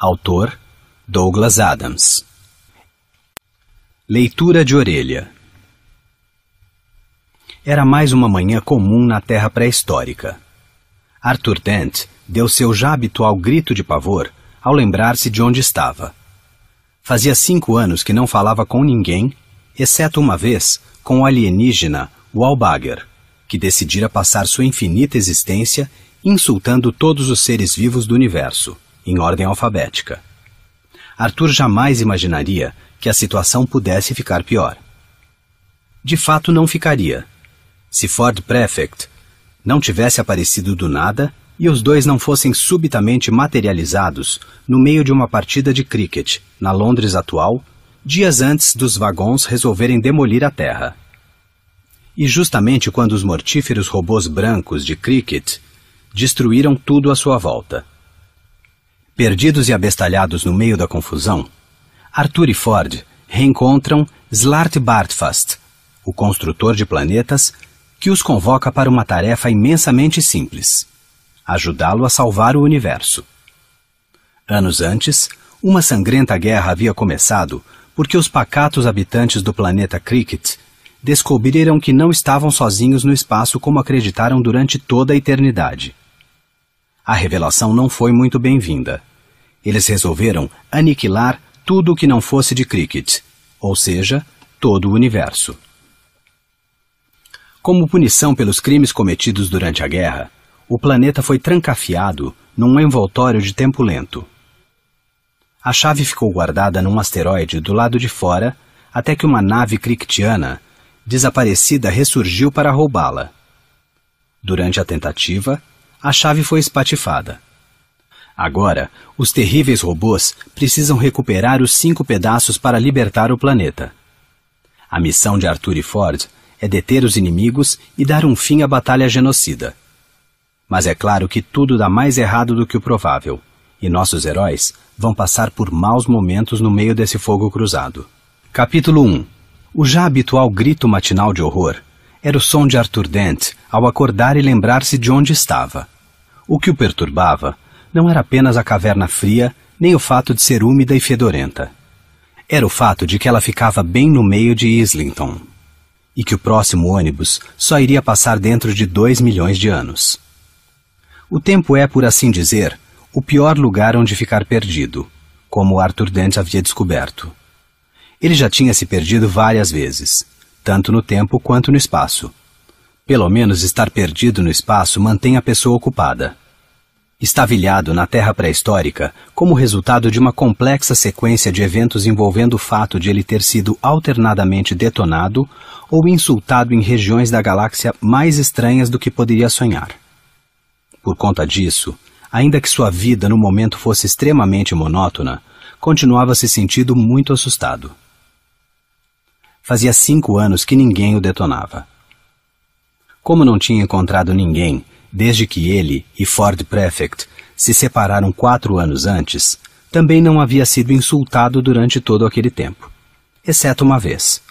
Autor Douglas Adams. Leitura de orelha. Era mais uma manhã comum na Terra pré-histórica. Arthur Dent deu seu já habitual grito de pavor ao lembrar-se de onde estava. Fazia cinco anos que não falava com ninguém, exceto uma vez com o alienígena Walbager, que decidira passar sua infinita existência insultando todos os seres vivos do universo em ordem alfabética. Arthur jamais imaginaria que a situação pudesse ficar pior. De fato, não ficaria. Se Ford Prefect não tivesse aparecido do nada e os dois não fossem subitamente materializados no meio de uma partida de cricket na Londres atual, dias antes dos vagões resolverem demolir a terra. E justamente quando os mortíferos robôs brancos de cricket destruíram tudo à sua volta. Perdidos e abestalhados no meio da confusão, Arthur e Ford reencontram Slart Bartfast, o construtor de planetas, que os convoca para uma tarefa imensamente simples: ajudá-lo a salvar o universo. Anos antes, uma sangrenta guerra havia começado porque os pacatos habitantes do planeta Cricket descobriram que não estavam sozinhos no espaço como acreditaram durante toda a eternidade. A revelação não foi muito bem-vinda. Eles resolveram aniquilar tudo o que não fosse de cricket, ou seja, todo o universo. Como punição pelos crimes cometidos durante a guerra, o planeta foi trancafiado num envoltório de tempo lento. A chave ficou guardada num asteroide do lado de fora até que uma nave crictiana desaparecida ressurgiu para roubá-la. Durante a tentativa, a chave foi espatifada. Agora, os terríveis robôs precisam recuperar os cinco pedaços para libertar o planeta. A missão de Arthur e Ford é deter os inimigos e dar um fim à batalha genocida. Mas é claro que tudo dá mais errado do que o provável, e nossos heróis vão passar por maus momentos no meio desse fogo cruzado. Capítulo 1 O já habitual grito matinal de horror era o som de Arthur Dent ao acordar e lembrar-se de onde estava. O que o perturbava não era apenas a caverna fria, nem o fato de ser úmida e fedorenta. Era o fato de que ela ficava bem no meio de Islington. E que o próximo ônibus só iria passar dentro de dois milhões de anos. O tempo é, por assim dizer, o pior lugar onde ficar perdido, como Arthur Dent havia descoberto. Ele já tinha se perdido várias vezes tanto no tempo quanto no espaço. Pelo menos estar perdido no espaço mantém a pessoa ocupada. Estavilhado na Terra pré-histórica, como resultado de uma complexa sequência de eventos envolvendo o fato de ele ter sido alternadamente detonado ou insultado em regiões da galáxia mais estranhas do que poderia sonhar. Por conta disso, ainda que sua vida no momento fosse extremamente monótona, continuava se sentindo muito assustado. Fazia cinco anos que ninguém o detonava. Como não tinha encontrado ninguém desde que ele e Ford Prefect se separaram quatro anos antes, também não havia sido insultado durante todo aquele tempo. Exceto uma vez.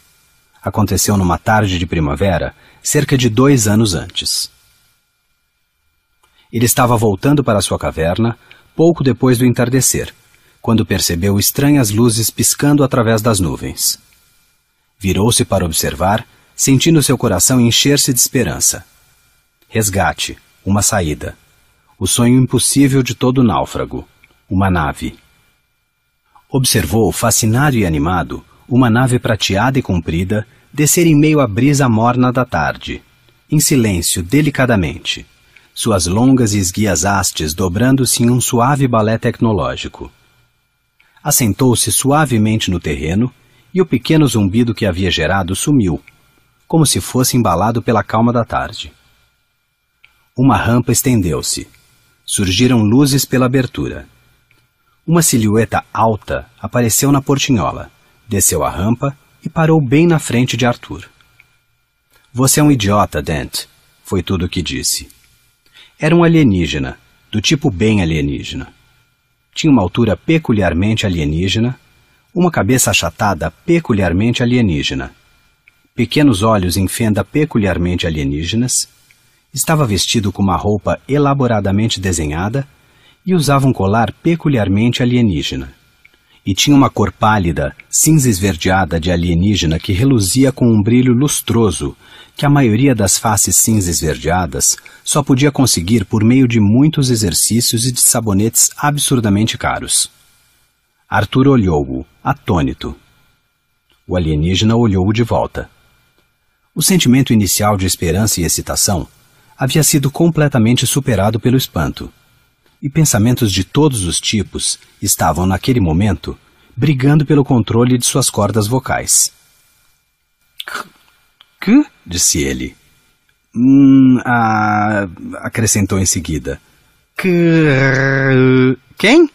Aconteceu numa tarde de primavera, cerca de dois anos antes. Ele estava voltando para sua caverna, pouco depois do entardecer, quando percebeu estranhas luzes piscando através das nuvens. Virou-se para observar, sentindo seu coração encher-se de esperança. Resgate, uma saída. O sonho impossível de todo náufrago. Uma nave. Observou, fascinado e animado, uma nave prateada e comprida descer em meio à brisa morna da tarde. Em silêncio, delicadamente suas longas e esguias hastes dobrando-se em um suave balé tecnológico. Assentou-se suavemente no terreno e o pequeno zumbido que havia gerado sumiu, como se fosse embalado pela calma da tarde. Uma rampa estendeu-se. Surgiram luzes pela abertura. Uma silhueta alta apareceu na portinhola, desceu a rampa e parou bem na frente de Arthur. Você é um idiota, Dent, foi tudo o que disse. Era um alienígena, do tipo bem alienígena. Tinha uma altura peculiarmente alienígena, uma cabeça achatada peculiarmente alienígena, pequenos olhos em fenda peculiarmente alienígenas, estava vestido com uma roupa elaboradamente desenhada e usava um colar peculiarmente alienígena. E tinha uma cor pálida, cinza esverdeada de alienígena que reluzia com um brilho lustroso que a maioria das faces cinza esverdeadas só podia conseguir por meio de muitos exercícios e de sabonetes absurdamente caros. Arthur olhou-o atônito. O alienígena olhou-o de volta. O sentimento inicial de esperança e excitação havia sido completamente superado pelo espanto, e pensamentos de todos os tipos estavam, naquele momento, brigando pelo controle de suas cordas vocais. Que? disse ele. Hum, ah, acrescentou em seguida. Que... Quem?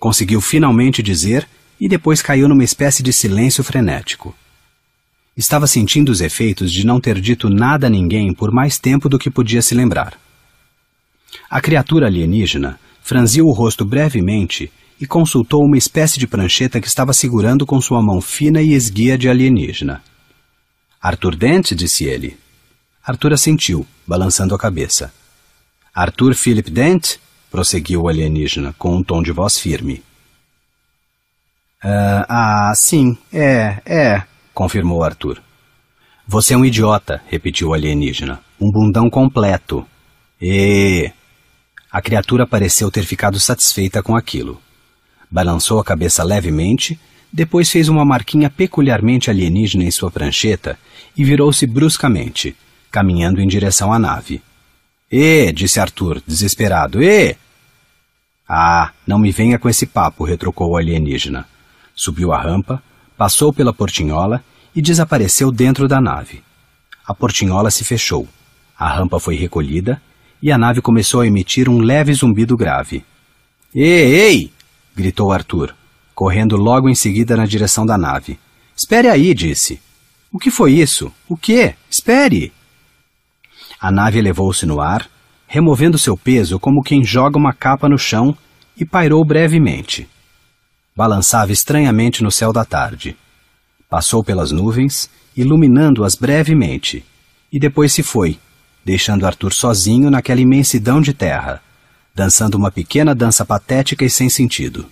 Conseguiu finalmente dizer e depois caiu numa espécie de silêncio frenético. Estava sentindo os efeitos de não ter dito nada a ninguém por mais tempo do que podia se lembrar. A criatura alienígena franziu o rosto brevemente e consultou uma espécie de prancheta que estava segurando com sua mão fina e esguia de alienígena. Arthur Dent, disse ele. Arthur assentiu, balançando a cabeça. Arthur Philip Dent, prosseguiu o alienígena com um tom de voz firme. Uh, ah, sim, é, é, confirmou Arthur. Você é um idiota, repetiu o alienígena. Um bundão completo. E. A criatura pareceu ter ficado satisfeita com aquilo. Balançou a cabeça levemente, depois fez uma marquinha peculiarmente alienígena em sua prancheta e virou-se bruscamente, caminhando em direção à nave. E, disse Arthur, desesperado, e. Ah, não me venha com esse papo, retrucou o alienígena. Subiu a rampa, passou pela portinhola e desapareceu dentro da nave. A portinhola se fechou, a rampa foi recolhida e a nave começou a emitir um leve zumbido grave. Ei, ei! gritou Arthur, correndo logo em seguida na direção da nave. Espere aí, disse. O que foi isso? O quê? Espere! A nave elevou-se no ar, removendo seu peso como quem joga uma capa no chão, e pairou brevemente balançava estranhamente no céu da tarde. Passou pelas nuvens, iluminando-as brevemente, e depois se foi, deixando Arthur sozinho naquela imensidão de terra, dançando uma pequena dança patética e sem sentido.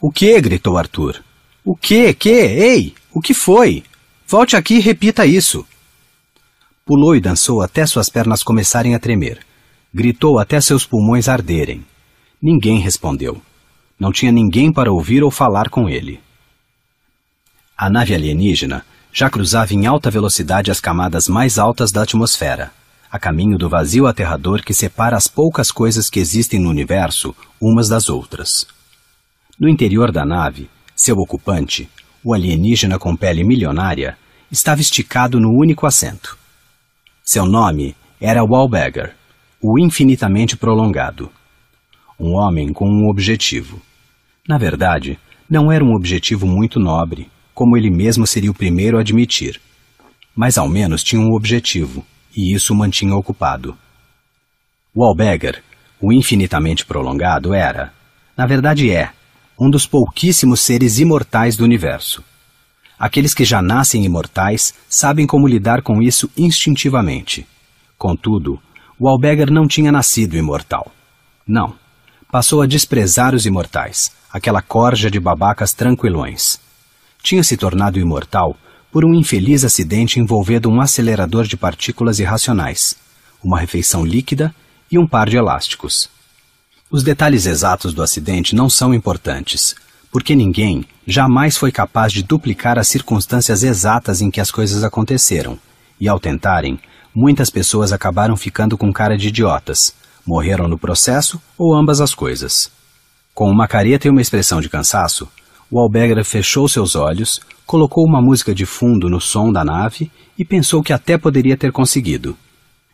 O que? gritou Arthur. O que? Que? Ei! O que foi? Volte aqui e repita isso. Pulou e dançou até suas pernas começarem a tremer. Gritou até seus pulmões arderem. Ninguém respondeu. Não tinha ninguém para ouvir ou falar com ele. A nave alienígena já cruzava em alta velocidade as camadas mais altas da atmosfera, a caminho do vazio aterrador que separa as poucas coisas que existem no universo umas das outras. No interior da nave, seu ocupante, o alienígena com pele milionária, estava esticado no único assento. Seu nome era Wallbagger, o infinitamente prolongado. Um homem com um objetivo. Na verdade, não era um objetivo muito nobre, como ele mesmo seria o primeiro a admitir. Mas ao menos tinha um objetivo, e isso o mantinha ocupado. O Alberger, o infinitamente prolongado, era, na verdade é, um dos pouquíssimos seres imortais do universo. Aqueles que já nascem imortais sabem como lidar com isso instintivamente. Contudo, o Alberger não tinha nascido imortal. Não, passou a desprezar os imortais, aquela corja de babacas tranquilões. Tinha se tornado imortal por um infeliz acidente envolvendo um acelerador de partículas irracionais, uma refeição líquida e um par de elásticos. Os detalhes exatos do acidente não são importantes, porque ninguém jamais foi capaz de duplicar as circunstâncias exatas em que as coisas aconteceram, e ao tentarem, muitas pessoas acabaram ficando com cara de idiotas, morreram no processo ou ambas as coisas. Com uma careta e uma expressão de cansaço, o albegra fechou seus olhos, colocou uma música de fundo no som da nave e pensou que até poderia ter conseguido.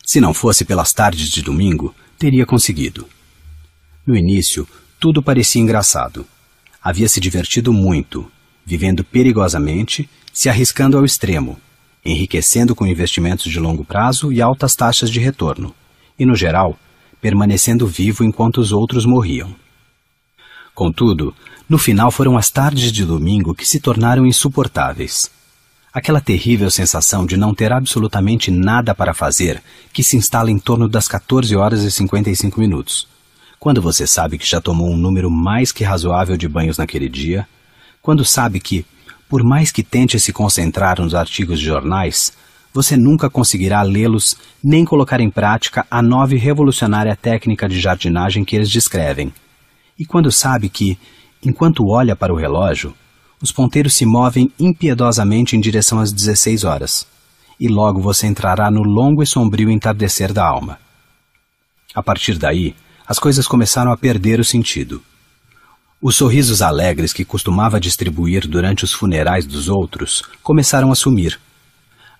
Se não fosse pelas tardes de domingo, teria conseguido. No início, tudo parecia engraçado. Havia se divertido muito, vivendo perigosamente, se arriscando ao extremo, enriquecendo com investimentos de longo prazo e altas taxas de retorno, e, no geral, permanecendo vivo enquanto os outros morriam. Contudo, no final foram as tardes de domingo que se tornaram insuportáveis. Aquela terrível sensação de não ter absolutamente nada para fazer que se instala em torno das 14 horas e 55 minutos. Quando você sabe que já tomou um número mais que razoável de banhos naquele dia, quando sabe que, por mais que tente se concentrar nos artigos de jornais, você nunca conseguirá lê-los nem colocar em prática a nova e revolucionária técnica de jardinagem que eles descrevem. E quando sabe que, enquanto olha para o relógio, os ponteiros se movem impiedosamente em direção às 16 horas, e logo você entrará no longo e sombrio entardecer da alma. A partir daí, as coisas começaram a perder o sentido. Os sorrisos alegres que costumava distribuir durante os funerais dos outros começaram a sumir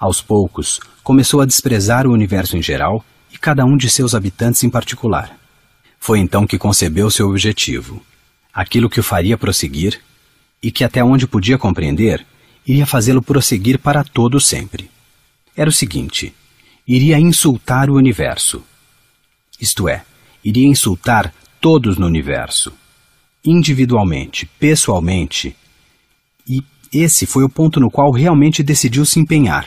aos poucos, começou a desprezar o universo em geral e cada um de seus habitantes em particular. Foi então que concebeu seu objetivo, aquilo que o faria prosseguir e que, até onde podia compreender, iria fazê-lo prosseguir para todo sempre. Era o seguinte: iria insultar o universo. Isto é, iria insultar todos no universo, individualmente, pessoalmente, e esse foi o ponto no qual realmente decidiu se empenhar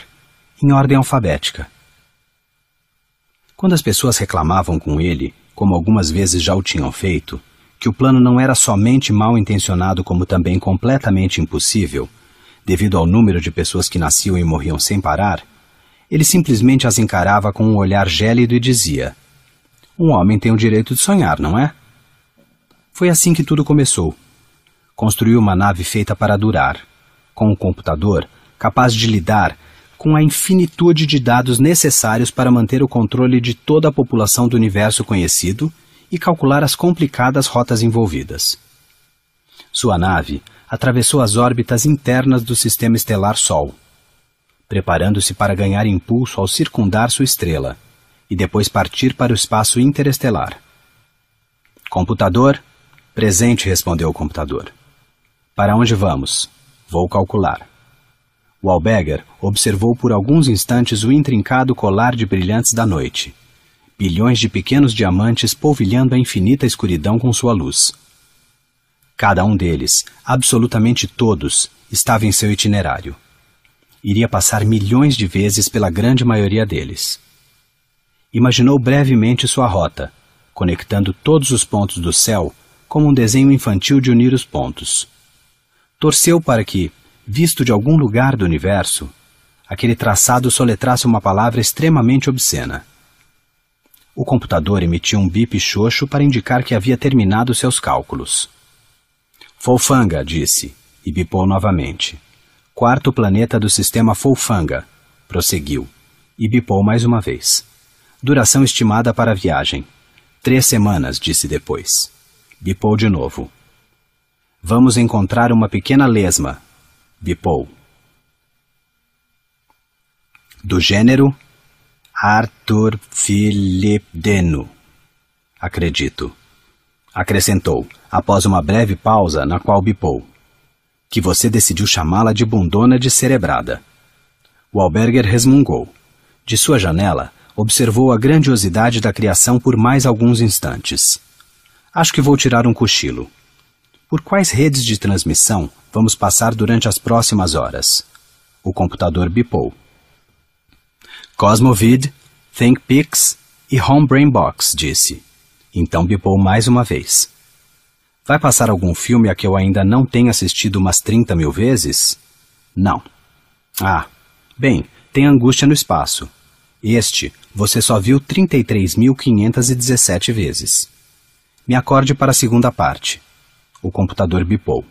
em ordem alfabética. Quando as pessoas reclamavam com ele, como algumas vezes já o tinham feito, que o plano não era somente mal intencionado, como também completamente impossível, devido ao número de pessoas que nasciam e morriam sem parar, ele simplesmente as encarava com um olhar gélido e dizia: Um homem tem o direito de sonhar, não é? Foi assim que tudo começou. Construiu uma nave feita para durar, com um computador capaz de lidar com a infinitude de dados necessários para manter o controle de toda a população do universo conhecido e calcular as complicadas rotas envolvidas. Sua nave atravessou as órbitas internas do sistema estelar Sol, preparando-se para ganhar impulso ao circundar sua estrela e depois partir para o espaço interestelar. Computador? Presente, respondeu o computador. Para onde vamos? Vou calcular. Walberger observou por alguns instantes o intrincado colar de brilhantes da noite. Bilhões de pequenos diamantes polvilhando a infinita escuridão com sua luz. Cada um deles, absolutamente todos, estava em seu itinerário. Iria passar milhões de vezes pela grande maioria deles. Imaginou brevemente sua rota, conectando todos os pontos do céu como um desenho infantil de unir os pontos. Torceu para que, visto de algum lugar do universo, aquele traçado soletrasse uma palavra extremamente obscena. O computador emitiu um bip xoxo para indicar que havia terminado seus cálculos. Folfanga, disse, e bipou novamente. Quarto planeta do sistema Folfanga, prosseguiu, e bipou mais uma vez. Duração estimada para a viagem. Três semanas, disse depois. Bipou de novo. Vamos encontrar uma pequena lesma, Bipou. Do gênero Arthur Philipdeno. Acredito. Acrescentou, após uma breve pausa na qual bipou. Que você decidiu chamá-la de bundona de cerebrada. O Alberger resmungou. De sua janela, observou a grandiosidade da criação por mais alguns instantes. Acho que vou tirar um cochilo. Por quais redes de transmissão vamos passar durante as próximas horas? O computador bipou. Cosmovid, ThinkPix e HomeBrainBox, disse. Então bipou mais uma vez. Vai passar algum filme a que eu ainda não tenha assistido umas 30 mil vezes? Não. Ah, bem, tem Angústia no Espaço. Este você só viu 33.517 vezes. Me acorde para a segunda parte. O computador bipou.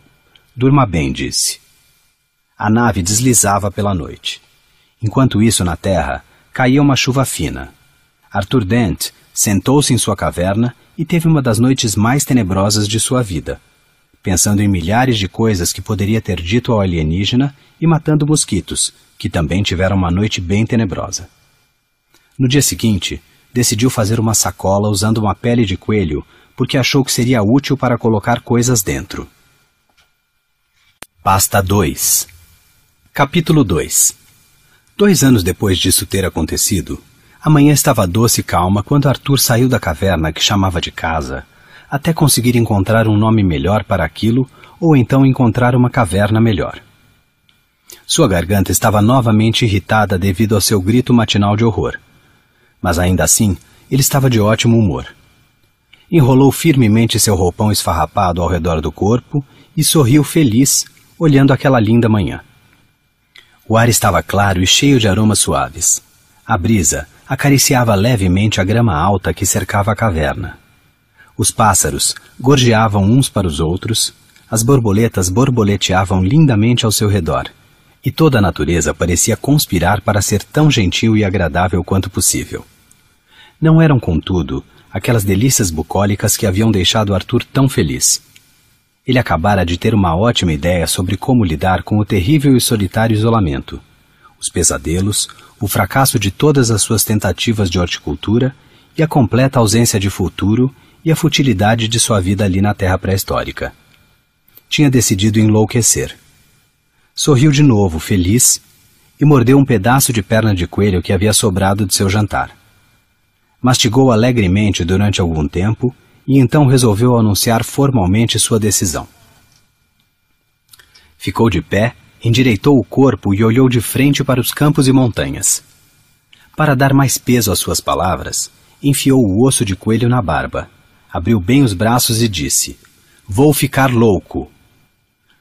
Durma bem, disse. A nave deslizava pela noite. Enquanto isso, na terra, caía uma chuva fina. Arthur Dent sentou-se em sua caverna e teve uma das noites mais tenebrosas de sua vida, pensando em milhares de coisas que poderia ter dito ao alienígena e matando mosquitos, que também tiveram uma noite bem tenebrosa. No dia seguinte, decidiu fazer uma sacola usando uma pele de coelho porque achou que seria útil para colocar coisas dentro. Pasta 2 Capítulo 2 Dois anos depois disso ter acontecido, a manhã estava doce e calma quando Arthur saiu da caverna que chamava de casa, até conseguir encontrar um nome melhor para aquilo ou então encontrar uma caverna melhor. Sua garganta estava novamente irritada devido ao seu grito matinal de horror. Mas ainda assim, ele estava de ótimo humor enrolou firmemente seu roupão esfarrapado ao redor do corpo e sorriu feliz, olhando aquela linda manhã. O ar estava claro e cheio de aromas suaves. A brisa acariciava levemente a grama alta que cercava a caverna. Os pássaros gorjeavam uns para os outros, as borboletas borboleteavam lindamente ao seu redor, e toda a natureza parecia conspirar para ser tão gentil e agradável quanto possível. Não eram, contudo, aquelas delícias bucólicas que haviam deixado Arthur tão feliz. Ele acabara de ter uma ótima ideia sobre como lidar com o terrível e solitário isolamento, os pesadelos, o fracasso de todas as suas tentativas de horticultura e a completa ausência de futuro e a futilidade de sua vida ali na terra pré-histórica. Tinha decidido enlouquecer. Sorriu de novo, feliz, e mordeu um pedaço de perna de coelho que havia sobrado de seu jantar mastigou alegremente durante algum tempo e então resolveu anunciar formalmente sua decisão. Ficou de pé, endireitou o corpo e olhou de frente para os campos e montanhas. Para dar mais peso às suas palavras, enfiou o osso de coelho na barba, abriu bem os braços e disse: Vou ficar louco.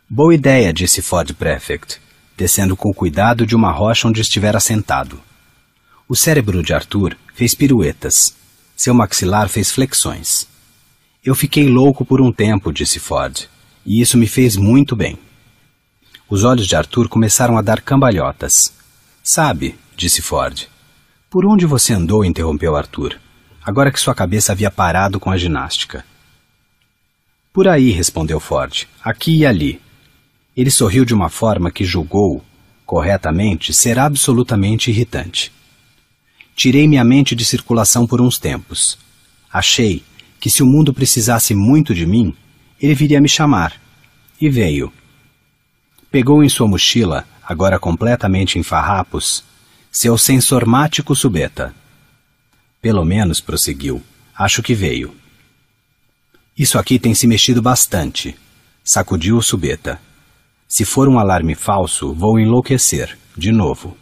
Boa ideia, disse Ford Prefect, descendo com cuidado de uma rocha onde estivera sentado. O cérebro de Arthur fez piruetas. Seu maxilar fez flexões. Eu fiquei louco por um tempo, disse Ford, e isso me fez muito bem. Os olhos de Arthur começaram a dar cambalhotas. Sabe, disse Ford. Por onde você andou? interrompeu Arthur, agora que sua cabeça havia parado com a ginástica. Por aí, respondeu Ford, aqui e ali. Ele sorriu de uma forma que julgou, corretamente, ser absolutamente irritante. Tirei minha mente de circulação por uns tempos. Achei que se o mundo precisasse muito de mim, ele viria me chamar. E veio. Pegou em sua mochila, agora completamente em farrapos, seu sensor mático subeta. Pelo menos, prosseguiu, acho que veio. Isso aqui tem se mexido bastante, sacudiu o subeta. Se for um alarme falso, vou enlouquecer, de novo.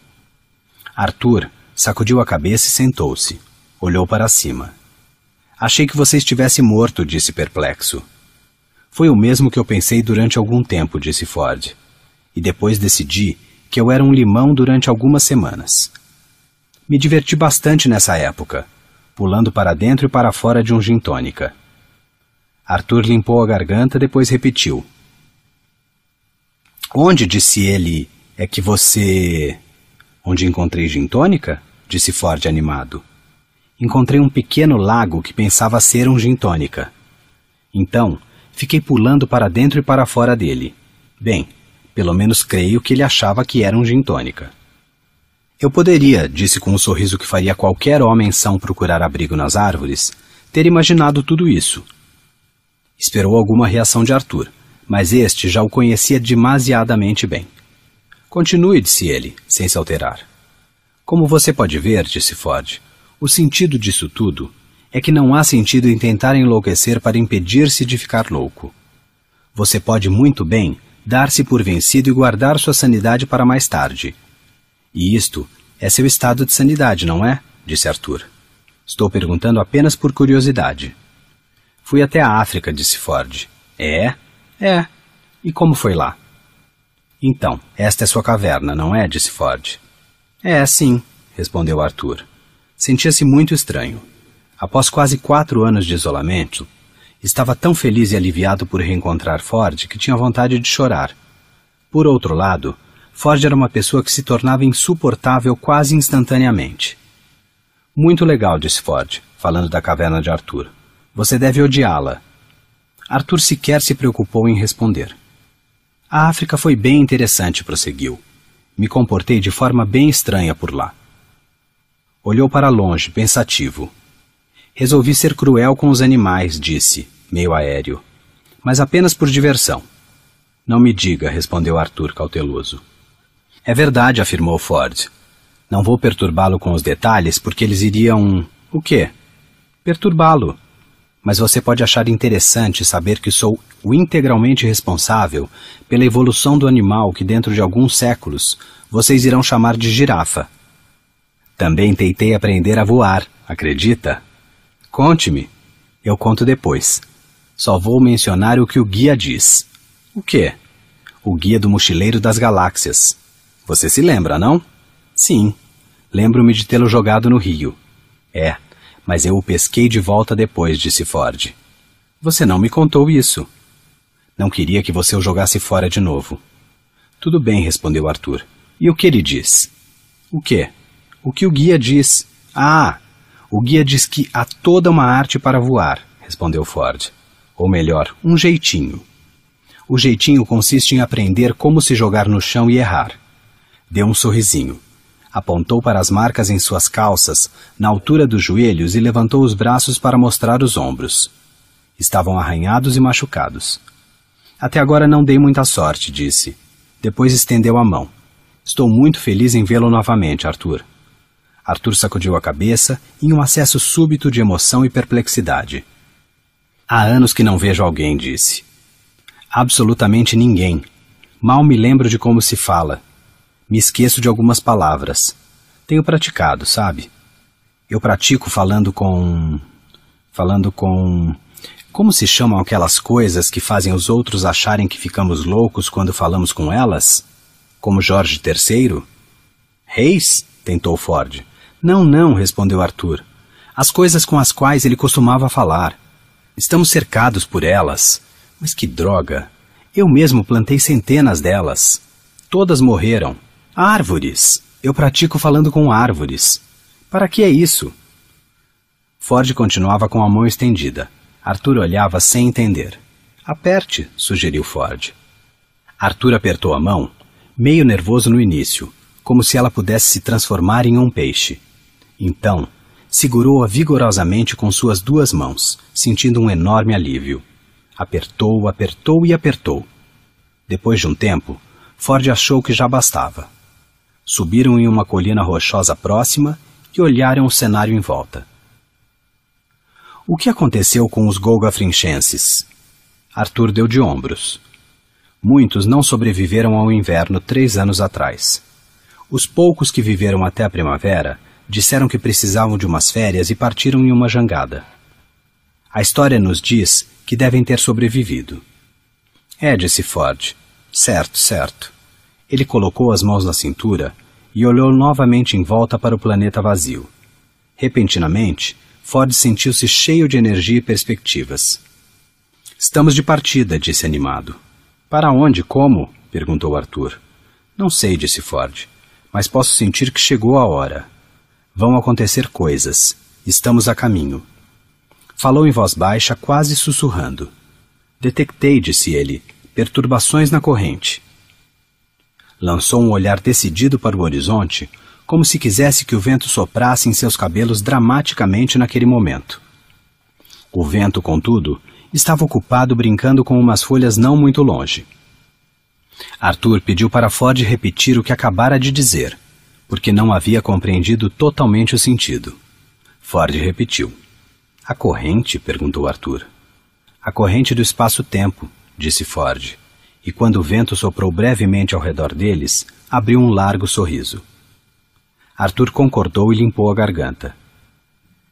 Arthur Sacudiu a cabeça e sentou-se. Olhou para cima. Achei que você estivesse morto, disse perplexo. Foi o mesmo que eu pensei durante algum tempo, disse Ford. E depois decidi que eu era um limão durante algumas semanas. Me diverti bastante nessa época, pulando para dentro e para fora de um gin tônica. Arthur limpou a garganta, depois repetiu. Onde, disse ele, é que você. Onde encontrei gin tônica? disse Ford animado. Encontrei um pequeno lago que pensava ser um gintônica. Então, fiquei pulando para dentro e para fora dele. Bem, pelo menos creio que ele achava que era um gintônica. Eu poderia, disse com um sorriso que faria qualquer homem são procurar abrigo nas árvores, ter imaginado tudo isso. Esperou alguma reação de Arthur, mas este já o conhecia demasiadamente bem. Continue, disse ele, sem se alterar. Como você pode ver, disse Ford, o sentido disso tudo é que não há sentido em tentar enlouquecer para impedir-se de ficar louco. Você pode muito bem dar-se por vencido e guardar sua sanidade para mais tarde. E isto é seu estado de sanidade, não é? disse Arthur. Estou perguntando apenas por curiosidade. Fui até a África, disse Ford. É? É. E como foi lá? Então, esta é sua caverna, não é? disse Ford. É, sim, respondeu Arthur. Sentia-se muito estranho. Após quase quatro anos de isolamento, estava tão feliz e aliviado por reencontrar Ford que tinha vontade de chorar. Por outro lado, Ford era uma pessoa que se tornava insuportável quase instantaneamente. Muito legal, disse Ford, falando da caverna de Arthur. Você deve odiá-la. Arthur sequer se preocupou em responder. A África foi bem interessante, prosseguiu. Me comportei de forma bem estranha por lá. Olhou para longe, pensativo. Resolvi ser cruel com os animais, disse, meio aéreo. Mas apenas por diversão. Não me diga, respondeu Arthur cauteloso. É verdade, afirmou Ford. Não vou perturbá-lo com os detalhes porque eles iriam. O quê? Perturbá-lo mas você pode achar interessante saber que sou integralmente responsável pela evolução do animal que dentro de alguns séculos vocês irão chamar de girafa. Também tentei aprender a voar, acredita? Conte-me. Eu conto depois. Só vou mencionar o que o guia diz. O quê? O guia do mochileiro das galáxias. Você se lembra, não? Sim. Lembro-me de tê-lo jogado no rio. É, mas eu o pesquei de volta depois, disse Ford. Você não me contou isso. Não queria que você o jogasse fora de novo. Tudo bem, respondeu Arthur. E o que ele diz? O quê? O que o guia diz? Ah, o guia diz que há toda uma arte para voar, respondeu Ford. Ou melhor, um jeitinho. O jeitinho consiste em aprender como se jogar no chão e errar. Deu um sorrisinho. Apontou para as marcas em suas calças, na altura dos joelhos e levantou os braços para mostrar os ombros. Estavam arranhados e machucados. Até agora não dei muita sorte, disse. Depois estendeu a mão. Estou muito feliz em vê-lo novamente, Arthur. Arthur sacudiu a cabeça em um acesso súbito de emoção e perplexidade. Há anos que não vejo alguém, disse. Absolutamente ninguém. Mal me lembro de como se fala me esqueço de algumas palavras. Tenho praticado, sabe? Eu pratico falando com. falando com. Como se chamam aquelas coisas que fazem os outros acharem que ficamos loucos quando falamos com elas? Como Jorge III? Reis? tentou Ford. Não, não, respondeu Arthur. As coisas com as quais ele costumava falar. Estamos cercados por elas. Mas que droga! Eu mesmo plantei centenas delas. Todas morreram. Árvores. Eu pratico falando com árvores. Para que é isso? Ford continuava com a mão estendida. Arthur olhava sem entender. Aperte, sugeriu Ford. Arthur apertou a mão, meio nervoso no início, como se ela pudesse se transformar em um peixe. Então, segurou-a vigorosamente com suas duas mãos, sentindo um enorme alívio. Apertou, apertou e apertou. Depois de um tempo, Ford achou que já bastava. Subiram em uma colina rochosa próxima e olharam o cenário em volta. O que aconteceu com os golgafrinchenses? Arthur deu de ombros. Muitos não sobreviveram ao inverno três anos atrás. Os poucos que viveram até a primavera disseram que precisavam de umas férias e partiram em uma jangada. A história nos diz que devem ter sobrevivido. É, disse Ford. Certo, certo. Ele colocou as mãos na cintura e olhou novamente em volta para o planeta vazio. Repentinamente, Ford sentiu-se cheio de energia e perspectivas. Estamos de partida, disse animado. Para onde? Como? perguntou Arthur. Não sei, disse Ford, mas posso sentir que chegou a hora. Vão acontecer coisas. Estamos a caminho. Falou em voz baixa, quase sussurrando. Detectei, disse ele, perturbações na corrente. Lançou um olhar decidido para o horizonte, como se quisesse que o vento soprasse em seus cabelos dramaticamente naquele momento. O vento, contudo, estava ocupado brincando com umas folhas não muito longe. Arthur pediu para Ford repetir o que acabara de dizer, porque não havia compreendido totalmente o sentido. Ford repetiu. A corrente? perguntou Arthur. A corrente do espaço-tempo, disse Ford e quando o vento soprou brevemente ao redor deles, abriu um largo sorriso. Arthur concordou e limpou a garganta.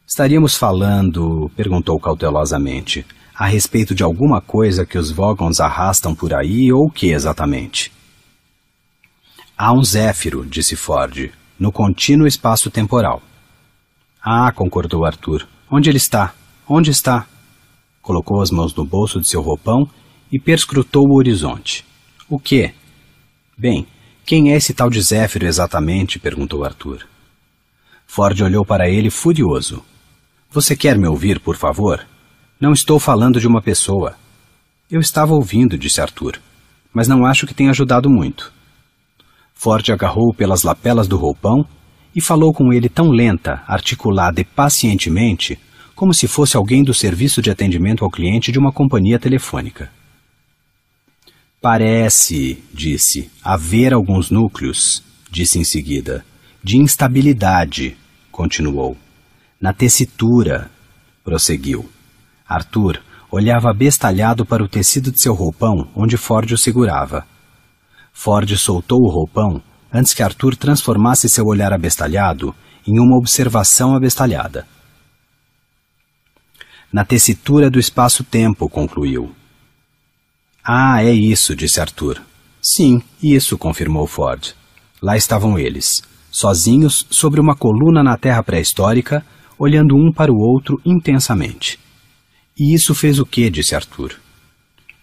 Estaríamos falando, perguntou cautelosamente, a respeito de alguma coisa que os Vogons arrastam por aí ou o que exatamente? Há um Zéfiro, disse Ford, no contínuo espaço temporal. Ah, concordou Arthur. Onde ele está? Onde está? Colocou as mãos no bolso de seu roupão e perscrutou o horizonte. O quê? Bem, quem é esse tal de Zéfiro exatamente? perguntou Arthur. Ford olhou para ele furioso. Você quer me ouvir, por favor? Não estou falando de uma pessoa. Eu estava ouvindo, disse Arthur, mas não acho que tenha ajudado muito. Ford agarrou-o pelas lapelas do roupão e falou com ele tão lenta, articulada e pacientemente como se fosse alguém do serviço de atendimento ao cliente de uma companhia telefônica. Parece, disse, haver alguns núcleos, disse em seguida, de instabilidade, continuou. Na tessitura, prosseguiu. Arthur olhava bestalhado para o tecido de seu roupão onde Ford o segurava. Ford soltou o roupão antes que Arthur transformasse seu olhar abestalhado em uma observação abestalhada. Na tessitura do espaço-tempo, concluiu, ah, é isso, disse Arthur. Sim, isso, confirmou Ford. Lá estavam eles, sozinhos sobre uma coluna na terra pré-histórica, olhando um para o outro intensamente. E isso fez o que? disse Arthur.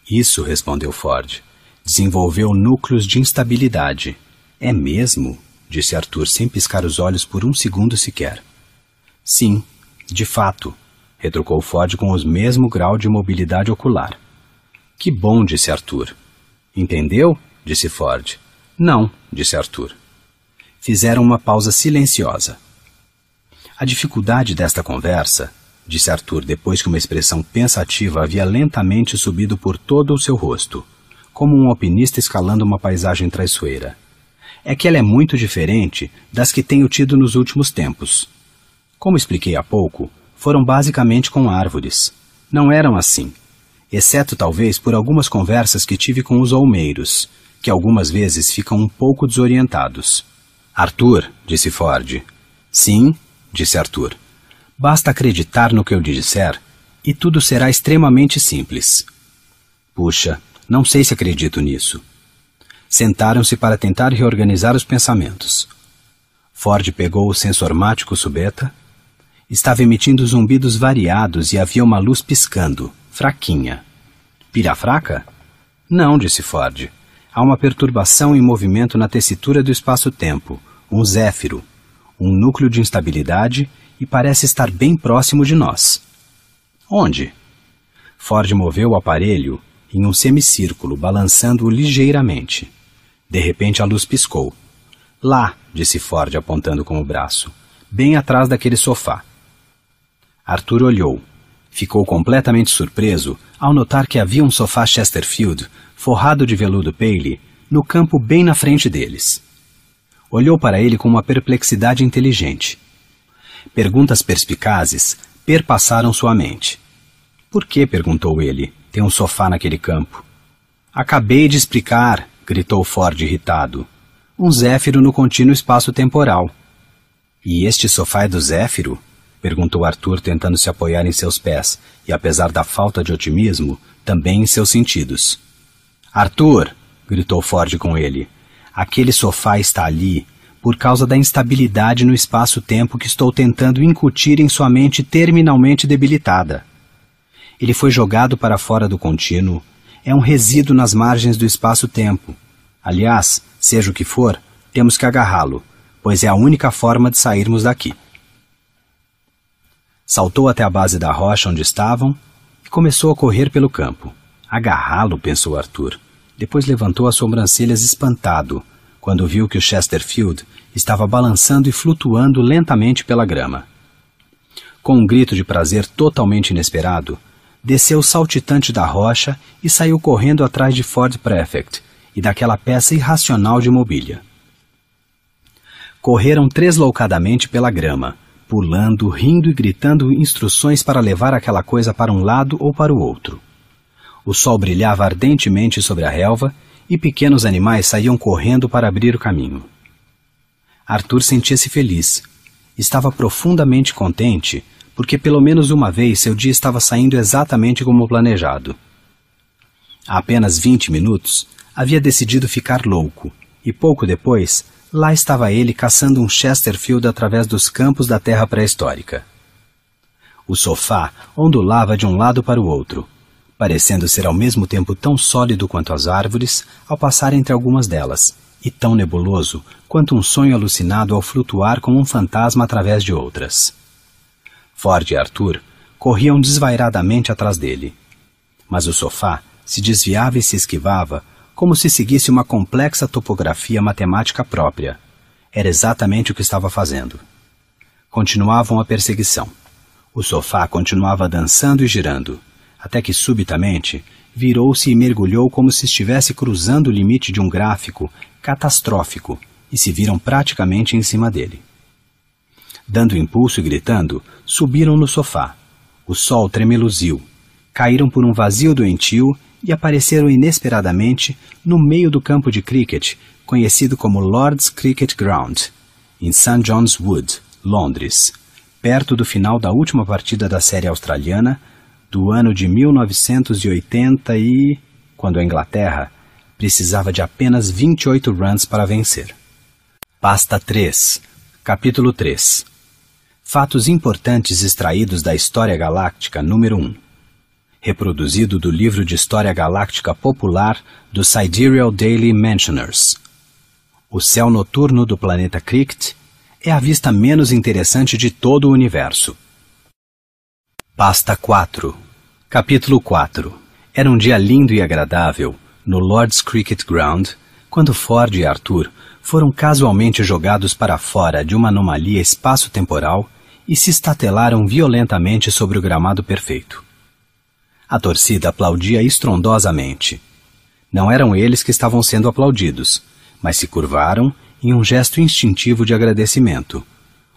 Isso, respondeu Ford. Desenvolveu núcleos de instabilidade. É mesmo? disse Arthur sem piscar os olhos por um segundo sequer. Sim, de fato, retrucou Ford com o mesmo grau de mobilidade ocular. Que bom, disse Arthur. Entendeu? disse Ford. Não, disse Arthur. Fizeram uma pausa silenciosa. A dificuldade desta conversa, disse Arthur depois que uma expressão pensativa havia lentamente subido por todo o seu rosto, como um alpinista escalando uma paisagem traiçoeira, é que ela é muito diferente das que tenho tido nos últimos tempos. Como expliquei há pouco, foram basicamente com árvores. Não eram assim, exceto talvez por algumas conversas que tive com os olmeiros, que algumas vezes ficam um pouco desorientados. Arthur, disse Ford. Sim, disse Arthur. Basta acreditar no que eu lhe disser e tudo será extremamente simples. Puxa, não sei se acredito nisso. Sentaram-se para tentar reorganizar os pensamentos. Ford pegou o sensor mágico subeta. Estava emitindo zumbidos variados e havia uma luz piscando fraquinha. Pira fraca? Não, disse Ford. Há uma perturbação e movimento na tessitura do espaço-tempo, um zéfiro, um núcleo de instabilidade e parece estar bem próximo de nós. Onde? Ford moveu o aparelho em um semicírculo, balançando-o ligeiramente. De repente a luz piscou. Lá, disse Ford, apontando com o braço, bem atrás daquele sofá. Arthur olhou. Ficou completamente surpreso ao notar que havia um sofá Chesterfield, forrado de veludo pale, no campo bem na frente deles. Olhou para ele com uma perplexidade inteligente. Perguntas perspicazes perpassaram sua mente. Por que, perguntou ele, tem um sofá naquele campo? Acabei de explicar, gritou Ford irritado. Um Zéfiro no contínuo espaço temporal. E este sofá é do Zéfiro? Perguntou Arthur tentando se apoiar em seus pés e, apesar da falta de otimismo, também em seus sentidos. Arthur! gritou Ford com ele. Aquele sofá está ali por causa da instabilidade no espaço-tempo que estou tentando incutir em sua mente terminalmente debilitada. Ele foi jogado para fora do contínuo. É um resíduo nas margens do espaço-tempo. Aliás, seja o que for, temos que agarrá-lo, pois é a única forma de sairmos daqui. Saltou até a base da rocha onde estavam e começou a correr pelo campo. Agarrá-lo, pensou Arthur. Depois levantou as sobrancelhas espantado quando viu que o Chesterfield estava balançando e flutuando lentamente pela grama. Com um grito de prazer totalmente inesperado, desceu saltitante da rocha e saiu correndo atrás de Ford Prefect e daquela peça irracional de mobília. Correram tresloucadamente pela grama, pulando, rindo e gritando instruções para levar aquela coisa para um lado ou para o outro. O sol brilhava ardentemente sobre a relva e pequenos animais saíam correndo para abrir o caminho. Arthur sentia-se feliz. Estava profundamente contente porque pelo menos uma vez seu dia estava saindo exatamente como planejado. Há apenas vinte minutos, havia decidido ficar louco e pouco depois Lá estava ele caçando um Chesterfield através dos campos da terra pré-histórica. O sofá ondulava de um lado para o outro, parecendo ser ao mesmo tempo tão sólido quanto as árvores ao passar entre algumas delas, e tão nebuloso quanto um sonho alucinado ao flutuar como um fantasma através de outras. Ford e Arthur corriam desvairadamente atrás dele. Mas o sofá se desviava e se esquivava como se seguisse uma complexa topografia matemática própria. Era exatamente o que estava fazendo. Continuavam a perseguição. O sofá continuava dançando e girando, até que subitamente virou-se e mergulhou como se estivesse cruzando o limite de um gráfico catastrófico e se viram praticamente em cima dele. Dando impulso e gritando, subiram no sofá. O sol tremeluziu. Caíram por um vazio doentio e apareceram inesperadamente no meio do campo de cricket, conhecido como Lord's Cricket Ground, em St. John's Wood, Londres, perto do final da última partida da série australiana do ano de 1980 e quando a Inglaterra precisava de apenas 28 runs para vencer. Pasta 3, capítulo 3. Fatos importantes extraídos da história galáctica número 1 reproduzido do livro de história galáctica popular do Sidereal Daily Mentioners. O céu noturno do planeta Crict é a vista menos interessante de todo o universo. Pasta 4 Capítulo 4 Era um dia lindo e agradável no Lord's Cricket Ground quando Ford e Arthur foram casualmente jogados para fora de uma anomalia espaço-temporal e se estatelaram violentamente sobre o gramado perfeito. A torcida aplaudia estrondosamente. Não eram eles que estavam sendo aplaudidos, mas se curvaram em um gesto instintivo de agradecimento,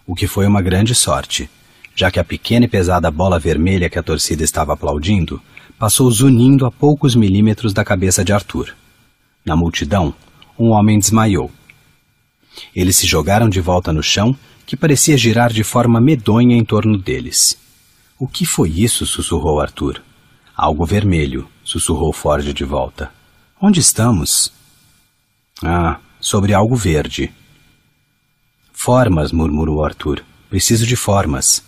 o que foi uma grande sorte, já que a pequena e pesada bola vermelha que a torcida estava aplaudindo passou zunindo a poucos milímetros da cabeça de Arthur. Na multidão, um homem desmaiou. Eles se jogaram de volta no chão, que parecia girar de forma medonha em torno deles. O que foi isso? sussurrou Arthur. Algo vermelho, sussurrou Ford de volta. Onde estamos? Ah, sobre algo verde. Formas, murmurou Arthur. Preciso de formas.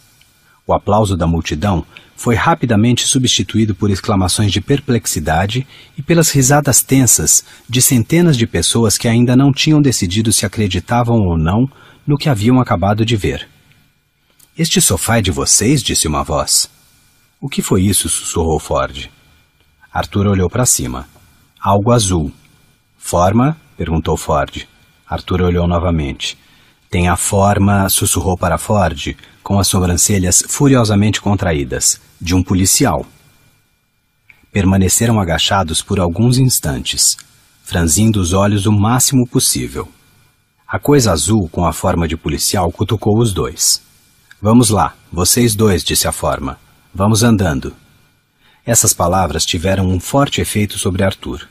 O aplauso da multidão foi rapidamente substituído por exclamações de perplexidade e pelas risadas tensas de centenas de pessoas que ainda não tinham decidido se acreditavam ou não no que haviam acabado de ver. Este sofá é de vocês? disse uma voz. O que foi isso? sussurrou Ford. Arthur olhou para cima. Algo azul. Forma? perguntou Ford. Arthur olhou novamente. Tem a forma, sussurrou para Ford, com as sobrancelhas furiosamente contraídas, de um policial. Permaneceram agachados por alguns instantes, franzindo os olhos o máximo possível. A coisa azul com a forma de policial cutucou os dois. Vamos lá, vocês dois, disse a forma. Vamos andando. Essas palavras tiveram um forte efeito sobre Arthur.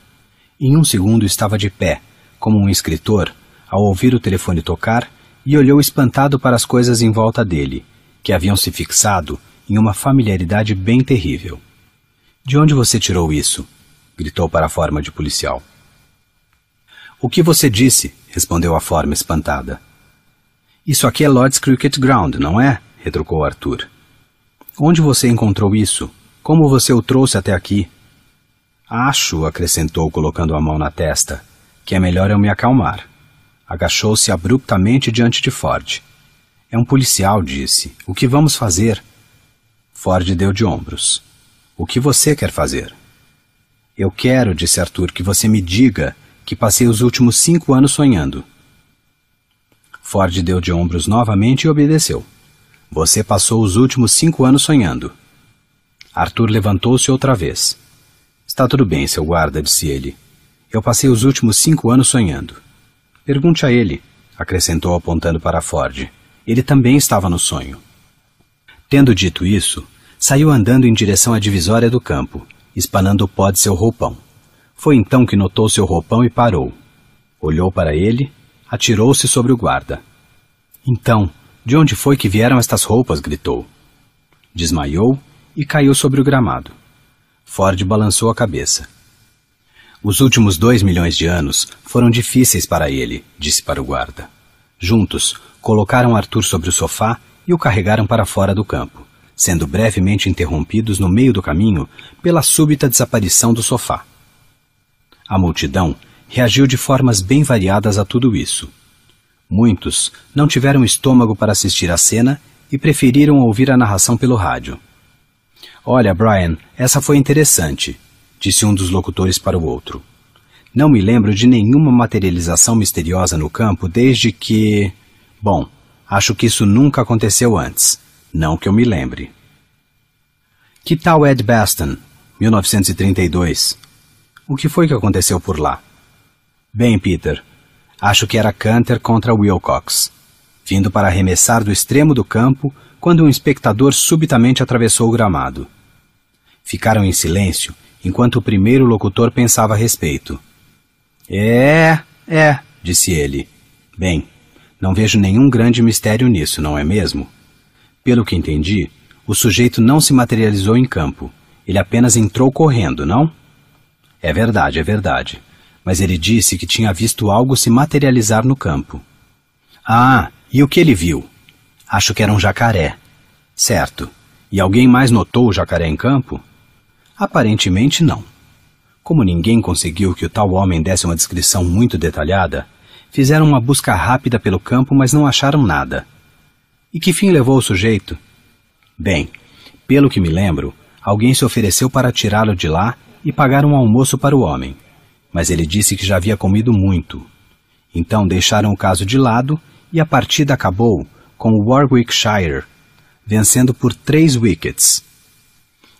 Em um segundo estava de pé, como um escritor, ao ouvir o telefone tocar e olhou espantado para as coisas em volta dele, que haviam se fixado em uma familiaridade bem terrível. De onde você tirou isso? gritou para a forma de policial. O que você disse? respondeu a forma espantada. Isso aqui é Lord's Cricket Ground, não é? retrucou Arthur. Onde você encontrou isso? Como você o trouxe até aqui? Acho, acrescentou, colocando a mão na testa, que é melhor eu me acalmar. Agachou-se abruptamente diante de Ford. É um policial, disse. O que vamos fazer? Ford deu de ombros. O que você quer fazer? Eu quero, disse Arthur, que você me diga que passei os últimos cinco anos sonhando. Ford deu de ombros novamente e obedeceu. Você passou os últimos cinco anos sonhando. Arthur levantou-se outra vez. Está tudo bem, seu guarda, disse ele. Eu passei os últimos cinco anos sonhando. Pergunte a ele, acrescentou apontando para Ford. Ele também estava no sonho. Tendo dito isso, saiu andando em direção à divisória do campo, espanando o pó de seu roupão. Foi então que notou seu roupão e parou. Olhou para ele, atirou-se sobre o guarda. Então, de onde foi que vieram estas roupas? gritou. Desmaiou e caiu sobre o gramado. Ford balançou a cabeça. Os últimos dois milhões de anos foram difíceis para ele, disse para o guarda. Juntos, colocaram Arthur sobre o sofá e o carregaram para fora do campo, sendo brevemente interrompidos no meio do caminho pela súbita desaparição do sofá. A multidão reagiu de formas bem variadas a tudo isso. Muitos não tiveram estômago para assistir à cena e preferiram ouvir a narração pelo rádio. Olha, Brian, essa foi interessante, disse um dos locutores para o outro. Não me lembro de nenhuma materialização misteriosa no campo desde que. Bom, acho que isso nunca aconteceu antes. Não que eu me lembre. Que tal Ed Baston, 1932? O que foi que aconteceu por lá? Bem, Peter, Acho que era Canter contra Wilcox. Vindo para arremessar do extremo do campo, quando um espectador subitamente atravessou o gramado. Ficaram em silêncio enquanto o primeiro locutor pensava a respeito. É, é, disse ele. Bem, não vejo nenhum grande mistério nisso, não é mesmo? Pelo que entendi, o sujeito não se materializou em campo. Ele apenas entrou correndo, não? É verdade, é verdade mas ele disse que tinha visto algo se materializar no campo. Ah, e o que ele viu? Acho que era um jacaré. Certo. E alguém mais notou o jacaré em campo? Aparentemente não. Como ninguém conseguiu que o tal homem desse uma descrição muito detalhada, fizeram uma busca rápida pelo campo, mas não acharam nada. E que fim levou o sujeito? Bem, pelo que me lembro, alguém se ofereceu para tirá-lo de lá e pagar um almoço para o homem mas ele disse que já havia comido muito. Então deixaram o caso de lado e a partida acabou com o Warwickshire, vencendo por três wickets.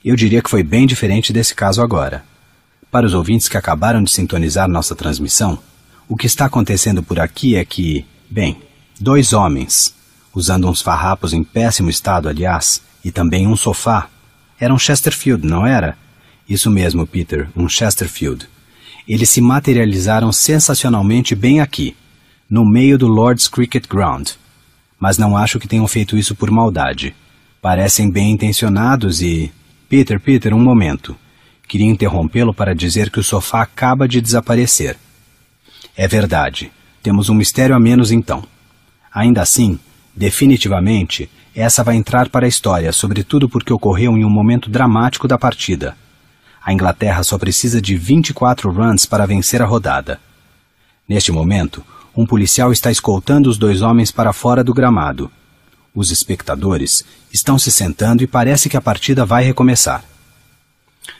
Eu diria que foi bem diferente desse caso agora. Para os ouvintes que acabaram de sintonizar nossa transmissão, o que está acontecendo por aqui é que, bem, dois homens, usando uns farrapos em péssimo estado, aliás, e também um sofá, era um Chesterfield, não era? Isso mesmo, Peter, um Chesterfield eles se materializaram sensacionalmente bem aqui, no meio do Lord's Cricket Ground. Mas não acho que tenham feito isso por maldade. Parecem bem intencionados e. Peter, Peter, um momento. Queria interrompê-lo para dizer que o sofá acaba de desaparecer. É verdade. Temos um mistério a menos então. Ainda assim, definitivamente, essa vai entrar para a história, sobretudo porque ocorreu em um momento dramático da partida. A Inglaterra só precisa de 24 runs para vencer a rodada. Neste momento, um policial está escoltando os dois homens para fora do gramado. Os espectadores estão se sentando e parece que a partida vai recomeçar.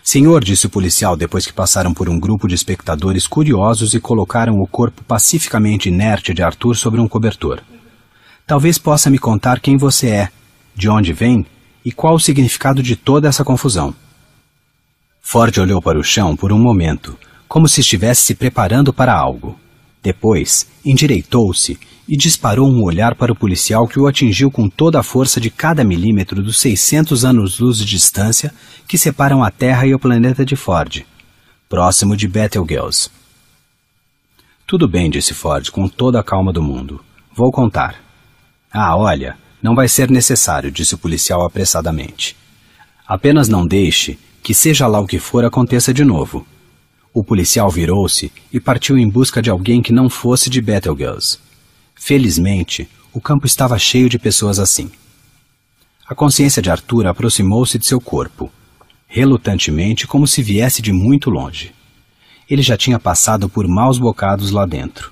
Senhor, disse o policial depois que passaram por um grupo de espectadores curiosos e colocaram o corpo pacificamente inerte de Arthur sobre um cobertor. Talvez possa me contar quem você é, de onde vem e qual o significado de toda essa confusão. Ford olhou para o chão por um momento, como se estivesse se preparando para algo. Depois, endireitou-se e disparou um olhar para o policial que o atingiu com toda a força de cada milímetro dos 600 anos-luz de distância que separam a Terra e o planeta de Ford, próximo de Betelgeuse. Tudo bem, disse Ford com toda a calma do mundo. Vou contar. Ah, olha, não vai ser necessário, disse o policial apressadamente. Apenas não deixe que seja lá o que for, aconteça de novo. O policial virou-se e partiu em busca de alguém que não fosse de Battlegirls. Felizmente, o campo estava cheio de pessoas assim. A consciência de Arthur aproximou-se de seu corpo, relutantemente, como se viesse de muito longe. Ele já tinha passado por maus bocados lá dentro.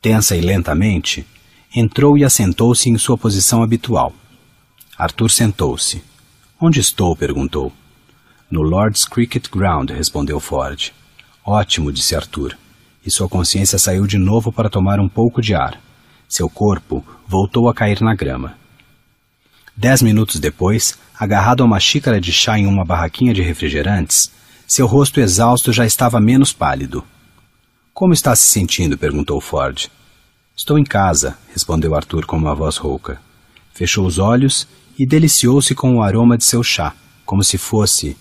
Tensa e lentamente, entrou e assentou-se em sua posição habitual. Arthur sentou-se. Onde estou? perguntou. No Lord's Cricket Ground, respondeu Ford. Ótimo, disse Arthur. E sua consciência saiu de novo para tomar um pouco de ar. Seu corpo voltou a cair na grama. Dez minutos depois, agarrado a uma xícara de chá em uma barraquinha de refrigerantes, seu rosto exausto já estava menos pálido. Como está se sentindo? perguntou Ford. Estou em casa, respondeu Arthur com uma voz rouca. Fechou os olhos e deliciou-se com o aroma de seu chá, como se fosse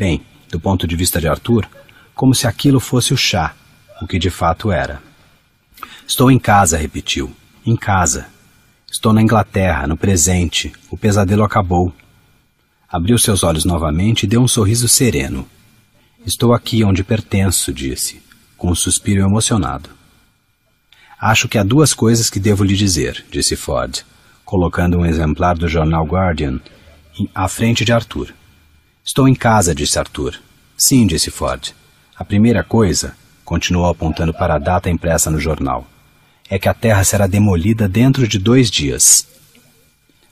Bem, do ponto de vista de Arthur, como se aquilo fosse o chá, o que de fato era. Estou em casa, repetiu. Em casa. Estou na Inglaterra, no presente. O pesadelo acabou. Abriu seus olhos novamente e deu um sorriso sereno. Estou aqui onde pertenço, disse, com um suspiro emocionado. Acho que há duas coisas que devo lhe dizer, disse Ford, colocando um exemplar do jornal Guardian à frente de Arthur. Estou em casa, disse Arthur. Sim, disse Ford. A primeira coisa, continuou apontando para a data impressa no jornal, é que a Terra será demolida dentro de dois dias.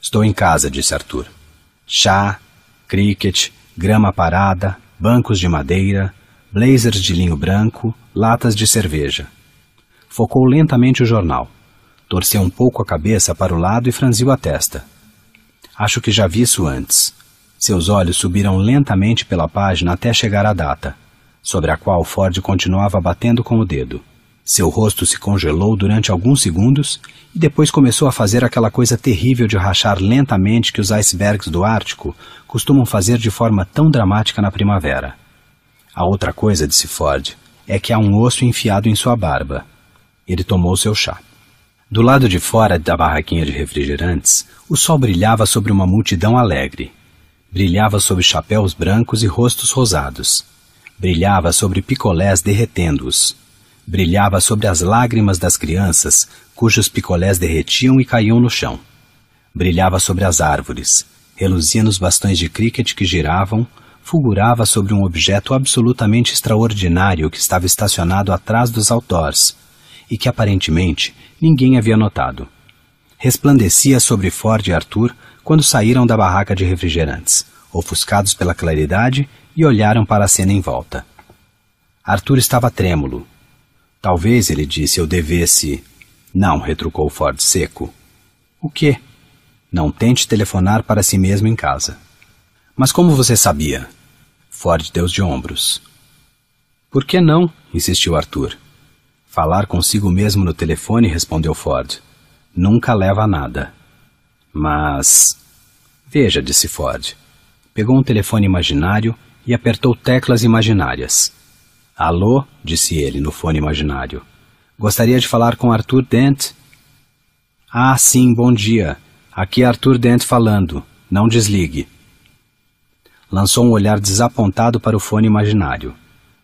Estou em casa, disse Arthur. Chá, cricket, grama parada, bancos de madeira, blazers de linho branco, latas de cerveja. Focou lentamente o jornal. Torceu um pouco a cabeça para o lado e franziu a testa. Acho que já vi isso antes. Seus olhos subiram lentamente pela página até chegar à data, sobre a qual Ford continuava batendo com o dedo. Seu rosto se congelou durante alguns segundos e depois começou a fazer aquela coisa terrível de rachar lentamente que os icebergs do Ártico costumam fazer de forma tão dramática na primavera. A outra coisa, disse Ford, é que há um osso enfiado em sua barba. Ele tomou seu chá. Do lado de fora da barraquinha de refrigerantes, o sol brilhava sobre uma multidão alegre. Brilhava sobre chapéus brancos e rostos rosados. Brilhava sobre picolés derretendo-os. Brilhava sobre as lágrimas das crianças, cujos picolés derretiam e caíam no chão. Brilhava sobre as árvores. Reluzia nos bastões de críquete que giravam, fulgurava sobre um objeto absolutamente extraordinário que estava estacionado atrás dos outdoors e que aparentemente ninguém havia notado resplandecia sobre Ford e Arthur quando saíram da barraca de refrigerantes, ofuscados pela claridade, e olharam para a cena em volta. Arthur estava trêmulo. Talvez, ele disse, eu devesse. Não, retrucou Ford seco. O quê? Não tente telefonar para si mesmo em casa. Mas como você sabia? Ford deu de ombros. Por que não? insistiu Arthur. Falar consigo mesmo no telefone, respondeu Ford. Nunca leva a nada. Mas. Veja, disse Ford. Pegou um telefone imaginário e apertou teclas imaginárias. Alô, disse ele no fone imaginário. Gostaria de falar com Arthur Dent? Ah, sim, bom dia. Aqui é Arthur Dent falando. Não desligue. Lançou um olhar desapontado para o fone imaginário.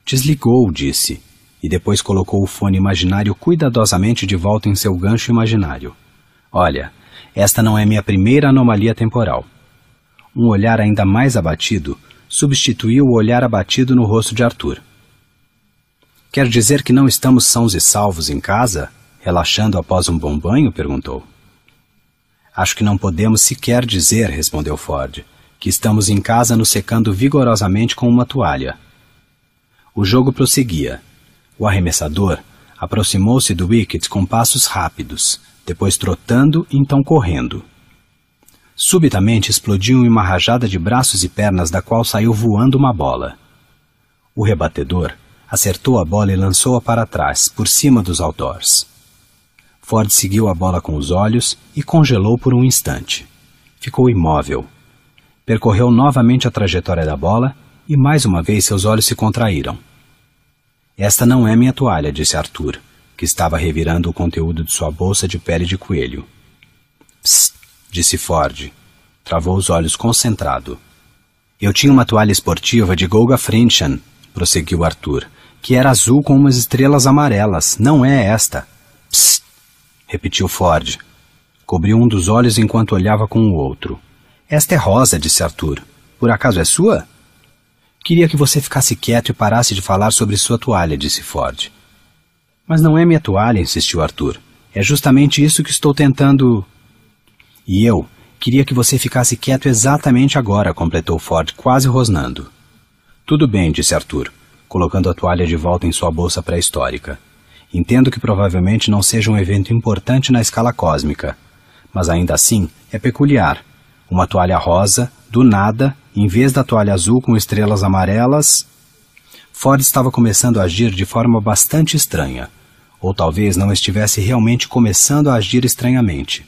Desligou, disse, e depois colocou o fone imaginário cuidadosamente de volta em seu gancho imaginário. Olha, esta não é minha primeira anomalia temporal. Um olhar ainda mais abatido substituiu o olhar abatido no rosto de Arthur. Quer dizer que não estamos sãos e salvos em casa? Relaxando após um bom banho? perguntou. Acho que não podemos sequer dizer, respondeu Ford, que estamos em casa nos secando vigorosamente com uma toalha. O jogo prosseguia. O arremessador aproximou-se do wicket com passos rápidos, depois trotando e então correndo. Subitamente explodiu uma rajada de braços e pernas da qual saiu voando uma bola. O rebatedor acertou a bola e lançou-a para trás, por cima dos outdoors. Ford seguiu a bola com os olhos e congelou por um instante. Ficou imóvel. Percorreu novamente a trajetória da bola e mais uma vez seus olhos se contraíram. Esta não é minha toalha, disse Arthur que estava revirando o conteúdo de sua bolsa de pele de coelho. Psst, disse Ford. Travou os olhos concentrado. Eu tinha uma toalha esportiva de Golga Frenchan, prosseguiu Arthur, que era azul com umas estrelas amarelas. Não é esta. Psst, repetiu Ford. Cobriu um dos olhos enquanto olhava com o outro. Esta é rosa, disse Arthur. Por acaso é sua? Queria que você ficasse quieto e parasse de falar sobre sua toalha, disse Ford. Mas não é minha toalha, insistiu Arthur. É justamente isso que estou tentando. E eu queria que você ficasse quieto exatamente agora, completou Ford, quase rosnando. Tudo bem, disse Arthur, colocando a toalha de volta em sua bolsa pré-histórica. Entendo que provavelmente não seja um evento importante na escala cósmica, mas ainda assim é peculiar. Uma toalha rosa, do nada, em vez da toalha azul com estrelas amarelas. Ford estava começando a agir de forma bastante estranha. Ou talvez não estivesse realmente começando a agir estranhamente,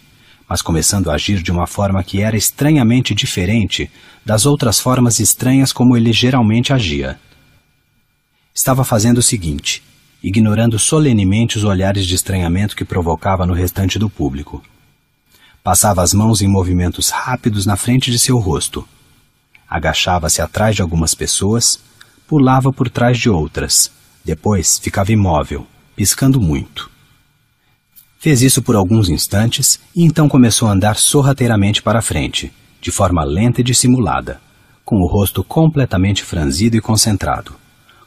mas começando a agir de uma forma que era estranhamente diferente das outras formas estranhas como ele geralmente agia. Estava fazendo o seguinte, ignorando solenemente os olhares de estranhamento que provocava no restante do público. Passava as mãos em movimentos rápidos na frente de seu rosto. Agachava-se atrás de algumas pessoas pulava por trás de outras. Depois ficava imóvel, piscando muito. Fez isso por alguns instantes e então começou a andar sorrateiramente para frente, de forma lenta e dissimulada, com o rosto completamente franzido e concentrado,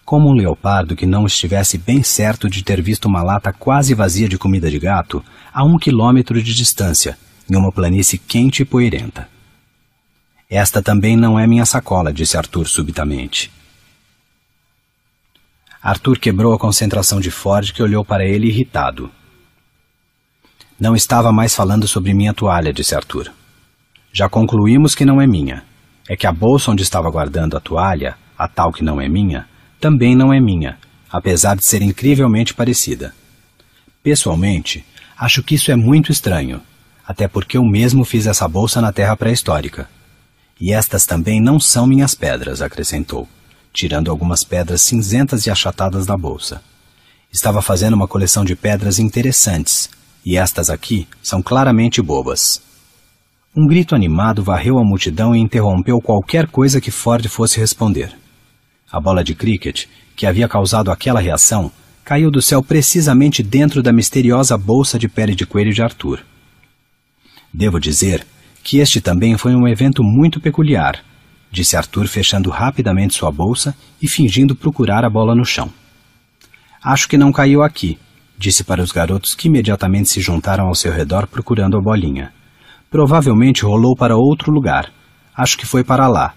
como um leopardo que não estivesse bem certo de ter visto uma lata quase vazia de comida de gato a um quilômetro de distância, em uma planície quente e poeirenta. Esta também não é minha sacola, disse Arthur subitamente. Arthur quebrou a concentração de Ford, que olhou para ele irritado. Não estava mais falando sobre minha toalha, disse Arthur. Já concluímos que não é minha. É que a bolsa onde estava guardando a toalha, a tal que não é minha, também não é minha, apesar de ser incrivelmente parecida. Pessoalmente, acho que isso é muito estranho, até porque eu mesmo fiz essa bolsa na terra pré-histórica. E estas também não são minhas pedras, acrescentou tirando algumas pedras cinzentas e achatadas da bolsa. Estava fazendo uma coleção de pedras interessantes, e estas aqui são claramente bobas. Um grito animado varreu a multidão e interrompeu qualquer coisa que Ford fosse responder. A bola de cricket, que havia causado aquela reação, caiu do céu precisamente dentro da misteriosa bolsa de pele de coelho de Arthur. Devo dizer que este também foi um evento muito peculiar, disse Arthur, fechando rapidamente sua bolsa e fingindo procurar a bola no chão. Acho que não caiu aqui, disse para os garotos que imediatamente se juntaram ao seu redor procurando a bolinha. Provavelmente rolou para outro lugar. Acho que foi para lá.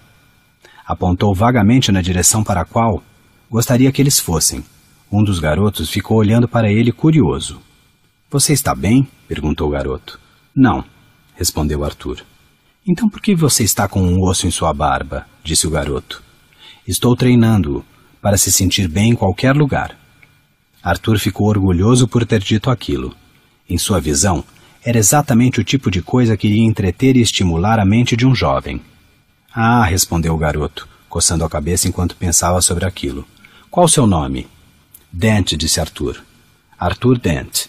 Apontou vagamente na direção para a qual gostaria que eles fossem. Um dos garotos ficou olhando para ele curioso. Você está bem? perguntou o garoto. Não, respondeu Arthur. Então por que você está com um osso em sua barba? disse o garoto. Estou treinando-o para se sentir bem em qualquer lugar. Arthur ficou orgulhoso por ter dito aquilo. Em sua visão, era exatamente o tipo de coisa que iria entreter e estimular a mente de um jovem. Ah, respondeu o garoto, coçando a cabeça enquanto pensava sobre aquilo. Qual seu nome? Dent, disse Arthur. Arthur Dent.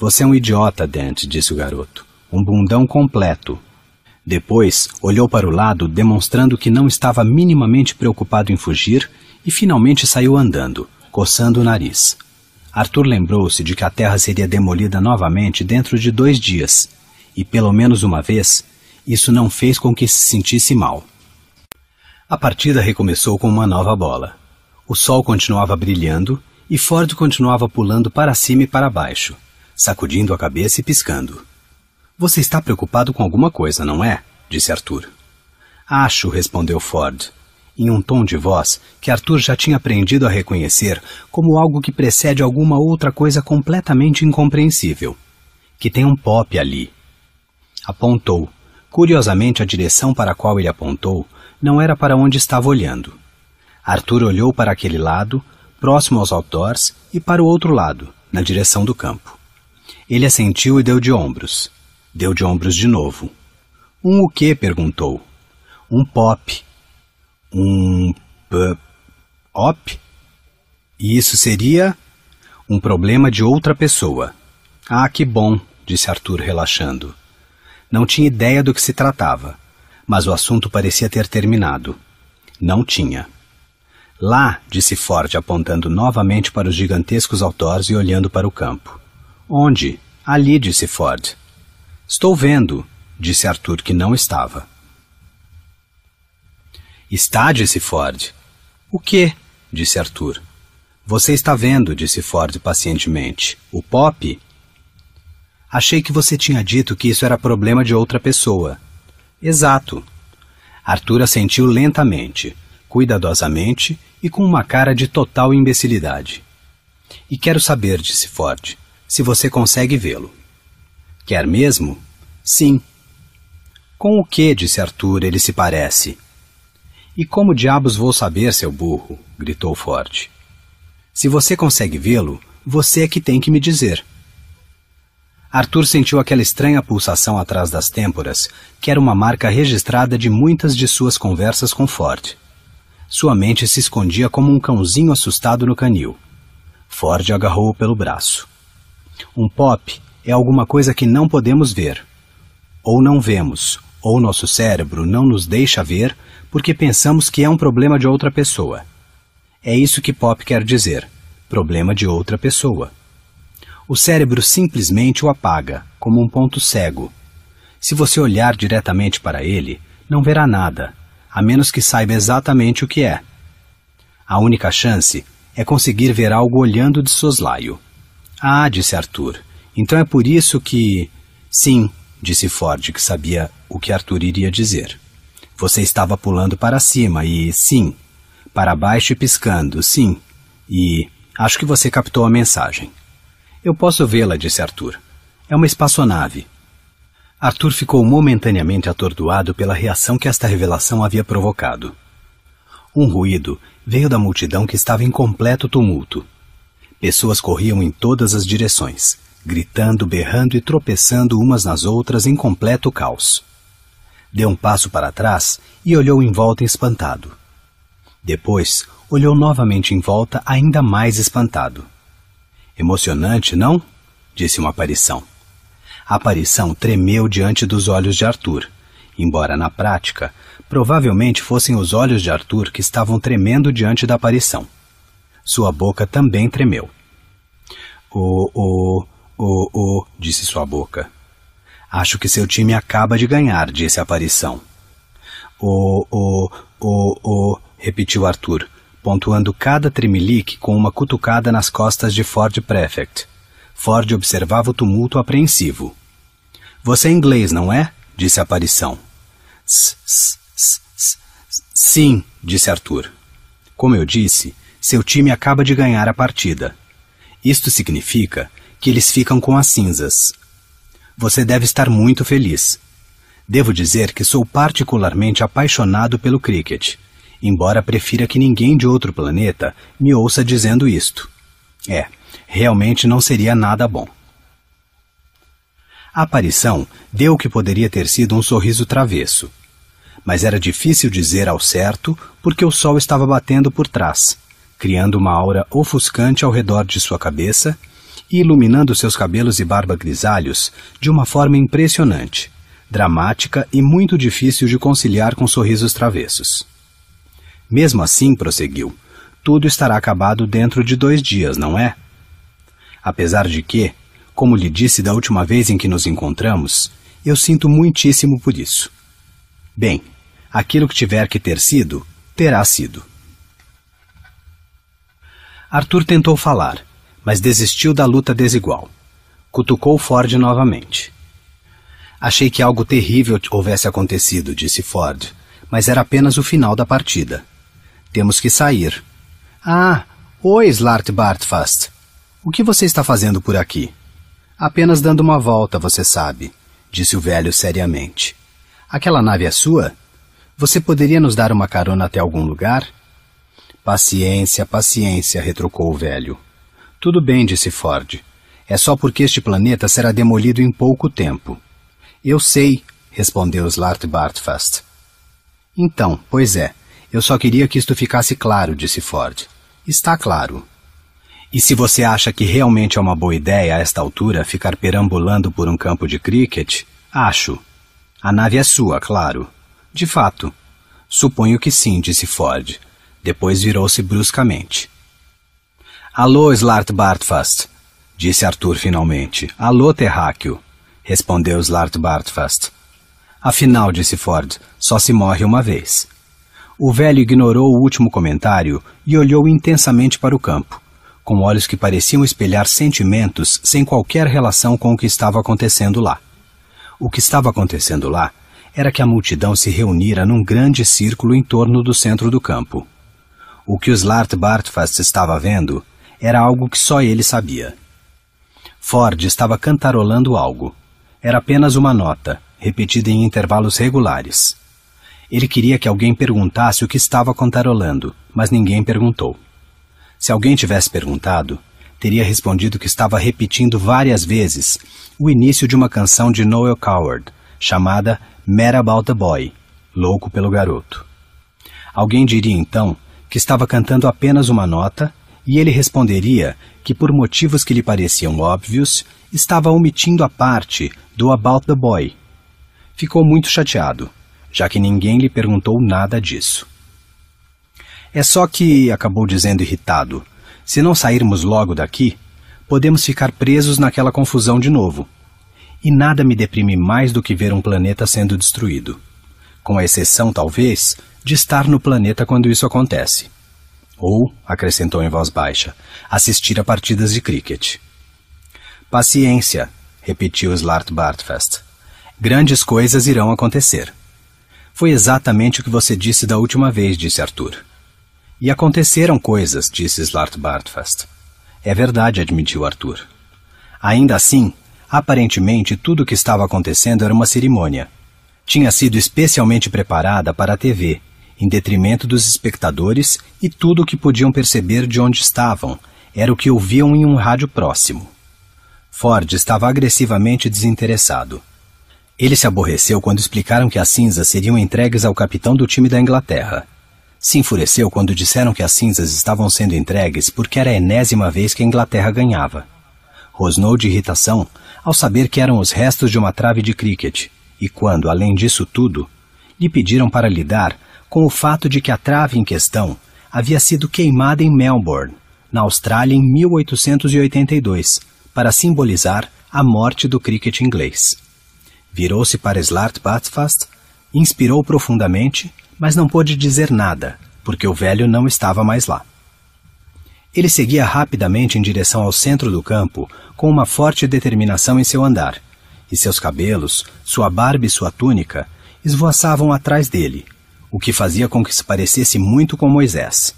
Você é um idiota, Dent, disse o garoto. Um bundão completo. Depois, olhou para o lado, demonstrando que não estava minimamente preocupado em fugir, e finalmente saiu andando, coçando o nariz. Arthur lembrou-se de que a terra seria demolida novamente dentro de dois dias, e pelo menos uma vez, isso não fez com que se sentisse mal. A partida recomeçou com uma nova bola. O sol continuava brilhando e Ford continuava pulando para cima e para baixo, sacudindo a cabeça e piscando. Você está preocupado com alguma coisa, não é? disse Arthur. Acho, respondeu Ford, em um tom de voz que Arthur já tinha aprendido a reconhecer como algo que precede alguma outra coisa completamente incompreensível. Que tem um pop ali. Apontou. Curiosamente, a direção para a qual ele apontou não era para onde estava olhando. Arthur olhou para aquele lado, próximo aos outdoors, e para o outro lado, na direção do campo. Ele assentiu e deu de ombros. Deu de ombros de novo. Um o que perguntou. Um pop. Um p op? E isso seria um problema de outra pessoa. Ah, que bom, disse Arthur relaxando. Não tinha ideia do que se tratava, mas o assunto parecia ter terminado. Não tinha. Lá, disse Ford, apontando novamente para os gigantescos outdoors e olhando para o campo. Onde? Ali, disse Ford. Estou vendo, disse Arthur, que não estava. Está, disse Ford. O quê? disse Arthur. Você está vendo, disse Ford pacientemente. O pop? Achei que você tinha dito que isso era problema de outra pessoa. Exato. Arthur assentiu lentamente, cuidadosamente e com uma cara de total imbecilidade. E quero saber, disse Ford, se você consegue vê-lo. Quer mesmo? Sim. Com o que, disse Arthur, ele se parece? E como diabos vou saber, seu burro? gritou Forte. Se você consegue vê-lo, você é que tem que me dizer. Arthur sentiu aquela estranha pulsação atrás das têmporas, que era uma marca registrada de muitas de suas conversas com Ford. Sua mente se escondia como um cãozinho assustado no canil. Ford agarrou-o pelo braço. Um pop é alguma coisa que não podemos ver, ou não vemos, ou nosso cérebro não nos deixa ver porque pensamos que é um problema de outra pessoa. É isso que Pop quer dizer: problema de outra pessoa. O cérebro simplesmente o apaga, como um ponto cego. Se você olhar diretamente para ele, não verá nada, a menos que saiba exatamente o que é. A única chance é conseguir ver algo olhando de soslaio. Ah, disse Arthur, então é por isso que, sim, disse Ford, que sabia o que Arthur iria dizer. Você estava pulando para cima e, sim, para baixo e piscando, sim, e acho que você captou a mensagem. Eu posso vê-la, disse Arthur. É uma espaçonave. Arthur ficou momentaneamente atordoado pela reação que esta revelação havia provocado. Um ruído veio da multidão que estava em completo tumulto. Pessoas corriam em todas as direções, gritando, berrando e tropeçando umas nas outras em completo caos. Deu um passo para trás e olhou em volta espantado. Depois, olhou novamente em volta, ainda mais espantado. Emocionante, não? disse uma aparição. A aparição tremeu diante dos olhos de Arthur, embora na prática provavelmente fossem os olhos de Arthur que estavam tremendo diante da aparição. Sua boca também tremeu. O, o, Oh, oh, disse sua boca. Acho que seu time acaba de ganhar, disse a aparição. Oh, oh, oh, oh, repetiu Arthur, pontuando cada tremelique com uma cutucada nas costas de Ford Prefect. Ford observava o tumulto apreensivo. Você é inglês, não é? disse a aparição. S -s -s Sim, disse Arthur. Como eu disse, seu time acaba de ganhar a partida. Isto significa que eles ficam com as cinzas. Você deve estar muito feliz. Devo dizer que sou particularmente apaixonado pelo cricket, embora prefira que ninguém de outro planeta me ouça dizendo isto. É, realmente não seria nada bom. A aparição deu o que poderia ter sido um sorriso travesso. Mas era difícil dizer ao certo porque o sol estava batendo por trás, criando uma aura ofuscante ao redor de sua cabeça iluminando seus cabelos e barba grisalhos de uma forma impressionante, dramática e muito difícil de conciliar com sorrisos travessos. Mesmo assim, prosseguiu, tudo estará acabado dentro de dois dias, não é? Apesar de que, como lhe disse da última vez em que nos encontramos, eu sinto muitíssimo por isso. Bem, aquilo que tiver que ter sido, terá sido. Arthur tentou falar, mas desistiu da luta desigual. Cutucou Ford novamente. Achei que algo terrível houvesse acontecido, disse Ford, mas era apenas o final da partida. Temos que sair. Ah, oi, Slart Bartfast. O que você está fazendo por aqui? Apenas dando uma volta, você sabe, disse o velho seriamente. Aquela nave é sua? Você poderia nos dar uma carona até algum lugar? Paciência, paciência, retrucou o velho. Tudo bem, disse Ford. É só porque este planeta será demolido em pouco tempo. Eu sei, respondeu Slart Bartfast. Então, pois é. Eu só queria que isto ficasse claro, disse Ford. Está claro. E se você acha que realmente é uma boa ideia a esta altura ficar perambulando por um campo de cricket, acho. A nave é sua, claro. De fato. Suponho que sim, disse Ford. Depois virou-se bruscamente. Alô, Slart Bartfast, disse Arthur finalmente. Alô, Terráqueo, respondeu Slart Bartfast. Afinal, disse Ford, só se morre uma vez. O velho ignorou o último comentário e olhou intensamente para o campo, com olhos que pareciam espelhar sentimentos sem qualquer relação com o que estava acontecendo lá. O que estava acontecendo lá era que a multidão se reunira num grande círculo em torno do centro do campo. O que o Slart Bartfast estava vendo era algo que só ele sabia. Ford estava cantarolando algo. Era apenas uma nota, repetida em intervalos regulares. Ele queria que alguém perguntasse o que estava cantarolando, mas ninguém perguntou. Se alguém tivesse perguntado, teria respondido que estava repetindo várias vezes o início de uma canção de Noel Coward, chamada Mad About the Boy, Louco pelo Garoto. Alguém diria então que estava cantando apenas uma nota e ele responderia que, por motivos que lhe pareciam óbvios, estava omitindo a parte do About the Boy. Ficou muito chateado, já que ninguém lhe perguntou nada disso. É só que, acabou dizendo irritado, se não sairmos logo daqui, podemos ficar presos naquela confusão de novo. E nada me deprime mais do que ver um planeta sendo destruído. Com a exceção, talvez, de estar no planeta quando isso acontece. Ou, acrescentou em voz baixa, assistir a partidas de cricket. Paciência, repetiu Slart Bartfest. Grandes coisas irão acontecer. Foi exatamente o que você disse da última vez, disse Arthur. E aconteceram coisas, disse Slart Bartfest. É verdade, admitiu Arthur. Ainda assim, aparentemente tudo o que estava acontecendo era uma cerimônia. Tinha sido especialmente preparada para a TV em detrimento dos espectadores e tudo o que podiam perceber de onde estavam, era o que ouviam em um rádio próximo. Ford estava agressivamente desinteressado. Ele se aborreceu quando explicaram que as cinzas seriam entregues ao capitão do time da Inglaterra. Se enfureceu quando disseram que as cinzas estavam sendo entregues porque era a enésima vez que a Inglaterra ganhava. Rosnou de irritação ao saber que eram os restos de uma trave de cricket e quando, além disso tudo, lhe pediram para lhe dar com o fato de que a trave em questão havia sido queimada em Melbourne, na Austrália, em 1882, para simbolizar a morte do cricket inglês. Virou-se para Slart Batfast, inspirou profundamente, mas não pôde dizer nada, porque o velho não estava mais lá. Ele seguia rapidamente em direção ao centro do campo, com uma forte determinação em seu andar, e seus cabelos, sua barba e sua túnica esvoaçavam atrás dele, o que fazia com que se parecesse muito com Moisés.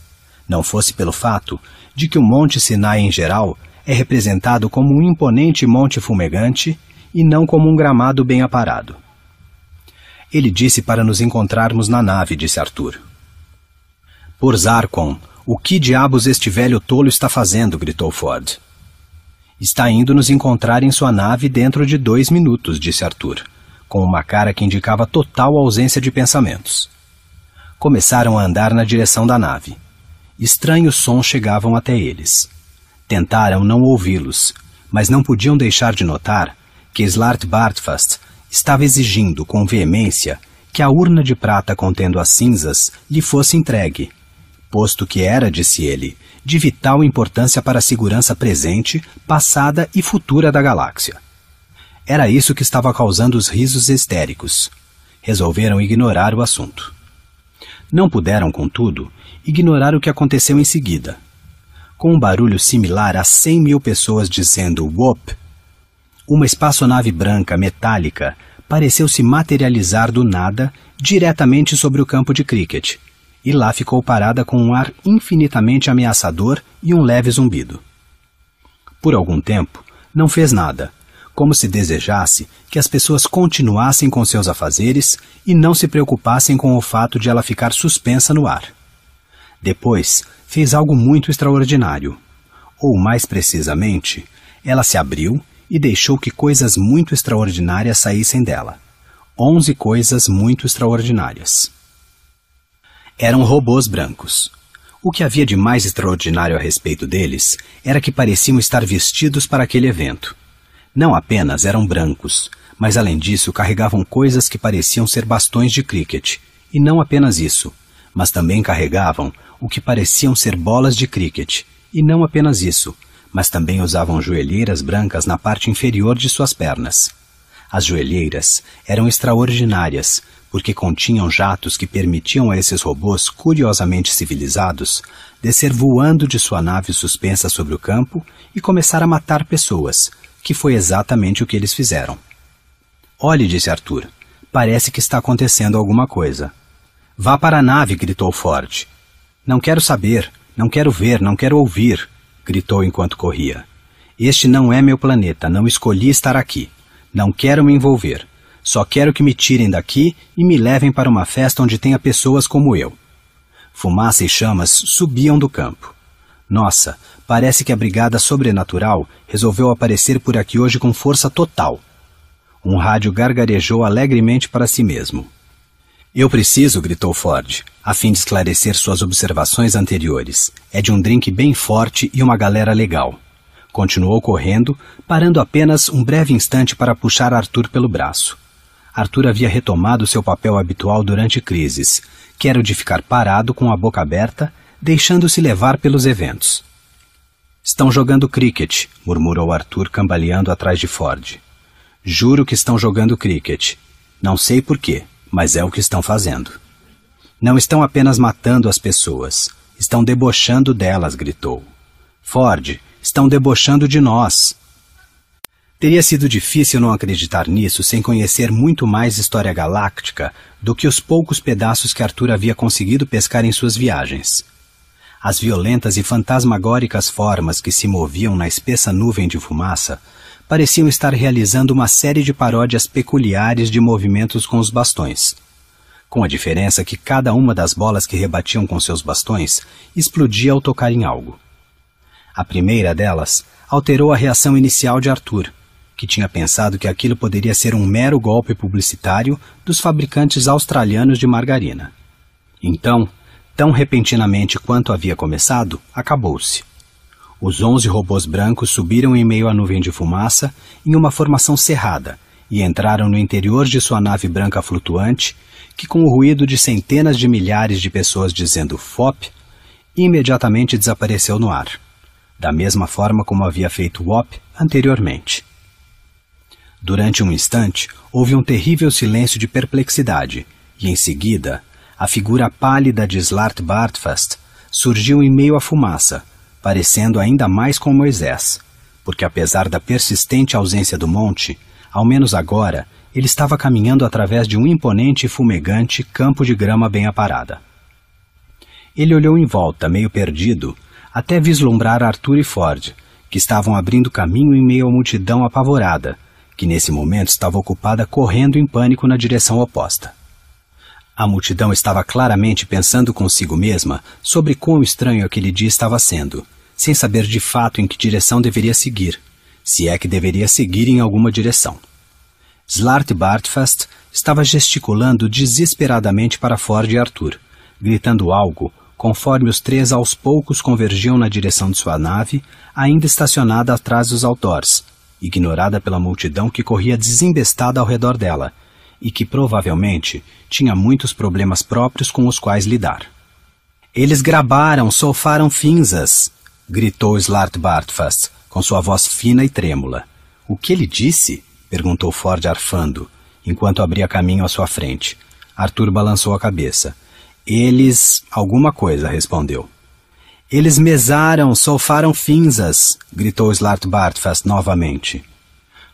Não fosse pelo fato de que o Monte Sinai em geral é representado como um imponente monte fumegante e não como um gramado bem aparado. Ele disse para nos encontrarmos na nave, disse Arthur. Por Zarquan, o que diabos este velho tolo está fazendo? gritou Ford. Está indo nos encontrar em sua nave dentro de dois minutos, disse Arthur, com uma cara que indicava total ausência de pensamentos começaram a andar na direção da nave. Estranhos sons chegavam até eles. Tentaram não ouvi-los, mas não podiam deixar de notar que Slart Bartfast estava exigindo com veemência que a urna de prata contendo as cinzas lhe fosse entregue, posto que era, disse ele, de vital importância para a segurança presente, passada e futura da galáxia. Era isso que estava causando os risos histéricos. Resolveram ignorar o assunto. Não puderam, contudo, ignorar o que aconteceu em seguida. Com um barulho similar a 100 mil pessoas dizendo whoop, uma espaçonave branca metálica pareceu se materializar do nada diretamente sobre o campo de críquete, e lá ficou parada com um ar infinitamente ameaçador e um leve zumbido. Por algum tempo, não fez nada, como se desejasse que as pessoas continuassem com seus afazeres e não se preocupassem com o fato de ela ficar suspensa no ar. Depois, fez algo muito extraordinário. Ou, mais precisamente, ela se abriu e deixou que coisas muito extraordinárias saíssem dela. Onze coisas muito extraordinárias. Eram robôs brancos. O que havia de mais extraordinário a respeito deles era que pareciam estar vestidos para aquele evento. Não apenas eram brancos, mas além disso carregavam coisas que pareciam ser bastões de cricket. E não apenas isso, mas também carregavam o que pareciam ser bolas de cricket. E não apenas isso, mas também usavam joelheiras brancas na parte inferior de suas pernas. As joelheiras eram extraordinárias, porque continham jatos que permitiam a esses robôs curiosamente civilizados descer voando de sua nave suspensa sobre o campo e começar a matar pessoas, que foi exatamente o que eles fizeram. Olhe, disse Arthur. Parece que está acontecendo alguma coisa. Vá para a nave, gritou Forte. Não quero saber, não quero ver, não quero ouvir, gritou enquanto corria. Este não é meu planeta, não escolhi estar aqui. Não quero me envolver. Só quero que me tirem daqui e me levem para uma festa onde tenha pessoas como eu. Fumaça e chamas subiam do campo. Nossa, parece que a Brigada Sobrenatural resolveu aparecer por aqui hoje com força total. Um rádio gargarejou alegremente para si mesmo. Eu preciso, gritou Ford, a fim de esclarecer suas observações anteriores. É de um drink bem forte e uma galera legal. Continuou correndo, parando apenas um breve instante para puxar Arthur pelo braço. Arthur havia retomado seu papel habitual durante crises, que era o de ficar parado com a boca aberta deixando-se levar pelos eventos. Estão jogando cricket, murmurou Arthur cambaleando atrás de Ford. Juro que estão jogando cricket. Não sei porquê, mas é o que estão fazendo. Não estão apenas matando as pessoas, estão debochando delas, gritou. Ford, estão debochando de nós. Teria sido difícil não acreditar nisso sem conhecer muito mais história galáctica do que os poucos pedaços que Arthur havia conseguido pescar em suas viagens. As violentas e fantasmagóricas formas que se moviam na espessa nuvem de fumaça pareciam estar realizando uma série de paródias peculiares de movimentos com os bastões. Com a diferença que cada uma das bolas que rebatiam com seus bastões explodia ao tocar em algo. A primeira delas alterou a reação inicial de Arthur, que tinha pensado que aquilo poderia ser um mero golpe publicitário dos fabricantes australianos de margarina. Então, Tão repentinamente quanto havia começado, acabou-se. Os onze robôs brancos subiram em meio à nuvem de fumaça, em uma formação cerrada, e entraram no interior de sua nave branca flutuante, que, com o ruído de centenas de milhares de pessoas dizendo FOP, imediatamente desapareceu no ar, da mesma forma como havia feito WOP anteriormente. Durante um instante, houve um terrível silêncio de perplexidade, e em seguida, a figura pálida de Slart Bartfast surgiu em meio à fumaça, parecendo ainda mais com Moisés, porque apesar da persistente ausência do monte, ao menos agora, ele estava caminhando através de um imponente e fumegante campo de grama bem aparada. Ele olhou em volta, meio perdido, até vislumbrar Arthur e Ford, que estavam abrindo caminho em meio à multidão apavorada, que nesse momento estava ocupada correndo em pânico na direção oposta. A multidão estava claramente pensando consigo mesma sobre quão estranho aquele dia estava sendo, sem saber de fato em que direção deveria seguir, se é que deveria seguir em alguma direção. Slart Bartfast estava gesticulando desesperadamente para Ford e Arthur, gritando algo conforme os três aos poucos convergiam na direção de sua nave, ainda estacionada atrás dos outdoors, ignorada pela multidão que corria desembestada ao redor dela e que provavelmente tinha muitos problemas próprios com os quais lidar. Eles grabaram, solfaram finzas, gritou Slart Bartfast, com sua voz fina e trêmula. O que ele disse? perguntou Ford arfando, enquanto abria caminho à sua frente. Arthur balançou a cabeça. Eles. alguma coisa, respondeu. Eles mesaram, solfaram finzas, gritou Slart Bartfast novamente.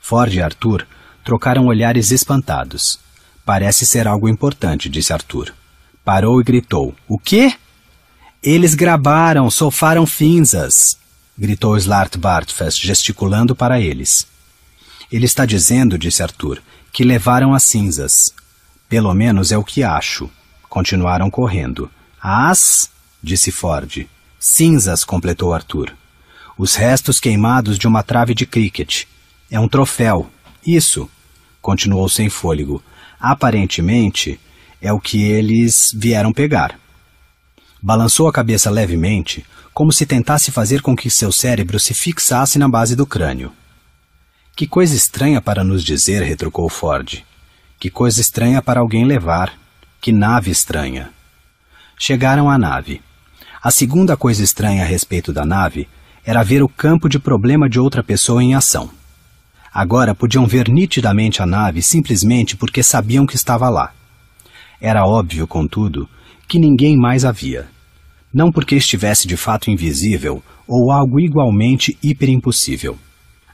Ford e Arthur Trocaram olhares espantados. Parece ser algo importante, disse Arthur. Parou e gritou: O quê? Eles grabaram, sofaram finzas! gritou Slart Bartfest, gesticulando para eles. Ele está dizendo, disse Arthur, que levaram as cinzas. Pelo menos é o que acho. Continuaram correndo. As, disse Ford. Cinzas, completou Arthur. Os restos queimados de uma trave de cricket. É um troféu, isso, continuou sem fôlego, aparentemente é o que eles vieram pegar. Balançou a cabeça levemente, como se tentasse fazer com que seu cérebro se fixasse na base do crânio. Que coisa estranha para nos dizer, retrucou Ford. Que coisa estranha para alguém levar. Que nave estranha. Chegaram à nave. A segunda coisa estranha a respeito da nave era ver o campo de problema de outra pessoa em ação. Agora podiam ver nitidamente a nave simplesmente porque sabiam que estava lá. Era óbvio, contudo, que ninguém mais havia, Não porque estivesse de fato invisível ou algo igualmente hiperimpossível.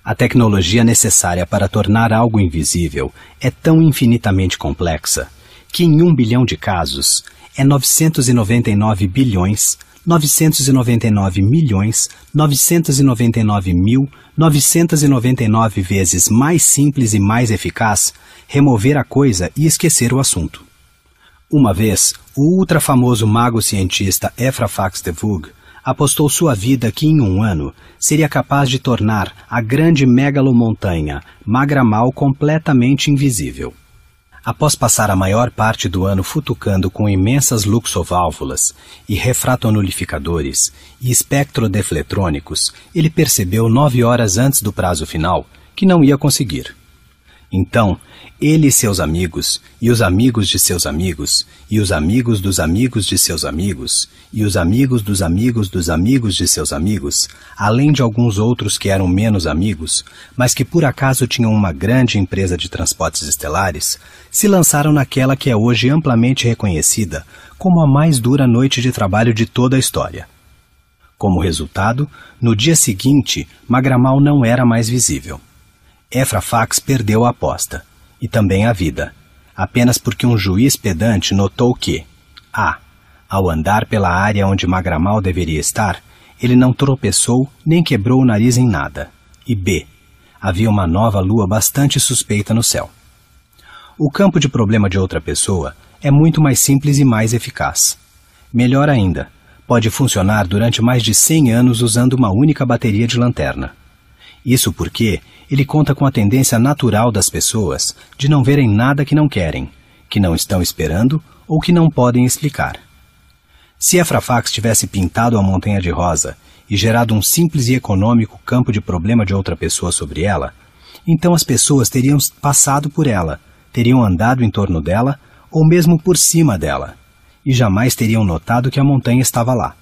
A tecnologia necessária para tornar algo invisível é tão infinitamente complexa que, em um bilhão de casos, é 999 bilhões 999 milhões 999 mil 999 vezes mais simples e mais eficaz remover a coisa e esquecer o assunto. Uma vez, o ultrafamoso mago cientista Efrafax de Vogue apostou sua vida que em um ano seria capaz de tornar a grande megalomontanha magramal completamente invisível. Após passar a maior parte do ano futucando com imensas luxoválvulas e refratonulificadores e espectrodefletrônicos, ele percebeu nove horas antes do prazo final que não ia conseguir. Então, ele e seus amigos, e os amigos de seus amigos, e os amigos dos amigos de seus amigos, e os amigos dos amigos dos amigos de seus amigos, além de alguns outros que eram menos amigos, mas que por acaso tinham uma grande empresa de transportes estelares, se lançaram naquela que é hoje amplamente reconhecida como a mais dura noite de trabalho de toda a história. Como resultado, no dia seguinte, Magramal não era mais visível. Efrafax perdeu a aposta, e também a vida, apenas porque um juiz pedante notou que a. Ao andar pela área onde Magramal deveria estar, ele não tropeçou nem quebrou o nariz em nada, e b. Havia uma nova lua bastante suspeita no céu. O campo de problema de outra pessoa é muito mais simples e mais eficaz. Melhor ainda, pode funcionar durante mais de 100 anos usando uma única bateria de lanterna. Isso porque ele conta com a tendência natural das pessoas de não verem nada que não querem, que não estão esperando ou que não podem explicar. Se Efrafax tivesse pintado a montanha de rosa e gerado um simples e econômico campo de problema de outra pessoa sobre ela, então as pessoas teriam passado por ela, teriam andado em torno dela ou mesmo por cima dela, e jamais teriam notado que a montanha estava lá.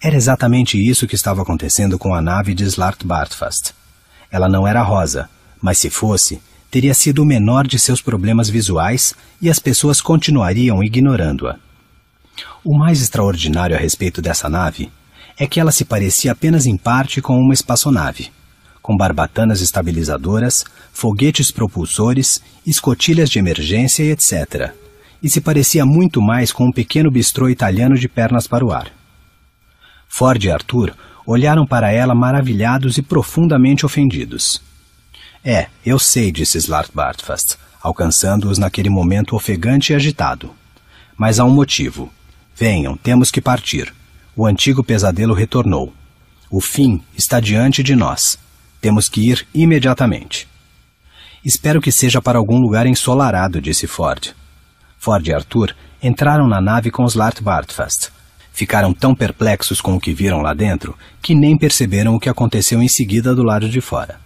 Era exatamente isso que estava acontecendo com a nave de Slartbartfast. Ela não era rosa, mas se fosse, teria sido o menor de seus problemas visuais e as pessoas continuariam ignorando-a. O mais extraordinário a respeito dessa nave é que ela se parecia apenas em parte com uma espaçonave, com barbatanas estabilizadoras, foguetes propulsores, escotilhas de emergência e etc. E se parecia muito mais com um pequeno bistrô italiano de pernas para o ar. Ford e Arthur olharam para ela maravilhados e profundamente ofendidos. É, eu sei, disse Slart Bartfast, alcançando-os naquele momento ofegante e agitado. Mas há um motivo. Venham, temos que partir. O antigo pesadelo retornou. O fim está diante de nós. Temos que ir imediatamente. Espero que seja para algum lugar ensolarado, disse Ford. Ford e Arthur entraram na nave com Slart Bartfast, Ficaram tão perplexos com o que viram lá dentro que nem perceberam o que aconteceu em seguida do lado de fora.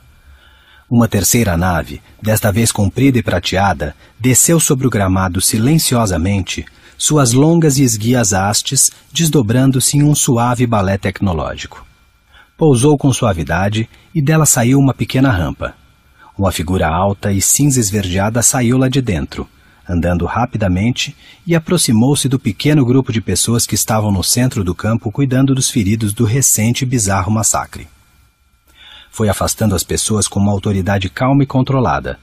Uma terceira nave, desta vez comprida e prateada, desceu sobre o gramado silenciosamente, suas longas e esguias hastes desdobrando-se em um suave balé tecnológico. Pousou com suavidade e dela saiu uma pequena rampa. Uma figura alta e cinza esverdeada saiu lá de dentro, andando rapidamente, e aproximou-se do pequeno grupo de pessoas que estavam no centro do campo cuidando dos feridos do recente e bizarro massacre. Foi afastando as pessoas com uma autoridade calma e controlada,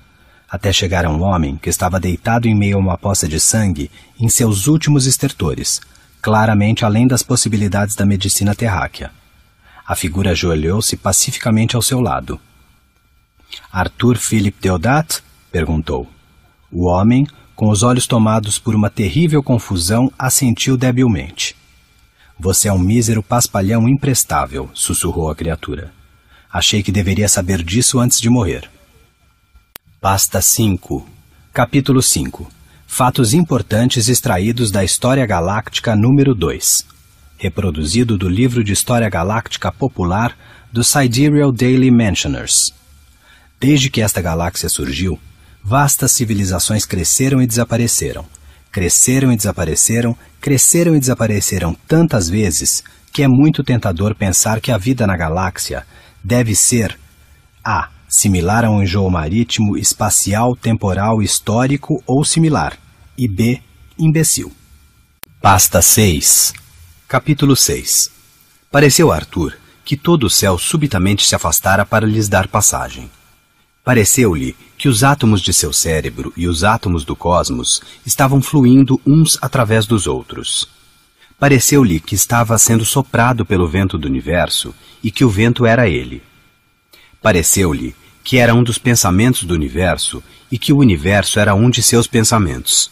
até chegar a um homem que estava deitado em meio a uma poça de sangue em seus últimos estertores, claramente além das possibilidades da medicina terráquea. A figura ajoelhou-se pacificamente ao seu lado. Arthur Philip Deodat? perguntou. O homem, com os olhos tomados por uma terrível confusão, assentiu debilmente. Você é um mísero paspalhão imprestável, sussurrou a criatura. Achei que deveria saber disso antes de morrer. Pasta 5. Capítulo 5. Fatos importantes extraídos da História Galáctica número 2. Reproduzido do livro de História Galáctica Popular do Sidereal Daily Mentioners. Desde que esta galáxia surgiu, Vastas civilizações cresceram e desapareceram. Cresceram e desapareceram, cresceram e desapareceram tantas vezes que é muito tentador pensar que a vida na galáxia deve ser A. Similar a um enjoo marítimo, espacial, temporal, histórico ou similar, e B. Imbecil. Pasta 6 Capítulo 6 Pareceu a Arthur que todo o céu subitamente se afastara para lhes dar passagem. Pareceu-lhe que os átomos de seu cérebro e os átomos do cosmos estavam fluindo uns através dos outros. Pareceu-lhe que estava sendo soprado pelo vento do universo e que o vento era ele. Pareceu-lhe que era um dos pensamentos do universo e que o universo era um de seus pensamentos.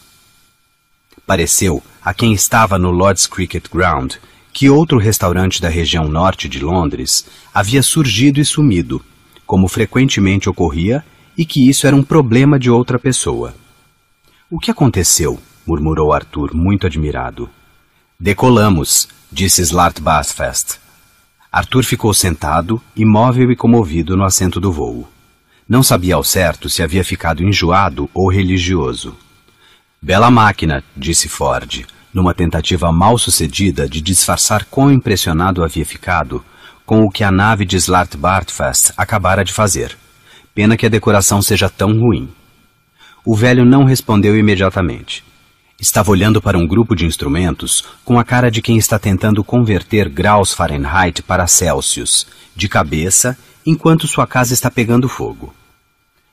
Pareceu a quem estava no Lord's Cricket Ground que outro restaurante da região norte de Londres havia surgido e sumido como frequentemente ocorria, e que isso era um problema de outra pessoa. O que aconteceu? murmurou Arthur, muito admirado. Decolamos, disse Slart Basfest. Arthur ficou sentado, imóvel e comovido no assento do voo. Não sabia ao certo se havia ficado enjoado ou religioso. Bela máquina, disse Ford, numa tentativa mal sucedida de disfarçar quão impressionado havia ficado com o que a nave de Slart Bartfast acabara de fazer. Pena que a decoração seja tão ruim. O velho não respondeu imediatamente. Estava olhando para um grupo de instrumentos com a cara de quem está tentando converter graus Fahrenheit para Celsius, de cabeça, enquanto sua casa está pegando fogo.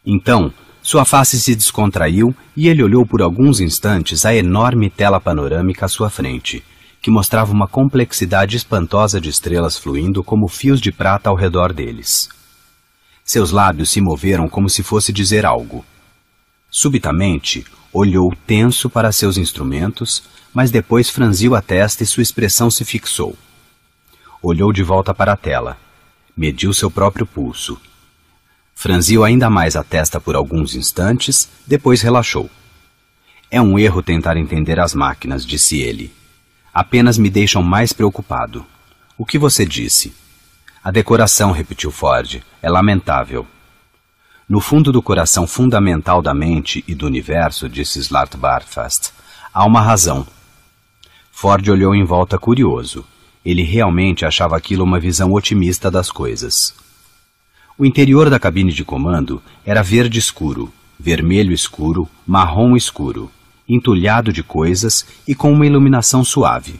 Então, sua face se descontraiu e ele olhou por alguns instantes a enorme tela panorâmica à sua frente, que mostrava uma complexidade espantosa de estrelas fluindo como fios de prata ao redor deles. Seus lábios se moveram como se fosse dizer algo. Subitamente, olhou tenso para seus instrumentos, mas depois franziu a testa e sua expressão se fixou. Olhou de volta para a tela. Mediu seu próprio pulso. Franziu ainda mais a testa por alguns instantes, depois relaxou. É um erro tentar entender as máquinas, disse ele apenas me deixam mais preocupado. O que você disse? A decoração, repetiu Ford, é lamentável. No fundo do coração fundamental da mente e do universo, disse Slart Barfast, há uma razão. Ford olhou em volta curioso. Ele realmente achava aquilo uma visão otimista das coisas. O interior da cabine de comando era verde escuro, vermelho escuro, marrom escuro entulhado de coisas e com uma iluminação suave.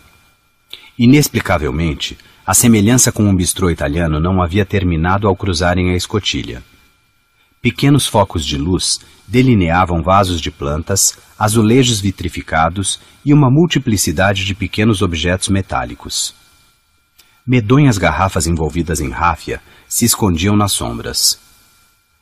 Inexplicavelmente, a semelhança com um bistrô italiano não havia terminado ao cruzarem a escotilha. Pequenos focos de luz delineavam vasos de plantas, azulejos vitrificados e uma multiplicidade de pequenos objetos metálicos. Medonhas garrafas envolvidas em ráfia se escondiam nas sombras.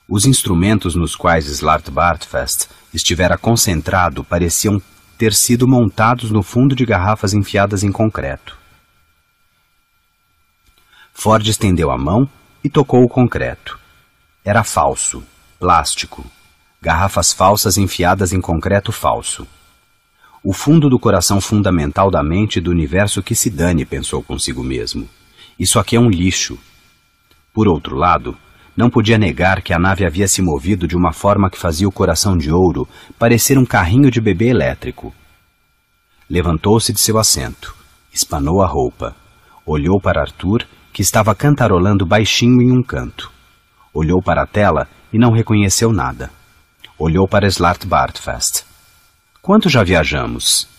Os instrumentos nos quais Slart Bartfest estivera concentrado pareciam ter sido montados no fundo de garrafas enfiadas em concreto. Ford estendeu a mão e tocou o concreto. Era falso, plástico, garrafas falsas enfiadas em concreto falso. O fundo do coração fundamental da mente do universo que se dane, pensou consigo mesmo. Isso aqui é um lixo. Por outro lado, não podia negar que a nave havia se movido de uma forma que fazia o coração de ouro parecer um carrinho de bebê elétrico. Levantou-se de seu assento, espanou a roupa, olhou para Arthur, que estava cantarolando baixinho em um canto. Olhou para a tela e não reconheceu nada. Olhou para Slart Bartfast. Quanto já viajamos?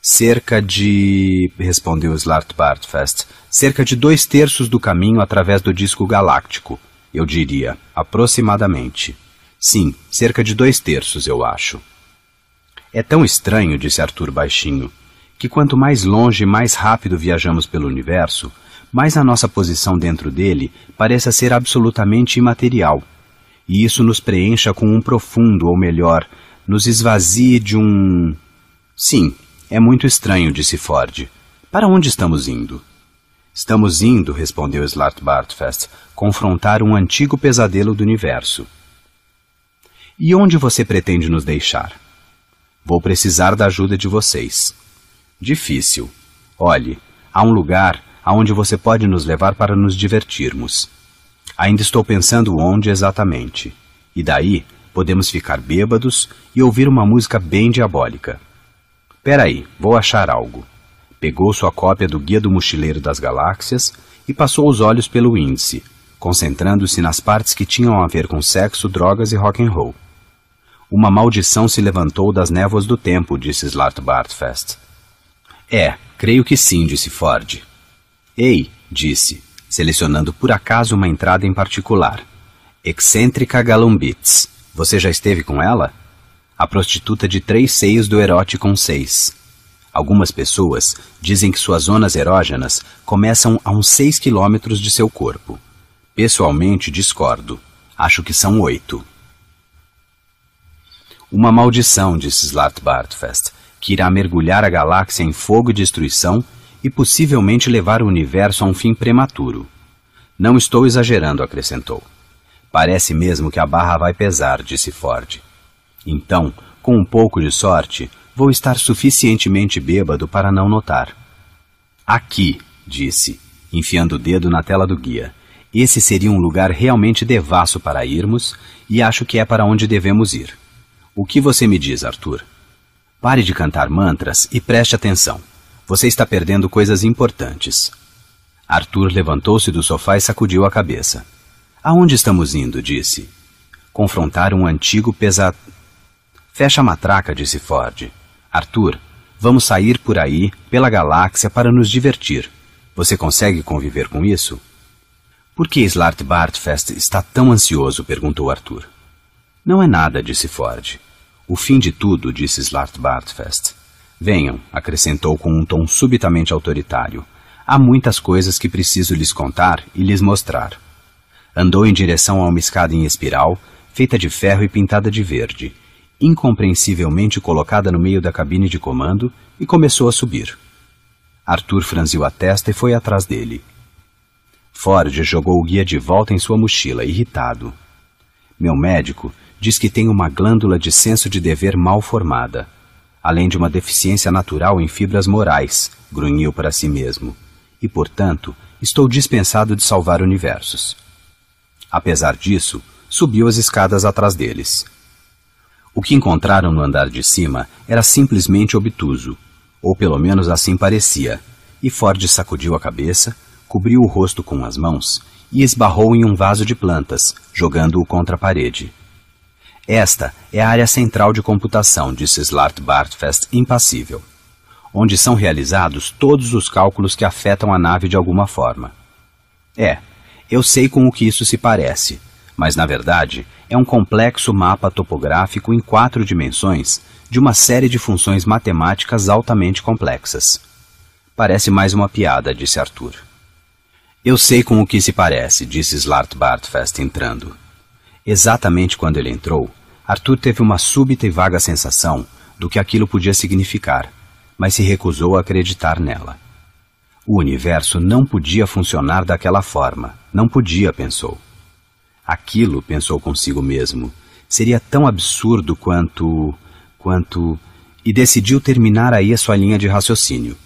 Cerca de. respondeu Slart Bartfast. Cerca de dois terços do caminho através do disco galáctico eu diria, aproximadamente. Sim, cerca de dois terços, eu acho. É tão estranho, disse Arthur baixinho, que quanto mais longe e mais rápido viajamos pelo universo, mais a nossa posição dentro dele pareça ser absolutamente imaterial. E isso nos preencha com um profundo, ou melhor, nos esvazie de um. Sim, é muito estranho, disse Ford. Para onde estamos indo? Estamos indo, respondeu Slartbartfest, confrontar um antigo pesadelo do universo. E onde você pretende nos deixar? Vou precisar da ajuda de vocês. Difícil. Olhe, há um lugar aonde você pode nos levar para nos divertirmos. Ainda estou pensando onde exatamente. E daí podemos ficar bêbados e ouvir uma música bem diabólica. Peraí, vou achar algo pegou sua cópia do Guia do Mochileiro das Galáxias e passou os olhos pelo índice, concentrando-se nas partes que tinham a ver com sexo, drogas e rock and roll. Uma maldição se levantou das névoas do tempo, disse Slart Bartfest. É, creio que sim, disse Ford. Ei, disse, selecionando por acaso uma entrada em particular. Excêntrica Galombits. Você já esteve com ela? A prostituta de três seios do erótico com seis. Algumas pessoas dizem que suas zonas erógenas começam a uns 6 quilômetros de seu corpo. Pessoalmente discordo. Acho que são oito. Uma maldição, disse Slat Bartfest, que irá mergulhar a galáxia em fogo e destruição e possivelmente levar o universo a um fim prematuro. Não estou exagerando, acrescentou. Parece mesmo que a barra vai pesar, disse Ford. Então, com um pouco de sorte, Vou estar suficientemente bêbado para não notar. Aqui, disse, enfiando o dedo na tela do guia. Esse seria um lugar realmente devasso para irmos, e acho que é para onde devemos ir. O que você me diz, Arthur? Pare de cantar mantras e preste atenção. Você está perdendo coisas importantes. Arthur levantou-se do sofá e sacudiu a cabeça. Aonde estamos indo? disse. Confrontar um antigo pesado. Fecha a matraca, disse Ford. Arthur, vamos sair por aí, pela galáxia, para nos divertir. Você consegue conviver com isso? Por que Slart Bartfest está tão ansioso? perguntou Arthur. Não é nada, disse Ford. O fim de tudo, disse Slart Bartfest. Venham, acrescentou com um tom subitamente autoritário. Há muitas coisas que preciso lhes contar e lhes mostrar. Andou em direção a uma escada em espiral, feita de ferro e pintada de verde, incompreensivelmente colocada no meio da cabine de comando e começou a subir. Arthur franziu a testa e foi atrás dele. Ford jogou o guia de volta em sua mochila, irritado. Meu médico diz que tem uma glândula de senso de dever mal formada, além de uma deficiência natural em fibras morais, grunhiu para si mesmo, e, portanto, estou dispensado de salvar universos. Apesar disso, subiu as escadas atrás deles. O que encontraram no andar de cima era simplesmente obtuso, ou pelo menos assim parecia, e Ford sacudiu a cabeça, cobriu o rosto com as mãos e esbarrou em um vaso de plantas, jogando-o contra a parede. Esta é a área central de computação, disse Slart Bartfest impassível, onde são realizados todos os cálculos que afetam a nave de alguma forma. É, eu sei com o que isso se parece, mas na verdade é um complexo mapa topográfico em quatro dimensões de uma série de funções matemáticas altamente complexas. Parece mais uma piada, disse Arthur. Eu sei com o que se parece, disse Slart Bartfest entrando. Exatamente quando ele entrou, Arthur teve uma súbita e vaga sensação do que aquilo podia significar, mas se recusou a acreditar nela. O universo não podia funcionar daquela forma, não podia, pensou. Aquilo, pensou consigo mesmo, seria tão absurdo quanto. quanto. e decidiu terminar aí a sua linha de raciocínio.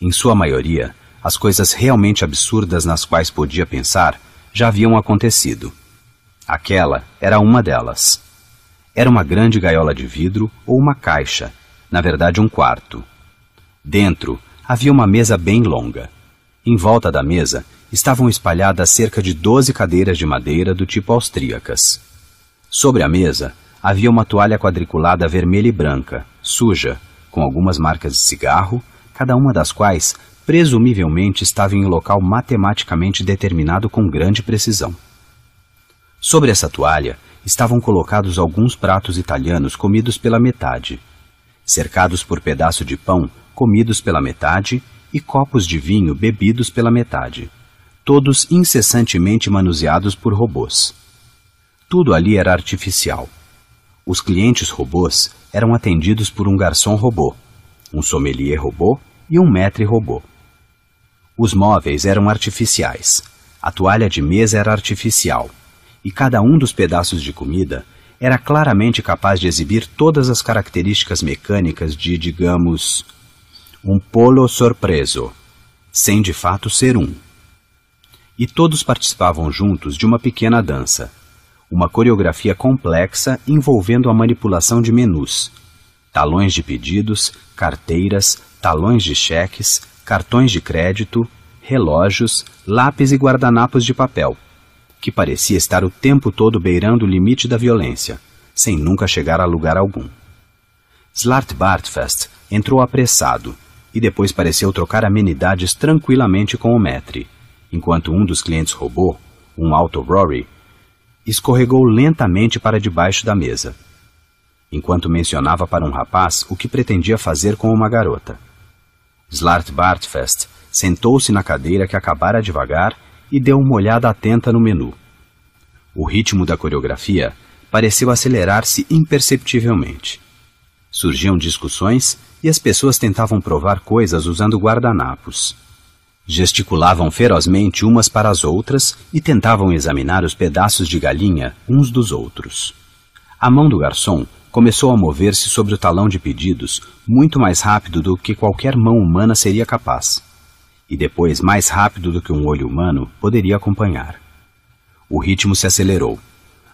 Em sua maioria, as coisas realmente absurdas nas quais podia pensar já haviam acontecido. Aquela era uma delas. Era uma grande gaiola de vidro ou uma caixa, na verdade um quarto. Dentro havia uma mesa bem longa. Em volta da mesa estavam espalhadas cerca de doze cadeiras de madeira do tipo austríacas. Sobre a mesa havia uma toalha quadriculada vermelha e branca, suja, com algumas marcas de cigarro, cada uma das quais presumivelmente estava em um local matematicamente determinado com grande precisão. Sobre essa toalha estavam colocados alguns pratos italianos comidos pela metade, cercados por pedaço de pão comidos pela metade e copos de vinho bebidos pela metade todos incessantemente manuseados por robôs. Tudo ali era artificial. Os clientes robôs eram atendidos por um garçom robô, um sommelier robô e um maître robô. Os móveis eram artificiais, a toalha de mesa era artificial, e cada um dos pedaços de comida era claramente capaz de exibir todas as características mecânicas de, digamos, um polo sorpreso, sem de fato ser um e todos participavam juntos de uma pequena dança, uma coreografia complexa envolvendo a manipulação de menus, talões de pedidos, carteiras, talões de cheques, cartões de crédito, relógios, lápis e guardanapos de papel, que parecia estar o tempo todo beirando o limite da violência, sem nunca chegar a lugar algum. Slart Bartfest entrou apressado e depois pareceu trocar amenidades tranquilamente com o Metri enquanto um dos clientes robô, um Auto Rory, escorregou lentamente para debaixo da mesa, enquanto mencionava para um rapaz o que pretendia fazer com uma garota. Slart Bartfest sentou-se na cadeira que acabara devagar e deu uma olhada atenta no menu. O ritmo da coreografia pareceu acelerar-se imperceptivelmente. Surgiam discussões e as pessoas tentavam provar coisas usando guardanapos. Gesticulavam ferozmente umas para as outras e tentavam examinar os pedaços de galinha uns dos outros. A mão do garçom começou a mover-se sobre o talão de pedidos muito mais rápido do que qualquer mão humana seria capaz, e depois mais rápido do que um olho humano poderia acompanhar. O ritmo se acelerou.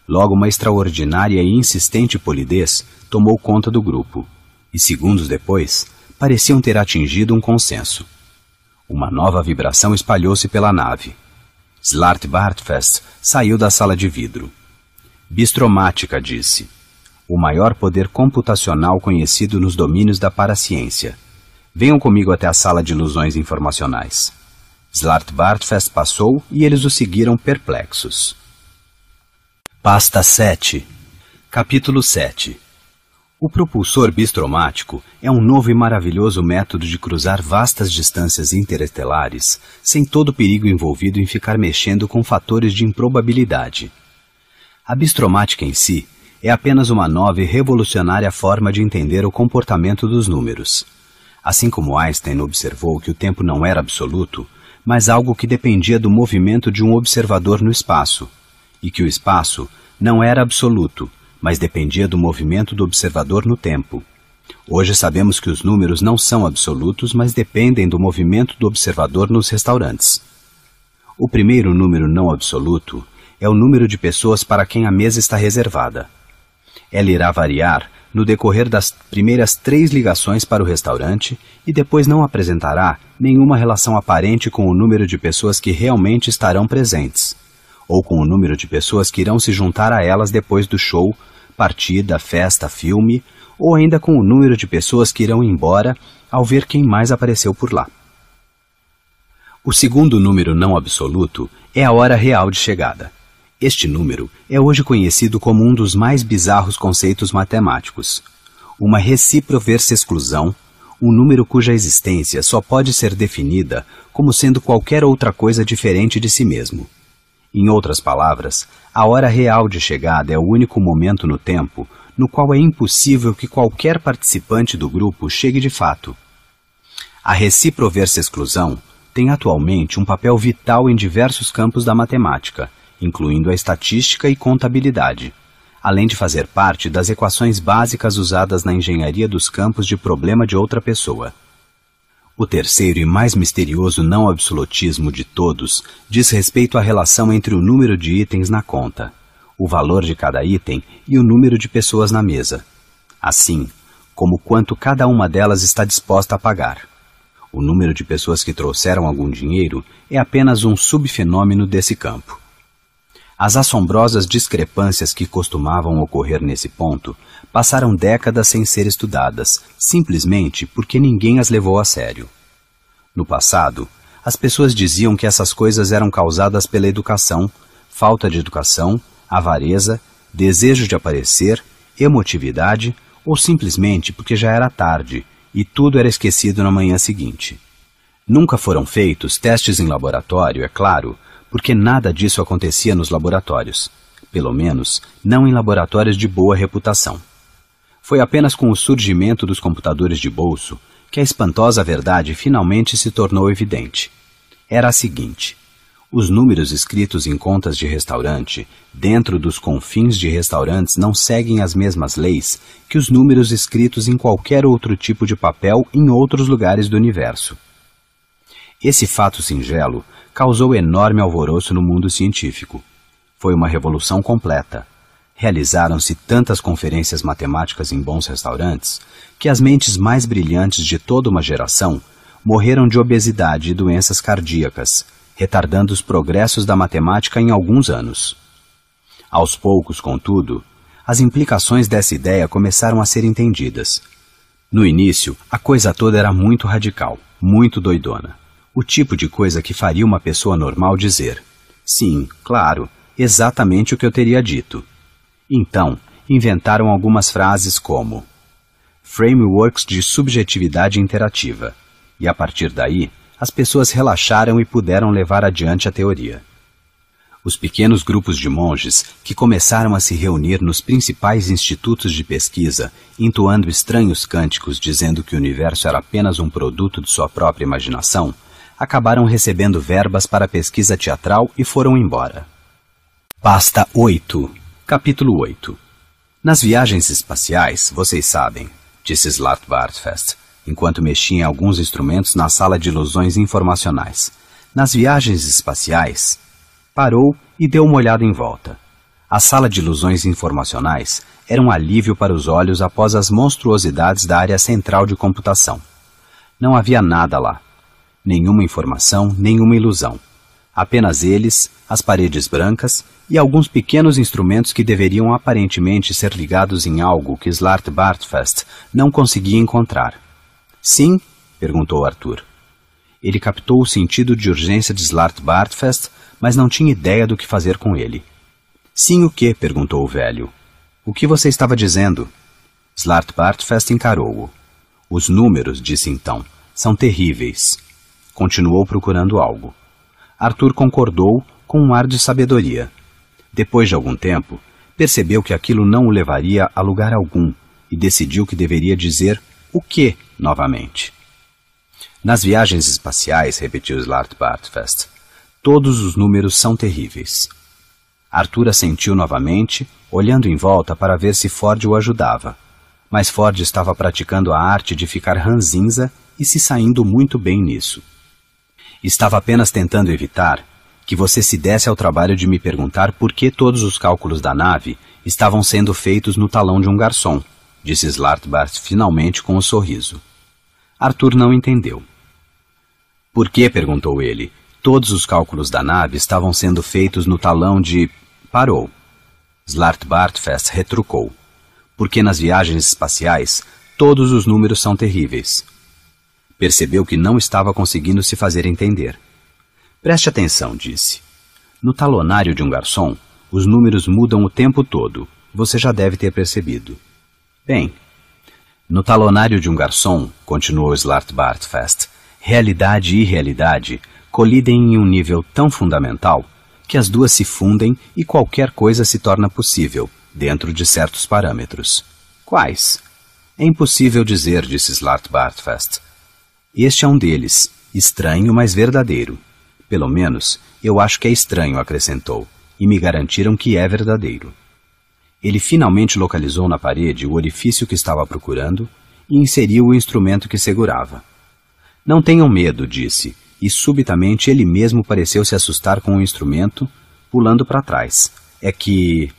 Logo, uma extraordinária e insistente polidez tomou conta do grupo, e segundos depois pareciam ter atingido um consenso. Uma nova vibração espalhou-se pela nave. Slart Bartfest saiu da sala de vidro. Bistromática disse: O maior poder computacional conhecido nos domínios da paraciência. Venham comigo até a sala de ilusões informacionais. Slart Bartfest passou e eles o seguiram perplexos. Pasta 7 Capítulo 7 o propulsor bistromático é um novo e maravilhoso método de cruzar vastas distâncias interestelares, sem todo o perigo envolvido em ficar mexendo com fatores de improbabilidade. A bistromática em si é apenas uma nova e revolucionária forma de entender o comportamento dos números. Assim como Einstein observou que o tempo não era absoluto, mas algo que dependia do movimento de um observador no espaço, e que o espaço não era absoluto, mas dependia do movimento do observador no tempo. Hoje sabemos que os números não são absolutos, mas dependem do movimento do observador nos restaurantes. O primeiro número não absoluto é o número de pessoas para quem a mesa está reservada. Ela irá variar no decorrer das primeiras três ligações para o restaurante e depois não apresentará nenhuma relação aparente com o número de pessoas que realmente estarão presentes ou com o número de pessoas que irão se juntar a elas depois do show, partida, festa, filme, ou ainda com o número de pessoas que irão embora ao ver quem mais apareceu por lá. O segundo número não absoluto é a hora real de chegada. Este número é hoje conhecido como um dos mais bizarros conceitos matemáticos. Uma recíproversa exclusão, um número cuja existência só pode ser definida como sendo qualquer outra coisa diferente de si mesmo. Em outras palavras, a hora real de chegada é o único momento no tempo no qual é impossível que qualquer participante do grupo chegue de fato. A reciproversa-exclusão tem atualmente um papel vital em diversos campos da matemática, incluindo a estatística e contabilidade, além de fazer parte das equações básicas usadas na engenharia dos campos de problema de outra pessoa. O terceiro e mais misterioso não absolutismo de todos diz respeito à relação entre o número de itens na conta, o valor de cada item e o número de pessoas na mesa. Assim, como quanto cada uma delas está disposta a pagar. O número de pessoas que trouxeram algum dinheiro é apenas um subfenômeno desse campo. As assombrosas discrepâncias que costumavam ocorrer nesse ponto passaram décadas sem ser estudadas, simplesmente porque ninguém as levou a sério. No passado, as pessoas diziam que essas coisas eram causadas pela educação, falta de educação, avareza, desejo de aparecer, emotividade ou simplesmente porque já era tarde e tudo era esquecido na manhã seguinte. Nunca foram feitos testes em laboratório, é claro, porque nada disso acontecia nos laboratórios, pelo menos não em laboratórios de boa reputação. Foi apenas com o surgimento dos computadores de bolso que a espantosa verdade finalmente se tornou evidente. Era a seguinte: os números escritos em contas de restaurante dentro dos confins de restaurantes não seguem as mesmas leis que os números escritos em qualquer outro tipo de papel em outros lugares do universo. Esse fato singelo causou enorme alvoroço no mundo científico. Foi uma revolução completa. Realizaram-se tantas conferências matemáticas em bons restaurantes que as mentes mais brilhantes de toda uma geração morreram de obesidade e doenças cardíacas, retardando os progressos da matemática em alguns anos. Aos poucos, contudo, as implicações dessa ideia começaram a ser entendidas. No início, a coisa toda era muito radical, muito doidona o tipo de coisa que faria uma pessoa normal dizer: Sim, claro, exatamente o que eu teria dito. Então, inventaram algumas frases como frameworks de subjetividade interativa, e a partir daí, as pessoas relaxaram e puderam levar adiante a teoria. Os pequenos grupos de monges que começaram a se reunir nos principais institutos de pesquisa, entoando estranhos cânticos dizendo que o universo era apenas um produto de sua própria imaginação, acabaram recebendo verbas para pesquisa teatral e foram embora. Pasta 8, capítulo 8. Nas viagens espaciais, vocês sabem, disse Slatvartfest, enquanto mexia em alguns instrumentos na sala de ilusões informacionais. Nas viagens espaciais, parou e deu uma olhada em volta. A sala de ilusões informacionais era um alívio para os olhos após as monstruosidades da área central de computação. Não havia nada lá, nenhuma informação, nenhuma ilusão. Apenas eles, as paredes brancas e alguns pequenos instrumentos que deveriam aparentemente ser ligados em algo que Slart Bartfest não conseguia encontrar. Sim? perguntou Arthur. Ele captou o sentido de urgência de Slart Bartfest, mas não tinha ideia do que fazer com ele. Sim o quê? perguntou o velho. O que você estava dizendo? Slart Bartfest encarou-o. Os números, disse então, são terríveis. Continuou procurando algo. Arthur concordou com um ar de sabedoria. Depois de algum tempo, percebeu que aquilo não o levaria a lugar algum e decidiu que deveria dizer o que novamente. Nas viagens espaciais, repetiu Slartbartfest, todos os números são terríveis. Arthur assentiu novamente, olhando em volta para ver se Ford o ajudava. Mas Ford estava praticando a arte de ficar ranzinza e se saindo muito bem nisso. Estava apenas tentando evitar que você se desse ao trabalho de me perguntar por que todos os cálculos da nave estavam sendo feitos no talão de um garçom, disse Slartbart finalmente com um sorriso. Arthur não entendeu. Por que, perguntou ele, todos os cálculos da nave estavam sendo feitos no talão de. Parou. Slartbartfest retrucou. Porque nas viagens espaciais, todos os números são terríveis. Percebeu que não estava conseguindo se fazer entender. Preste atenção, disse. No talonário de um garçom, os números mudam o tempo todo. Você já deve ter percebido. Bem, no talonário de um garçom, continuou Slartbartfest, realidade e realidade colidem em um nível tão fundamental que as duas se fundem e qualquer coisa se torna possível, dentro de certos parâmetros. Quais? É impossível dizer, disse Slartbartfest. Este é um deles, estranho, mas verdadeiro. Pelo menos, eu acho que é estranho, acrescentou, e me garantiram que é verdadeiro. Ele finalmente localizou na parede o orifício que estava procurando e inseriu o instrumento que segurava. Não tenham medo, disse, e subitamente ele mesmo pareceu se assustar com o instrumento, pulando para trás. É que.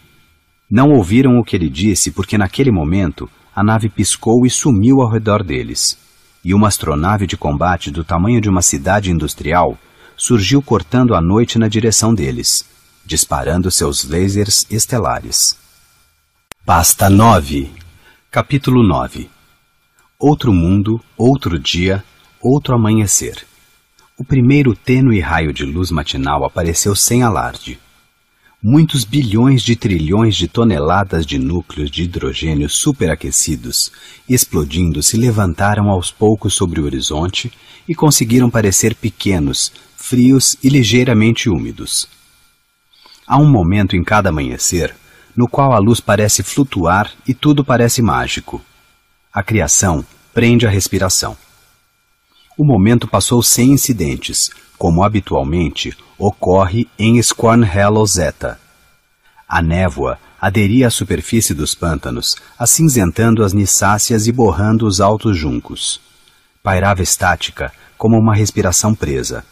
Não ouviram o que ele disse porque naquele momento a nave piscou e sumiu ao redor deles e uma astronave de combate do tamanho de uma cidade industrial surgiu cortando a noite na direção deles, disparando seus lasers estelares. Pasta 9 Capítulo 9 Outro mundo, outro dia, outro amanhecer. O primeiro tênue raio de luz matinal apareceu sem alarde muitos bilhões de trilhões de toneladas de núcleos de hidrogênio superaquecidos, explodindo, se levantaram aos poucos sobre o horizonte e conseguiram parecer pequenos, frios e ligeiramente úmidos. Há um momento em cada amanhecer no qual a luz parece flutuar e tudo parece mágico. A criação prende a respiração. O momento passou sem incidentes, como habitualmente ocorre em Scornhello Zeta. A névoa aderia à superfície dos pântanos, acinzentando as nissáceas e borrando os altos juncos. Pairava estática, como uma respiração presa.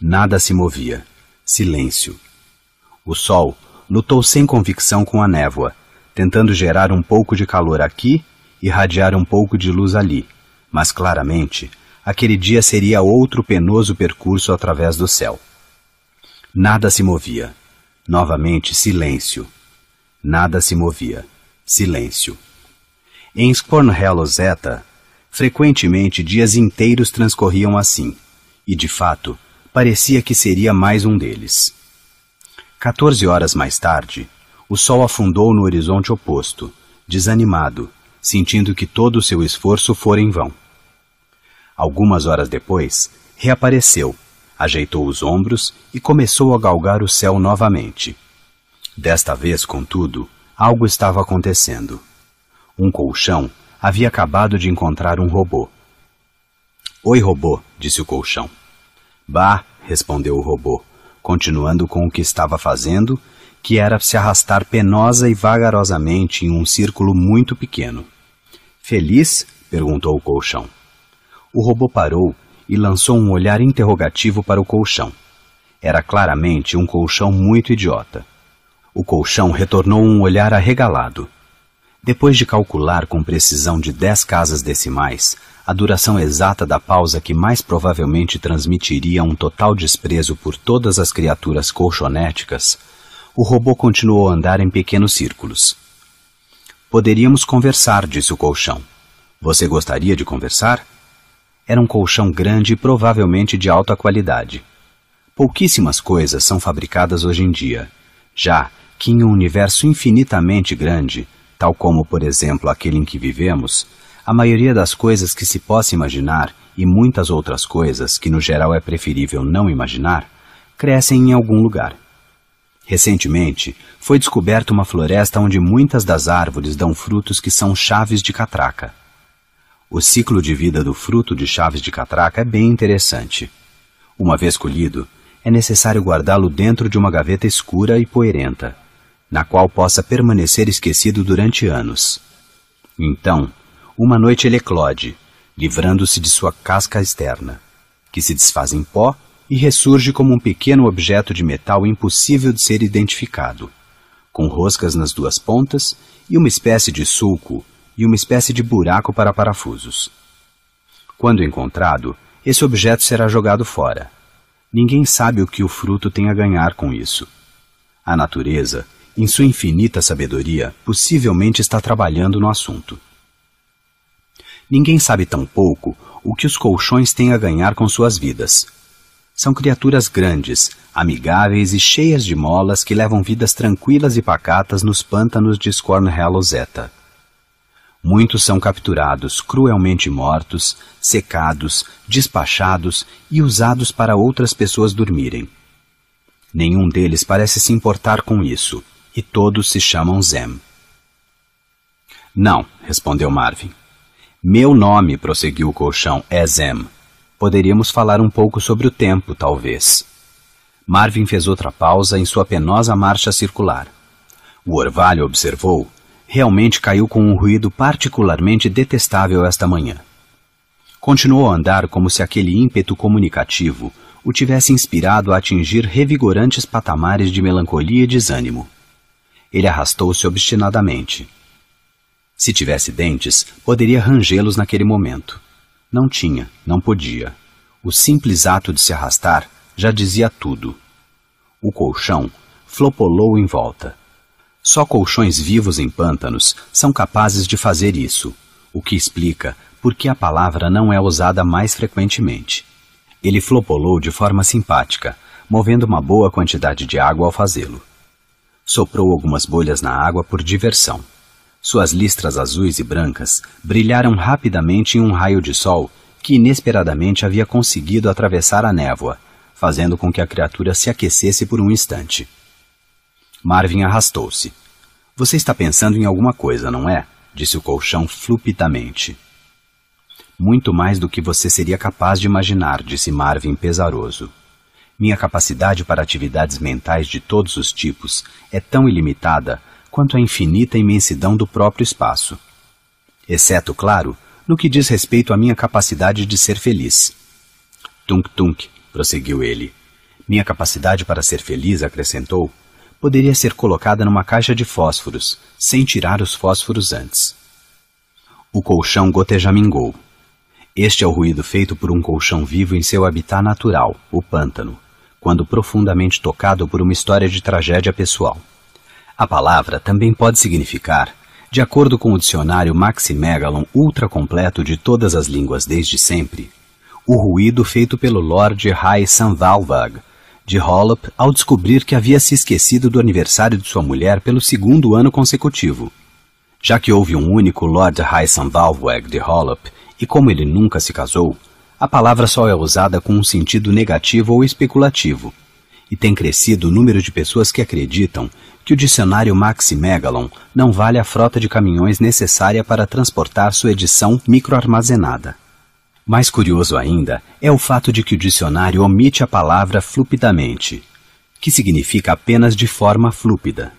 Nada se movia. Silêncio. O sol lutou sem convicção com a névoa, tentando gerar um pouco de calor aqui e radiar um pouco de luz ali, mas claramente aquele dia seria outro penoso percurso através do céu. Nada se movia. Novamente, silêncio. Nada se movia. Silêncio. Em Scornhello Zeta, frequentemente dias inteiros transcorriam assim, e de fato, parecia que seria mais um deles. Quatorze horas mais tarde, o sol afundou no horizonte oposto, desanimado, sentindo que todo o seu esforço fora em vão. Algumas horas depois, reapareceu, ajeitou os ombros e começou a galgar o céu novamente. Desta vez, contudo, algo estava acontecendo. Um colchão havia acabado de encontrar um robô. Oi, robô, disse o colchão. Bah, respondeu o robô, continuando com o que estava fazendo, que era se arrastar penosa e vagarosamente em um círculo muito pequeno. Feliz? perguntou o colchão. O robô parou e lançou um olhar interrogativo para o colchão. Era claramente um colchão muito idiota. O colchão retornou um olhar arregalado. Depois de calcular com precisão de dez casas decimais a duração exata da pausa que mais provavelmente transmitiria um total desprezo por todas as criaturas colchonéticas, o robô continuou a andar em pequenos círculos. Poderíamos conversar, disse o colchão. Você gostaria de conversar? Era um colchão grande e provavelmente de alta qualidade. Pouquíssimas coisas são fabricadas hoje em dia, já que em um universo infinitamente grande, tal como, por exemplo, aquele em que vivemos, a maioria das coisas que se possa imaginar e muitas outras coisas que no geral é preferível não imaginar, crescem em algum lugar. Recentemente, foi descoberta uma floresta onde muitas das árvores dão frutos que são chaves de catraca. O ciclo de vida do fruto de chaves de catraca é bem interessante. Uma vez colhido, é necessário guardá-lo dentro de uma gaveta escura e poeirenta, na qual possa permanecer esquecido durante anos. Então, uma noite ele eclode, livrando-se de sua casca externa, que se desfaz em pó e ressurge como um pequeno objeto de metal impossível de ser identificado, com roscas nas duas pontas e uma espécie de sulco e uma espécie de buraco para parafusos. Quando encontrado, esse objeto será jogado fora. Ninguém sabe o que o fruto tem a ganhar com isso. A natureza, em sua infinita sabedoria, possivelmente está trabalhando no assunto. Ninguém sabe tampouco o que os colchões têm a ganhar com suas vidas. São criaturas grandes, amigáveis e cheias de molas que levam vidas tranquilas e pacatas nos pântanos de Zeta. Muitos são capturados, cruelmente mortos, secados, despachados e usados para outras pessoas dormirem. Nenhum deles parece se importar com isso, e todos se chamam Zem. Não, respondeu Marvin. Meu nome, prosseguiu o colchão, é Zem. Poderíamos falar um pouco sobre o tempo, talvez. Marvin fez outra pausa em sua penosa marcha circular. O orvalho observou realmente caiu com um ruído particularmente detestável esta manhã. Continuou a andar como se aquele ímpeto comunicativo o tivesse inspirado a atingir revigorantes patamares de melancolia e desânimo. Ele arrastou-se obstinadamente. Se tivesse dentes, poderia rangê-los naquele momento. Não tinha, não podia. O simples ato de se arrastar já dizia tudo. O colchão flopolou em volta. Só colchões vivos em pântanos são capazes de fazer isso, o que explica por que a palavra não é usada mais frequentemente. Ele flopolou de forma simpática, movendo uma boa quantidade de água ao fazê-lo. Soprou algumas bolhas na água por diversão. Suas listras azuis e brancas brilharam rapidamente em um raio de sol que inesperadamente havia conseguido atravessar a névoa, fazendo com que a criatura se aquecesse por um instante. Marvin arrastou-se. Você está pensando em alguma coisa, não é? disse o colchão flupidamente. Muito mais do que você seria capaz de imaginar, disse Marvin pesaroso. Minha capacidade para atividades mentais de todos os tipos é tão ilimitada quanto a infinita imensidão do próprio espaço. Exceto, claro, no que diz respeito à minha capacidade de ser feliz. Tunk Tunk, prosseguiu ele. Minha capacidade para ser feliz, acrescentou, poderia ser colocada numa caixa de fósforos, sem tirar os fósforos antes. O colchão gotejamingou. Este é o ruído feito por um colchão vivo em seu habitat natural, o pântano, quando profundamente tocado por uma história de tragédia pessoal. A palavra também pode significar, de acordo com o dicionário Maximegalon ultra completo de todas as línguas desde sempre, o ruído feito pelo Lorde Rai Sanvalvag, de Hollop ao descobrir que havia se esquecido do aniversário de sua mulher pelo segundo ano consecutivo. Já que houve um único Lord High Sandalweg de Hollop, e como ele nunca se casou, a palavra só é usada com um sentido negativo ou especulativo, e tem crescido o número de pessoas que acreditam que o dicionário Maxi Megalon não vale a frota de caminhões necessária para transportar sua edição microarmazenada. Mais curioso ainda é o fato de que o dicionário omite a palavra flupidamente, que significa apenas de forma flúpida.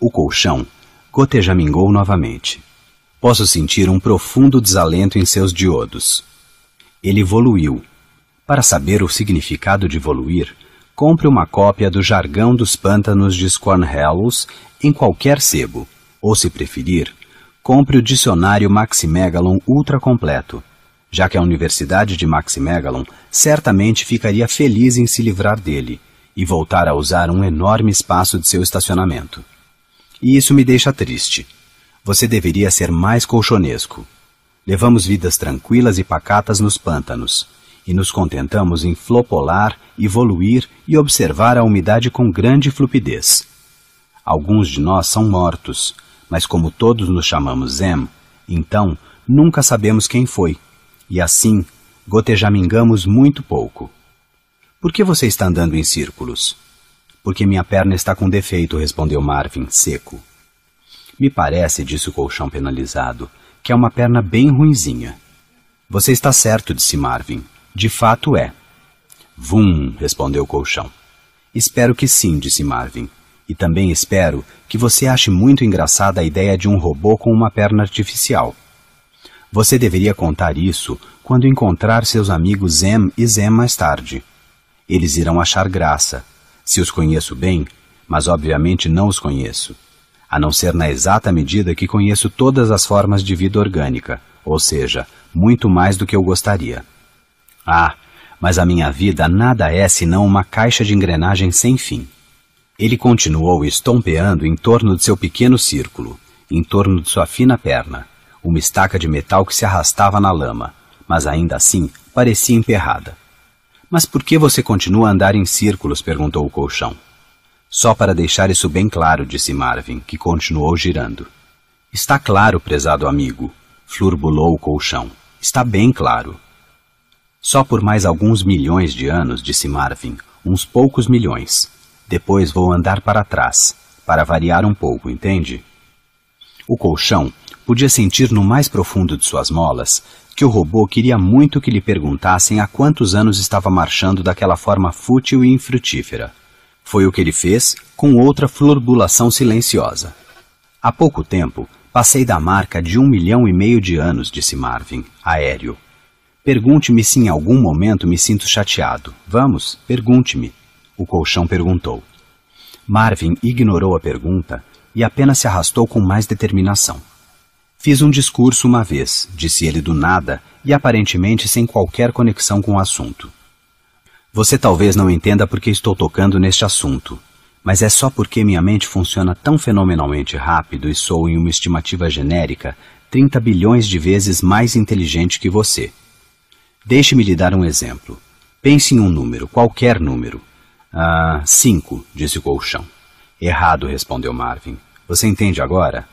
O colchão gotejamingou novamente. Posso sentir um profundo desalento em seus diodos. Ele evoluiu. Para saber o significado de evoluir, compre uma cópia do Jargão dos Pântanos de Scornhellos em qualquer sebo, ou se preferir, compre o Dicionário Maximegalon Ultra Completo já que a Universidade de Maximegalon certamente ficaria feliz em se livrar dele e voltar a usar um enorme espaço de seu estacionamento. E isso me deixa triste. Você deveria ser mais colchonesco. Levamos vidas tranquilas e pacatas nos pântanos, e nos contentamos em flopolar, evoluir e observar a umidade com grande flupidez Alguns de nós são mortos, mas como todos nos chamamos Zem, então nunca sabemos quem foi e assim, gotejamingamos muito pouco. Por que você está andando em círculos? Porque minha perna está com defeito, respondeu Marvin, seco. Me parece, disse o colchão penalizado, que é uma perna bem ruinzinha. Você está certo, disse Marvin. De fato é. Vum, respondeu o colchão. Espero que sim, disse Marvin. E também espero que você ache muito engraçada a ideia de um robô com uma perna artificial. Você deveria contar isso quando encontrar seus amigos Zem e Zem mais tarde. Eles irão achar graça, se os conheço bem, mas obviamente não os conheço, a não ser na exata medida que conheço todas as formas de vida orgânica, ou seja, muito mais do que eu gostaria. Ah, mas a minha vida nada é senão uma caixa de engrenagem sem fim. Ele continuou estompeando em torno de seu pequeno círculo, em torno de sua fina perna uma estaca de metal que se arrastava na lama, mas ainda assim parecia emperrada. Mas por que você continua a andar em círculos? perguntou o colchão. Só para deixar isso bem claro, disse Marvin, que continuou girando. Está claro, prezado amigo, flurbulou o colchão. Está bem claro. Só por mais alguns milhões de anos, disse Marvin, uns poucos milhões. Depois vou andar para trás, para variar um pouco, entende? O colchão podia sentir no mais profundo de suas molas que o robô queria muito que lhe perguntassem há quantos anos estava marchando daquela forma fútil e infrutífera. Foi o que ele fez com outra florbulação silenciosa. Há pouco tempo, passei da marca de um milhão e meio de anos, disse Marvin, aéreo. Pergunte-me se em algum momento me sinto chateado. Vamos, pergunte-me. O colchão perguntou. Marvin ignorou a pergunta e apenas se arrastou com mais determinação. Fiz um discurso uma vez, disse ele do nada e aparentemente sem qualquer conexão com o assunto. Você talvez não entenda porque estou tocando neste assunto, mas é só porque minha mente funciona tão fenomenalmente rápido e sou, em uma estimativa genérica, 30 bilhões de vezes mais inteligente que você. Deixe-me lhe dar um exemplo. Pense em um número, qualquer número. Ah, cinco, disse o colchão. Errado, respondeu Marvin. Você entende agora?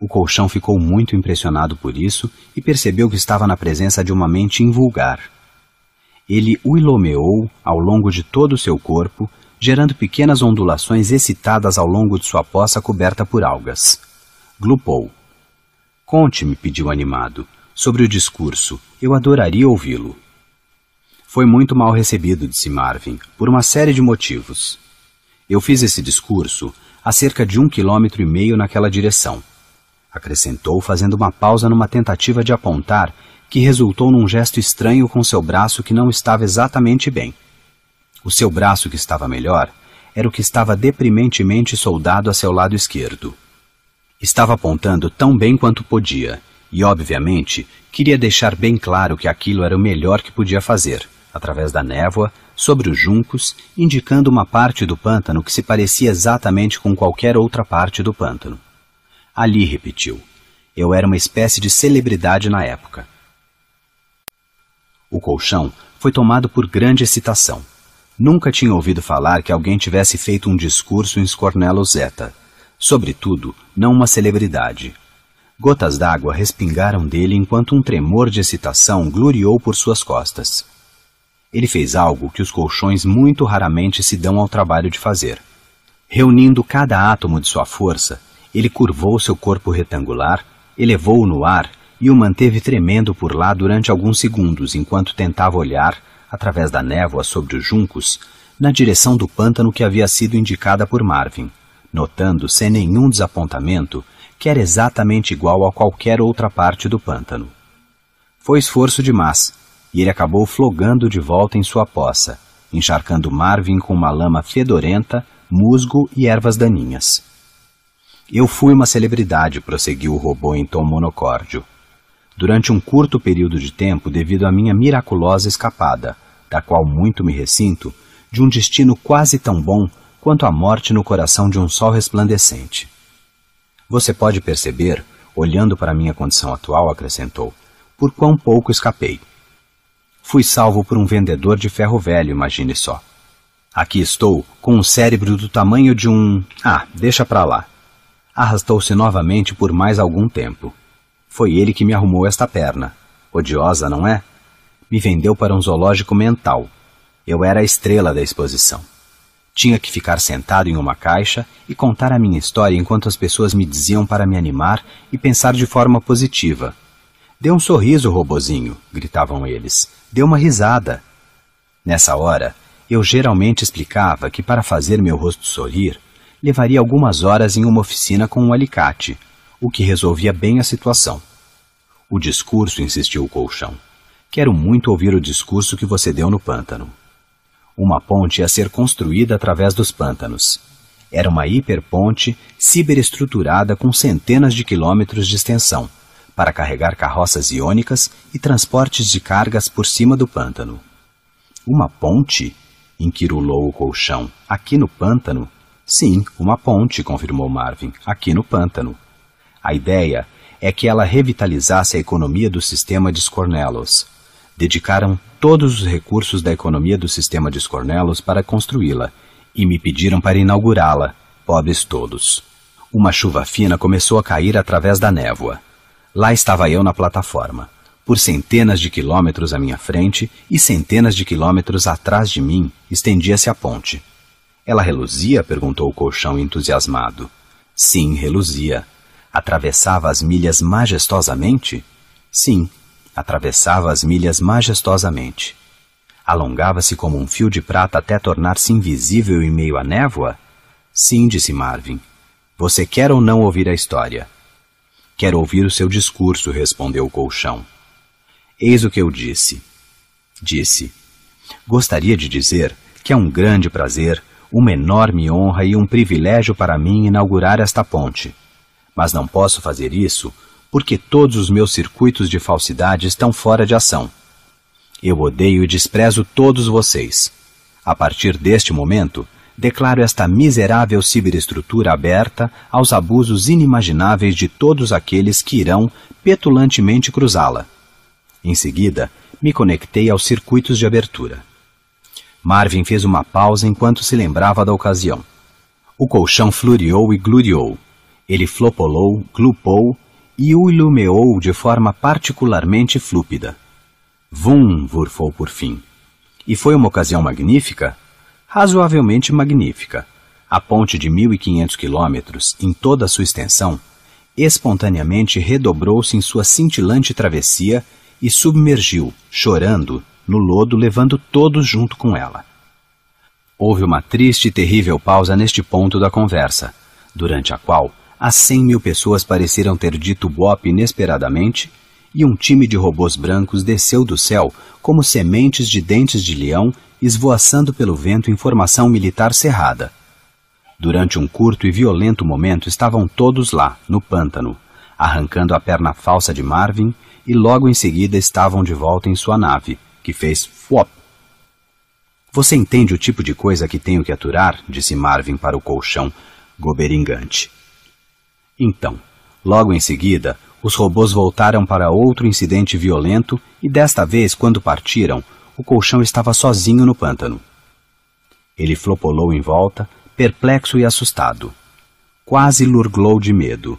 O colchão ficou muito impressionado por isso e percebeu que estava na presença de uma mente invulgar. Ele o ilomeou ao longo de todo o seu corpo, gerando pequenas ondulações excitadas ao longo de sua poça coberta por algas. Glupou. Conte-me, pediu animado, sobre o discurso. Eu adoraria ouvi-lo. Foi muito mal recebido, disse Marvin, por uma série de motivos. Eu fiz esse discurso a cerca de um quilômetro e meio naquela direção acrescentou, fazendo uma pausa numa tentativa de apontar, que resultou num gesto estranho com seu braço que não estava exatamente bem. O seu braço que estava melhor era o que estava deprimentemente soldado a seu lado esquerdo. Estava apontando tão bem quanto podia, e obviamente queria deixar bem claro que aquilo era o melhor que podia fazer, através da névoa, sobre os juncos, indicando uma parte do pântano que se parecia exatamente com qualquer outra parte do pântano. Ali repetiu. Eu era uma espécie de celebridade na época. O colchão foi tomado por grande excitação. Nunca tinha ouvido falar que alguém tivesse feito um discurso em Scornello Zeta. Sobretudo, não uma celebridade. Gotas d'água respingaram dele enquanto um tremor de excitação gloriou por suas costas. Ele fez algo que os colchões muito raramente se dão ao trabalho de fazer. Reunindo cada átomo de sua força, ele curvou seu corpo retangular, elevou-o no ar e o manteve tremendo por lá durante alguns segundos enquanto tentava olhar, através da névoa sobre os juncos, na direção do pântano que havia sido indicada por Marvin, notando sem nenhum desapontamento que era exatamente igual a qualquer outra parte do pântano. Foi esforço demais, e ele acabou flogando de volta em sua poça, encharcando Marvin com uma lama fedorenta, musgo e ervas daninhas. Eu fui uma celebridade, prosseguiu o robô em tom monocórdio. Durante um curto período de tempo, devido à minha miraculosa escapada, da qual muito me ressinto, de um destino quase tão bom quanto a morte no coração de um sol resplandecente. Você pode perceber, olhando para minha condição atual, acrescentou, por quão pouco escapei. Fui salvo por um vendedor de ferro velho, imagine só. Aqui estou, com um cérebro do tamanho de um. Ah, deixa para lá arrastou-se novamente por mais algum tempo. Foi ele que me arrumou esta perna. Odiosa, não é? Me vendeu para um zoológico mental. Eu era a estrela da exposição. Tinha que ficar sentado em uma caixa e contar a minha história enquanto as pessoas me diziam para me animar e pensar de forma positiva. Dê um sorriso, robozinho, gritavam eles. Dê uma risada. Nessa hora, eu geralmente explicava que para fazer meu rosto sorrir, levaria algumas horas em uma oficina com um alicate, o que resolvia bem a situação. O discurso, insistiu o colchão. Quero muito ouvir o discurso que você deu no pântano. Uma ponte ia ser construída através dos pântanos. Era uma hiperponte ciberestruturada com centenas de quilômetros de extensão, para carregar carroças iônicas e transportes de cargas por cima do pântano. Uma ponte? inquirulou o colchão. Aqui no pântano? Sim, uma ponte, confirmou Marvin, aqui no pântano. A ideia é que ela revitalizasse a economia do sistema de Scornelos. Dedicaram todos os recursos da economia do sistema de Scornelos para construí-la e me pediram para inaugurá-la, pobres todos. Uma chuva fina começou a cair através da névoa. Lá estava eu na plataforma, por centenas de quilômetros à minha frente e centenas de quilômetros atrás de mim estendia-se a ponte. Ela reluzia? perguntou o colchão entusiasmado. Sim, reluzia. Atravessava as milhas majestosamente? Sim, atravessava as milhas majestosamente. Alongava-se como um fio de prata até tornar-se invisível em meio à névoa? Sim, disse Marvin. Você quer ou não ouvir a história? Quero ouvir o seu discurso, respondeu o colchão. Eis o que eu disse. Disse: Gostaria de dizer que é um grande prazer uma enorme honra e um privilégio para mim inaugurar esta ponte. Mas não posso fazer isso porque todos os meus circuitos de falsidade estão fora de ação. Eu odeio e desprezo todos vocês. A partir deste momento, declaro esta miserável ciberestrutura aberta aos abusos inimagináveis de todos aqueles que irão petulantemente cruzá-la. Em seguida, me conectei aos circuitos de abertura. Marvin fez uma pausa enquanto se lembrava da ocasião. O colchão floreou e gloriou. Ele flopolou, glupou e o ilumeou de forma particularmente flúpida. Vum! vurfou por fim. E foi uma ocasião magnífica? Razoavelmente magnífica. A ponte de 1.500 quilômetros, em toda a sua extensão, espontaneamente redobrou-se em sua cintilante travessia e submergiu, chorando, no lodo, levando todos junto com ela. Houve uma triste e terrível pausa neste ponto da conversa, durante a qual as cem mil pessoas pareceram ter dito bope inesperadamente e um time de robôs brancos desceu do céu como sementes de dentes de leão esvoaçando pelo vento em formação militar cerrada. Durante um curto e violento momento estavam todos lá, no pântano, arrancando a perna falsa de Marvin, e logo em seguida estavam de volta em sua nave, que fez flop. Você entende o tipo de coisa que tenho que aturar? disse Marvin para o colchão goberingante. Então, logo em seguida, os robôs voltaram para outro incidente violento e desta vez, quando partiram, o colchão estava sozinho no pântano. Ele flopolou em volta, perplexo e assustado. Quase lurglou de medo.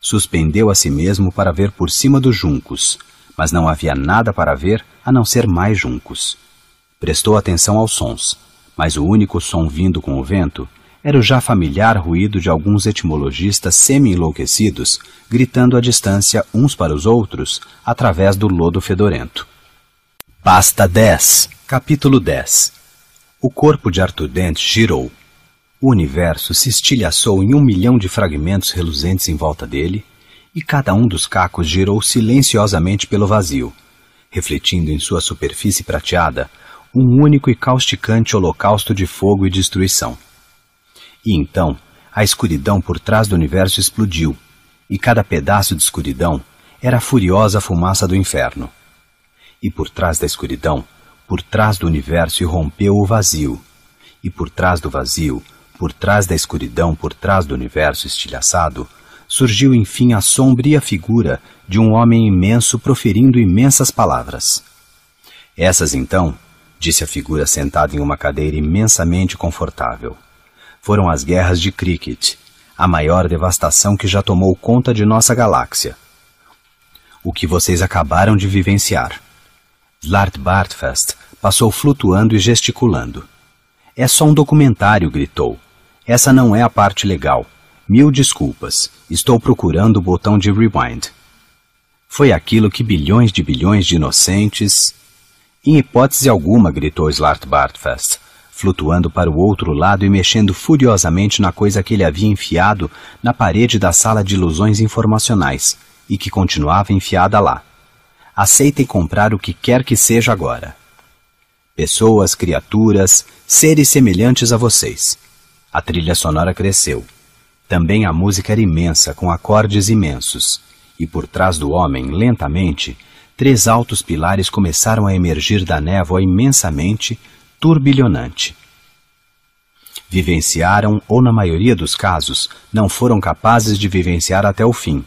Suspendeu a si mesmo para ver por cima dos juncos, mas não havia nada para ver a não ser mais juncos. Prestou atenção aos sons, mas o único som vindo com o vento era o já familiar ruído de alguns etimologistas semi-enlouquecidos gritando à distância uns para os outros através do lodo fedorento. Pasta 10, capítulo 10 O corpo de Arthur Dent girou. O universo se estilhaçou em um milhão de fragmentos reluzentes em volta dele e cada um dos cacos girou silenciosamente pelo vazio, refletindo em sua superfície prateada um único e causticante holocausto de fogo e destruição. E então, a escuridão por trás do universo explodiu, e cada pedaço de escuridão era a furiosa fumaça do inferno. E por trás da escuridão, por trás do universo irrompeu o vazio, e por trás do vazio, por trás da escuridão, por trás do universo estilhaçado, surgiu enfim a sombria figura de um homem imenso proferindo imensas palavras. Essas então, disse a figura sentada em uma cadeira imensamente confortável, foram as guerras de cricket, a maior devastação que já tomou conta de nossa galáxia. O que vocês acabaram de vivenciar. Lart Bartfast passou flutuando e gesticulando. É só um documentário, gritou. Essa não é a parte legal. Mil desculpas. Estou procurando o botão de rewind. Foi aquilo que bilhões de bilhões de inocentes. Em hipótese alguma, gritou Slart Bartfast, flutuando para o outro lado e mexendo furiosamente na coisa que ele havia enfiado na parede da sala de ilusões informacionais e que continuava enfiada lá. Aceitem comprar o que quer que seja agora. Pessoas, criaturas, seres semelhantes a vocês. A trilha sonora cresceu. Também a música era imensa, com acordes imensos, e por trás do homem, lentamente, três altos pilares começaram a emergir da névoa imensamente turbilhonante. Vivenciaram, ou na maioria dos casos, não foram capazes de vivenciar até o fim.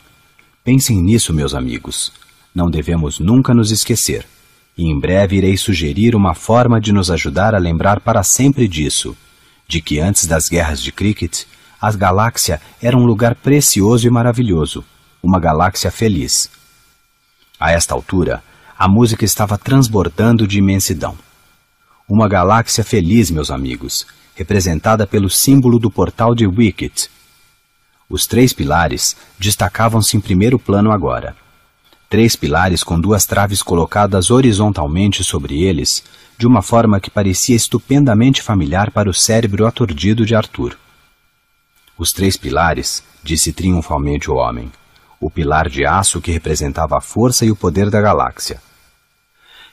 Pensem nisso, meus amigos. Não devemos nunca nos esquecer. E em breve irei sugerir uma forma de nos ajudar a lembrar para sempre disso, de que antes das guerras de cricket, as galáxias eram um lugar precioso e maravilhoso, uma galáxia feliz. A esta altura, a música estava transbordando de imensidão. Uma galáxia feliz, meus amigos, representada pelo símbolo do portal de Wicket. Os três pilares destacavam-se em primeiro plano agora. Três pilares com duas traves colocadas horizontalmente sobre eles, de uma forma que parecia estupendamente familiar para o cérebro aturdido de Arthur. Os três pilares, disse triunfalmente o homem. O pilar de aço que representava a força e o poder da galáxia.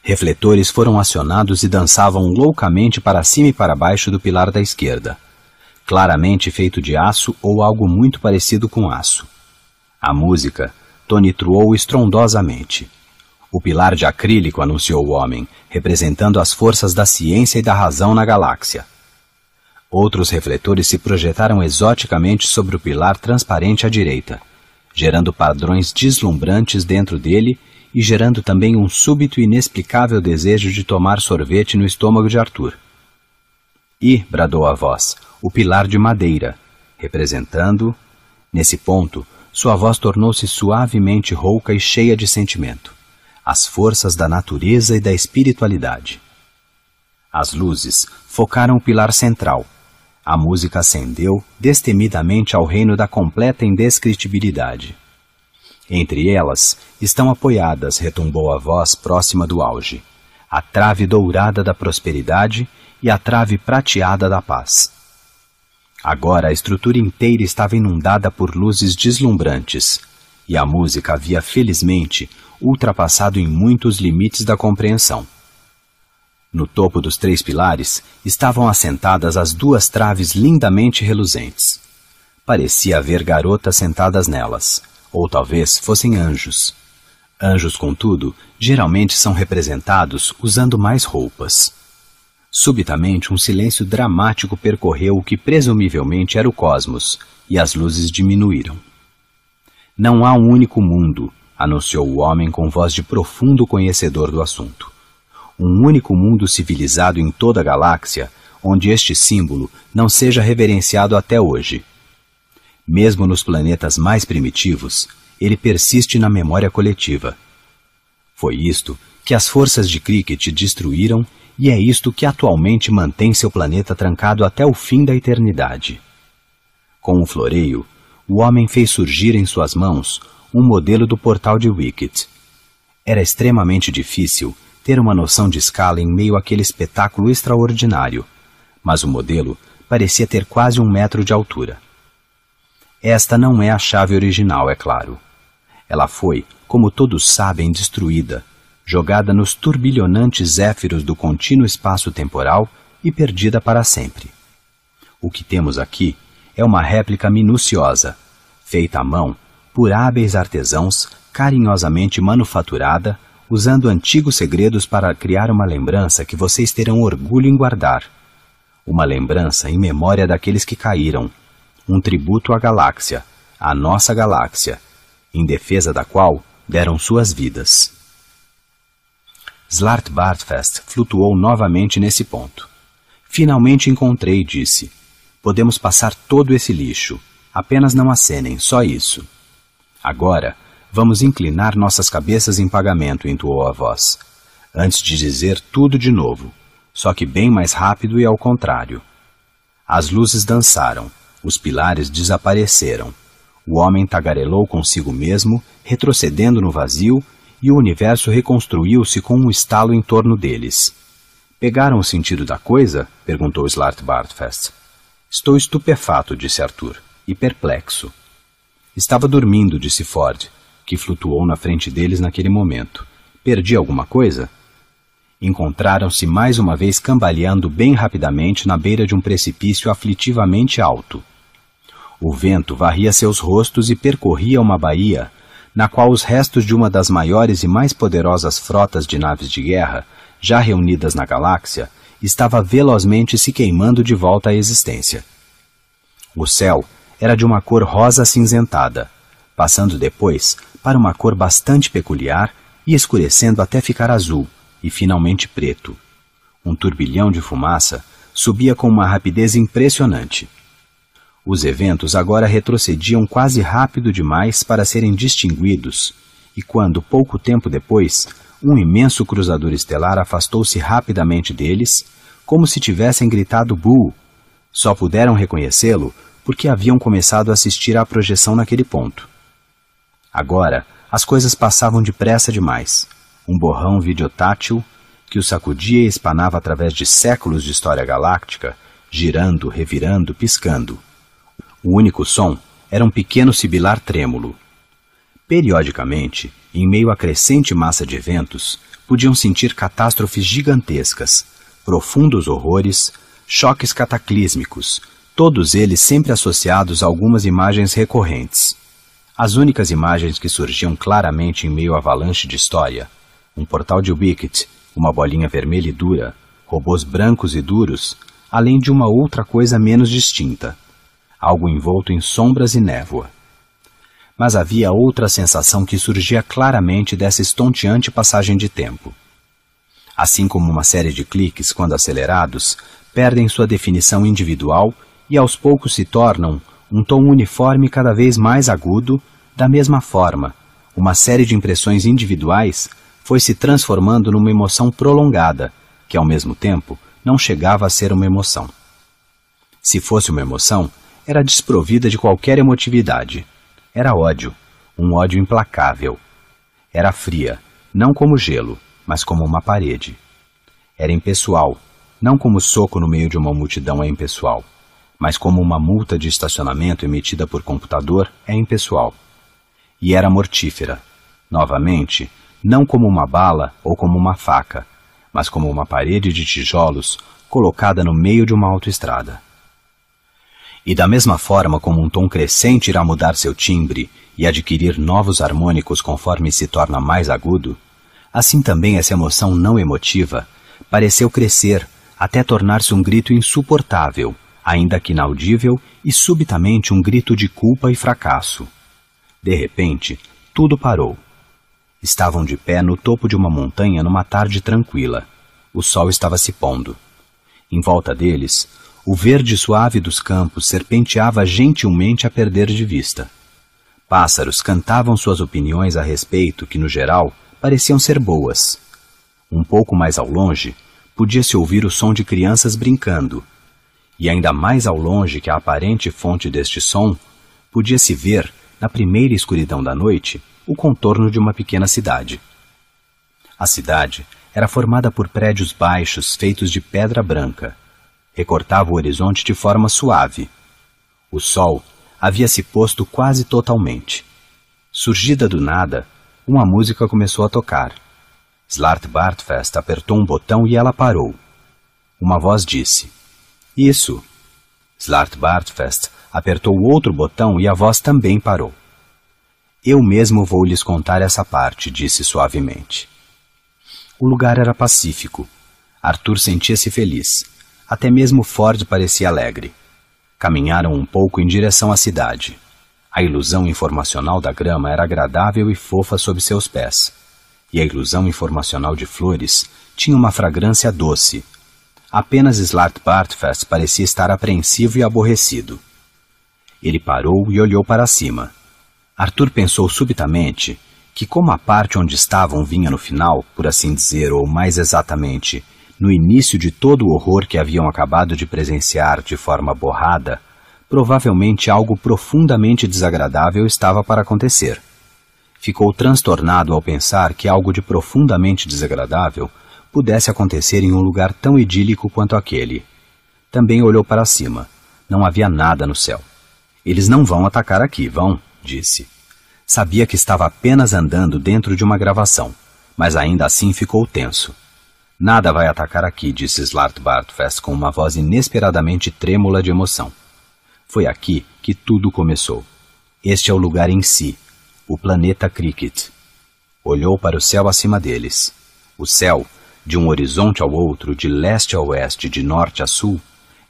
Refletores foram acionados e dançavam loucamente para cima e para baixo do pilar da esquerda. Claramente feito de aço ou algo muito parecido com aço. A música tonitruou estrondosamente. O pilar de acrílico anunciou o homem, representando as forças da ciência e da razão na galáxia. Outros refletores se projetaram exoticamente sobre o pilar transparente à direita, gerando padrões deslumbrantes dentro dele e gerando também um súbito e inexplicável desejo de tomar sorvete no estômago de Arthur. E, bradou a voz, o pilar de madeira, representando. Nesse ponto, sua voz tornou-se suavemente rouca e cheia de sentimento. As forças da natureza e da espiritualidade. As luzes focaram o pilar central, a música ascendeu destemidamente ao reino da completa indescritibilidade. Entre elas estão apoiadas, retumbou a voz próxima do auge, a trave dourada da prosperidade e a trave prateada da paz. Agora a estrutura inteira estava inundada por luzes deslumbrantes, e a música havia felizmente ultrapassado em muito os limites da compreensão. No topo dos três pilares estavam assentadas as duas traves lindamente reluzentes. Parecia haver garotas sentadas nelas, ou talvez fossem anjos. Anjos, contudo, geralmente são representados usando mais roupas. Subitamente, um silêncio dramático percorreu o que presumivelmente era o cosmos, e as luzes diminuíram. Não há um único mundo, anunciou o homem com voz de profundo conhecedor do assunto um único mundo civilizado em toda a galáxia onde este símbolo não seja reverenciado até hoje. Mesmo nos planetas mais primitivos, ele persiste na memória coletiva. Foi isto que as forças de Cricket destruíram e é isto que atualmente mantém seu planeta trancado até o fim da eternidade. Com o floreio, o homem fez surgir em suas mãos um modelo do portal de Wicket. Era extremamente difícil ter uma noção de escala em meio àquele espetáculo extraordinário, mas o modelo parecia ter quase um metro de altura. Esta não é a chave original, é claro. Ela foi, como todos sabem, destruída, jogada nos turbilhonantes zéfiros do contínuo espaço temporal e perdida para sempre. O que temos aqui é uma réplica minuciosa, feita à mão por hábeis artesãos, carinhosamente manufaturada usando antigos segredos para criar uma lembrança que vocês terão orgulho em guardar. Uma lembrança em memória daqueles que caíram. Um tributo à galáxia, à nossa galáxia, em defesa da qual deram suas vidas. Slart Bartfest flutuou novamente nesse ponto. Finalmente encontrei, disse. Podemos passar todo esse lixo. Apenas não acenem, só isso. Agora, vamos inclinar nossas cabeças em pagamento, entoou a voz, antes de dizer tudo de novo, só que bem mais rápido e ao contrário. As luzes dançaram, os pilares desapareceram. O homem tagarelou consigo mesmo, retrocedendo no vazio, e o universo reconstruiu-se com um estalo em torno deles. Pegaram o sentido da coisa? perguntou Slart Bartfest. Estou estupefato, disse Arthur, e perplexo. Estava dormindo, disse Ford, que flutuou na frente deles naquele momento. Perdi alguma coisa? Encontraram-se mais uma vez cambaleando bem rapidamente na beira de um precipício aflitivamente alto. O vento varria seus rostos e percorria uma baía, na qual os restos de uma das maiores e mais poderosas frotas de naves de guerra, já reunidas na galáxia, estava velozmente se queimando de volta à existência. O céu era de uma cor rosa acinzentada, passando depois para uma cor bastante peculiar e escurecendo até ficar azul e finalmente preto. Um turbilhão de fumaça subia com uma rapidez impressionante. Os eventos agora retrocediam quase rápido demais para serem distinguidos, e quando, pouco tempo depois, um imenso cruzador estelar afastou-se rapidamente deles, como se tivessem gritado Bull. Só puderam reconhecê-lo porque haviam começado a assistir à projeção naquele ponto. Agora, as coisas passavam depressa demais. Um borrão videotátil que o sacudia e espanava através de séculos de história galáctica, girando, revirando, piscando. O único som era um pequeno sibilar trêmulo. Periodicamente, em meio à crescente massa de eventos, podiam sentir catástrofes gigantescas, profundos horrores, choques cataclísmicos, todos eles sempre associados a algumas imagens recorrentes. As únicas imagens que surgiam claramente em meio à avalanche de história: um portal de Wicket, uma bolinha vermelha e dura, robôs brancos e duros, além de uma outra coisa menos distinta, algo envolto em sombras e névoa. Mas havia outra sensação que surgia claramente dessa estonteante passagem de tempo. Assim como uma série de cliques, quando acelerados, perdem sua definição individual e aos poucos se tornam um tom uniforme cada vez mais agudo, da mesma forma, uma série de impressões individuais foi se transformando numa emoção prolongada, que ao mesmo tempo não chegava a ser uma emoção. Se fosse uma emoção, era desprovida de qualquer emotividade. Era ódio, um ódio implacável. Era fria, não como gelo, mas como uma parede. Era impessoal, não como soco no meio de uma multidão é impessoal mas como uma multa de estacionamento emitida por computador, é impessoal. E era mortífera. Novamente, não como uma bala ou como uma faca, mas como uma parede de tijolos colocada no meio de uma autoestrada. E da mesma forma como um tom crescente irá mudar seu timbre e adquirir novos harmônicos conforme se torna mais agudo, assim também essa emoção não emotiva pareceu crescer até tornar-se um grito insuportável ainda que inaudível, e subitamente um grito de culpa e fracasso. De repente, tudo parou. Estavam de pé no topo de uma montanha numa tarde tranquila. O sol estava se pondo. Em volta deles, o verde suave dos campos serpenteava gentilmente a perder de vista. Pássaros cantavam suas opiniões a respeito que, no geral, pareciam ser boas. Um pouco mais ao longe, podia-se ouvir o som de crianças brincando e ainda mais ao longe que a aparente fonte deste som, podia-se ver, na primeira escuridão da noite, o contorno de uma pequena cidade. A cidade era formada por prédios baixos feitos de pedra branca. Recortava o horizonte de forma suave. O sol havia se posto quase totalmente. Surgida do nada, uma música começou a tocar. Slart Bartfest apertou um botão e ela parou. Uma voz disse: isso. Slartbartfest apertou outro botão e a voz também parou. Eu mesmo vou lhes contar essa parte, disse suavemente. O lugar era pacífico. Arthur sentia-se feliz. Até mesmo Ford parecia alegre. Caminharam um pouco em direção à cidade. A ilusão informacional da grama era agradável e fofa sob seus pés. E a ilusão informacional de flores tinha uma fragrância doce, Apenas Slartbartfast parecia estar apreensivo e aborrecido. Ele parou e olhou para cima. Arthur pensou subitamente que, como a parte onde estavam vinha no final, por assim dizer, ou mais exatamente, no início de todo o horror que haviam acabado de presenciar de forma borrada, provavelmente algo profundamente desagradável estava para acontecer. Ficou transtornado ao pensar que algo de profundamente desagradável pudesse acontecer em um lugar tão idílico quanto aquele. Também olhou para cima. Não havia nada no céu. Eles não vão atacar aqui, vão, disse. Sabia que estava apenas andando dentro de uma gravação, mas ainda assim ficou tenso. Nada vai atacar aqui, disse Slartbartfest com uma voz inesperadamente trêmula de emoção. Foi aqui que tudo começou. Este é o lugar em si, o planeta Cricket. Olhou para o céu acima deles. O céu de um horizonte ao outro, de leste a oeste, de norte a sul,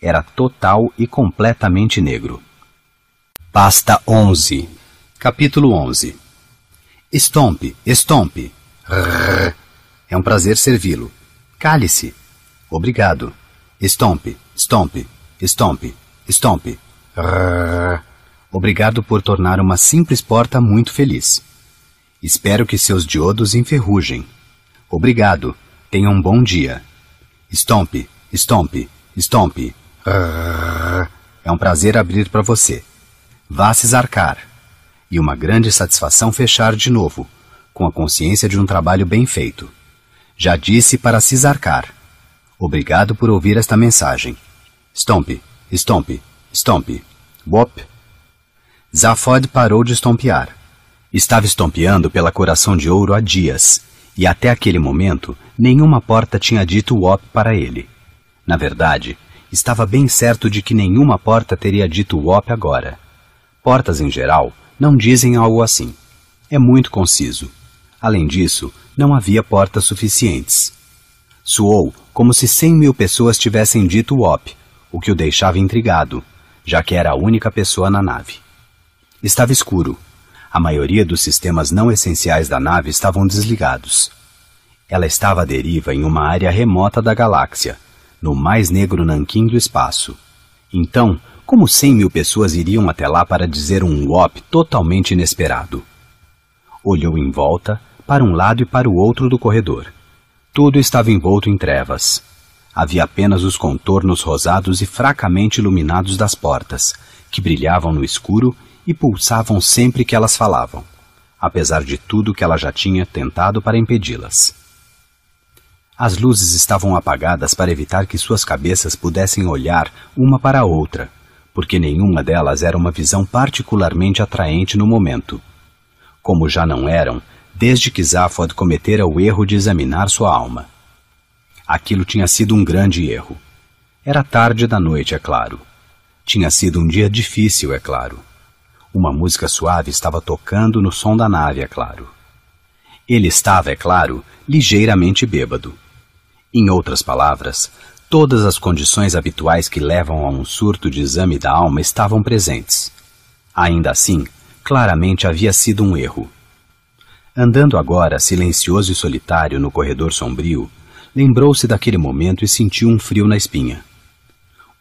era total e completamente negro. Pasta 11 Capítulo 11 Estompe, estompe. Rrr. É um prazer servi-lo. Cale-se. Obrigado. Estompe, estompe, estompe, estompe. Rrr. Obrigado por tornar uma simples porta muito feliz. Espero que seus diodos enferrujem. Obrigado. Tenha um bom dia. Estompe, estompe, estompe. Ah. É um prazer abrir para você. Vá se zarcar. E uma grande satisfação fechar de novo, com a consciência de um trabalho bem feito. Já disse para se zarcar. Obrigado por ouvir esta mensagem. Stomp, stomp, stomp. Wop. Zafod parou de estompear. Estava estompeando pela coração de ouro há dias e até aquele momento nenhuma porta tinha dito op para ele. Na verdade, estava bem certo de que nenhuma porta teria dito op agora. Portas em geral não dizem algo assim. É muito conciso. Além disso, não havia portas suficientes. Soou como se cem mil pessoas tivessem dito op, o que o deixava intrigado, já que era a única pessoa na nave. Estava escuro a maioria dos sistemas não essenciais da nave estavam desligados. Ela estava à deriva em uma área remota da galáxia, no mais negro nanquim do espaço. Então, como cem mil pessoas iriam até lá para dizer um WOP totalmente inesperado? Olhou em volta, para um lado e para o outro do corredor. Tudo estava envolto em trevas. Havia apenas os contornos rosados e fracamente iluminados das portas, que brilhavam no escuro e pulsavam sempre que elas falavam, apesar de tudo que ela já tinha tentado para impedi-las. As luzes estavam apagadas para evitar que suas cabeças pudessem olhar uma para a outra, porque nenhuma delas era uma visão particularmente atraente no momento. Como já não eram, desde que Zaphod cometera o erro de examinar sua alma. Aquilo tinha sido um grande erro. Era tarde da noite, é claro. Tinha sido um dia difícil, é claro. Uma música suave estava tocando no som da nave, é claro. Ele estava, é claro, ligeiramente bêbado. Em outras palavras, todas as condições habituais que levam a um surto de exame da alma estavam presentes. Ainda assim, claramente havia sido um erro. Andando agora silencioso e solitário no corredor sombrio, lembrou-se daquele momento e sentiu um frio na espinha.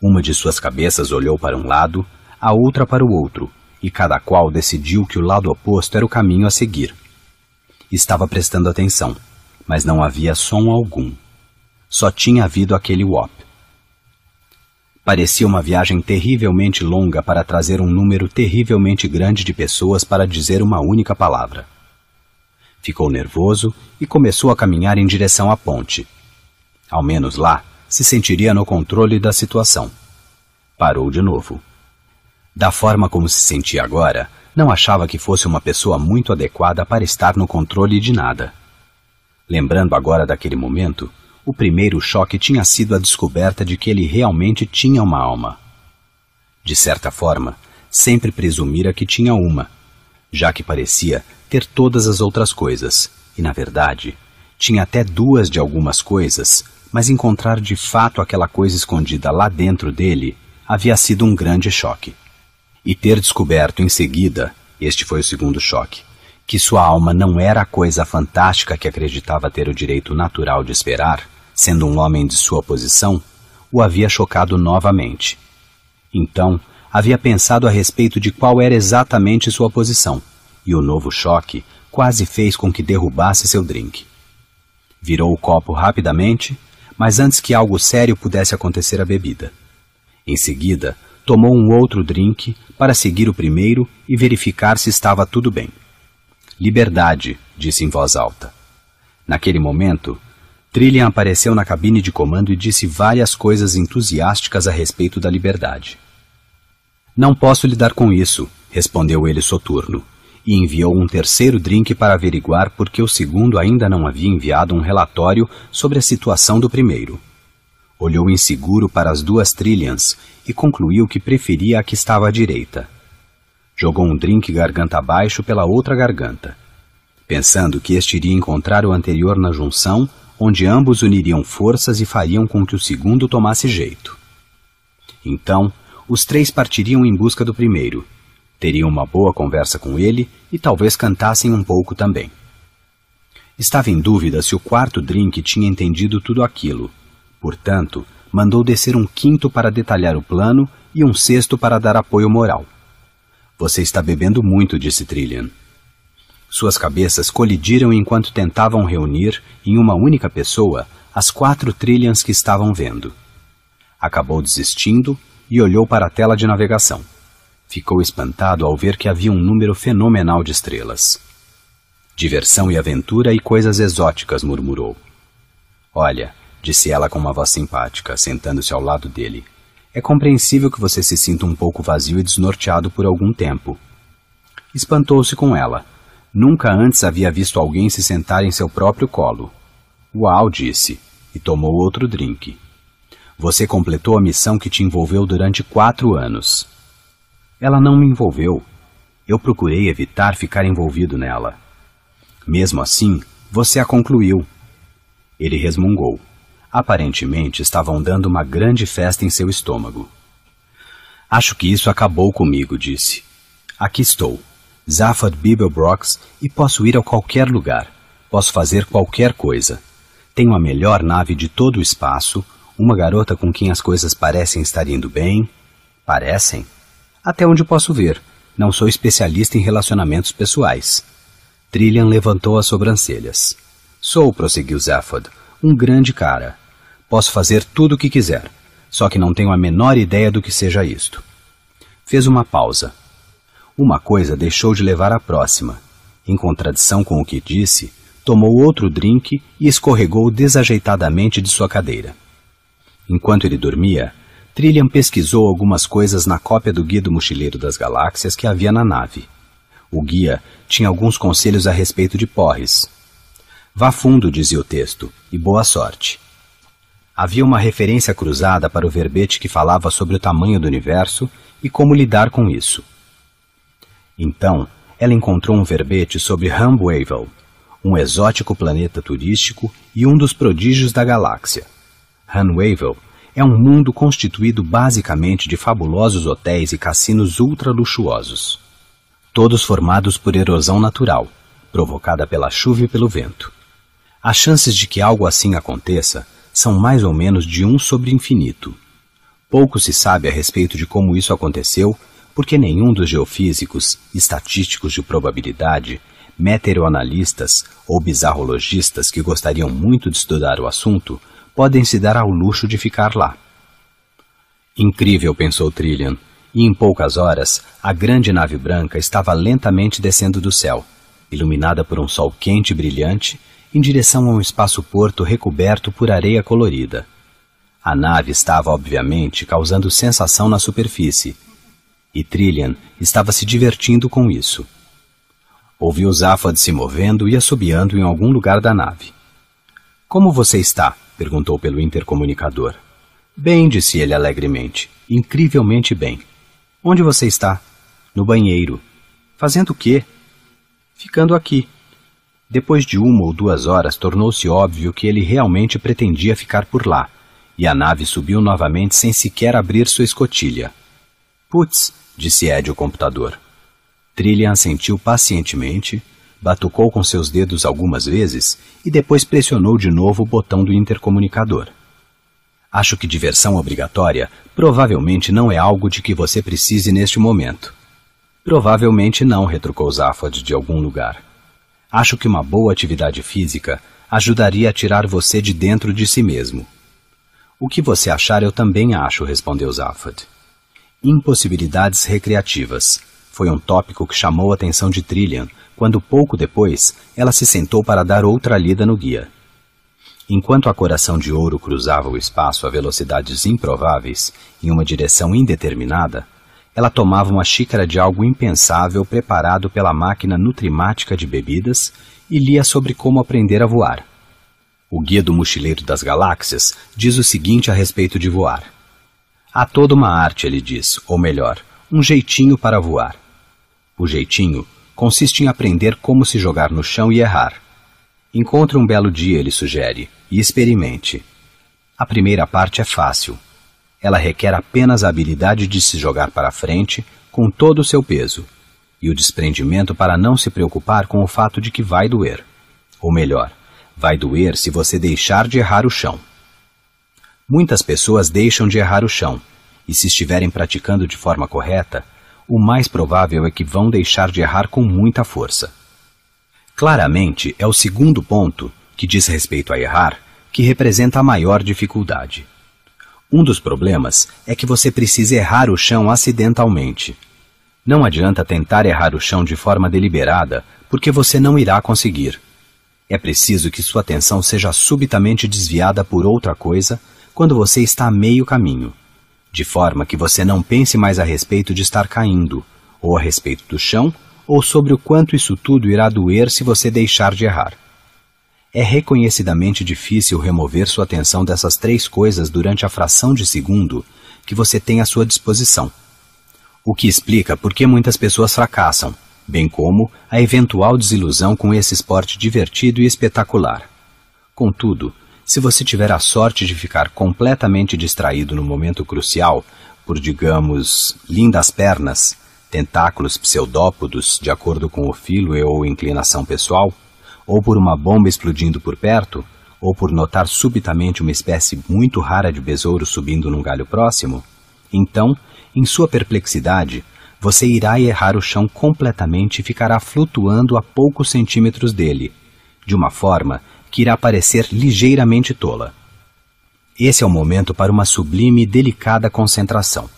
Uma de suas cabeças olhou para um lado, a outra para o outro, e cada qual decidiu que o lado oposto era o caminho a seguir. Estava prestando atenção, mas não havia som algum. Só tinha havido aquele wop. Parecia uma viagem terrivelmente longa para trazer um número terrivelmente grande de pessoas para dizer uma única palavra. Ficou nervoso e começou a caminhar em direção à ponte. Ao menos lá, se sentiria no controle da situação. Parou de novo. Da forma como se sentia agora, não achava que fosse uma pessoa muito adequada para estar no controle de nada. Lembrando agora daquele momento, o primeiro choque tinha sido a descoberta de que ele realmente tinha uma alma. De certa forma, sempre presumira que tinha uma, já que parecia ter todas as outras coisas, e na verdade, tinha até duas de algumas coisas, mas encontrar de fato aquela coisa escondida lá dentro dele havia sido um grande choque e ter descoberto em seguida este foi o segundo choque que sua alma não era a coisa fantástica que acreditava ter o direito natural de esperar, sendo um homem de sua posição, o havia chocado novamente. Então, havia pensado a respeito de qual era exatamente sua posição, e o novo choque quase fez com que derrubasse seu drink. Virou o copo rapidamente, mas antes que algo sério pudesse acontecer à bebida. Em seguida, tomou um outro drink para seguir o primeiro e verificar se estava tudo bem. Liberdade, disse em voz alta. Naquele momento, Trillian apareceu na cabine de comando e disse várias coisas entusiásticas a respeito da liberdade. Não posso lidar com isso, respondeu ele soturno, e enviou um terceiro drink para averiguar porque o segundo ainda não havia enviado um relatório sobre a situação do primeiro. Olhou inseguro para as duas trilhas e concluiu que preferia a que estava à direita. Jogou um drink garganta abaixo pela outra garganta, pensando que este iria encontrar o anterior na junção, onde ambos uniriam forças e fariam com que o segundo tomasse jeito. Então, os três partiriam em busca do primeiro. Teriam uma boa conversa com ele e talvez cantassem um pouco também. Estava em dúvida se o quarto drink tinha entendido tudo aquilo, Portanto, mandou descer um quinto para detalhar o plano e um sexto para dar apoio moral. Você está bebendo muito, disse Trillian. Suas cabeças colidiram enquanto tentavam reunir, em uma única pessoa, as quatro Trillians que estavam vendo. Acabou desistindo e olhou para a tela de navegação. Ficou espantado ao ver que havia um número fenomenal de estrelas. Diversão e aventura e coisas exóticas, murmurou. Olha, disse ela com uma voz simpática, sentando-se ao lado dele. É compreensível que você se sinta um pouco vazio e desnorteado por algum tempo. Espantou-se com ela. Nunca antes havia visto alguém se sentar em seu próprio colo. Uau, disse, e tomou outro drink. Você completou a missão que te envolveu durante quatro anos. Ela não me envolveu. Eu procurei evitar ficar envolvido nela. Mesmo assim, você a concluiu. Ele resmungou. Aparentemente estavam dando uma grande festa em seu estômago. Acho que isso acabou comigo, disse. Aqui estou, Zaphod Bibelbrox, e posso ir a qualquer lugar. Posso fazer qualquer coisa. Tenho a melhor nave de todo o espaço, uma garota com quem as coisas parecem estar indo bem. Parecem? Até onde posso ver. Não sou especialista em relacionamentos pessoais. Trillian levantou as sobrancelhas. Sou, prosseguiu Zaphod, um grande cara. Posso fazer tudo o que quiser, só que não tenho a menor ideia do que seja isto. Fez uma pausa. Uma coisa deixou de levar à próxima. Em contradição com o que disse, tomou outro drink e escorregou desajeitadamente de sua cadeira. Enquanto ele dormia, Trillian pesquisou algumas coisas na cópia do Guia do Mochileiro das Galáxias que havia na nave. O guia tinha alguns conselhos a respeito de porres. Vá fundo, dizia o texto, e boa sorte. Havia uma referência cruzada para o verbete que falava sobre o tamanho do universo e como lidar com isso. Então, ela encontrou um verbete sobre Humbuivel, um exótico planeta turístico e um dos prodígios da galáxia. Hunwavel é um mundo constituído basicamente de fabulosos hotéis e cassinos ultra luxuosos, todos formados por erosão natural, provocada pela chuva e pelo vento. As chances de que algo assim aconteça são mais ou menos de 1 sobre infinito. Pouco se sabe a respeito de como isso aconteceu, porque nenhum dos geofísicos, estatísticos de probabilidade, meteoroanalistas ou bizarrologistas que gostariam muito de estudar o assunto podem se dar ao luxo de ficar lá. Incrível, pensou Trillian, e em poucas horas a grande nave branca estava lentamente descendo do céu, iluminada por um sol quente e brilhante em direção a um espaço porto recoberto por areia colorida. A nave estava, obviamente, causando sensação na superfície, e Trillian estava se divertindo com isso. Ouviu Zafad se movendo e assobiando em algum lugar da nave. Como você está? perguntou pelo intercomunicador. Bem, disse ele alegremente. Incrivelmente bem. Onde você está? No banheiro. Fazendo o quê? Ficando aqui, depois de uma ou duas horas, tornou-se óbvio que ele realmente pretendia ficar por lá, e a nave subiu novamente sem sequer abrir sua escotilha. Putz, disse Ed ao computador. Trillian assentiu pacientemente, batucou com seus dedos algumas vezes e depois pressionou de novo o botão do intercomunicador. Acho que diversão obrigatória provavelmente não é algo de que você precise neste momento. Provavelmente não, retrucou Zaphod de algum lugar. Acho que uma boa atividade física ajudaria a tirar você de dentro de si mesmo. O que você achar, eu também acho, respondeu Zafford. Impossibilidades recreativas foi um tópico que chamou a atenção de Trillian quando, pouco depois, ela se sentou para dar outra lida no guia. Enquanto a coração de ouro cruzava o espaço a velocidades improváveis, em uma direção indeterminada, ela tomava uma xícara de algo impensável preparado pela máquina nutrimática de bebidas e lia sobre como aprender a voar. O Guia do Mochileiro das Galáxias diz o seguinte a respeito de voar: Há toda uma arte, ele diz, ou melhor, um jeitinho para voar. O jeitinho consiste em aprender como se jogar no chão e errar. Encontre um belo dia, ele sugere, e experimente. A primeira parte é fácil, ela requer apenas a habilidade de se jogar para frente com todo o seu peso e o desprendimento para não se preocupar com o fato de que vai doer. Ou melhor, vai doer se você deixar de errar o chão. Muitas pessoas deixam de errar o chão, e se estiverem praticando de forma correta, o mais provável é que vão deixar de errar com muita força. Claramente, é o segundo ponto, que diz respeito a errar, que representa a maior dificuldade. Um dos problemas é que você precisa errar o chão acidentalmente. Não adianta tentar errar o chão de forma deliberada, porque você não irá conseguir. É preciso que sua atenção seja subitamente desviada por outra coisa quando você está a meio caminho, de forma que você não pense mais a respeito de estar caindo, ou a respeito do chão, ou sobre o quanto isso tudo irá doer se você deixar de errar. É reconhecidamente difícil remover sua atenção dessas três coisas durante a fração de segundo que você tem à sua disposição. O que explica por que muitas pessoas fracassam, bem como a eventual desilusão com esse esporte divertido e espetacular. Contudo, se você tiver a sorte de ficar completamente distraído no momento crucial, por, digamos, lindas pernas, tentáculos pseudópodos, de acordo com o filo e ou inclinação pessoal, ou por uma bomba explodindo por perto, ou por notar subitamente uma espécie muito rara de besouro subindo num galho próximo, então, em sua perplexidade, você irá errar o chão completamente e ficará flutuando a poucos centímetros dele, de uma forma que irá parecer ligeiramente tola. Esse é o momento para uma sublime e delicada concentração.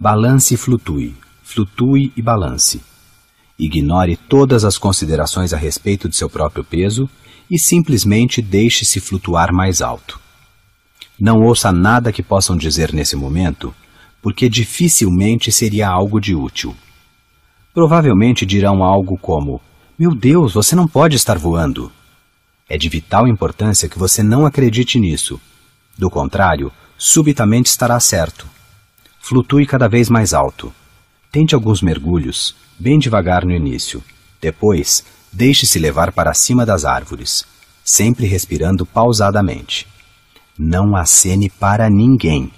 Balance e flutue, flutue e balance. Ignore todas as considerações a respeito de seu próprio peso e simplesmente deixe-se flutuar mais alto. Não ouça nada que possam dizer nesse momento, porque dificilmente seria algo de útil. Provavelmente dirão algo como: Meu Deus, você não pode estar voando. É de vital importância que você não acredite nisso. Do contrário, subitamente estará certo. Flutue cada vez mais alto. Tente alguns mergulhos, bem devagar no início. Depois, deixe-se levar para cima das árvores, sempre respirando pausadamente. Não acene para ninguém.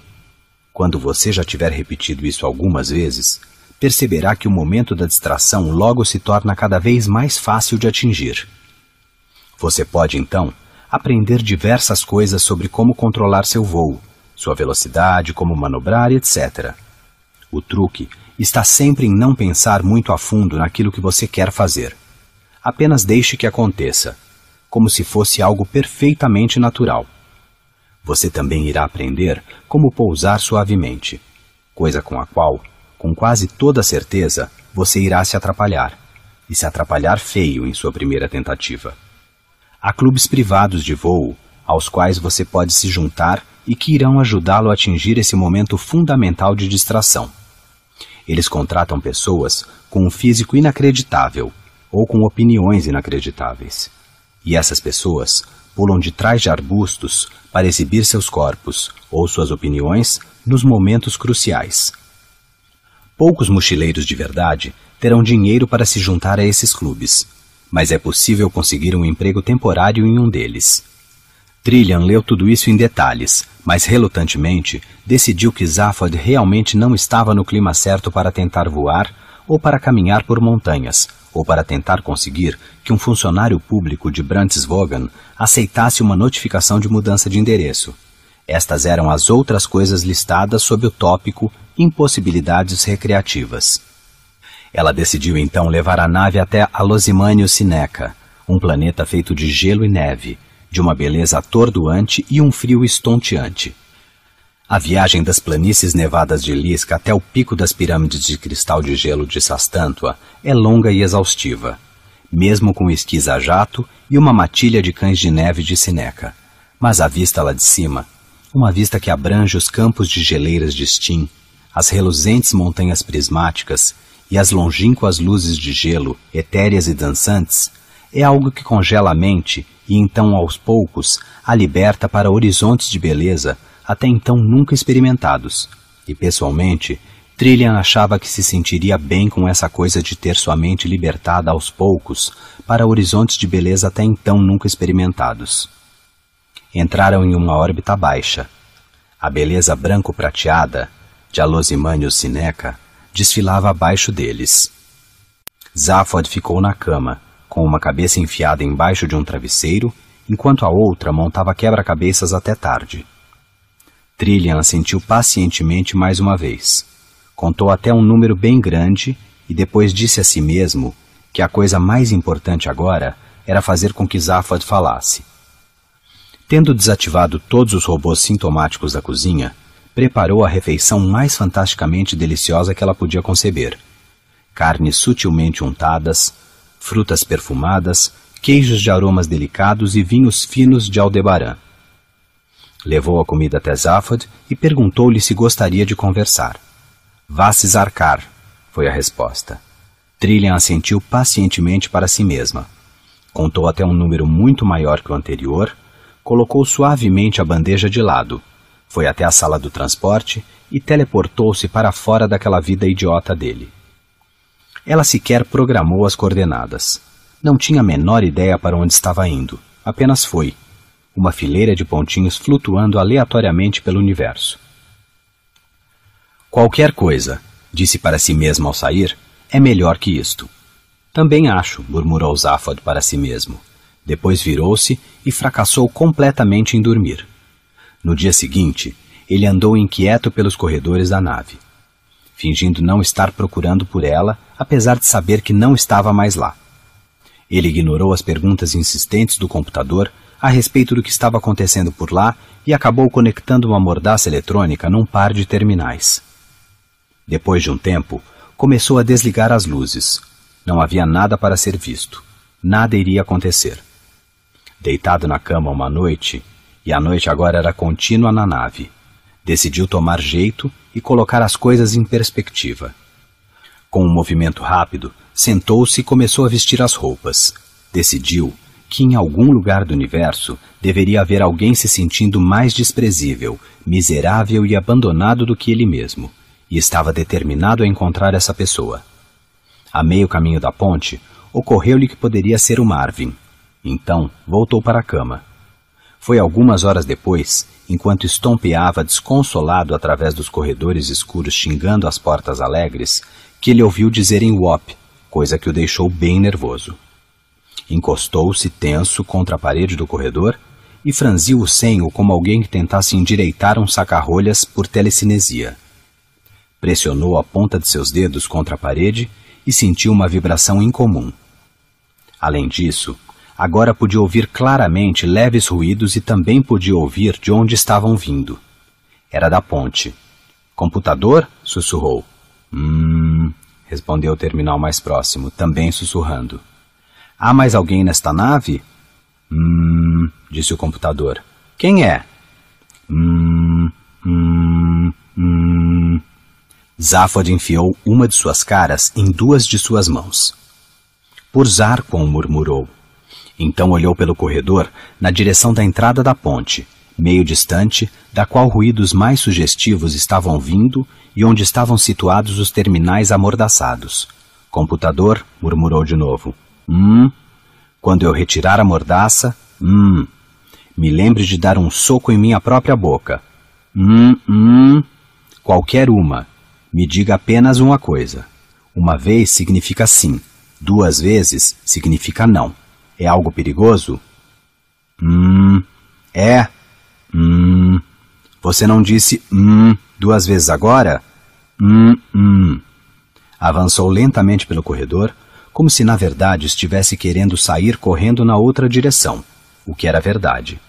Quando você já tiver repetido isso algumas vezes, perceberá que o momento da distração logo se torna cada vez mais fácil de atingir. Você pode, então, aprender diversas coisas sobre como controlar seu voo, sua velocidade, como manobrar, etc. O truque está sempre em não pensar muito a fundo naquilo que você quer fazer. Apenas deixe que aconteça, como se fosse algo perfeitamente natural. Você também irá aprender como pousar suavemente, coisa com a qual, com quase toda certeza, você irá se atrapalhar, e se atrapalhar feio em sua primeira tentativa. Há clubes privados de voo aos quais você pode se juntar e que irão ajudá-lo a atingir esse momento fundamental de distração. Eles contratam pessoas com um físico inacreditável ou com opiniões inacreditáveis. E essas pessoas pulam de trás de arbustos para exibir seus corpos ou suas opiniões nos momentos cruciais. Poucos mochileiros de verdade terão dinheiro para se juntar a esses clubes, mas é possível conseguir um emprego temporário em um deles. Trillian leu tudo isso em detalhes, mas relutantemente decidiu que Zaphod realmente não estava no clima certo para tentar voar ou para caminhar por montanhas, ou para tentar conseguir que um funcionário público de Brandsvogan aceitasse uma notificação de mudança de endereço. Estas eram as outras coisas listadas sob o tópico Impossibilidades Recreativas. Ela decidiu então levar a nave até Alosimânio Sineca, um planeta feito de gelo e neve, de uma beleza atordoante e um frio estonteante. A viagem das planícies nevadas de Lisca até o pico das pirâmides de cristal de gelo de Sastantua é longa e exaustiva, mesmo com esquis a jato e uma matilha de cães de neve de Sineca. Mas a vista lá de cima, uma vista que abrange os campos de geleiras de Stim, as reluzentes montanhas prismáticas e as longínquas luzes de gelo, etéreas e dançantes, é algo que congela a mente e então, aos poucos, a liberta para horizontes de beleza até então nunca experimentados. E, pessoalmente, Trillian achava que se sentiria bem com essa coisa de ter sua mente libertada aos poucos para horizontes de beleza até então nunca experimentados. Entraram em uma órbita baixa. A beleza branco-prateada, de Alosimânio Sineca, desfilava abaixo deles. Zaphod ficou na cama, com uma cabeça enfiada embaixo de um travesseiro, enquanto a outra montava quebra-cabeças até tarde. Trillian assentiu pacientemente mais uma vez. Contou até um número bem grande e depois disse a si mesmo que a coisa mais importante agora era fazer com que Zaphod falasse. Tendo desativado todos os robôs sintomáticos da cozinha, preparou a refeição mais fantasticamente deliciosa que ela podia conceber. Carnes sutilmente untadas, frutas perfumadas, queijos de aromas delicados e vinhos finos de Aldebaran. Levou a comida até Zaphod e perguntou-lhe se gostaria de conversar. Vá se zarcar, foi a resposta. Trillian assentiu pacientemente para si mesma. Contou até um número muito maior que o anterior, colocou suavemente a bandeja de lado, foi até a sala do transporte e teleportou-se para fora daquela vida idiota dele. Ela sequer programou as coordenadas. Não tinha a menor ideia para onde estava indo. Apenas foi. Uma fileira de pontinhos flutuando aleatoriamente pelo universo. Qualquer coisa, disse para si mesmo ao sair, é melhor que isto. Também acho, murmurou Záfado para si mesmo. Depois virou-se e fracassou completamente em dormir. No dia seguinte, ele andou inquieto pelos corredores da nave fingindo não estar procurando por ela, apesar de saber que não estava mais lá. Ele ignorou as perguntas insistentes do computador a respeito do que estava acontecendo por lá e acabou conectando uma mordaça eletrônica num par de terminais. Depois de um tempo, começou a desligar as luzes. Não havia nada para ser visto. Nada iria acontecer. Deitado na cama uma noite, e a noite agora era contínua na nave, Decidiu tomar jeito e colocar as coisas em perspectiva. Com um movimento rápido, sentou-se e começou a vestir as roupas. Decidiu que em algum lugar do universo deveria haver alguém se sentindo mais desprezível, miserável e abandonado do que ele mesmo, e estava determinado a encontrar essa pessoa. A meio caminho da ponte, ocorreu-lhe que poderia ser o Marvin. Então, voltou para a cama. Foi algumas horas depois, enquanto estompeava desconsolado através dos corredores escuros xingando as portas alegres, que ele ouviu dizer em Wop, coisa que o deixou bem nervoso. Encostou-se tenso contra a parede do corredor e franziu o senho como alguém que tentasse endireitar um sacarrolhas por telecinesia. Pressionou a ponta de seus dedos contra a parede e sentiu uma vibração incomum. Além disso, Agora podia ouvir claramente leves ruídos e também podia ouvir de onde estavam vindo. Era da ponte. Computador? sussurrou. Hum, respondeu o terminal mais próximo, também sussurrando. Há mais alguém nesta nave? Hum, disse o computador. Quem é? Hum, hum, hum. Zafod enfiou uma de suas caras em duas de suas mãos. Por Zarquan murmurou. Então olhou pelo corredor na direção da entrada da ponte, meio distante, da qual ruídos mais sugestivos estavam vindo e onde estavam situados os terminais amordaçados. Computador, murmurou de novo. Hum? Quando eu retirar a mordaça, hum. Me lembre de dar um soco em minha própria boca. Hum, hum. Qualquer uma. Me diga apenas uma coisa. Uma vez significa sim, duas vezes significa não. É algo perigoso? Hum. É? Hum. Você não disse hum duas vezes agora? Hum, hum. Avançou lentamente pelo corredor, como se na verdade estivesse querendo sair correndo na outra direção, o que era verdade.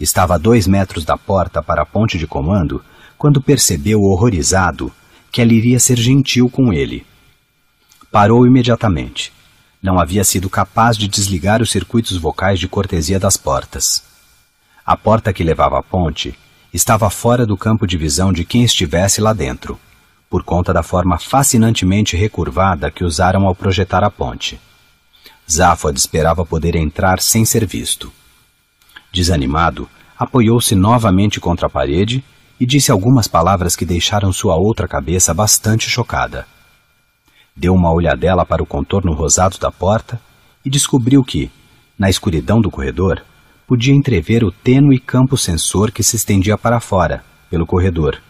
Estava a dois metros da porta para a ponte de comando quando percebeu, horrorizado, que ela iria ser gentil com ele. Parou imediatamente. Não havia sido capaz de desligar os circuitos vocais de cortesia das portas. A porta que levava à ponte estava fora do campo de visão de quem estivesse lá dentro, por conta da forma fascinantemente recurvada que usaram ao projetar a ponte. Zaphod esperava poder entrar sem ser visto. Desanimado, apoiou-se novamente contra a parede e disse algumas palavras que deixaram sua outra cabeça bastante chocada deu uma olhadela para o contorno rosado da porta e descobriu que, na escuridão do corredor, podia entrever o tênue campo sensor que se estendia para fora, pelo corredor,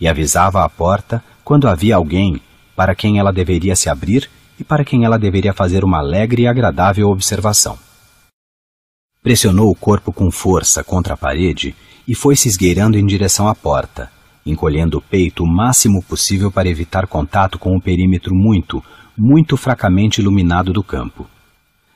e avisava à porta quando havia alguém para quem ela deveria se abrir e para quem ela deveria fazer uma alegre e agradável observação. Pressionou o corpo com força contra a parede e foi se esgueirando em direção à porta, encolhendo o peito o máximo possível para evitar contato com o perímetro muito, muito fracamente iluminado do campo.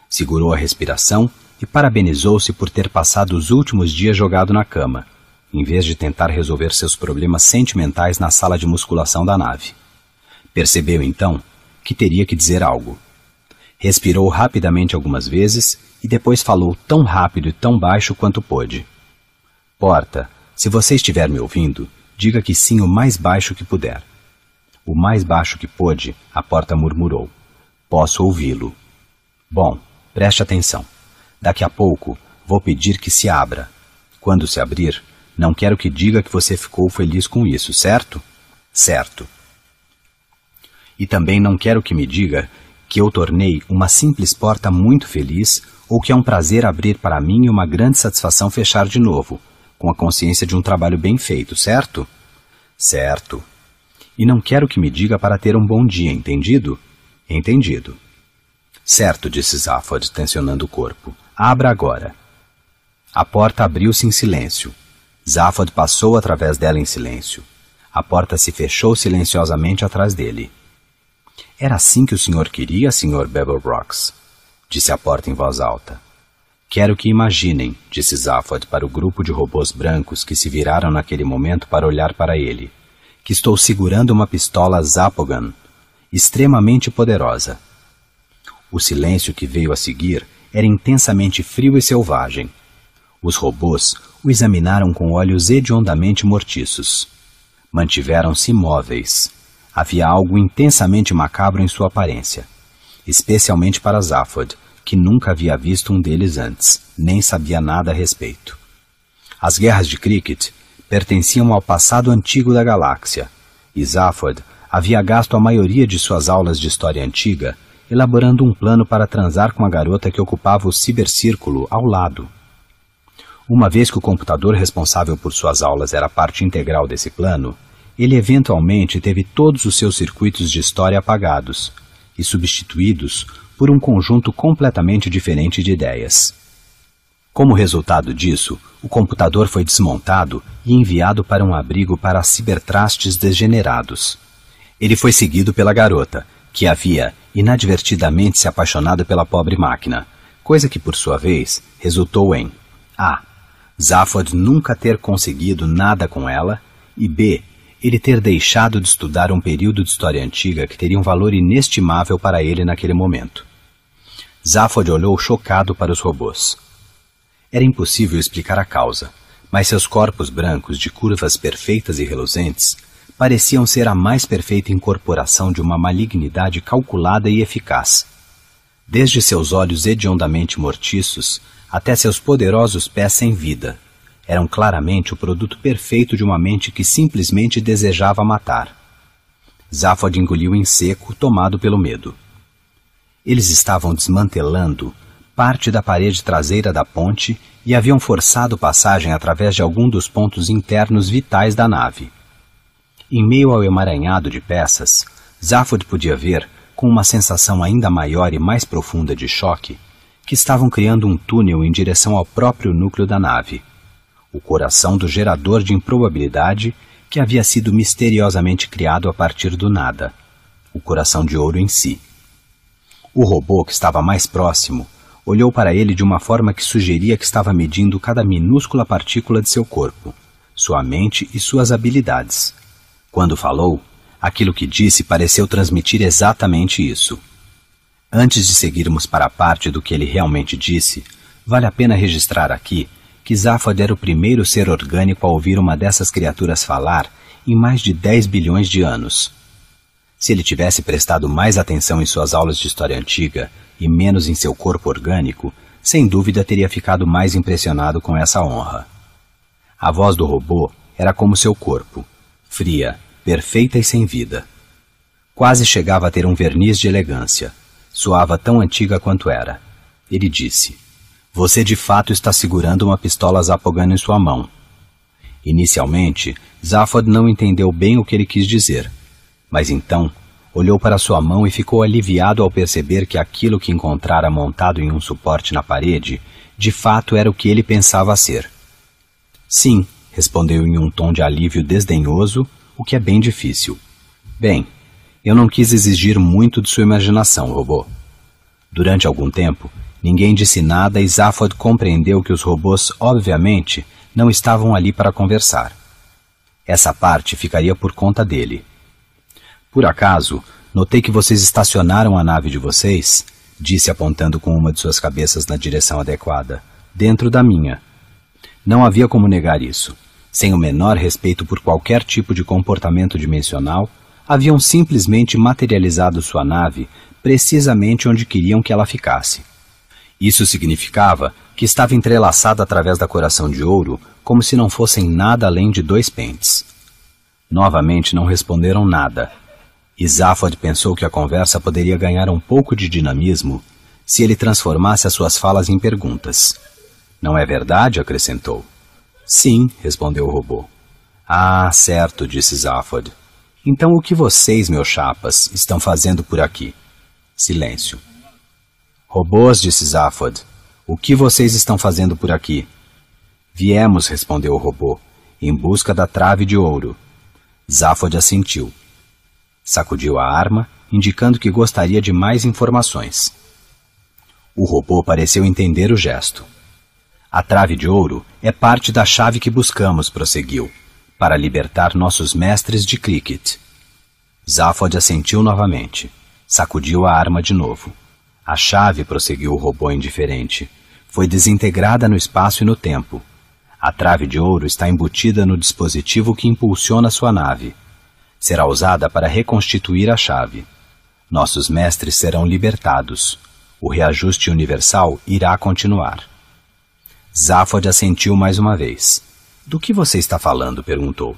Segurou a respiração e parabenizou-se por ter passado os últimos dias jogado na cama, em vez de tentar resolver seus problemas sentimentais na sala de musculação da nave. Percebeu então que teria que dizer algo. Respirou rapidamente algumas vezes e depois falou tão rápido e tão baixo quanto pôde. Porta, se você estiver me ouvindo, Diga que sim o mais baixo que puder. O mais baixo que pôde, a porta murmurou. Posso ouvi-lo. Bom, preste atenção. Daqui a pouco vou pedir que se abra. Quando se abrir, não quero que diga que você ficou feliz com isso, certo? Certo. E também não quero que me diga que eu tornei uma simples porta muito feliz ou que é um prazer abrir para mim e uma grande satisfação fechar de novo, com a consciência de um trabalho bem feito, certo? Certo. E não quero que me diga para ter um bom dia, entendido? Entendido. Certo, disse Zaphod, tensionando o corpo. Abra agora. A porta abriu-se em silêncio. Zaphod passou através dela em silêncio. A porta se fechou silenciosamente atrás dele. Era assim que o senhor queria, Sr. Bebel Rocks, disse a porta em voz alta. Quero que imaginem, disse Zaphod para o grupo de robôs brancos que se viraram naquele momento para olhar para ele, que estou segurando uma pistola Zapogan, extremamente poderosa. O silêncio que veio a seguir era intensamente frio e selvagem. Os robôs o examinaram com olhos hediondamente mortiços. Mantiveram-se imóveis. Havia algo intensamente macabro em sua aparência, especialmente para Zaphod, que nunca havia visto um deles antes, nem sabia nada a respeito. As guerras de cricket pertenciam ao passado antigo da galáxia, e Zafford havia gasto a maioria de suas aulas de história antiga elaborando um plano para transar com a garota que ocupava o cibercírculo ao lado. Uma vez que o computador responsável por suas aulas era parte integral desse plano, ele eventualmente teve todos os seus circuitos de história apagados e substituídos por um conjunto completamente diferente de ideias. Como resultado disso, o computador foi desmontado e enviado para um abrigo para cibertrastes degenerados. Ele foi seguido pela garota, que havia inadvertidamente se apaixonado pela pobre máquina, coisa que, por sua vez, resultou em A. Zaphod nunca ter conseguido nada com ela e B. Ele ter deixado de estudar um período de história antiga que teria um valor inestimável para ele naquele momento. Zaphod olhou chocado para os robôs. Era impossível explicar a causa, mas seus corpos brancos de curvas perfeitas e reluzentes pareciam ser a mais perfeita incorporação de uma malignidade calculada e eficaz. Desde seus olhos hediondamente mortiços até seus poderosos pés sem vida, eram claramente o produto perfeito de uma mente que simplesmente desejava matar. Zaphod engoliu em seco, tomado pelo medo. Eles estavam desmantelando parte da parede traseira da ponte e haviam forçado passagem através de algum dos pontos internos vitais da nave. Em meio ao emaranhado de peças, Zafod podia ver, com uma sensação ainda maior e mais profunda de choque, que estavam criando um túnel em direção ao próprio núcleo da nave, o coração do gerador de improbabilidade que havia sido misteriosamente criado a partir do nada, o coração de ouro em si. O robô, que estava mais próximo, olhou para ele de uma forma que sugeria que estava medindo cada minúscula partícula de seu corpo, sua mente e suas habilidades. Quando falou, aquilo que disse pareceu transmitir exatamente isso. Antes de seguirmos para a parte do que ele realmente disse, vale a pena registrar aqui que Zaphod era o primeiro ser orgânico a ouvir uma dessas criaturas falar em mais de 10 bilhões de anos. Se ele tivesse prestado mais atenção em suas aulas de história antiga e menos em seu corpo orgânico, sem dúvida teria ficado mais impressionado com essa honra. A voz do robô era como seu corpo, fria, perfeita e sem vida. Quase chegava a ter um verniz de elegância. Soava tão antiga quanto era. Ele disse: Você de fato está segurando uma pistola Zapogan em sua mão. Inicialmente, Zaphod não entendeu bem o que ele quis dizer. Mas então olhou para sua mão e ficou aliviado ao perceber que aquilo que encontrara montado em um suporte na parede de fato era o que ele pensava ser. Sim, respondeu em um tom de alívio desdenhoso, o que é bem difícil. Bem, eu não quis exigir muito de sua imaginação, robô. Durante algum tempo, ninguém disse nada e Zaphod compreendeu que os robôs, obviamente, não estavam ali para conversar. Essa parte ficaria por conta dele. Por acaso, notei que vocês estacionaram a nave de vocês, disse apontando com uma de suas cabeças na direção adequada, dentro da minha. Não havia como negar isso. Sem o menor respeito por qualquer tipo de comportamento dimensional, haviam simplesmente materializado sua nave precisamente onde queriam que ela ficasse. Isso significava que estava entrelaçada através da coração de ouro, como se não fossem nada além de dois pentes. Novamente não responderam nada, e pensou que a conversa poderia ganhar um pouco de dinamismo se ele transformasse as suas falas em perguntas. Não é verdade? acrescentou. Sim, respondeu o robô. Ah, certo, disse Zaphod. Então o que vocês, meus chapas, estão fazendo por aqui? Silêncio. Robôs, disse Zaphod. O que vocês estão fazendo por aqui? Viemos, respondeu o robô, em busca da trave de ouro. Zafod assentiu. Sacudiu a arma, indicando que gostaria de mais informações. O robô pareceu entender o gesto. A trave de ouro é parte da chave que buscamos, prosseguiu, para libertar nossos mestres de cricket. Zaphod assentiu novamente. Sacudiu a arma de novo. A chave, prosseguiu o robô indiferente, foi desintegrada no espaço e no tempo. A trave de ouro está embutida no dispositivo que impulsiona sua nave, será usada para reconstituir a chave. Nossos mestres serão libertados. O reajuste universal irá continuar. Záfod assentiu mais uma vez. Do que você está falando? perguntou.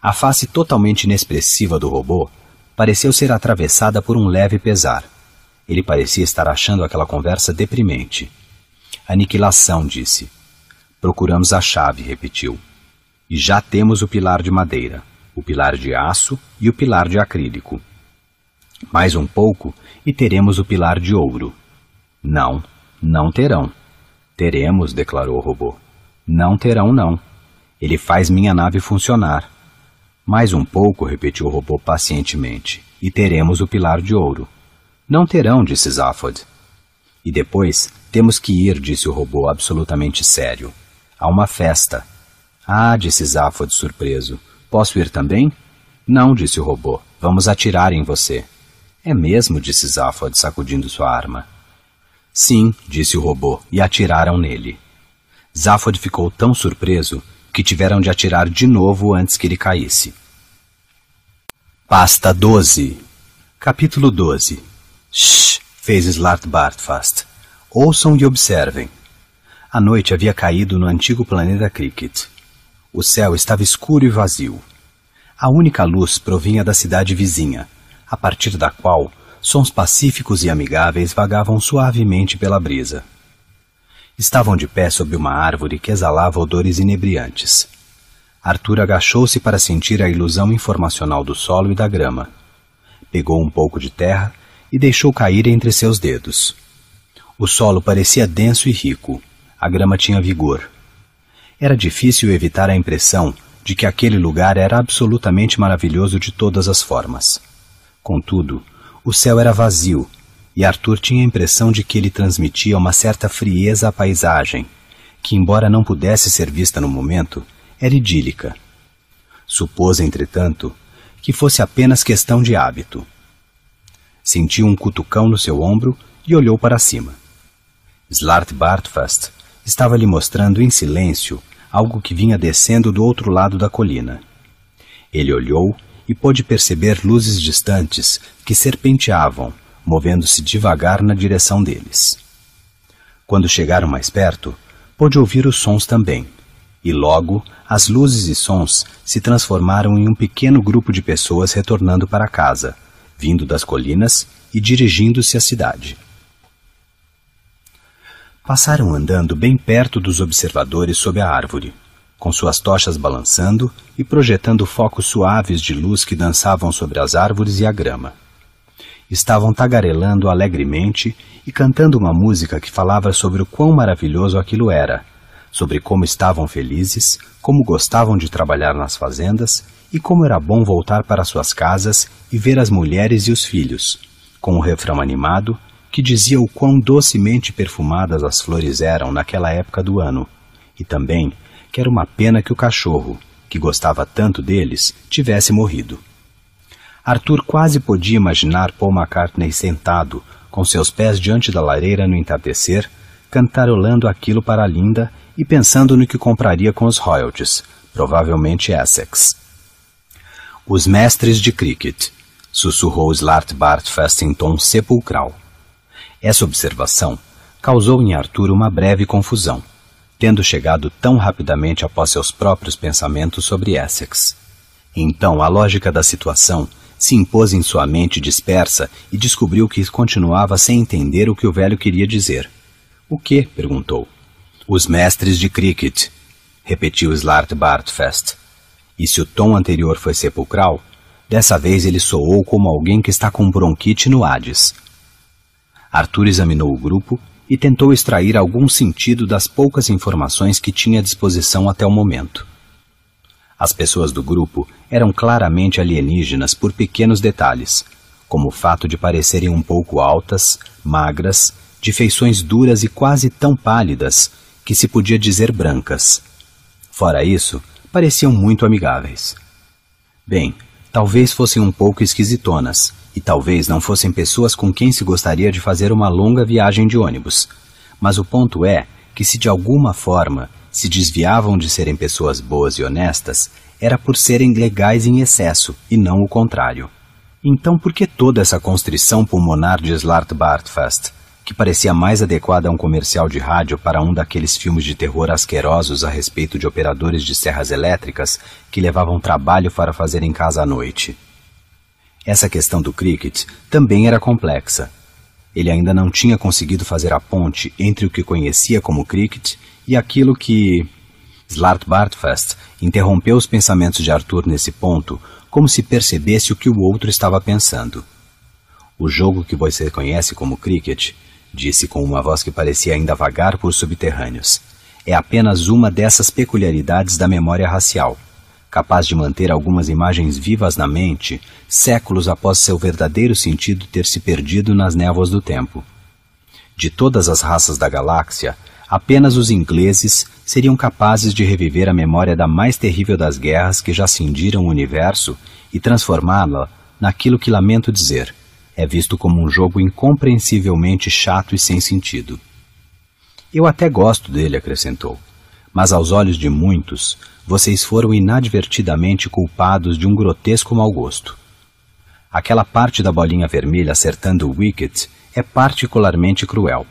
A face totalmente inexpressiva do robô pareceu ser atravessada por um leve pesar. Ele parecia estar achando aquela conversa deprimente. Aniquilação, disse. Procuramos a chave, repetiu. E já temos o pilar de madeira o pilar de aço e o pilar de acrílico. Mais um pouco e teremos o pilar de ouro. Não, não terão. Teremos, declarou o robô. Não terão, não. Ele faz minha nave funcionar. Mais um pouco, repetiu o robô pacientemente, e teremos o pilar de ouro. Não terão, disse Zaphod. E depois, temos que ir, disse o robô absolutamente sério. Há uma festa. Ah, disse Zaphod surpreso. Posso ir também? Não, disse o robô. Vamos atirar em você. É mesmo, disse Zaphod, sacudindo sua arma. Sim, disse o robô, e atiraram nele. Zaphod ficou tão surpreso que tiveram de atirar de novo antes que ele caísse. Pasta 12 Capítulo 12 Shh! fez Slart Bartfast. Ouçam e observem. A noite havia caído no antigo planeta Cricket. O céu estava escuro e vazio. A única luz provinha da cidade vizinha, a partir da qual sons pacíficos e amigáveis vagavam suavemente pela brisa. Estavam de pé sob uma árvore que exalava odores inebriantes. Arthur agachou-se para sentir a ilusão informacional do solo e da grama. Pegou um pouco de terra e deixou cair entre seus dedos. O solo parecia denso e rico. A grama tinha vigor. Era difícil evitar a impressão de que aquele lugar era absolutamente maravilhoso de todas as formas. Contudo, o céu era vazio e Arthur tinha a impressão de que ele transmitia uma certa frieza à paisagem, que, embora não pudesse ser vista no momento, era idílica. Supôs, entretanto, que fosse apenas questão de hábito. Sentiu um cutucão no seu ombro e olhou para cima. Slart Bartfast estava lhe mostrando em silêncio algo que vinha descendo do outro lado da colina. Ele olhou e pôde perceber luzes distantes que serpenteavam, movendo-se devagar na direção deles. Quando chegaram mais perto, pôde ouvir os sons também, e logo as luzes e sons se transformaram em um pequeno grupo de pessoas retornando para casa, vindo das colinas e dirigindo-se à cidade. Passaram andando bem perto dos observadores sob a árvore, com suas tochas balançando e projetando focos suaves de luz que dançavam sobre as árvores e a grama. Estavam tagarelando alegremente e cantando uma música que falava sobre o quão maravilhoso aquilo era, sobre como estavam felizes, como gostavam de trabalhar nas fazendas e como era bom voltar para suas casas e ver as mulheres e os filhos, com o refrão animado que dizia o quão docemente perfumadas as flores eram naquela época do ano, e também que era uma pena que o cachorro, que gostava tanto deles, tivesse morrido. Arthur quase podia imaginar Paul McCartney sentado, com seus pés diante da lareira no entardecer, cantarolando aquilo para a Linda e pensando no que compraria com os royalties, provavelmente Essex. Os mestres de cricket, sussurrou Slart Bartfest em tom sepulcral. Essa observação causou em Arthur uma breve confusão, tendo chegado tão rapidamente após seus próprios pensamentos sobre Essex. Então a lógica da situação se impôs em sua mente dispersa e descobriu que continuava sem entender o que o velho queria dizer. O que? perguntou. Os mestres de cricket, repetiu Slart Bartfest. E se o tom anterior foi sepulcral, dessa vez ele soou como alguém que está com bronquite no Hades, Arthur examinou o grupo e tentou extrair algum sentido das poucas informações que tinha à disposição até o momento. As pessoas do grupo eram claramente alienígenas por pequenos detalhes, como o fato de parecerem um pouco altas, magras, de feições duras e quase tão pálidas que se podia dizer brancas. Fora isso, pareciam muito amigáveis. Bem, talvez fossem um pouco esquisitonas, e talvez não fossem pessoas com quem se gostaria de fazer uma longa viagem de ônibus. Mas o ponto é que, se de alguma forma se desviavam de serem pessoas boas e honestas, era por serem legais em excesso e não o contrário. Então, por que toda essa constrição pulmonar de Slart Bartfast, que parecia mais adequada a um comercial de rádio para um daqueles filmes de terror asquerosos a respeito de operadores de serras elétricas que levavam trabalho para fazer em casa à noite? Essa questão do cricket também era complexa. Ele ainda não tinha conseguido fazer a ponte entre o que conhecia como cricket e aquilo que. Slart Bartfast interrompeu os pensamentos de Arthur nesse ponto, como se percebesse o que o outro estava pensando. O jogo que você conhece como cricket, disse com uma voz que parecia ainda vagar por subterrâneos, é apenas uma dessas peculiaridades da memória racial capaz de manter algumas imagens vivas na mente, séculos após seu verdadeiro sentido ter se perdido nas névoas do tempo. De todas as raças da galáxia, apenas os ingleses seriam capazes de reviver a memória da mais terrível das guerras que já cindiram o universo e transformá-la naquilo que lamento dizer. É visto como um jogo incompreensivelmente chato e sem sentido. Eu até gosto dele, acrescentou, mas aos olhos de muitos, vocês foram inadvertidamente culpados de um grotesco mau gosto. Aquela parte da bolinha vermelha acertando o wicket é particularmente cruel.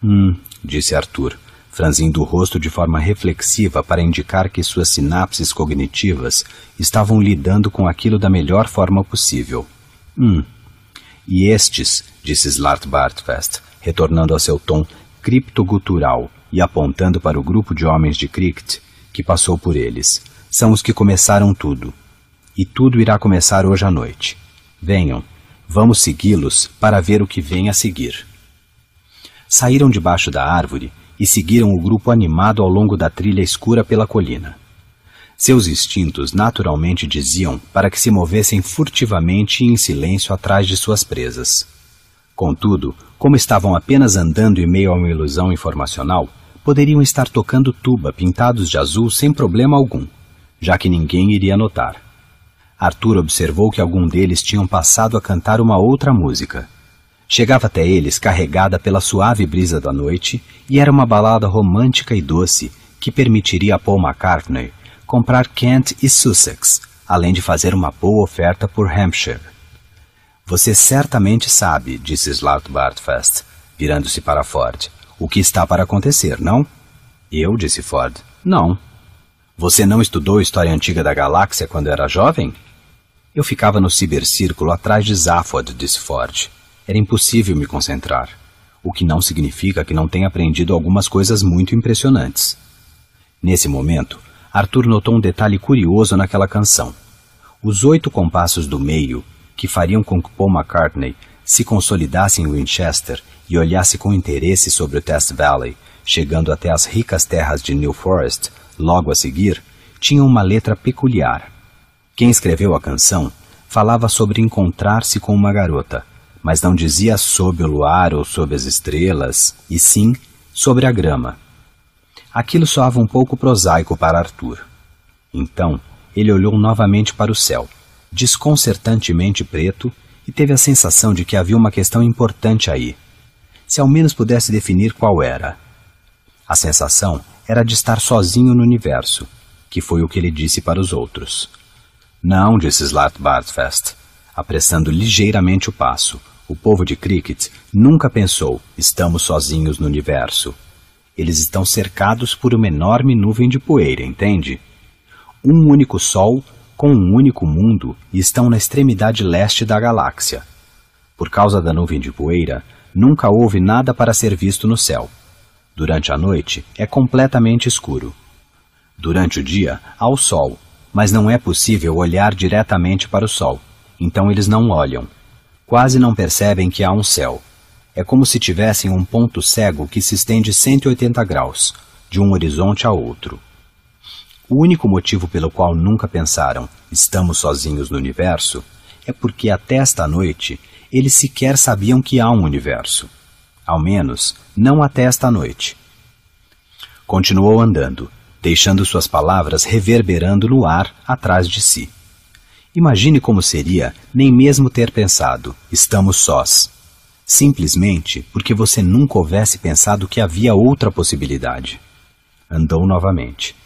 Hum, disse Arthur, franzindo o rosto de forma reflexiva para indicar que suas sinapses cognitivas estavam lidando com aquilo da melhor forma possível. Hum. E estes, disse Slart Bartfest, retornando ao seu tom criptogutural e apontando para o grupo de homens de cricket, que passou por eles. São os que começaram tudo. E tudo irá começar hoje à noite. Venham, vamos segui-los para ver o que vem a seguir. Saíram debaixo da árvore e seguiram o grupo animado ao longo da trilha escura pela colina. Seus instintos naturalmente diziam para que se movessem furtivamente e em silêncio atrás de suas presas. Contudo, como estavam apenas andando em meio a uma ilusão informacional, poderiam estar tocando tuba pintados de azul sem problema algum, já que ninguém iria notar. Arthur observou que algum deles tinham passado a cantar uma outra música. Chegava até eles carregada pela suave brisa da noite e era uma balada romântica e doce que permitiria a Paul McCartney comprar Kent e Sussex, além de fazer uma boa oferta por Hampshire. Você certamente sabe, disse Slouthbart Bartfast, virando-se para Ford o que está para acontecer, não? Eu, disse Ford. Não. Você não estudou História Antiga da Galáxia quando era jovem? Eu ficava no cibercírculo atrás de Zaphod, disse Ford. Era impossível me concentrar. O que não significa que não tenha aprendido algumas coisas muito impressionantes. Nesse momento, Arthur notou um detalhe curioso naquela canção. Os oito compassos do meio, que fariam com que Paul McCartney se consolidasse em Winchester e olhasse com interesse sobre o Test Valley, chegando até as ricas terras de New Forest, logo a seguir, tinha uma letra peculiar. Quem escreveu a canção falava sobre encontrar-se com uma garota, mas não dizia sob o luar ou sob as estrelas, e sim sobre a grama. Aquilo soava um pouco prosaico para Arthur. Então, ele olhou novamente para o céu, desconcertantemente preto, e teve a sensação de que havia uma questão importante aí, se ao menos pudesse definir qual era. A sensação era de estar sozinho no universo, que foi o que ele disse para os outros. Não, disse Slat Bartfest, apressando ligeiramente o passo. O povo de Cricket nunca pensou, estamos sozinhos no universo. Eles estão cercados por uma enorme nuvem de poeira, entende? Um único sol com um único mundo e estão na extremidade leste da galáxia. Por causa da nuvem de poeira, nunca houve nada para ser visto no céu. Durante a noite, é completamente escuro. Durante o dia, há o sol, mas não é possível olhar diretamente para o sol, então eles não olham. Quase não percebem que há um céu. É como se tivessem um ponto cego que se estende 180 graus, de um horizonte a outro. O único motivo pelo qual nunca pensaram estamos sozinhos no universo é porque até esta noite eles sequer sabiam que há um universo. Ao menos, não até esta noite. Continuou andando, deixando suas palavras reverberando no ar atrás de si. Imagine como seria nem mesmo ter pensado: estamos sós. Simplesmente porque você nunca houvesse pensado que havia outra possibilidade. Andou novamente.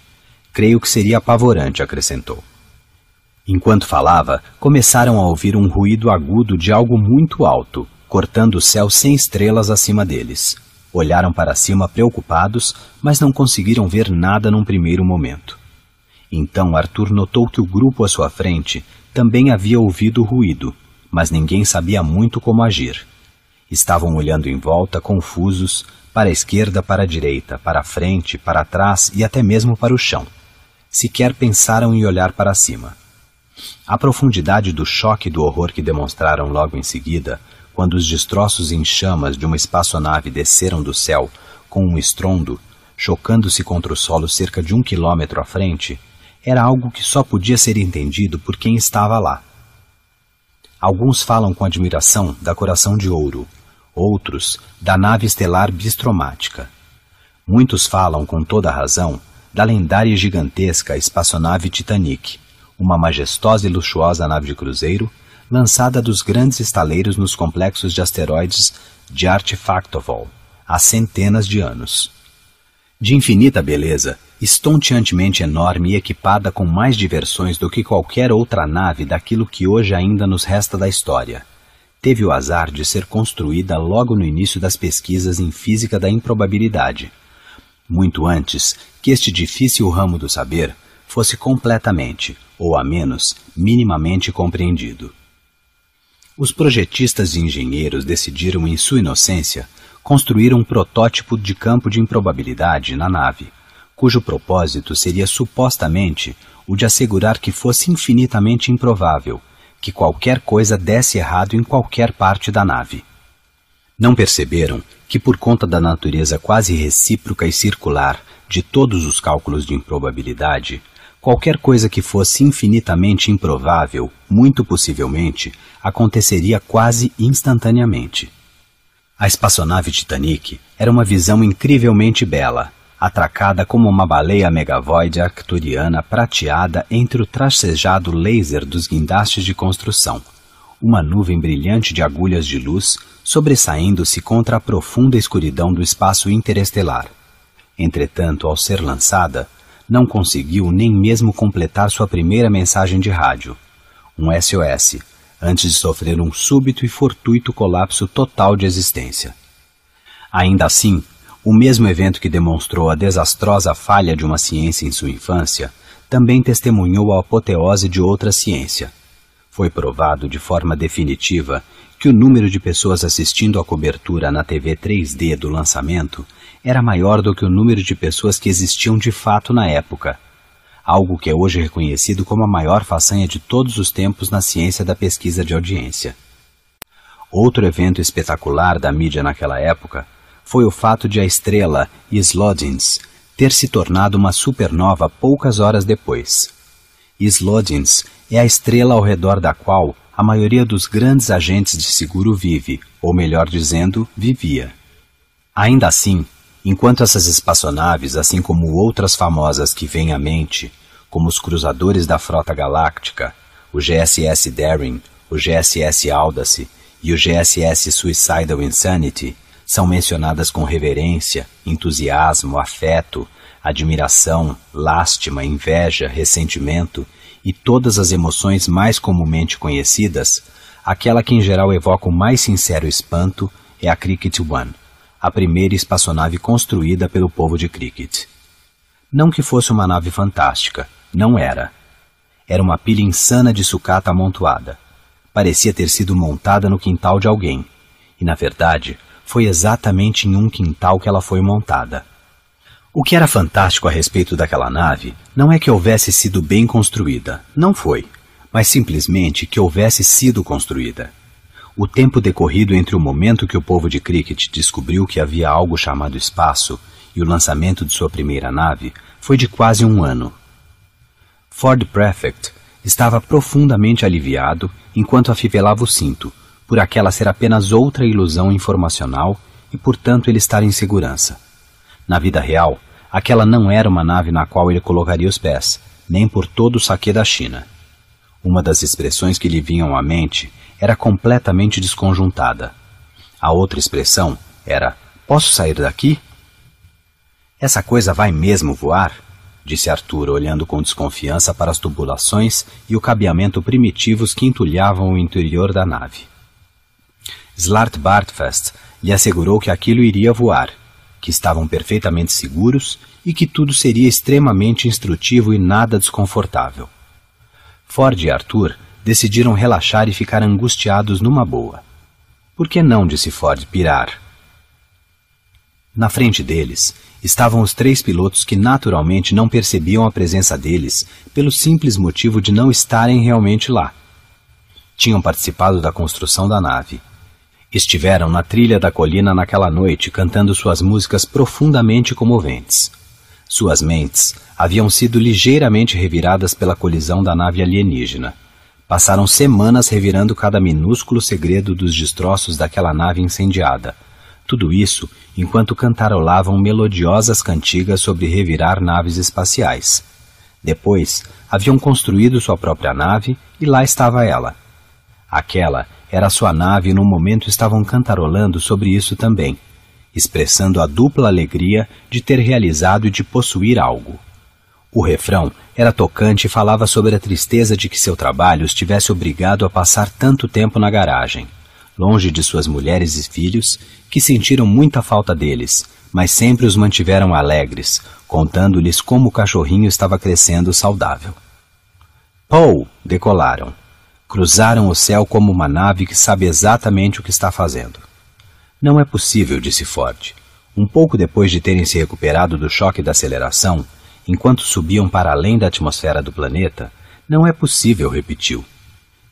Creio que seria apavorante, acrescentou. Enquanto falava, começaram a ouvir um ruído agudo de algo muito alto, cortando o céu sem estrelas acima deles. Olharam para cima preocupados, mas não conseguiram ver nada num primeiro momento. Então Arthur notou que o grupo à sua frente também havia ouvido o ruído, mas ninguém sabia muito como agir. Estavam olhando em volta, confusos, para a esquerda, para a direita, para a frente, para trás e até mesmo para o chão. Sequer pensaram em olhar para cima. A profundidade do choque e do horror que demonstraram logo em seguida, quando os destroços em chamas de uma espaçonave desceram do céu com um estrondo, chocando-se contra o solo cerca de um quilômetro à frente, era algo que só podia ser entendido por quem estava lá. Alguns falam com admiração da Coração de Ouro, outros da nave estelar bistromática. Muitos falam com toda a razão da lendária e gigantesca espaçonave Titanic, uma majestosa e luxuosa nave de cruzeiro, lançada dos grandes estaleiros nos complexos de asteroides de Artefactovol, há centenas de anos. De infinita beleza, estonteantemente enorme e equipada com mais diversões do que qualquer outra nave daquilo que hoje ainda nos resta da história, teve o azar de ser construída logo no início das pesquisas em física da improbabilidade, muito antes que este difícil ramo do saber fosse completamente, ou a menos, minimamente compreendido. Os projetistas e engenheiros decidiram, em sua inocência, construir um protótipo de campo de improbabilidade na nave, cujo propósito seria supostamente o de assegurar que fosse infinitamente improvável que qualquer coisa desse errado em qualquer parte da nave. Não perceberam que, por conta da natureza quase recíproca e circular de todos os cálculos de improbabilidade, Qualquer coisa que fosse infinitamente improvável, muito possivelmente, aconteceria quase instantaneamente. A espaçonave Titanic era uma visão incrivelmente bela, atracada como uma baleia megavoide arcturiana prateada entre o tracejado laser dos guindastes de construção, uma nuvem brilhante de agulhas de luz sobressaindo-se contra a profunda escuridão do espaço interestelar. Entretanto, ao ser lançada, não conseguiu nem mesmo completar sua primeira mensagem de rádio, um SOS, antes de sofrer um súbito e fortuito colapso total de existência. Ainda assim, o mesmo evento que demonstrou a desastrosa falha de uma ciência em sua infância também testemunhou a apoteose de outra ciência. Foi provado de forma definitiva que o número de pessoas assistindo à cobertura na TV 3D do lançamento era maior do que o número de pessoas que existiam de fato na época, algo que é hoje reconhecido como a maior façanha de todos os tempos na ciência da pesquisa de audiência. Outro evento espetacular da mídia naquela época foi o fato de a estrela Slodins ter se tornado uma supernova poucas horas depois. Slodins é a estrela ao redor da qual a maioria dos grandes agentes de seguro vive, ou melhor dizendo, vivia. Ainda assim, Enquanto essas espaçonaves, assim como outras famosas que vêm à mente, como os cruzadores da Frota Galáctica, o GSS Daring, o GSS Audace e o GSS Suicidal Insanity, são mencionadas com reverência, entusiasmo, afeto, admiração, lástima, inveja, ressentimento e todas as emoções mais comumente conhecidas, aquela que em geral evoca o mais sincero espanto é a Cricket One a primeira espaçonave construída pelo povo de Cricket. Não que fosse uma nave fantástica, não era. Era uma pilha insana de sucata amontoada. Parecia ter sido montada no quintal de alguém, e na verdade, foi exatamente em um quintal que ela foi montada. O que era fantástico a respeito daquela nave não é que houvesse sido bem construída, não foi, mas simplesmente que houvesse sido construída. O tempo decorrido entre o momento que o povo de Cricket descobriu que havia algo chamado espaço e o lançamento de sua primeira nave foi de quase um ano. Ford Prefect estava profundamente aliviado enquanto afivelava o cinto, por aquela ser apenas outra ilusão informacional e, portanto, ele estar em segurança. Na vida real, aquela não era uma nave na qual ele colocaria os pés, nem por todo o saque da China. Uma das expressões que lhe vinham à mente era completamente desconjuntada. A outra expressão era: Posso sair daqui? Essa coisa vai mesmo voar? disse Arthur, olhando com desconfiança para as tubulações e o cabeamento primitivos que entulhavam o interior da nave. Slart Bartfest lhe assegurou que aquilo iria voar, que estavam perfeitamente seguros e que tudo seria extremamente instrutivo e nada desconfortável. Ford e Arthur decidiram relaxar e ficar angustiados numa boa. Por que não, disse Ford, pirar? Na frente deles estavam os três pilotos que naturalmente não percebiam a presença deles pelo simples motivo de não estarem realmente lá. Tinham participado da construção da nave. Estiveram na trilha da colina naquela noite cantando suas músicas profundamente comoventes. Suas mentes haviam sido ligeiramente reviradas pela colisão da nave alienígena Passaram semanas revirando cada minúsculo segredo dos destroços daquela nave incendiada. Tudo isso enquanto cantarolavam melodiosas cantigas sobre revirar naves espaciais. Depois, haviam construído sua própria nave e lá estava ela. Aquela era sua nave e num momento estavam cantarolando sobre isso também, expressando a dupla alegria de ter realizado e de possuir algo. O refrão era tocante e falava sobre a tristeza de que seu trabalho os tivesse obrigado a passar tanto tempo na garagem, longe de suas mulheres e filhos, que sentiram muita falta deles, mas sempre os mantiveram alegres, contando-lhes como o cachorrinho estava crescendo saudável. Pou! decolaram. Cruzaram o céu como uma nave que sabe exatamente o que está fazendo. Não é possível, disse Ford. Um pouco depois de terem se recuperado do choque da aceleração, enquanto subiam para além da atmosfera do planeta, não é possível, repetiu,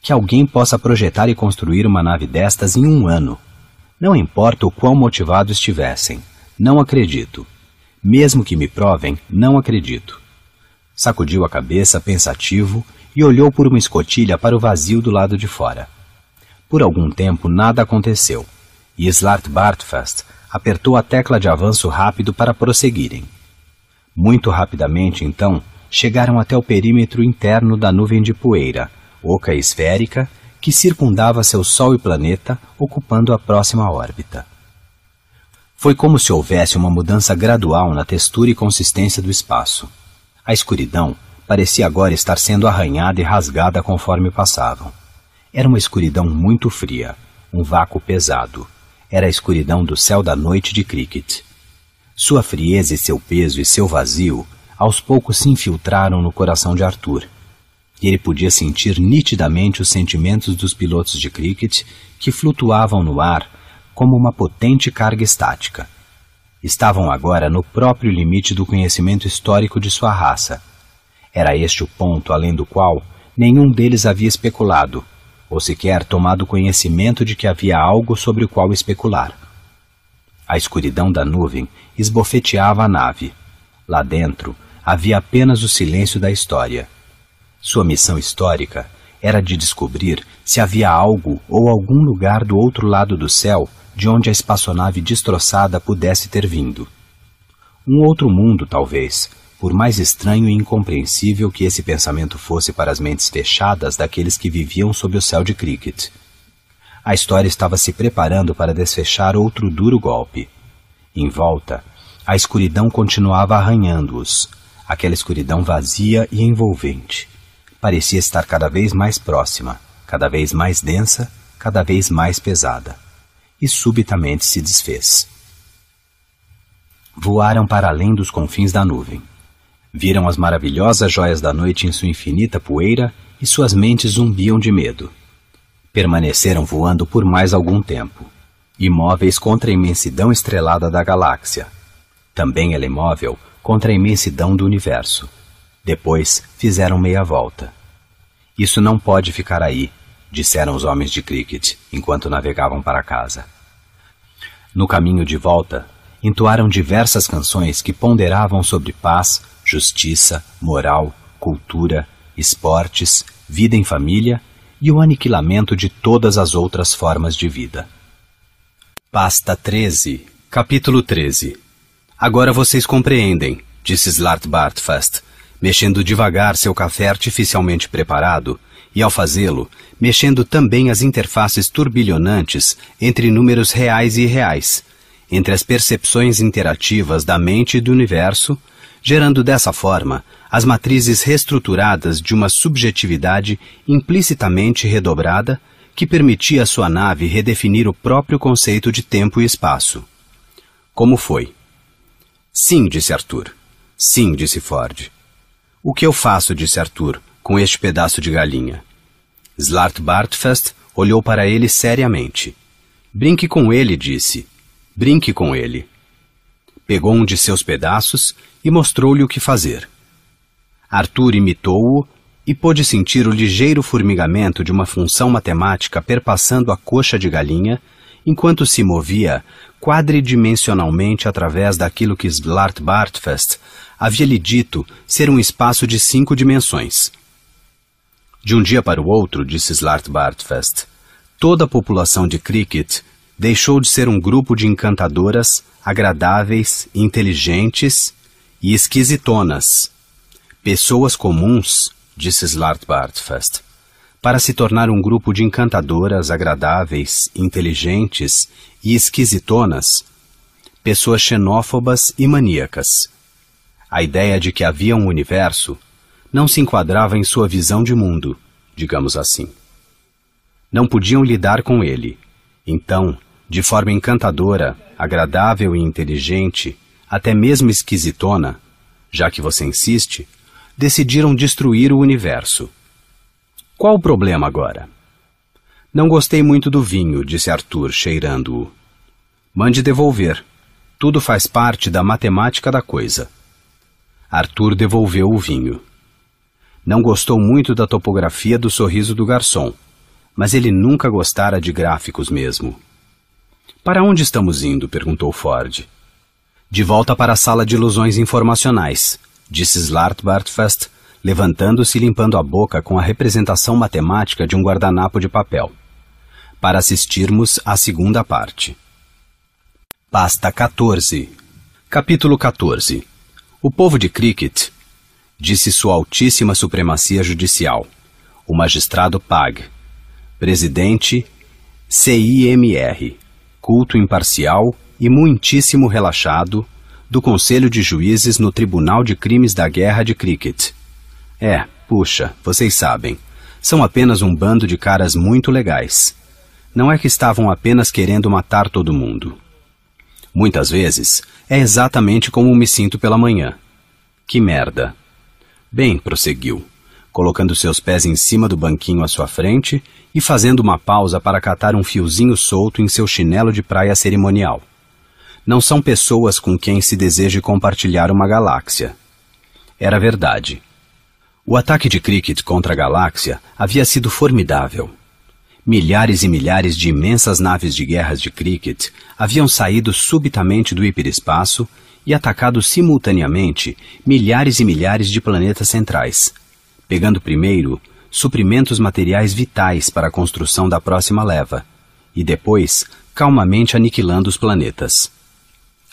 que alguém possa projetar e construir uma nave destas em um ano. Não importa o quão motivado estivessem, não acredito. Mesmo que me provem, não acredito. Sacudiu a cabeça, pensativo, e olhou por uma escotilha para o vazio do lado de fora. Por algum tempo nada aconteceu, e Slart Bartfast apertou a tecla de avanço rápido para prosseguirem. Muito rapidamente, então, chegaram até o perímetro interno da nuvem de poeira, oca e esférica, que circundava seu Sol e planeta, ocupando a próxima órbita. Foi como se houvesse uma mudança gradual na textura e consistência do espaço. A escuridão parecia agora estar sendo arranhada e rasgada conforme passavam. Era uma escuridão muito fria, um vácuo pesado. Era a escuridão do céu da noite de cricket. Sua frieza e seu peso e seu vazio aos poucos se infiltraram no coração de Arthur. ele podia sentir nitidamente os sentimentos dos pilotos de cricket que flutuavam no ar como uma potente carga estática. Estavam agora no próprio limite do conhecimento histórico de sua raça. Era este o ponto além do qual nenhum deles havia especulado, ou sequer tomado conhecimento de que havia algo sobre o qual especular. A escuridão da nuvem esbofeteava a nave. Lá dentro havia apenas o silêncio da história. Sua missão histórica era de descobrir se havia algo ou algum lugar do outro lado do céu de onde a espaçonave destroçada pudesse ter vindo. Um outro mundo, talvez, por mais estranho e incompreensível que esse pensamento fosse para as mentes fechadas daqueles que viviam sob o céu de Cricket. A história estava se preparando para desfechar outro duro golpe. Em volta, a escuridão continuava arranhando-os, aquela escuridão vazia e envolvente. Parecia estar cada vez mais próxima, cada vez mais densa, cada vez mais pesada. E subitamente se desfez. Voaram para além dos confins da nuvem. Viram as maravilhosas joias da noite em sua infinita poeira e suas mentes zumbiam de medo. Permaneceram voando por mais algum tempo, imóveis contra a imensidão estrelada da galáxia. Também ela é imóvel contra a imensidão do universo. Depois fizeram meia volta. Isso não pode ficar aí, disseram os homens de cricket enquanto navegavam para casa. No caminho de volta, entoaram diversas canções que ponderavam sobre paz, justiça, moral, cultura, esportes, vida em família e o aniquilamento de todas as outras formas de vida. Pasta 13, capítulo 13. Agora vocês compreendem, disse Slartbartfast, mexendo devagar seu café artificialmente preparado, e ao fazê-lo, mexendo também as interfaces turbilhonantes entre números reais e irreais, entre as percepções interativas da mente e do universo, gerando dessa forma as matrizes reestruturadas de uma subjetividade implicitamente redobrada que permitia à sua nave redefinir o próprio conceito de tempo e espaço. Como foi? Sim, disse Arthur. Sim, disse Ford. O que eu faço, disse Arthur, com este pedaço de galinha? Slart Bartfest olhou para ele seriamente. Brinque com ele, disse. Brinque com ele. Pegou um de seus pedaços e mostrou-lhe o que fazer. Arthur imitou-o e pôde sentir o ligeiro formigamento de uma função matemática perpassando a coxa de galinha, enquanto se movia quadridimensionalmente através daquilo que Slart Bartfest havia lhe dito ser um espaço de cinco dimensões. De um dia para o outro, disse Slart Bartfest, toda a população de Cricket deixou de ser um grupo de encantadoras, agradáveis, inteligentes e esquisitonas Pessoas comuns, disse Slartbartfest, para se tornar um grupo de encantadoras, agradáveis, inteligentes e esquisitonas, pessoas xenófobas e maníacas. A ideia de que havia um universo não se enquadrava em sua visão de mundo, digamos assim. Não podiam lidar com ele. Então, de forma encantadora, agradável e inteligente, até mesmo esquisitona, já que você insiste, decidiram destruir o universo. Qual o problema agora? Não gostei muito do vinho, disse Arthur, cheirando-o. Mande devolver. Tudo faz parte da matemática da coisa. Arthur devolveu o vinho. Não gostou muito da topografia do sorriso do garçom, mas ele nunca gostara de gráficos mesmo. Para onde estamos indo? perguntou Ford. De volta para a sala de ilusões informacionais, disse Slartbartfast, levantando-se e limpando a boca com a representação matemática de um guardanapo de papel, para assistirmos à segunda parte. Pasta 14 Capítulo 14 O povo de Cricket, disse Sua Altíssima Supremacia Judicial, o magistrado Pag, presidente CIMR, culto imparcial e muitíssimo relaxado do Conselho de Juízes no Tribunal de Crimes da Guerra de Cricket. É, puxa, vocês sabem. São apenas um bando de caras muito legais. Não é que estavam apenas querendo matar todo mundo. Muitas vezes, é exatamente como me sinto pela manhã. Que merda. Bem, prosseguiu, colocando seus pés em cima do banquinho à sua frente e fazendo uma pausa para catar um fiozinho solto em seu chinelo de praia cerimonial não são pessoas com quem se deseje compartilhar uma galáxia. Era verdade. O ataque de Cricket contra a galáxia havia sido formidável. Milhares e milhares de imensas naves de guerras de Cricket haviam saído subitamente do hiperespaço e atacado simultaneamente milhares e milhares de planetas centrais, pegando primeiro suprimentos materiais vitais para a construção da próxima leva, e depois calmamente aniquilando os planetas.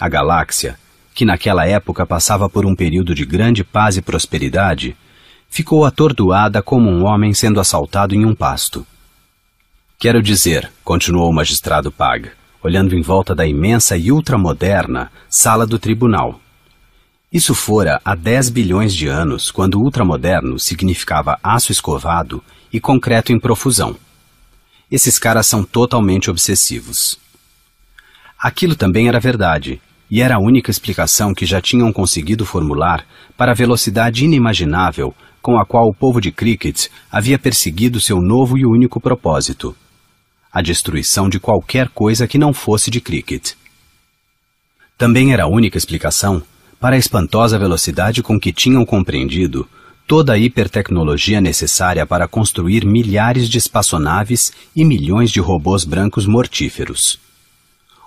A galáxia, que naquela época passava por um período de grande paz e prosperidade, ficou atordoada como um homem sendo assaltado em um pasto. Quero dizer, continuou o magistrado Pag, olhando em volta da imensa e ultramoderna sala do tribunal. Isso fora há 10 bilhões de anos, quando ultramoderno significava aço escovado e concreto em profusão. Esses caras são totalmente obsessivos. Aquilo também era verdade, e era a única explicação que já tinham conseguido formular para a velocidade inimaginável com a qual o povo de Cricket havia perseguido seu novo e único propósito: a destruição de qualquer coisa que não fosse de Cricket. Também era a única explicação para a espantosa velocidade com que tinham compreendido toda a hipertecnologia necessária para construir milhares de espaçonaves e milhões de robôs brancos mortíferos.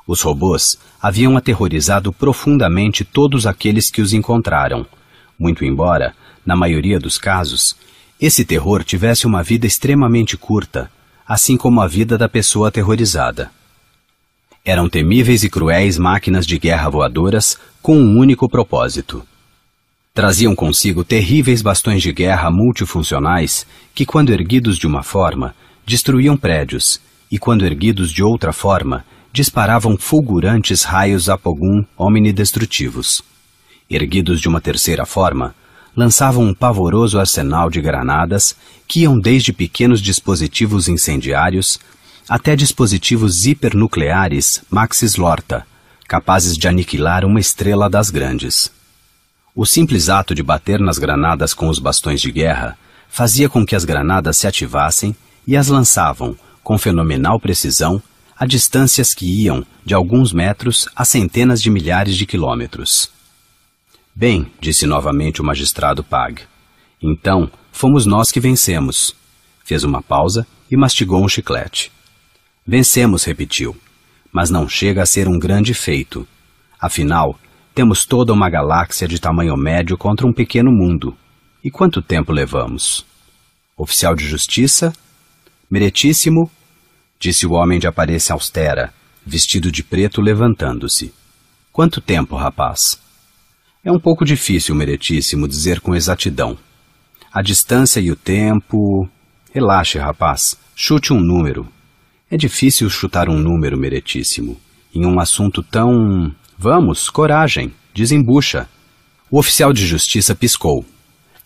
Os robôs haviam aterrorizado profundamente todos aqueles que os encontraram. Muito embora, na maioria dos casos, esse terror tivesse uma vida extremamente curta, assim como a vida da pessoa aterrorizada. Eram temíveis e cruéis máquinas de guerra voadoras com um único propósito. Traziam consigo terríveis bastões de guerra multifuncionais que, quando erguidos de uma forma, destruíam prédios e, quando erguidos de outra forma, disparavam fulgurantes raios apogum omnidestrutivos. Erguidos de uma terceira forma, lançavam um pavoroso arsenal de granadas que iam desde pequenos dispositivos incendiários até dispositivos hipernucleares Maxis Lorta, capazes de aniquilar uma estrela das grandes. O simples ato de bater nas granadas com os bastões de guerra fazia com que as granadas se ativassem e as lançavam, com fenomenal precisão, a distâncias que iam de alguns metros a centenas de milhares de quilômetros. Bem, disse novamente o magistrado Pag. Então, fomos nós que vencemos. Fez uma pausa e mastigou um chiclete. Vencemos, repetiu. Mas não chega a ser um grande feito. Afinal, temos toda uma galáxia de tamanho médio contra um pequeno mundo. E quanto tempo levamos? Oficial de Justiça? Meritíssimo disse o homem de aparência austera, vestido de preto levantando-se. Quanto tempo, rapaz? É um pouco difícil, meretíssimo, dizer com exatidão. A distância e o tempo. Relaxe, rapaz. Chute um número. É difícil chutar um número, meretíssimo. Em um assunto tão. Vamos, coragem, desembucha. O oficial de justiça piscou.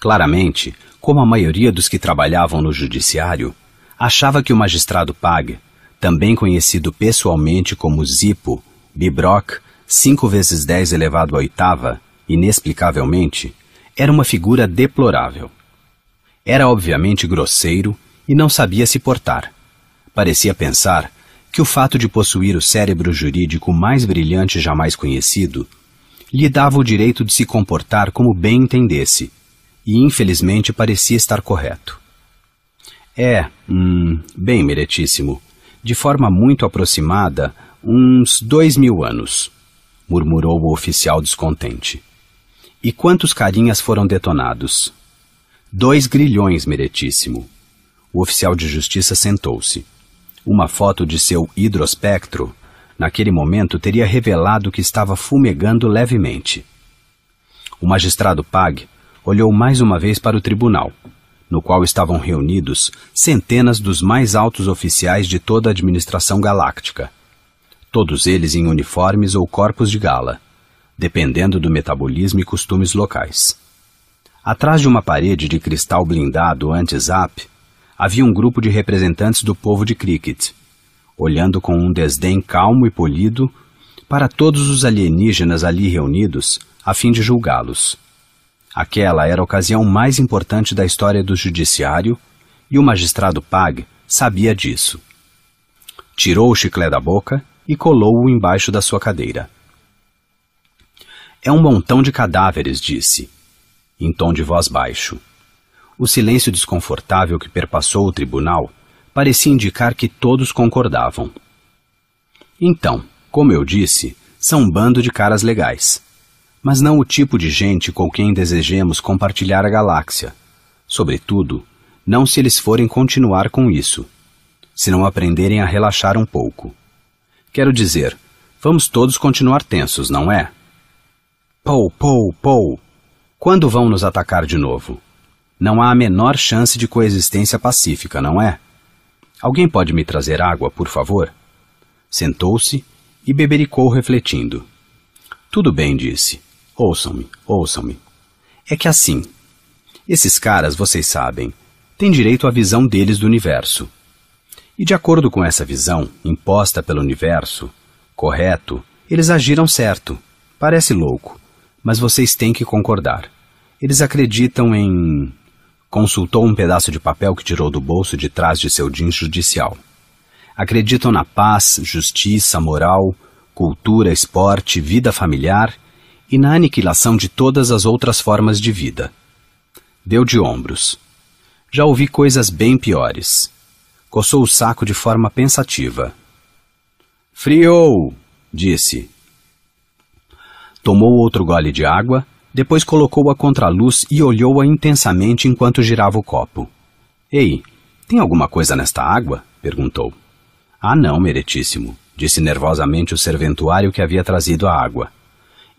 Claramente, como a maioria dos que trabalhavam no judiciário, achava que o magistrado Pag também conhecido pessoalmente como Zippo, Bibrock, 5 vezes 10 elevado à oitava, inexplicavelmente, era uma figura deplorável. Era obviamente grosseiro e não sabia se portar. Parecia pensar que o fato de possuir o cérebro jurídico mais brilhante jamais conhecido lhe dava o direito de se comportar como bem entendesse, e infelizmente parecia estar correto. É, hum, bem meritíssimo, de forma muito aproximada, uns dois mil anos, murmurou o oficial descontente. E quantos carinhas foram detonados? Dois grilhões, meretíssimo. O oficial de justiça sentou-se. Uma foto de seu hidrospectro, naquele momento, teria revelado que estava fumegando levemente. O magistrado Pag olhou mais uma vez para o tribunal no qual estavam reunidos centenas dos mais altos oficiais de toda a administração galáctica. Todos eles em uniformes ou corpos de gala, dependendo do metabolismo e costumes locais. Atrás de uma parede de cristal blindado anti-zap, havia um grupo de representantes do povo de Cricket, olhando com um desdém calmo e polido para todos os alienígenas ali reunidos a fim de julgá-los. Aquela era a ocasião mais importante da história do judiciário e o magistrado Pag sabia disso. Tirou o chiclete da boca e colou-o embaixo da sua cadeira. É um montão de cadáveres, disse, em tom de voz baixo. O silêncio desconfortável que perpassou o tribunal parecia indicar que todos concordavam. Então, como eu disse, são um bando de caras legais mas não o tipo de gente com quem desejemos compartilhar a galáxia. Sobretudo, não se eles forem continuar com isso, se não aprenderem a relaxar um pouco. Quero dizer, vamos todos continuar tensos, não é? Pou, pou, pou! Quando vão nos atacar de novo? Não há a menor chance de coexistência pacífica, não é? Alguém pode me trazer água, por favor? Sentou-se e bebericou refletindo. Tudo bem, disse. Ouçam-me, ouçam-me. É que assim. Esses caras, vocês sabem, têm direito à visão deles do universo. E de acordo com essa visão, imposta pelo universo, correto, eles agiram certo. Parece louco, mas vocês têm que concordar. Eles acreditam em. Consultou um pedaço de papel que tirou do bolso de trás de seu jeans judicial. Acreditam na paz, justiça, moral, cultura, esporte, vida familiar e na aniquilação de todas as outras formas de vida. Deu de ombros. Já ouvi coisas bem piores. Coçou o saco de forma pensativa. Friou! disse. Tomou outro gole de água, depois colocou-a contra a luz e olhou-a intensamente enquanto girava o copo. Ei, tem alguma coisa nesta água? perguntou. Ah, não, meretíssimo, disse nervosamente o serventuário que havia trazido a água.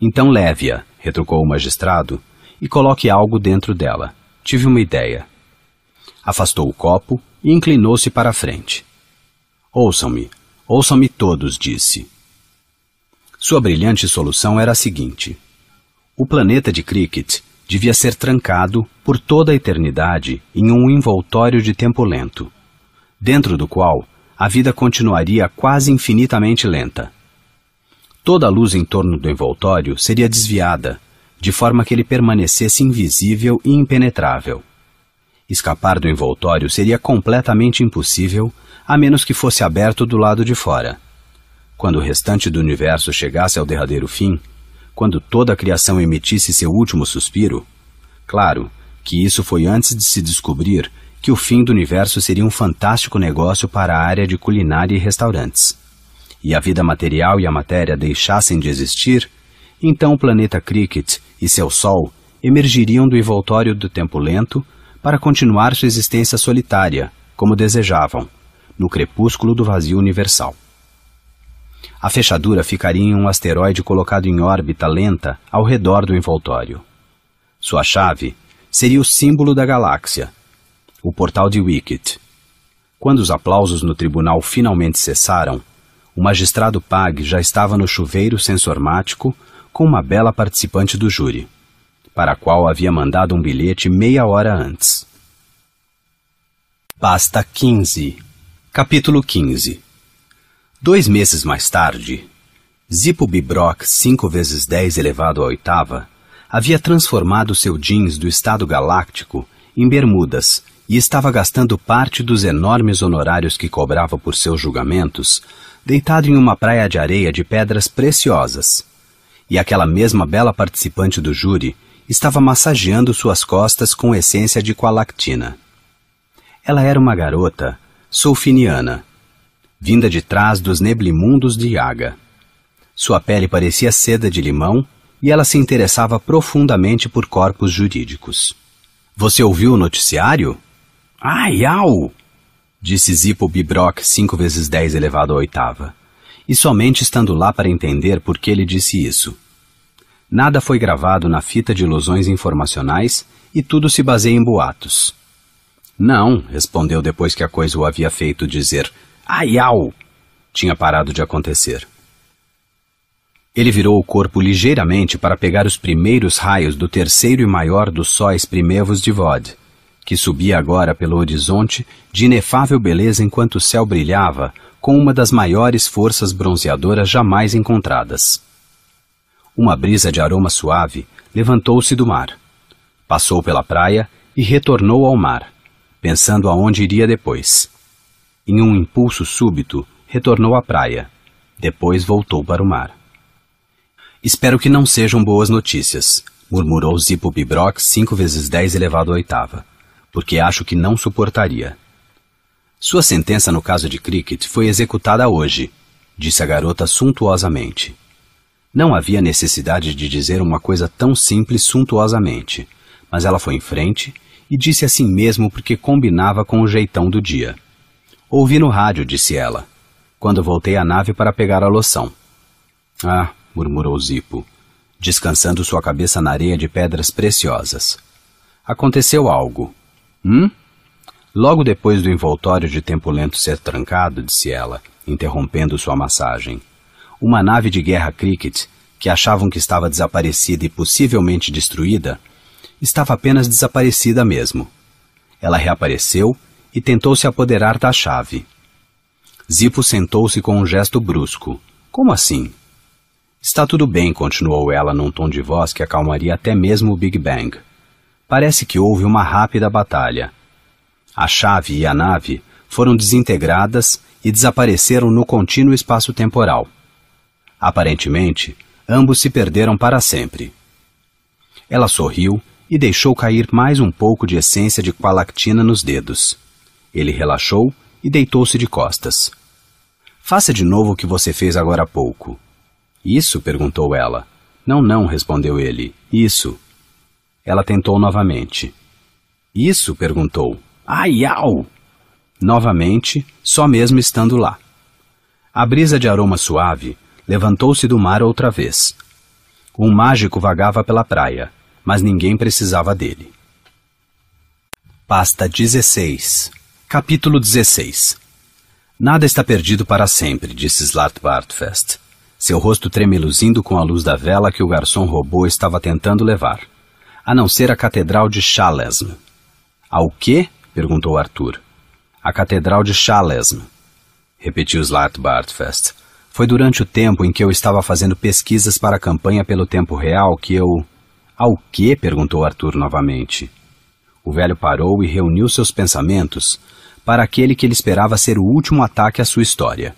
Então leve-a, retrucou o magistrado, e coloque algo dentro dela. Tive uma ideia. Afastou o copo e inclinou-se para a frente. Ouçam-me, ouçam-me todos, disse. Sua brilhante solução era a seguinte: o planeta de Cricket devia ser trancado por toda a eternidade em um envoltório de tempo lento, dentro do qual a vida continuaria quase infinitamente lenta. Toda a luz em torno do envoltório seria desviada, de forma que ele permanecesse invisível e impenetrável. Escapar do envoltório seria completamente impossível, a menos que fosse aberto do lado de fora. Quando o restante do universo chegasse ao derradeiro fim, quando toda a criação emitisse seu último suspiro, claro que isso foi antes de se descobrir que o fim do universo seria um fantástico negócio para a área de culinária e restaurantes e a vida material e a matéria deixassem de existir, então o planeta Cricket e seu Sol emergiriam do envoltório do tempo lento para continuar sua existência solitária, como desejavam, no crepúsculo do vazio universal. A fechadura ficaria em um asteroide colocado em órbita lenta ao redor do envoltório. Sua chave seria o símbolo da galáxia, o portal de Wicket. Quando os aplausos no tribunal finalmente cessaram, o magistrado Pag já estava no chuveiro sensormático com uma bela participante do júri, para a qual havia mandado um bilhete meia hora antes. Pasta 15 Capítulo 15 Dois meses mais tarde, Zippo Bibrock 5 vezes 10 elevado à oitava havia transformado seu jeans do estado galáctico em bermudas e estava gastando parte dos enormes honorários que cobrava por seus julgamentos deitado em uma praia de areia de pedras preciosas. E aquela mesma bela participante do júri estava massageando suas costas com essência de qualactina. Ela era uma garota sulfiniana, vinda de trás dos neblimundos de Yaga. Sua pele parecia seda de limão e ela se interessava profundamente por corpos jurídicos. Você ouviu o noticiário? Ai, au! disse Zippo Bibrock cinco vezes dez elevado à oitava, e somente estando lá para entender por que ele disse isso. Nada foi gravado na fita de ilusões informacionais e tudo se baseia em boatos. Não, respondeu depois que a coisa o havia feito dizer ai tinha parado de acontecer. Ele virou o corpo ligeiramente para pegar os primeiros raios do terceiro e maior dos sóis primevos de Vod, que subia agora pelo horizonte, de inefável beleza enquanto o céu brilhava, com uma das maiores forças bronzeadoras jamais encontradas. Uma brisa de aroma suave levantou-se do mar. Passou pela praia e retornou ao mar, pensando aonde iria depois. Em um impulso súbito, retornou à praia. Depois voltou para o mar. Espero que não sejam boas notícias, murmurou Zipo Bibrox cinco vezes dez elevado à oitava porque acho que não suportaria. Sua sentença no caso de Cricket foi executada hoje, disse a garota suntuosamente. Não havia necessidade de dizer uma coisa tão simples suntuosamente, mas ela foi em frente e disse assim mesmo porque combinava com o jeitão do dia. Ouvi no rádio, disse ela, quando voltei à nave para pegar a loção. Ah, murmurou Zipo, descansando sua cabeça na areia de pedras preciosas. Aconteceu algo, Hum? Logo depois do envoltório de tempo lento ser trancado, disse ela, interrompendo sua massagem. Uma nave de guerra cricket, que achavam que estava desaparecida e possivelmente destruída, estava apenas desaparecida mesmo. Ela reapareceu e tentou se apoderar da chave. Zipo sentou-se com um gesto brusco. Como assim? Está tudo bem, continuou ela num tom de voz que acalmaria até mesmo o Big Bang. Parece que houve uma rápida batalha. A chave e a nave foram desintegradas e desapareceram no contínuo espaço temporal. Aparentemente, ambos se perderam para sempre. Ela sorriu e deixou cair mais um pouco de essência de qualactina nos dedos. Ele relaxou e deitou-se de costas. Faça de novo o que você fez agora há pouco. Isso? perguntou ela. Não, não, respondeu ele. Isso. Ela tentou novamente. Isso? perguntou. Ai, au! Novamente, só mesmo estando lá. A brisa de aroma suave levantou-se do mar outra vez. Um mágico vagava pela praia, mas ninguém precisava dele. Pasta 16 Capítulo 16 Nada está perdido para sempre, disse Slartbartfest. Seu rosto tremeluzindo com a luz da vela que o garçom robô estava tentando levar a não ser a Catedral de Chalesme. Ao quê? perguntou Arthur. A Catedral de Chalesme, repetiu Slartbartfest. Foi durante o tempo em que eu estava fazendo pesquisas para a campanha pelo tempo real que eu. Ao quê? perguntou Arthur novamente. O velho parou e reuniu seus pensamentos para aquele que ele esperava ser o último ataque à sua história.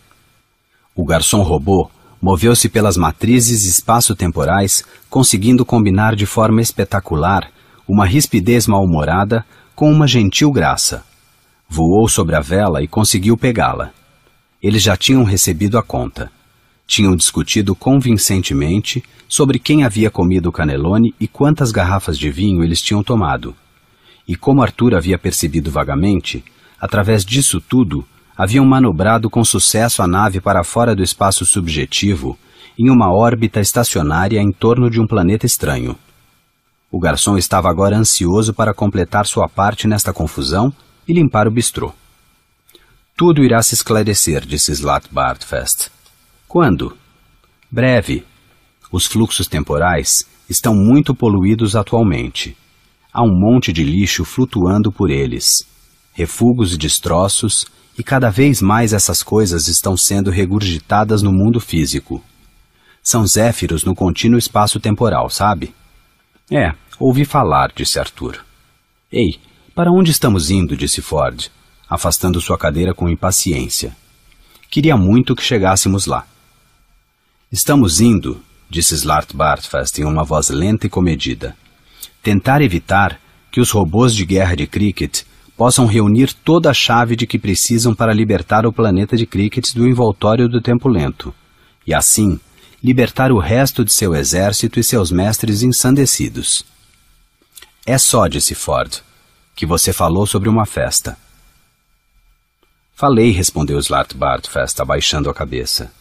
O garçom robô Moveu-se pelas matrizes espaço-temporais, conseguindo combinar de forma espetacular uma rispidez mal-humorada com uma gentil graça. Voou sobre a vela e conseguiu pegá-la. Eles já tinham recebido a conta. Tinham discutido convincentemente sobre quem havia comido o canelone e quantas garrafas de vinho eles tinham tomado. E como Arthur havia percebido vagamente, através disso tudo, haviam manobrado com sucesso a nave para fora do espaço subjetivo, em uma órbita estacionária em torno de um planeta estranho. O garçom estava agora ansioso para completar sua parte nesta confusão e limpar o bistrô. Tudo irá se esclarecer, disse Slat Bartfest. Quando? Breve. Os fluxos temporais estão muito poluídos atualmente. Há um monte de lixo flutuando por eles. Refugos e destroços, e cada vez mais essas coisas estão sendo regurgitadas no mundo físico. São zéfiros no contínuo espaço temporal, sabe? É, ouvi falar, disse Arthur. Ei, para onde estamos indo? disse Ford, afastando sua cadeira com impaciência. Queria muito que chegássemos lá. Estamos indo, disse Slart Bartfast em uma voz lenta e comedida. Tentar evitar que os robôs de guerra de cricket possam reunir toda a chave de que precisam para libertar o planeta de crickets do envoltório do tempo lento, e assim libertar o resto de seu exército e seus mestres ensandecidos. É só, disse Ford, que você falou sobre uma festa. Falei, respondeu Slartbart Fest abaixando a cabeça.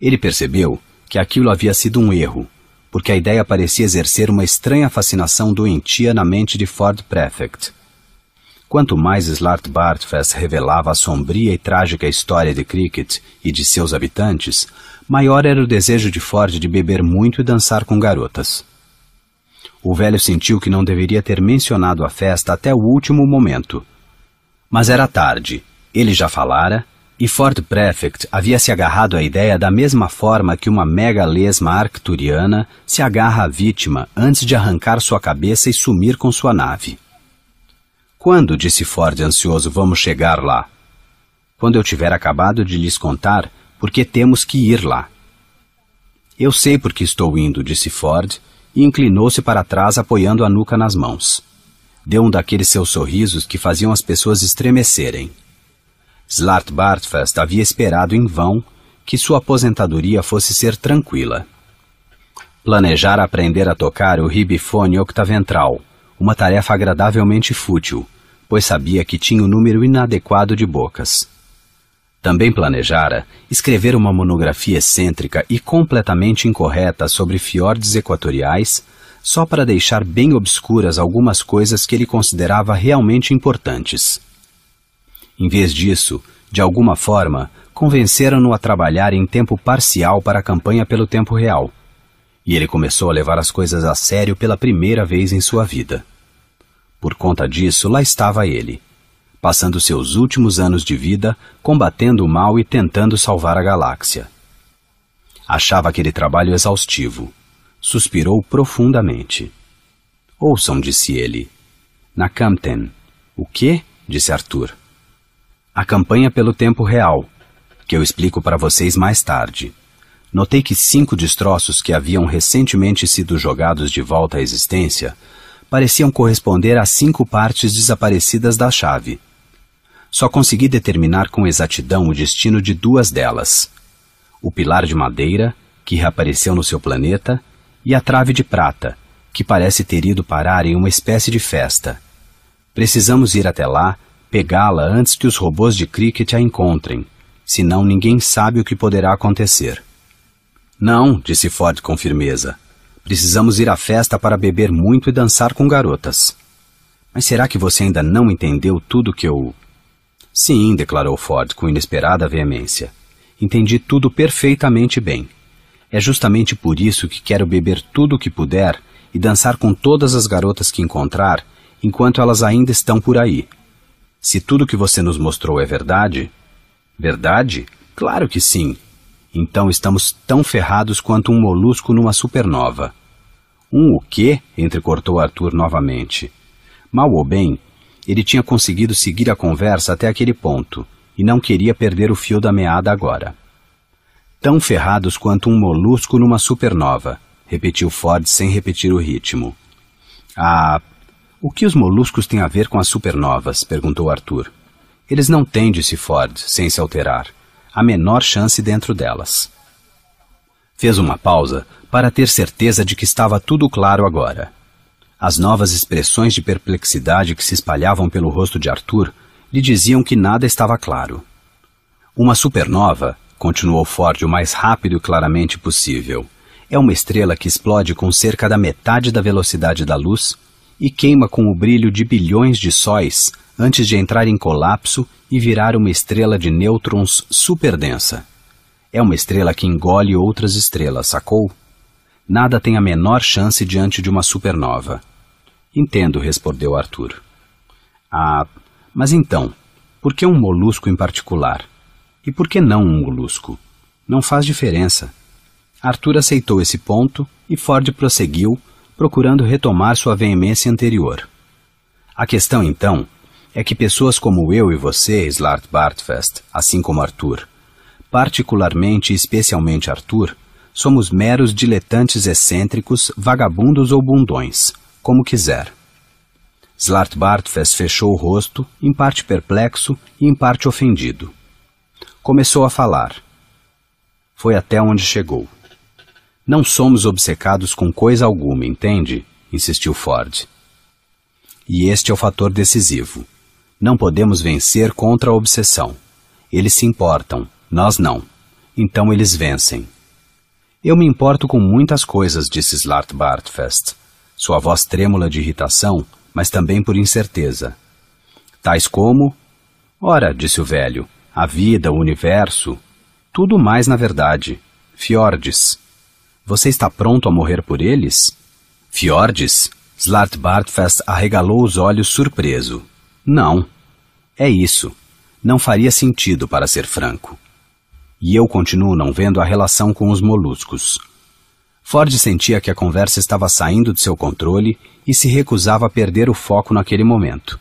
Ele percebeu que aquilo havia sido um erro, porque a ideia parecia exercer uma estranha fascinação doentia na mente de Ford Prefect Quanto mais Slart Bartfest revelava a sombria e trágica história de Cricket e de seus habitantes, maior era o desejo de Ford de beber muito e dançar com garotas. O velho sentiu que não deveria ter mencionado a festa até o último momento. Mas era tarde, ele já falara, e Ford Prefect havia se agarrado à ideia da mesma forma que uma mega lesma arcturiana se agarra à vítima antes de arrancar sua cabeça e sumir com sua nave. Quando, disse Ford ansioso, vamos chegar lá? Quando eu tiver acabado de lhes contar, porque temos que ir lá. Eu sei porque estou indo, disse Ford, e inclinou-se para trás apoiando a nuca nas mãos. Deu um daqueles seus sorrisos que faziam as pessoas estremecerem. Slart Bartfast havia esperado em vão que sua aposentadoria fosse ser tranquila. Planejara aprender a tocar o ribifone octaventral uma tarefa agradavelmente fútil, pois sabia que tinha um número inadequado de bocas. Também planejara escrever uma monografia excêntrica e completamente incorreta sobre fiordes equatoriais, só para deixar bem obscuras algumas coisas que ele considerava realmente importantes. Em vez disso, de alguma forma, convenceram-no a trabalhar em tempo parcial para a campanha pelo tempo real. E ele começou a levar as coisas a sério pela primeira vez em sua vida. Por conta disso, lá estava ele, passando seus últimos anos de vida combatendo o mal e tentando salvar a galáxia. Achava aquele trabalho exaustivo. Suspirou profundamente. Ouçam, disse ele. Na Campden. O quê? disse Arthur. A campanha pelo tempo real, que eu explico para vocês mais tarde. Notei que cinco destroços que haviam recentemente sido jogados de volta à existência pareciam corresponder a cinco partes desaparecidas da chave. Só consegui determinar com exatidão o destino de duas delas: o pilar de madeira, que reapareceu no seu planeta, e a trave de prata, que parece ter ido parar em uma espécie de festa. Precisamos ir até lá, pegá-la antes que os robôs de cricket a encontrem, senão ninguém sabe o que poderá acontecer. Não, disse Ford com firmeza. Precisamos ir à festa para beber muito e dançar com garotas. Mas será que você ainda não entendeu tudo que eu. Sim, declarou Ford com inesperada veemência. Entendi tudo perfeitamente bem. É justamente por isso que quero beber tudo o que puder e dançar com todas as garotas que encontrar enquanto elas ainda estão por aí. Se tudo que você nos mostrou é verdade. Verdade? Claro que sim, então estamos tão ferrados quanto um molusco numa supernova. Um o quê? entrecortou Arthur novamente. Mal ou bem, ele tinha conseguido seguir a conversa até aquele ponto e não queria perder o fio da meada agora. Tão ferrados quanto um molusco numa supernova, repetiu Ford sem repetir o ritmo. Ah, o que os moluscos têm a ver com as supernovas? perguntou Arthur. Eles não têm, disse Ford, sem se alterar a menor chance dentro delas. Fez uma pausa para ter certeza de que estava tudo claro agora. As novas expressões de perplexidade que se espalhavam pelo rosto de Arthur lhe diziam que nada estava claro. Uma supernova, continuou Ford o mais rápido e claramente possível, é uma estrela que explode com cerca da metade da velocidade da luz e queima com o brilho de bilhões de sóis antes de entrar em colapso e virar uma estrela de nêutrons superdensa. É uma estrela que engole outras estrelas, sacou? Nada tem a menor chance diante de uma supernova. Entendo, respondeu Arthur. Ah, mas então, por que um molusco em particular? E por que não um molusco? Não faz diferença. Arthur aceitou esse ponto e Ford prosseguiu, procurando retomar sua veemência anterior. A questão, então, é que pessoas como eu e você, Slart Bartfest, assim como Arthur, particularmente e especialmente Arthur, somos meros diletantes excêntricos, vagabundos ou bundões, como quiser. Slart Bartfest fechou o rosto, em parte perplexo e em parte ofendido. Começou a falar. Foi até onde chegou. Não somos obcecados com coisa alguma, entende? insistiu Ford. E este é o fator decisivo. Não podemos vencer contra a obsessão. Eles se importam, nós não. Então eles vencem. Eu me importo com muitas coisas, disse Slart Bartfest, sua voz trêmula de irritação, mas também por incerteza. Tais como. Ora, disse o velho, a vida, o universo. Tudo mais, na verdade. Fiordes. Você está pronto a morrer por eles? Fiordes? Slart Bartfest arregalou os olhos surpreso. Não. É isso. Não faria sentido, para ser franco. E eu continuo não vendo a relação com os moluscos. Ford sentia que a conversa estava saindo de seu controle e se recusava a perder o foco naquele momento.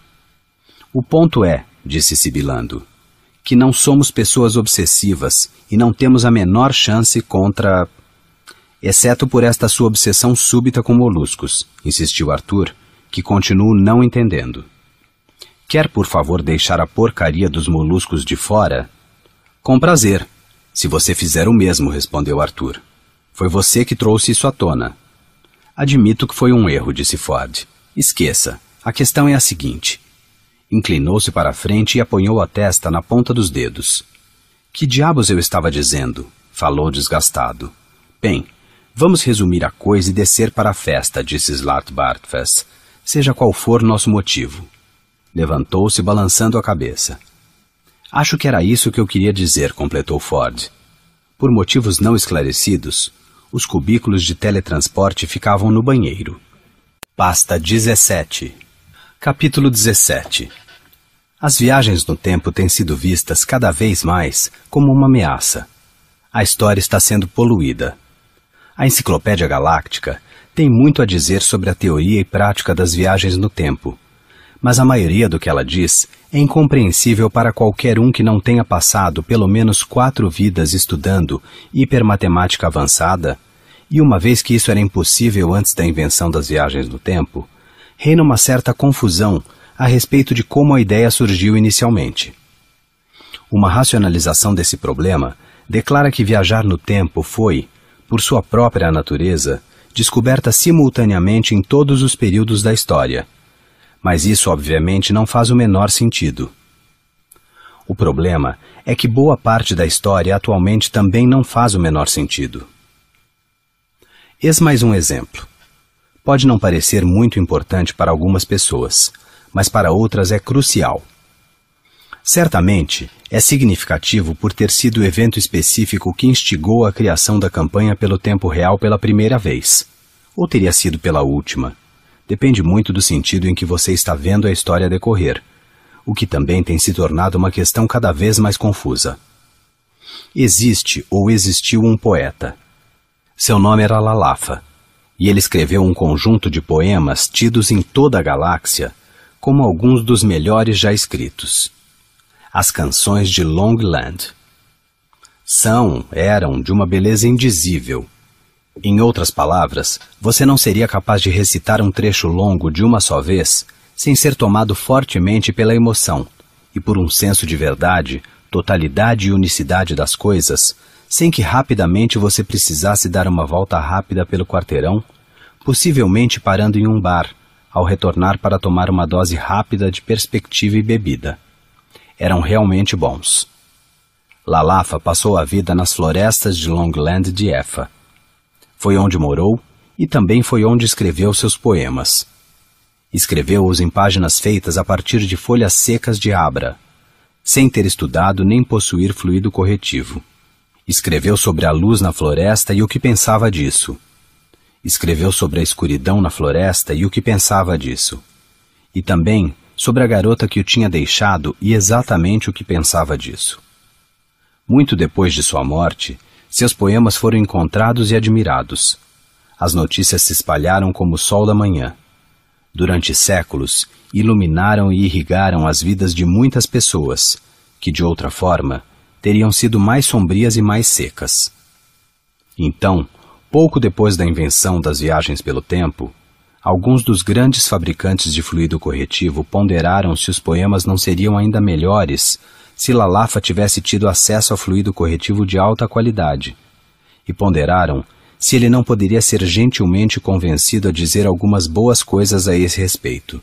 O ponto é, disse sibilando, que não somos pessoas obsessivas e não temos a menor chance contra. Exceto por esta sua obsessão súbita com moluscos, insistiu Arthur, que continuo não entendendo. Quer por favor deixar a porcaria dos moluscos de fora? Com prazer, se você fizer o mesmo, respondeu Arthur. Foi você que trouxe isso à tona. Admito que foi um erro, disse Ford. Esqueça. A questão é a seguinte. Inclinou-se para a frente e apoiou a testa na ponta dos dedos. Que diabos eu estava dizendo? Falou desgastado. Bem, vamos resumir a coisa e descer para a festa, disse Slart Bartfest, seja qual for nosso motivo. Levantou-se balançando a cabeça. Acho que era isso que eu queria dizer, completou Ford. Por motivos não esclarecidos, os cubículos de teletransporte ficavam no banheiro. Pasta 17. Capítulo 17. As viagens no tempo têm sido vistas cada vez mais como uma ameaça. A história está sendo poluída. A Enciclopédia Galáctica tem muito a dizer sobre a teoria e prática das viagens no tempo mas a maioria do que ela diz é incompreensível para qualquer um que não tenha passado pelo menos quatro vidas estudando hipermatemática avançada, e uma vez que isso era impossível antes da invenção das viagens no tempo, reina uma certa confusão a respeito de como a ideia surgiu inicialmente. Uma racionalização desse problema declara que viajar no tempo foi, por sua própria natureza, descoberta simultaneamente em todos os períodos da história mas isso obviamente não faz o menor sentido. O problema é que boa parte da história atualmente também não faz o menor sentido. Eis mais um exemplo. Pode não parecer muito importante para algumas pessoas, mas para outras é crucial. Certamente, é significativo por ter sido o evento específico que instigou a criação da campanha pelo tempo real pela primeira vez, ou teria sido pela última depende muito do sentido em que você está vendo a história decorrer, o que também tem se tornado uma questão cada vez mais confusa. Existe ou existiu um poeta. Seu nome era Lalafa, e ele escreveu um conjunto de poemas tidos em toda a galáxia como alguns dos melhores já escritos. As canções de Longland. São, eram de uma beleza indizível em outras palavras, você não seria capaz de recitar um trecho longo de uma só vez sem ser tomado fortemente pela emoção e por um senso de verdade, totalidade e unicidade das coisas, sem que rapidamente você precisasse dar uma volta rápida pelo quarteirão, possivelmente parando em um bar, ao retornar para tomar uma dose rápida de perspectiva e bebida. Eram realmente bons. Lalafa passou a vida nas florestas de Longland de Efa foi onde morou e também foi onde escreveu seus poemas. Escreveu-os em páginas feitas a partir de folhas secas de abra, sem ter estudado nem possuir fluido corretivo. Escreveu sobre a luz na floresta e o que pensava disso. Escreveu sobre a escuridão na floresta e o que pensava disso. E também sobre a garota que o tinha deixado e exatamente o que pensava disso. Muito depois de sua morte, seus poemas foram encontrados e admirados. As notícias se espalharam como o sol da manhã. Durante séculos, iluminaram e irrigaram as vidas de muitas pessoas, que de outra forma teriam sido mais sombrias e mais secas. Então, pouco depois da invenção das viagens pelo tempo, alguns dos grandes fabricantes de fluido corretivo ponderaram se os poemas não seriam ainda melhores se Lalafa tivesse tido acesso a fluido corretivo de alta qualidade. E ponderaram se ele não poderia ser gentilmente convencido a dizer algumas boas coisas a esse respeito.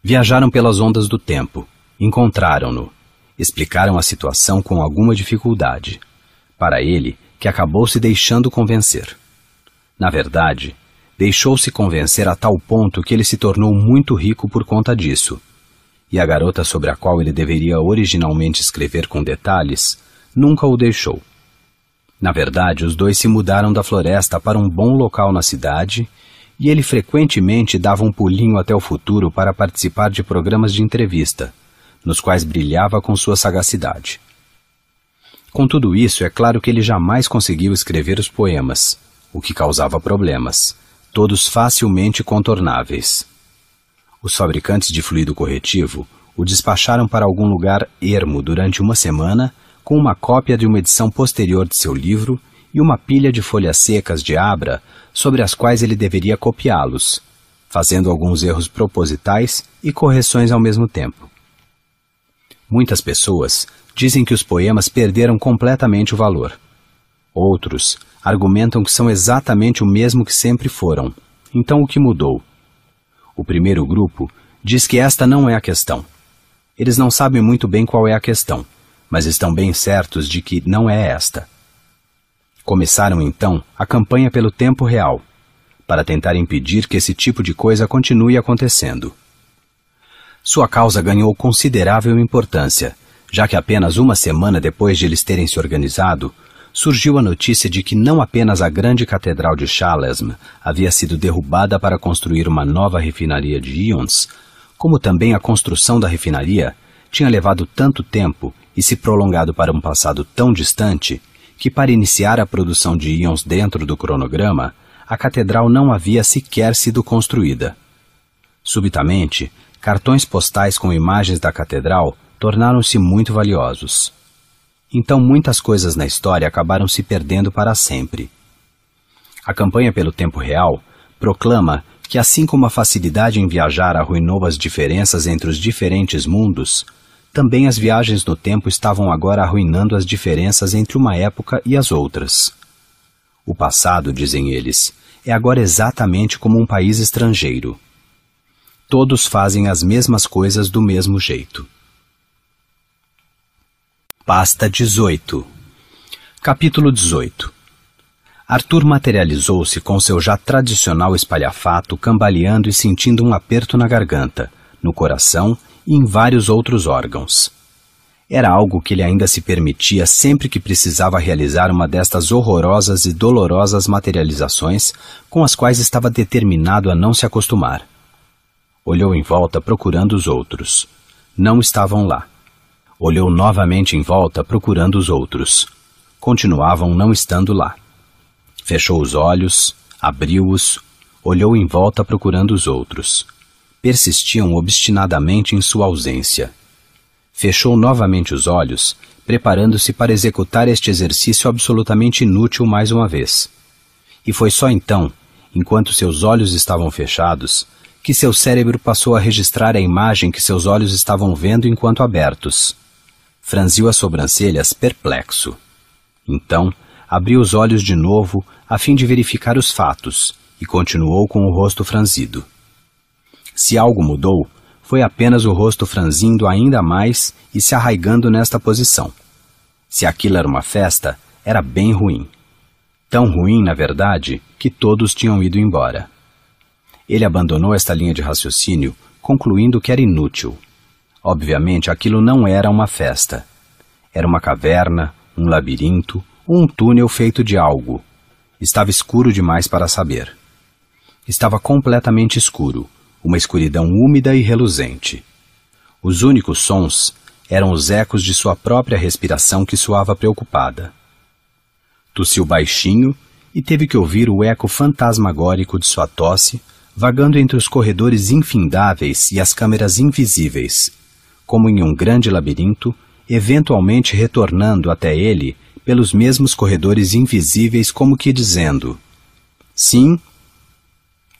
Viajaram pelas ondas do tempo, encontraram-no, explicaram a situação com alguma dificuldade. Para ele, que acabou se deixando convencer. Na verdade, deixou-se convencer a tal ponto que ele se tornou muito rico por conta disso e a garota sobre a qual ele deveria originalmente escrever com detalhes nunca o deixou. Na verdade, os dois se mudaram da floresta para um bom local na cidade e ele frequentemente dava um pulinho até o futuro para participar de programas de entrevista, nos quais brilhava com sua sagacidade. Com tudo isso, é claro que ele jamais conseguiu escrever os poemas, o que causava problemas, todos facilmente contornáveis. Os fabricantes de fluido corretivo o despacharam para algum lugar ermo durante uma semana, com uma cópia de uma edição posterior de seu livro e uma pilha de folhas secas de abra sobre as quais ele deveria copiá-los, fazendo alguns erros propositais e correções ao mesmo tempo. Muitas pessoas dizem que os poemas perderam completamente o valor. Outros argumentam que são exatamente o mesmo que sempre foram. Então o que mudou? o primeiro grupo, diz que esta não é a questão. Eles não sabem muito bem qual é a questão, mas estão bem certos de que não é esta. Começaram então a campanha pelo tempo real, para tentar impedir que esse tipo de coisa continue acontecendo. Sua causa ganhou considerável importância, já que apenas uma semana depois de eles terem se organizado, surgiu a notícia de que não apenas a grande catedral de Chalesm havia sido derrubada para construir uma nova refinaria de íons, como também a construção da refinaria tinha levado tanto tempo e se prolongado para um passado tão distante que, para iniciar a produção de íons dentro do cronograma, a catedral não havia sequer sido construída. Subitamente, cartões postais com imagens da catedral tornaram-se muito valiosos. Então muitas coisas na história acabaram se perdendo para sempre. A campanha pelo tempo real proclama que, assim como a facilidade em viajar arruinou as diferenças entre os diferentes mundos, também as viagens no tempo estavam agora arruinando as diferenças entre uma época e as outras. O passado, dizem eles, é agora exatamente como um país estrangeiro. Todos fazem as mesmas coisas do mesmo jeito. Pasta 18 Capítulo 18 Arthur materializou-se com seu já tradicional espalhafato, cambaleando e sentindo um aperto na garganta, no coração e em vários outros órgãos. Era algo que ele ainda se permitia sempre que precisava realizar uma destas horrorosas e dolorosas materializações com as quais estava determinado a não se acostumar. Olhou em volta procurando os outros. Não estavam lá. Olhou novamente em volta procurando os outros. Continuavam não estando lá. Fechou os olhos, abriu-os, olhou em volta procurando os outros. Persistiam obstinadamente em sua ausência. Fechou novamente os olhos, preparando-se para executar este exercício absolutamente inútil mais uma vez. E foi só então, enquanto seus olhos estavam fechados, que seu cérebro passou a registrar a imagem que seus olhos estavam vendo enquanto abertos franziu as sobrancelhas perplexo. Então, abriu os olhos de novo a fim de verificar os fatos e continuou com o rosto franzido. Se algo mudou, foi apenas o rosto franzindo ainda mais e se arraigando nesta posição. Se aquilo era uma festa, era bem ruim. Tão ruim, na verdade, que todos tinham ido embora. Ele abandonou esta linha de raciocínio, concluindo que era inútil Obviamente, aquilo não era uma festa. Era uma caverna, um labirinto, ou um túnel feito de algo. Estava escuro demais para saber. Estava completamente escuro, uma escuridão úmida e reluzente. Os únicos sons eram os ecos de sua própria respiração que soava preocupada. Tossiu baixinho e teve que ouvir o eco fantasmagórico de sua tosse, vagando entre os corredores infindáveis e as câmeras invisíveis, como em um grande labirinto, eventualmente retornando até ele pelos mesmos corredores invisíveis, como que dizendo: Sim.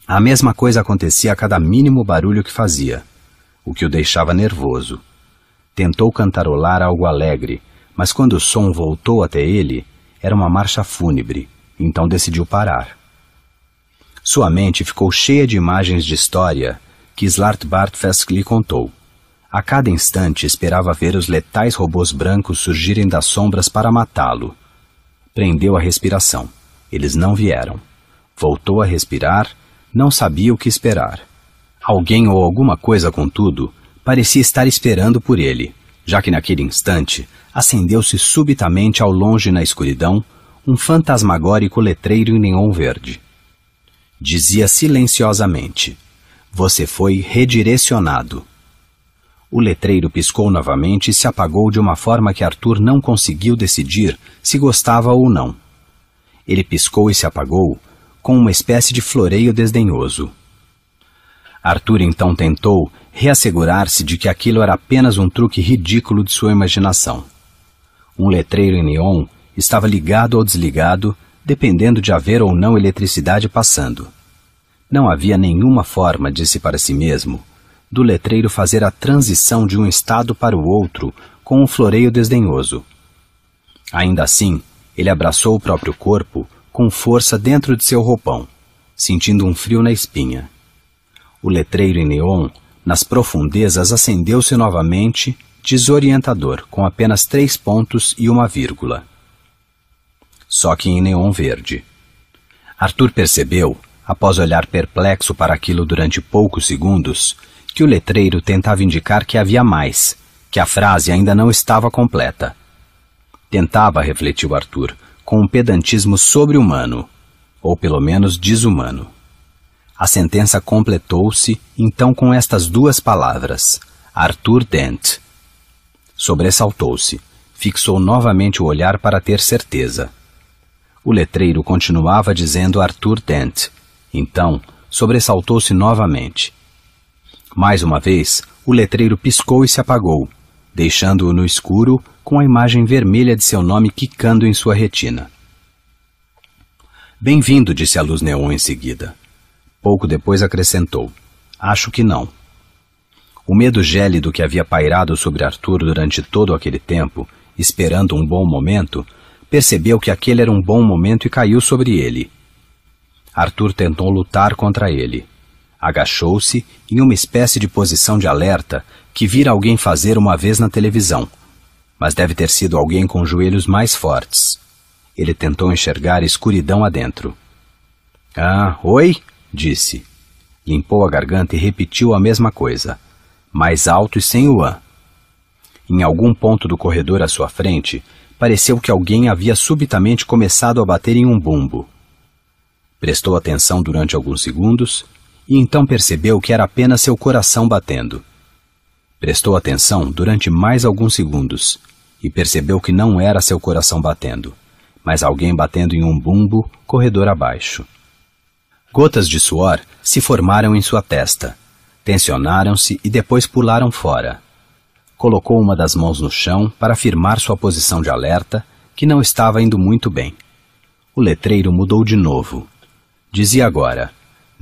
A mesma coisa acontecia a cada mínimo barulho que fazia, o que o deixava nervoso. Tentou cantarolar algo alegre, mas quando o som voltou até ele, era uma marcha fúnebre, então decidiu parar. Sua mente ficou cheia de imagens de história que Slart Bartfest lhe contou. A cada instante esperava ver os letais robôs brancos surgirem das sombras para matá-lo. Prendeu a respiração. Eles não vieram. Voltou a respirar, não sabia o que esperar. Alguém ou alguma coisa, contudo, parecia estar esperando por ele, já que naquele instante acendeu-se subitamente ao longe na escuridão um fantasmagórico letreiro em neon verde. Dizia silenciosamente: Você foi redirecionado. O letreiro piscou novamente e se apagou de uma forma que Arthur não conseguiu decidir se gostava ou não. Ele piscou e se apagou com uma espécie de floreio desdenhoso. Arthur então tentou reassegurar-se de que aquilo era apenas um truque ridículo de sua imaginação. Um letreiro em neon estava ligado ou desligado, dependendo de haver ou não eletricidade passando. Não havia nenhuma forma, disse para si mesmo, do letreiro fazer a transição de um estado para o outro com um floreio desdenhoso. Ainda assim, ele abraçou o próprio corpo com força dentro de seu roupão, sentindo um frio na espinha. O letreiro em neon, nas profundezas, acendeu-se novamente, desorientador, com apenas três pontos e uma vírgula. Só que em neon verde. Arthur percebeu, após olhar perplexo para aquilo durante poucos segundos, que o letreiro tentava indicar que havia mais, que a frase ainda não estava completa. Tentava, refletiu Arthur, com um pedantismo sobre-humano, ou pelo menos desumano. A sentença completou-se então com estas duas palavras: Arthur Dent. Sobressaltou-se, fixou novamente o olhar para ter certeza. O letreiro continuava dizendo Arthur Dent. Então, sobressaltou-se novamente mais uma vez, o letreiro piscou e se apagou, deixando-o no escuro com a imagem vermelha de seu nome quicando em sua retina. Bem-vindo, disse a luz neon em seguida. Pouco depois acrescentou: Acho que não. O medo gélido que havia pairado sobre Arthur durante todo aquele tempo, esperando um bom momento, percebeu que aquele era um bom momento e caiu sobre ele. Arthur tentou lutar contra ele. Agachou-se em uma espécie de posição de alerta que vira alguém fazer uma vez na televisão, mas deve ter sido alguém com joelhos mais fortes. Ele tentou enxergar a escuridão adentro. Ah, oi? disse. Limpou a garganta e repetiu a mesma coisa, mais alto e sem o an. Em algum ponto do corredor à sua frente, pareceu que alguém havia subitamente começado a bater em um bumbo. Prestou atenção durante alguns segundos e então percebeu que era apenas seu coração batendo. Prestou atenção durante mais alguns segundos e percebeu que não era seu coração batendo, mas alguém batendo em um bumbo corredor abaixo. Gotas de suor se formaram em sua testa, tensionaram-se e depois pularam fora. Colocou uma das mãos no chão para afirmar sua posição de alerta, que não estava indo muito bem. O letreiro mudou de novo. Dizia agora: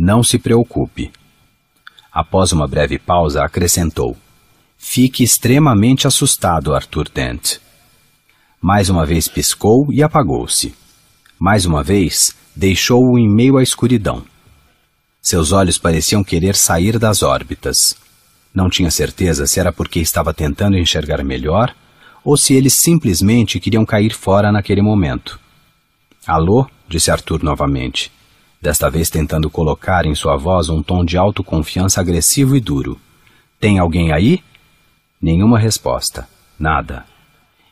não se preocupe. Após uma breve pausa, acrescentou: Fique extremamente assustado, Arthur Dent. Mais uma vez piscou e apagou-se. Mais uma vez, deixou-o em meio à escuridão. Seus olhos pareciam querer sair das órbitas. Não tinha certeza se era porque estava tentando enxergar melhor ou se eles simplesmente queriam cair fora naquele momento. Alô? disse Arthur novamente desta vez tentando colocar em sua voz um tom de autoconfiança agressivo e duro. Tem alguém aí? Nenhuma resposta. Nada.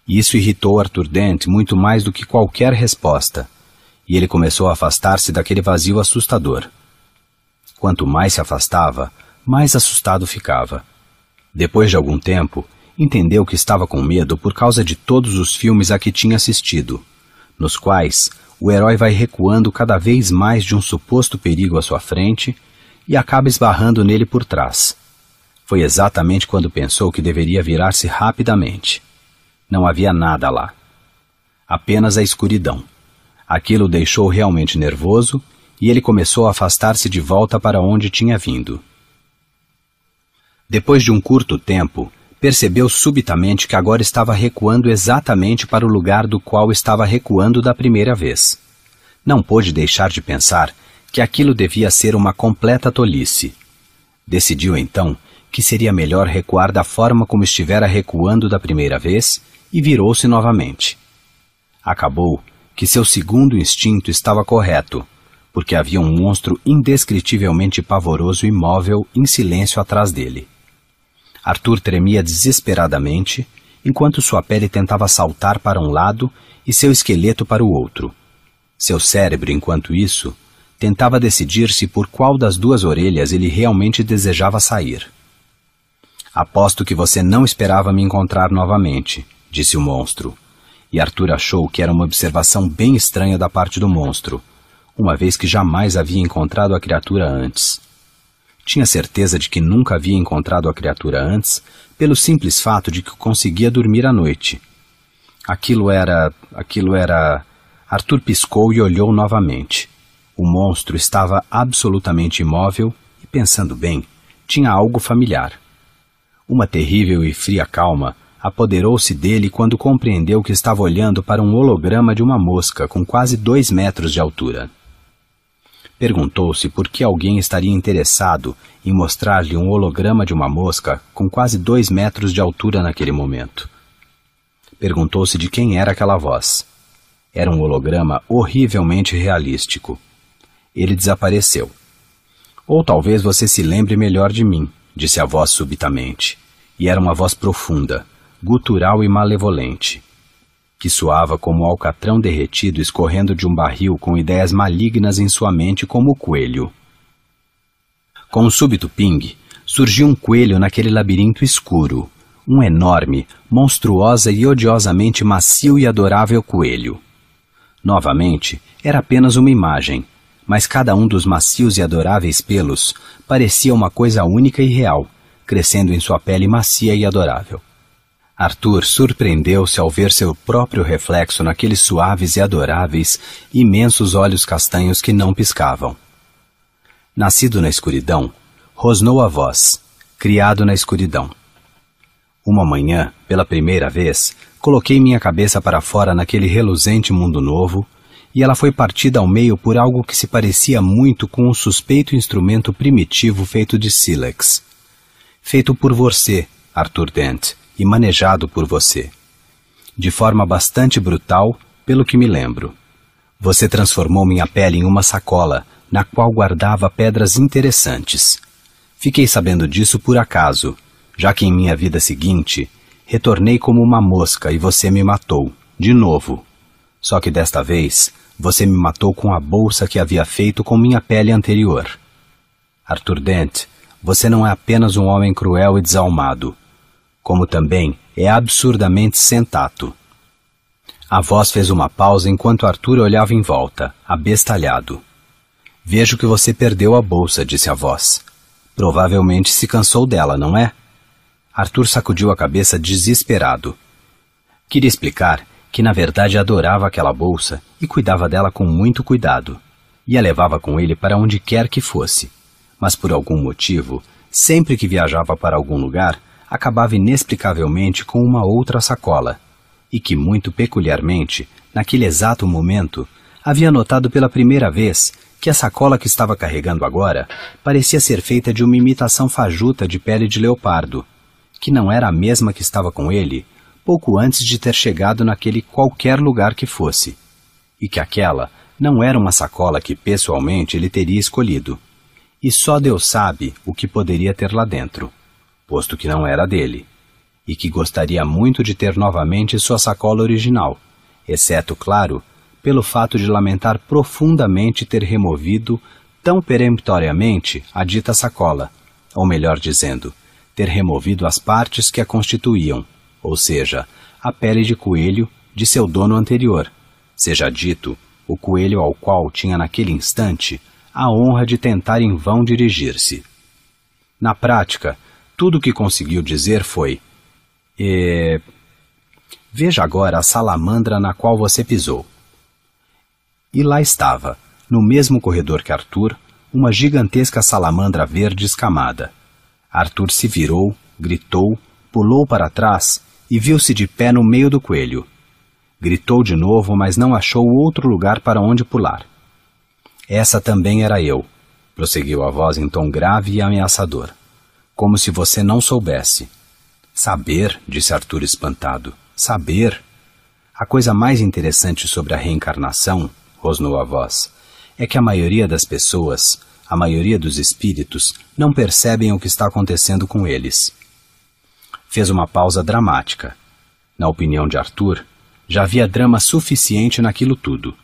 Isso irritou Arthur Dent muito mais do que qualquer resposta, e ele começou a afastar-se daquele vazio assustador. Quanto mais se afastava, mais assustado ficava. Depois de algum tempo, entendeu que estava com medo por causa de todos os filmes a que tinha assistido, nos quais o herói vai recuando cada vez mais de um suposto perigo à sua frente e acaba esbarrando nele por trás. Foi exatamente quando pensou que deveria virar-se rapidamente. Não havia nada lá. Apenas a escuridão. Aquilo o deixou realmente nervoso e ele começou a afastar-se de volta para onde tinha vindo. Depois de um curto tempo, percebeu subitamente que agora estava recuando exatamente para o lugar do qual estava recuando da primeira vez. Não pôde deixar de pensar que aquilo devia ser uma completa tolice. Decidiu então que seria melhor recuar da forma como estivera recuando da primeira vez e virou-se novamente. Acabou que seu segundo instinto estava correto, porque havia um monstro indescritivelmente pavoroso imóvel em silêncio atrás dele. Arthur tremia desesperadamente, enquanto sua pele tentava saltar para um lado e seu esqueleto para o outro. Seu cérebro, enquanto isso, tentava decidir-se por qual das duas orelhas ele realmente desejava sair. Aposto que você não esperava me encontrar novamente, disse o monstro. E Arthur achou que era uma observação bem estranha da parte do monstro, uma vez que jamais havia encontrado a criatura antes. Tinha certeza de que nunca havia encontrado a criatura antes, pelo simples fato de que conseguia dormir à noite. Aquilo era. aquilo era. Arthur piscou e olhou novamente. O monstro estava absolutamente imóvel e, pensando bem, tinha algo familiar. Uma terrível e fria calma apoderou-se dele quando compreendeu que estava olhando para um holograma de uma mosca com quase dois metros de altura. Perguntou-se por que alguém estaria interessado em mostrar-lhe um holograma de uma mosca com quase dois metros de altura naquele momento. Perguntou-se de quem era aquela voz. Era um holograma horrivelmente realístico. Ele desapareceu. Ou talvez você se lembre melhor de mim, disse a voz subitamente. E era uma voz profunda, gutural e malevolente que soava como alcatrão derretido escorrendo de um barril com ideias malignas em sua mente como o coelho. Com um súbito ping, surgiu um coelho naquele labirinto escuro. Um enorme, monstruosa e odiosamente macio e adorável coelho. Novamente, era apenas uma imagem, mas cada um dos macios e adoráveis pelos parecia uma coisa única e real, crescendo em sua pele macia e adorável. Arthur surpreendeu-se ao ver seu próprio reflexo naqueles suaves e adoráveis, imensos olhos castanhos que não piscavam. Nascido na escuridão, rosnou a voz, criado na escuridão. Uma manhã, pela primeira vez, coloquei minha cabeça para fora naquele reluzente mundo novo, e ela foi partida ao meio por algo que se parecia muito com um suspeito instrumento primitivo feito de sílex. Feito por você, Arthur Dent e manejado por você. De forma bastante brutal, pelo que me lembro. Você transformou minha pele em uma sacola, na qual guardava pedras interessantes. Fiquei sabendo disso por acaso, já que em minha vida seguinte, retornei como uma mosca e você me matou, de novo. Só que desta vez, você me matou com a bolsa que havia feito com minha pele anterior. Arthur Dent, você não é apenas um homem cruel e desalmado como também é absurdamente sentato. A voz fez uma pausa enquanto Arthur olhava em volta, abestalhado. Vejo que você perdeu a bolsa, disse a voz. Provavelmente se cansou dela, não é? Arthur sacudiu a cabeça desesperado. Queria explicar que, na verdade, adorava aquela bolsa e cuidava dela com muito cuidado. E a levava com ele para onde quer que fosse. Mas por algum motivo, sempre que viajava para algum lugar, acabava inexplicavelmente com uma outra sacola, e que, muito peculiarmente, naquele exato momento, havia notado pela primeira vez que a sacola que estava carregando agora parecia ser feita de uma imitação fajuta de pele de leopardo, que não era a mesma que estava com ele pouco antes de ter chegado naquele qualquer lugar que fosse, e que aquela não era uma sacola que pessoalmente ele teria escolhido, e só Deus sabe o que poderia ter lá dentro posto que não era dele, e que gostaria muito de ter novamente sua sacola original, exceto, claro, pelo fato de lamentar profundamente ter removido tão peremptoriamente a dita sacola, ou melhor dizendo, ter removido as partes que a constituíam, ou seja, a pele de coelho de seu dono anterior, seja dito, o coelho ao qual tinha naquele instante a honra de tentar em vão dirigir-se. Na prática, tudo o que conseguiu dizer foi: eh, Veja agora a salamandra na qual você pisou. E lá estava, no mesmo corredor que Arthur, uma gigantesca salamandra verde escamada. Arthur se virou, gritou, pulou para trás e viu-se de pé no meio do coelho. Gritou de novo, mas não achou outro lugar para onde pular. Essa também era eu, prosseguiu a voz em tom grave e ameaçador como se você não soubesse. Saber, disse Arthur espantado, saber. A coisa mais interessante sobre a reencarnação, rosnou a voz, é que a maioria das pessoas, a maioria dos espíritos, não percebem o que está acontecendo com eles. Fez uma pausa dramática. Na opinião de Arthur, já havia drama suficiente naquilo tudo.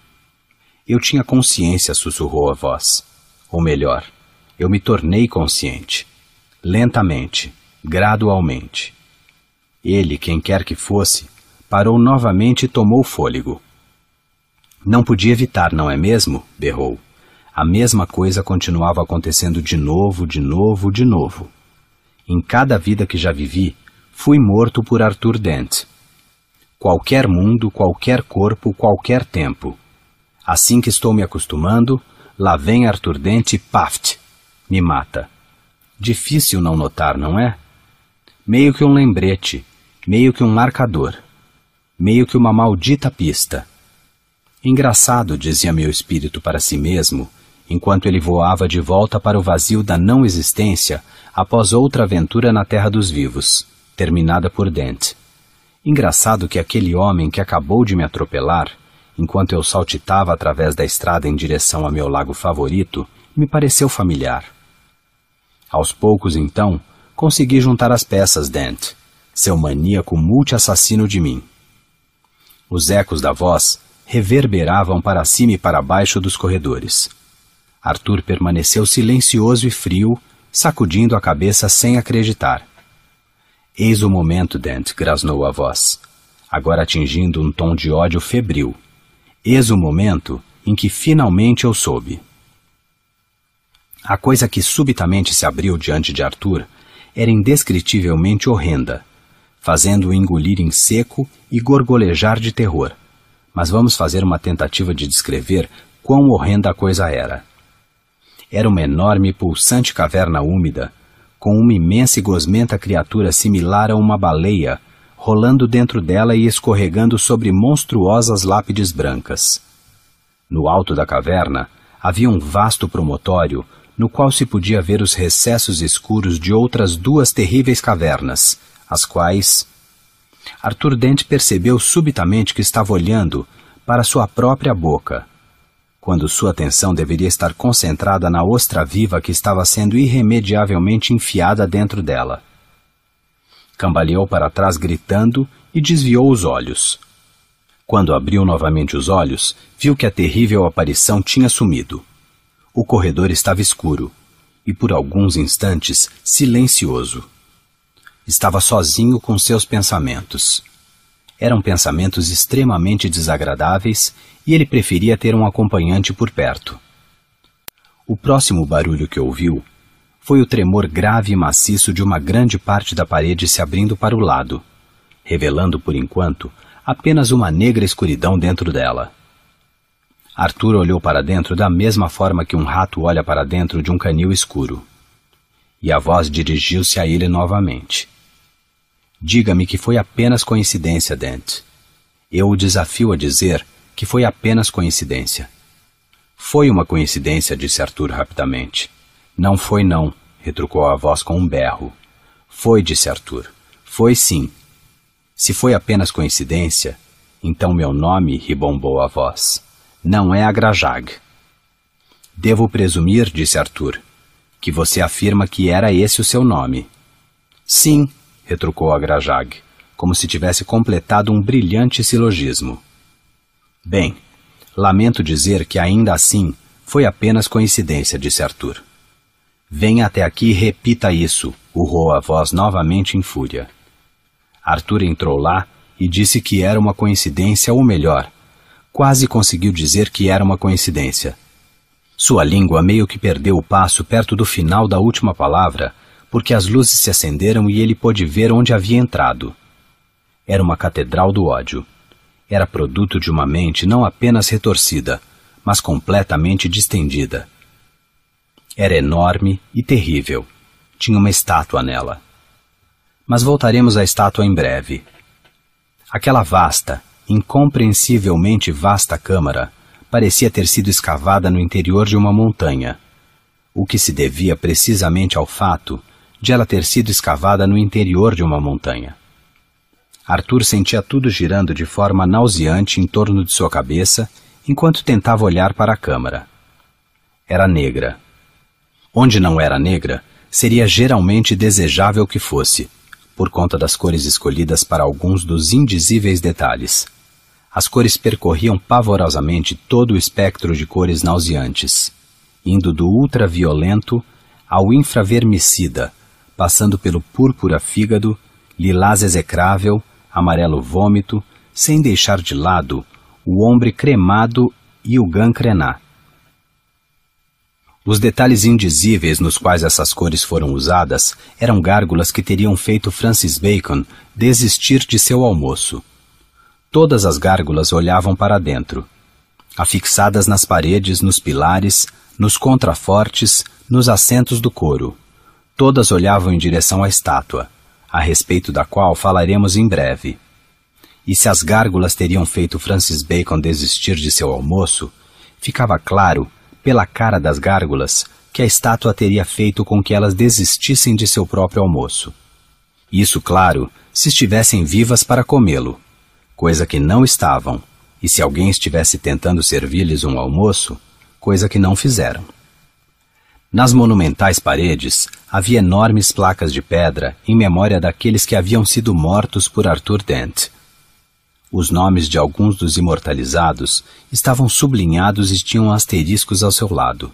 Eu tinha consciência, sussurrou a voz. Ou melhor, eu me tornei consciente lentamente, gradualmente. Ele, quem quer que fosse, parou novamente e tomou fôlego. Não podia evitar, não é mesmo? berrou. A mesma coisa continuava acontecendo de novo, de novo, de novo. Em cada vida que já vivi, fui morto por Arthur Dent. Qualquer mundo, qualquer corpo, qualquer tempo. Assim que estou me acostumando, lá vem Arthur Dent e paft, me mata. Difícil não notar, não é? Meio que um lembrete, meio que um marcador, meio que uma maldita pista. Engraçado, dizia meu espírito para si mesmo, enquanto ele voava de volta para o vazio da não existência após outra aventura na terra dos vivos, terminada por Dante. Engraçado que aquele homem que acabou de me atropelar, enquanto eu saltitava através da estrada em direção ao meu lago favorito, me pareceu familiar. Aos poucos, então, consegui juntar as peças, Dent, seu maníaco multi-assassino de mim. Os ecos da voz reverberavam para cima e para baixo dos corredores. Arthur permaneceu silencioso e frio, sacudindo a cabeça sem acreditar. Eis o momento, Dent, grasnou a voz, agora atingindo um tom de ódio febril. Eis o momento em que finalmente eu soube. A coisa que subitamente se abriu diante de Arthur era indescritivelmente horrenda, fazendo-o engolir em seco e gorgolejar de terror. Mas vamos fazer uma tentativa de descrever quão horrenda a coisa era. Era uma enorme e pulsante caverna úmida, com uma imensa e gosmenta criatura similar a uma baleia, rolando dentro dela e escorregando sobre monstruosas lápides brancas. No alto da caverna havia um vasto promontório no qual se podia ver os recessos escuros de outras duas terríveis cavernas, as quais. Arthur Dent percebeu subitamente que estava olhando para sua própria boca, quando sua atenção deveria estar concentrada na ostra viva que estava sendo irremediavelmente enfiada dentro dela. Cambaleou para trás gritando e desviou os olhos. Quando abriu novamente os olhos, viu que a terrível aparição tinha sumido. O corredor estava escuro e por alguns instantes silencioso. Estava sozinho com seus pensamentos. Eram pensamentos extremamente desagradáveis e ele preferia ter um acompanhante por perto. O próximo barulho que ouviu foi o tremor grave e maciço de uma grande parte da parede se abrindo para o lado, revelando por enquanto apenas uma negra escuridão dentro dela. Arthur olhou para dentro da mesma forma que um rato olha para dentro de um canil escuro. E a voz dirigiu-se a ele novamente. Diga-me que foi apenas coincidência, Dent. Eu o desafio a dizer que foi apenas coincidência. Foi uma coincidência, disse Arthur rapidamente. Não foi, não, retrucou a voz com um berro. Foi, disse Arthur. Foi sim. Se foi apenas coincidência, então meu nome, ribombou a voz não é a Grajag. Devo presumir, disse Arthur, que você afirma que era esse o seu nome. Sim, retrucou a Grajag, como se tivesse completado um brilhante silogismo. Bem, lamento dizer que ainda assim foi apenas coincidência, disse Arthur. Venha até aqui e repita isso, urrou a voz novamente em fúria. Arthur entrou lá e disse que era uma coincidência ou melhor, quase conseguiu dizer que era uma coincidência. Sua língua meio que perdeu o passo perto do final da última palavra, porque as luzes se acenderam e ele pôde ver onde havia entrado. Era uma catedral do ódio. Era produto de uma mente não apenas retorcida, mas completamente distendida. Era enorme e terrível. Tinha uma estátua nela. Mas voltaremos à estátua em breve. Aquela vasta, incompreensivelmente vasta câmara parecia ter sido escavada no interior de uma montanha, o que se devia precisamente ao fato de ela ter sido escavada no interior de uma montanha. Arthur sentia tudo girando de forma nauseante em torno de sua cabeça enquanto tentava olhar para a câmara. Era negra. Onde não era negra, seria geralmente desejável que fosse, por conta das cores escolhidas para alguns dos indizíveis detalhes. As cores percorriam pavorosamente todo o espectro de cores nauseantes, indo do ultraviolento ao infravermicida, passando pelo púrpura fígado, lilás execrável, amarelo vômito, sem deixar de lado o ombre cremado e o gã os detalhes indizíveis nos quais essas cores foram usadas eram gárgulas que teriam feito Francis Bacon desistir de seu almoço. Todas as gárgulas olhavam para dentro, afixadas nas paredes, nos pilares, nos contrafortes, nos assentos do couro. Todas olhavam em direção à estátua, a respeito da qual falaremos em breve. E se as gárgulas teriam feito Francis Bacon desistir de seu almoço, ficava claro pela cara das gárgulas, que a estátua teria feito com que elas desistissem de seu próprio almoço. Isso, claro, se estivessem vivas para comê-lo, coisa que não estavam, e se alguém estivesse tentando servir-lhes um almoço, coisa que não fizeram. Nas monumentais paredes havia enormes placas de pedra em memória daqueles que haviam sido mortos por Arthur Dent, os nomes de alguns dos imortalizados estavam sublinhados e tinham asteriscos ao seu lado.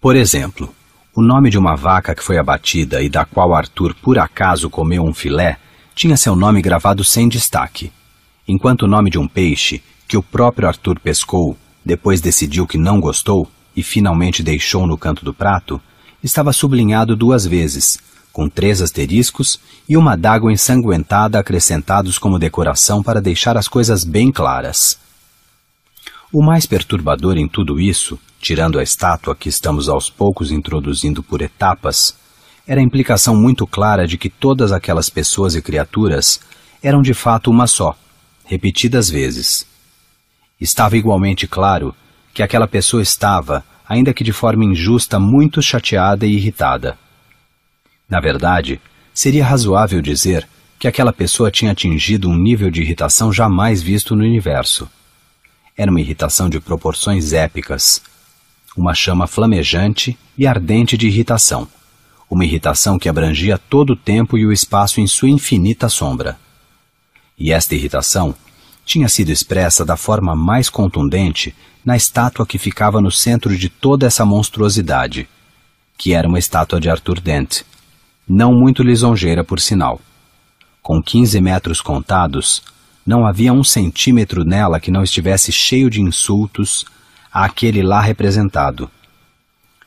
Por exemplo, o nome de uma vaca que foi abatida e da qual Arthur por acaso comeu um filé tinha seu nome gravado sem destaque, enquanto o nome de um peixe que o próprio Arthur pescou, depois decidiu que não gostou e finalmente deixou no canto do prato, estava sublinhado duas vezes, com três asteriscos e uma dágua ensanguentada acrescentados como decoração para deixar as coisas bem claras. O mais perturbador em tudo isso, tirando a estátua que estamos aos poucos introduzindo por etapas, era a implicação muito clara de que todas aquelas pessoas e criaturas eram de fato uma só, repetidas vezes. Estava igualmente claro que aquela pessoa estava, ainda que de forma injusta, muito chateada e irritada. Na verdade, seria razoável dizer que aquela pessoa tinha atingido um nível de irritação jamais visto no universo. Era uma irritação de proporções épicas, uma chama flamejante e ardente de irritação, uma irritação que abrangia todo o tempo e o espaço em sua infinita sombra. E esta irritação tinha sido expressa da forma mais contundente na estátua que ficava no centro de toda essa monstruosidade, que era uma estátua de Arthur Dent, não muito lisonjeira por sinal. Com 15 metros contados, não havia um centímetro nela que não estivesse cheio de insultos àquele lá representado.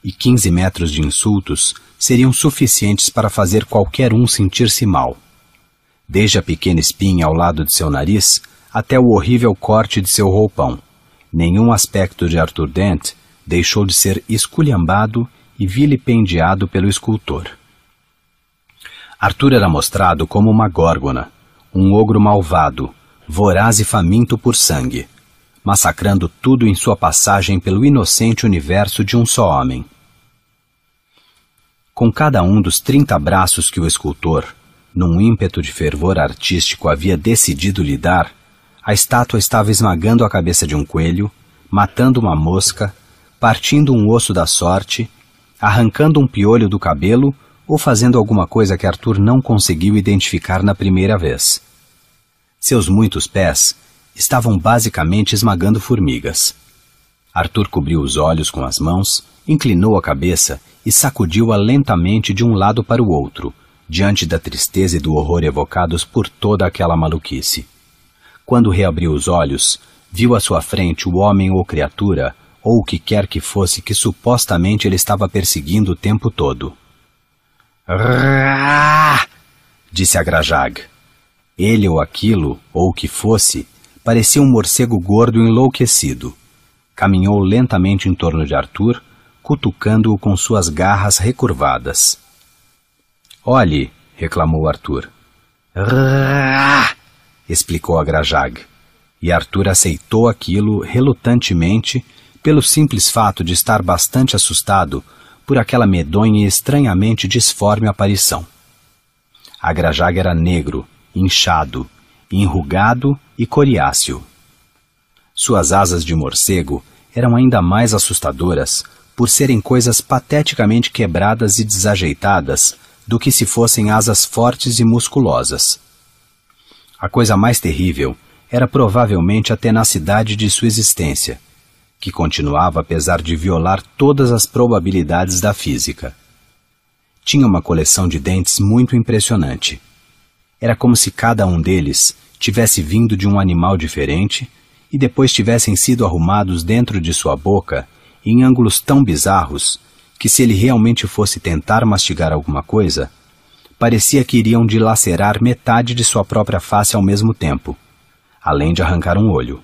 E 15 metros de insultos seriam suficientes para fazer qualquer um sentir-se mal. Desde a pequena espinha ao lado de seu nariz até o horrível corte de seu roupão, nenhum aspecto de Arthur Dent deixou de ser esculhambado e vilipendiado pelo escultor. Arthur era mostrado como uma górgona, um ogro malvado, voraz e faminto por sangue, massacrando tudo em sua passagem pelo inocente universo de um só homem. Com cada um dos trinta braços que o escultor, num ímpeto de fervor artístico, havia decidido lhe dar, a estátua estava esmagando a cabeça de um coelho, matando uma mosca, partindo um osso da sorte, arrancando um piolho do cabelo ou fazendo alguma coisa que Arthur não conseguiu identificar na primeira vez. Seus muitos pés estavam basicamente esmagando formigas. Arthur cobriu os olhos com as mãos, inclinou a cabeça e sacudiu-a lentamente de um lado para o outro, diante da tristeza e do horror evocados por toda aquela maluquice. Quando reabriu os olhos, viu à sua frente o homem ou criatura, ou o que quer que fosse que supostamente ele estava perseguindo o tempo todo disse disse Grajag. Ele ou aquilo, ou o que fosse, parecia um morcego gordo enlouquecido. Caminhou lentamente em torno de Arthur, cutucando-o com suas garras recurvadas. Olhe, reclamou Arthur. Explicou explicou Grajag. E Arthur aceitou aquilo relutantemente, pelo simples fato de estar bastante assustado por aquela medonha e estranhamente disforme aparição. Agrajaga era negro, inchado, enrugado e coriáceo. Suas asas de morcego eram ainda mais assustadoras por serem coisas pateticamente quebradas e desajeitadas do que se fossem asas fortes e musculosas. A coisa mais terrível era provavelmente a tenacidade de sua existência, que continuava apesar de violar todas as probabilidades da física. Tinha uma coleção de dentes muito impressionante. Era como se cada um deles tivesse vindo de um animal diferente e depois tivessem sido arrumados dentro de sua boca em ângulos tão bizarros que, se ele realmente fosse tentar mastigar alguma coisa, parecia que iriam dilacerar metade de sua própria face ao mesmo tempo, além de arrancar um olho.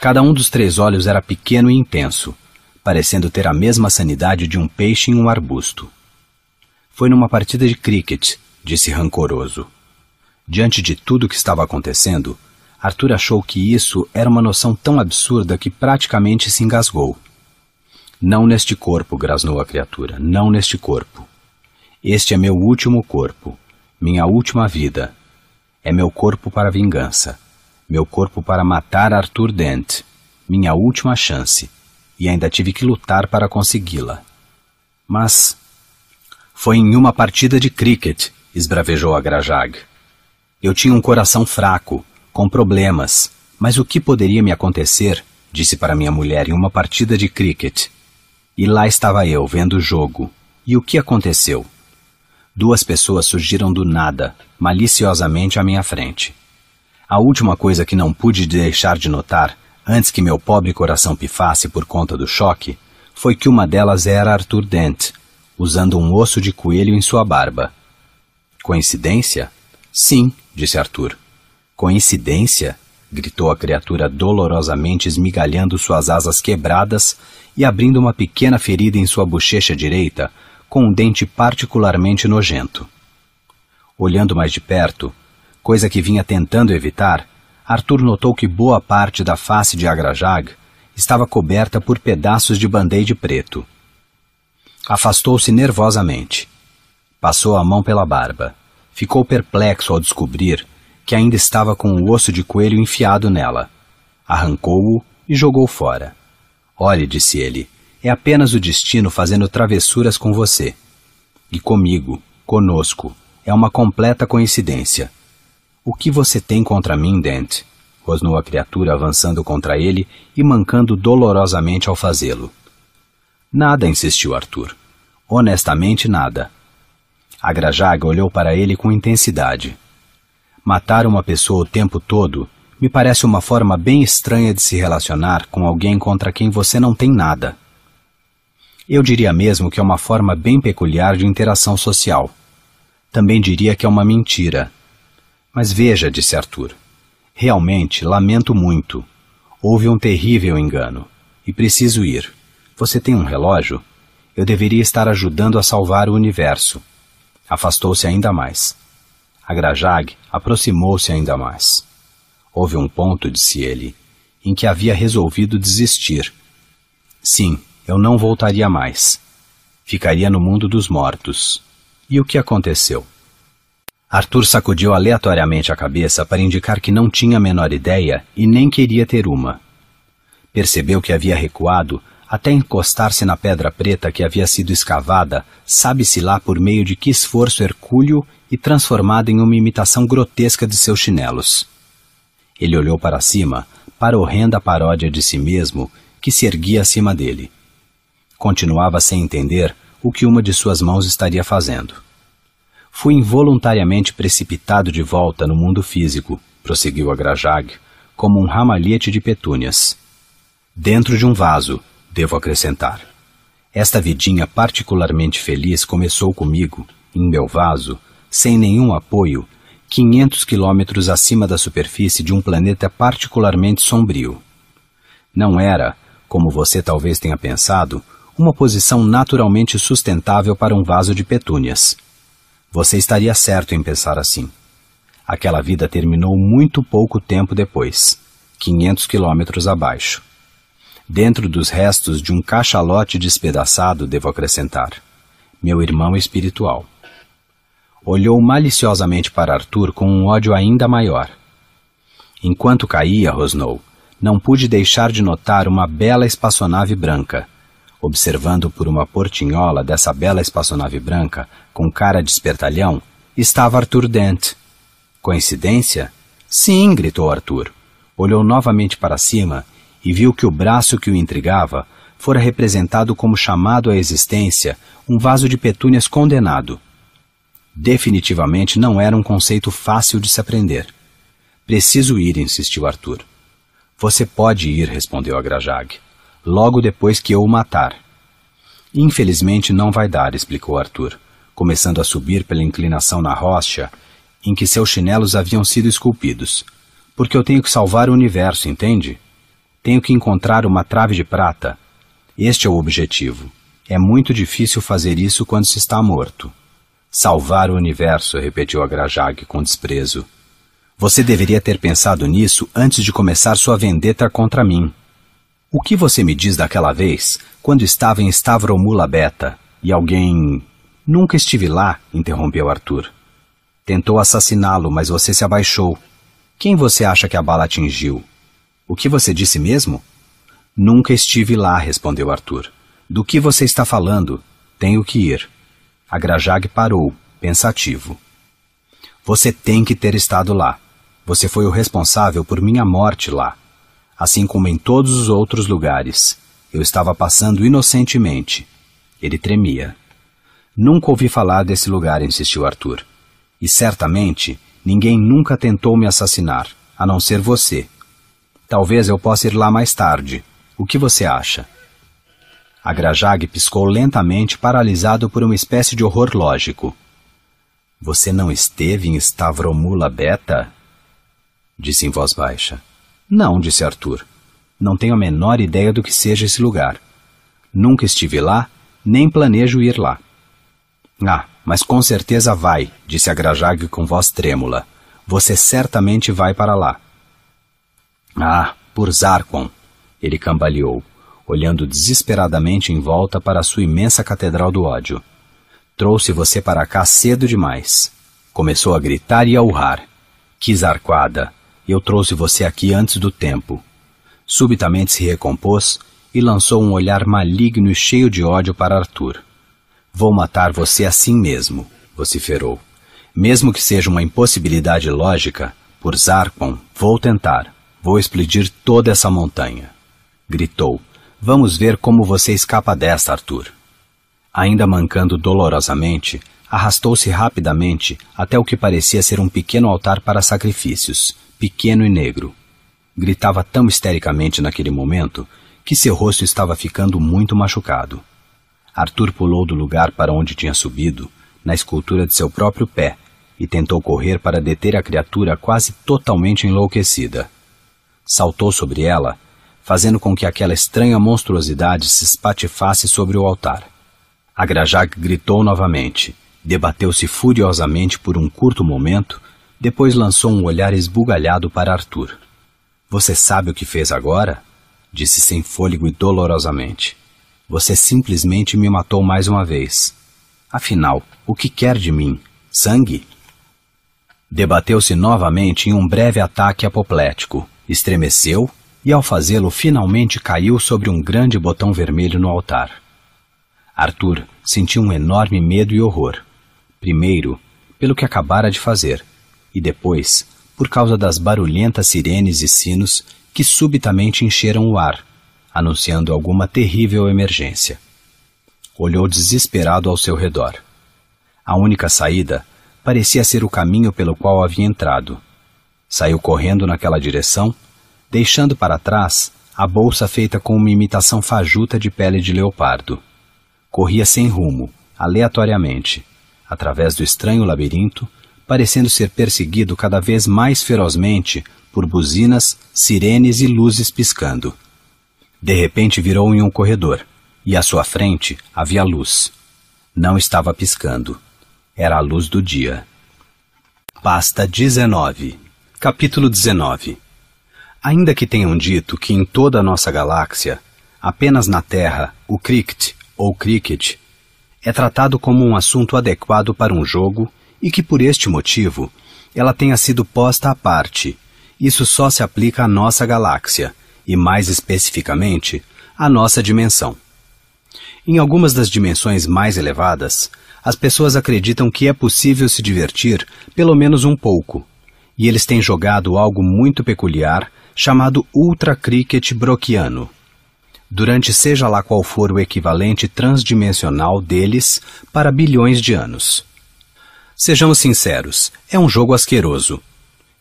Cada um dos três olhos era pequeno e intenso, parecendo ter a mesma sanidade de um peixe em um arbusto. Foi numa partida de cricket, disse rancoroso. Diante de tudo o que estava acontecendo, Arthur achou que isso era uma noção tão absurda que praticamente se engasgou. Não neste corpo, grasnou a criatura, não neste corpo. Este é meu último corpo, minha última vida. É meu corpo para vingança meu corpo para matar Arthur Dent, minha última chance, e ainda tive que lutar para consegui-la. Mas foi em uma partida de cricket, esbravejou a Grajag. Eu tinha um coração fraco, com problemas, mas o que poderia me acontecer? disse para minha mulher em uma partida de cricket. E lá estava eu, vendo o jogo. E o que aconteceu? Duas pessoas surgiram do nada, maliciosamente à minha frente. A última coisa que não pude deixar de notar, antes que meu pobre coração pifasse por conta do choque, foi que uma delas era Arthur Dent, usando um osso de coelho em sua barba. Coincidência? Sim, disse Arthur. Coincidência? gritou a criatura dolorosamente esmigalhando suas asas quebradas e abrindo uma pequena ferida em sua bochecha direita com um dente particularmente nojento. Olhando mais de perto, coisa que vinha tentando evitar, Arthur notou que boa parte da face de Agrajag estava coberta por pedaços de band-aid preto. Afastou-se nervosamente. Passou a mão pela barba. Ficou perplexo ao descobrir que ainda estava com o osso de coelho enfiado nela. Arrancou-o e jogou fora. Olhe, disse ele, é apenas o destino fazendo travessuras com você. E comigo, conosco, é uma completa coincidência. O que você tem contra mim, Dent? rosnou a criatura avançando contra ele e mancando dolorosamente ao fazê-lo. Nada, insistiu Arthur. Honestamente, nada. A Grajaga olhou para ele com intensidade. Matar uma pessoa o tempo todo me parece uma forma bem estranha de se relacionar com alguém contra quem você não tem nada. Eu diria mesmo que é uma forma bem peculiar de interação social. Também diria que é uma mentira mas veja, disse Arthur, realmente lamento muito. Houve um terrível engano. E preciso ir. Você tem um relógio? Eu deveria estar ajudando a salvar o universo. Afastou-se ainda mais. A Grajag aproximou-se ainda mais. Houve um ponto, disse ele, em que havia resolvido desistir. Sim, eu não voltaria mais. Ficaria no mundo dos mortos. E o que aconteceu? Arthur sacudiu aleatoriamente a cabeça para indicar que não tinha a menor ideia e nem queria ter uma. Percebeu que havia recuado até encostar-se na pedra preta que havia sido escavada, sabe-se lá por meio de que esforço hercúleo e transformada em uma imitação grotesca de seus chinelos. Ele olhou para cima, para a horrenda paródia de si mesmo que se erguia acima dele. Continuava sem entender o que uma de suas mãos estaria fazendo. Fui involuntariamente precipitado de volta no mundo físico, prosseguiu a Grajag, como um ramalhete de petúnias. Dentro de um vaso, devo acrescentar. Esta vidinha particularmente feliz começou comigo, em meu vaso, sem nenhum apoio, 500 quilômetros acima da superfície de um planeta particularmente sombrio. Não era, como você talvez tenha pensado, uma posição naturalmente sustentável para um vaso de petúnias. Você estaria certo em pensar assim. Aquela vida terminou muito pouco tempo depois, 500 quilômetros abaixo. Dentro dos restos de um cachalote despedaçado, devo acrescentar, meu irmão espiritual. Olhou maliciosamente para Arthur com um ódio ainda maior. Enquanto caía, rosnou, não pude deixar de notar uma bela espaçonave branca, observando por uma portinhola dessa bela espaçonave branca, com cara de espertalhão, estava Arthur Dent. Coincidência? Sim, gritou Arthur. Olhou novamente para cima e viu que o braço que o intrigava fora representado como chamado à existência um vaso de petúnias condenado. Definitivamente não era um conceito fácil de se aprender. Preciso ir, insistiu Arthur. Você pode ir, respondeu a Grajag logo depois que eu o matar. Infelizmente não vai dar, explicou Arthur, começando a subir pela inclinação na rocha em que seus chinelos haviam sido esculpidos. Porque eu tenho que salvar o universo, entende? Tenho que encontrar uma trave de prata. Este é o objetivo. É muito difícil fazer isso quando se está morto. Salvar o universo, repetiu Agrajag com desprezo. Você deveria ter pensado nisso antes de começar sua vendeta contra mim. O que você me diz daquela vez, quando estava em Stavromula Beta, e alguém. Nunca estive lá, interrompeu Arthur. Tentou assassiná-lo, mas você se abaixou. Quem você acha que a bala atingiu? O que você disse mesmo? Nunca estive lá, respondeu Arthur. Do que você está falando? Tenho que ir. A Grajag parou, pensativo. Você tem que ter estado lá. Você foi o responsável por minha morte lá assim como em todos os outros lugares. Eu estava passando inocentemente. Ele tremia. Nunca ouvi falar desse lugar, insistiu Arthur. E certamente ninguém nunca tentou me assassinar, a não ser você. Talvez eu possa ir lá mais tarde. O que você acha? A Grajag piscou lentamente, paralisado por uma espécie de horror lógico. Você não esteve em Stavromula Beta? Disse em voz baixa. Não, disse Arthur. Não tenho a menor ideia do que seja esse lugar. Nunca estive lá, nem planejo ir lá. Ah, mas com certeza vai, disse a Grajag com voz trêmula. Você certamente vai para lá. Ah, por Zarkon! Ele cambaleou, olhando desesperadamente em volta para a sua imensa catedral do ódio. Trouxe você para cá cedo demais. Começou a gritar e a urrar. Que zarquada! Eu trouxe você aqui antes do tempo. Subitamente se recompôs e lançou um olhar maligno e cheio de ódio para Arthur. Vou matar você assim mesmo, vociferou. Mesmo que seja uma impossibilidade lógica, por Zarkon, vou tentar. Vou explodir toda essa montanha. Gritou. Vamos ver como você escapa desta, Arthur. Ainda mancando dolorosamente, Arrastou-se rapidamente até o que parecia ser um pequeno altar para sacrifícios, pequeno e negro. Gritava tão histericamente naquele momento que seu rosto estava ficando muito machucado. Arthur pulou do lugar para onde tinha subido, na escultura de seu próprio pé, e tentou correr para deter a criatura quase totalmente enlouquecida. Saltou sobre ela, fazendo com que aquela estranha monstruosidade se espatifasse sobre o altar. A Grajak gritou novamente Debateu-se furiosamente por um curto momento, depois lançou um olhar esbugalhado para Arthur. Você sabe o que fez agora? disse sem fôlego e dolorosamente. Você simplesmente me matou mais uma vez. Afinal, o que quer de mim? Sangue? Debateu-se novamente em um breve ataque apoplético, estremeceu e, ao fazê-lo, finalmente caiu sobre um grande botão vermelho no altar. Arthur sentiu um enorme medo e horror. Primeiro, pelo que acabara de fazer, e depois, por causa das barulhentas sirenes e sinos que subitamente encheram o ar, anunciando alguma terrível emergência. Olhou desesperado ao seu redor. A única saída parecia ser o caminho pelo qual havia entrado. Saiu correndo naquela direção, deixando para trás a bolsa feita com uma imitação fajuta de pele de leopardo. Corria sem rumo, aleatoriamente, através do estranho labirinto, parecendo ser perseguido cada vez mais ferozmente por buzinas, sirenes e luzes piscando. De repente virou em um corredor, e à sua frente havia luz. Não estava piscando. Era a luz do dia. Pasta 19. Capítulo 19. Ainda que tenham dito que em toda a nossa galáxia, apenas na Terra, o cricket ou cricket é tratado como um assunto adequado para um jogo e que, por este motivo, ela tenha sido posta à parte. Isso só se aplica à nossa galáxia, e mais especificamente, à nossa dimensão. Em algumas das dimensões mais elevadas, as pessoas acreditam que é possível se divertir pelo menos um pouco, e eles têm jogado algo muito peculiar chamado ultra cricket broquiano durante seja lá qual for o equivalente transdimensional deles para bilhões de anos. Sejamos sinceros, é um jogo asqueroso,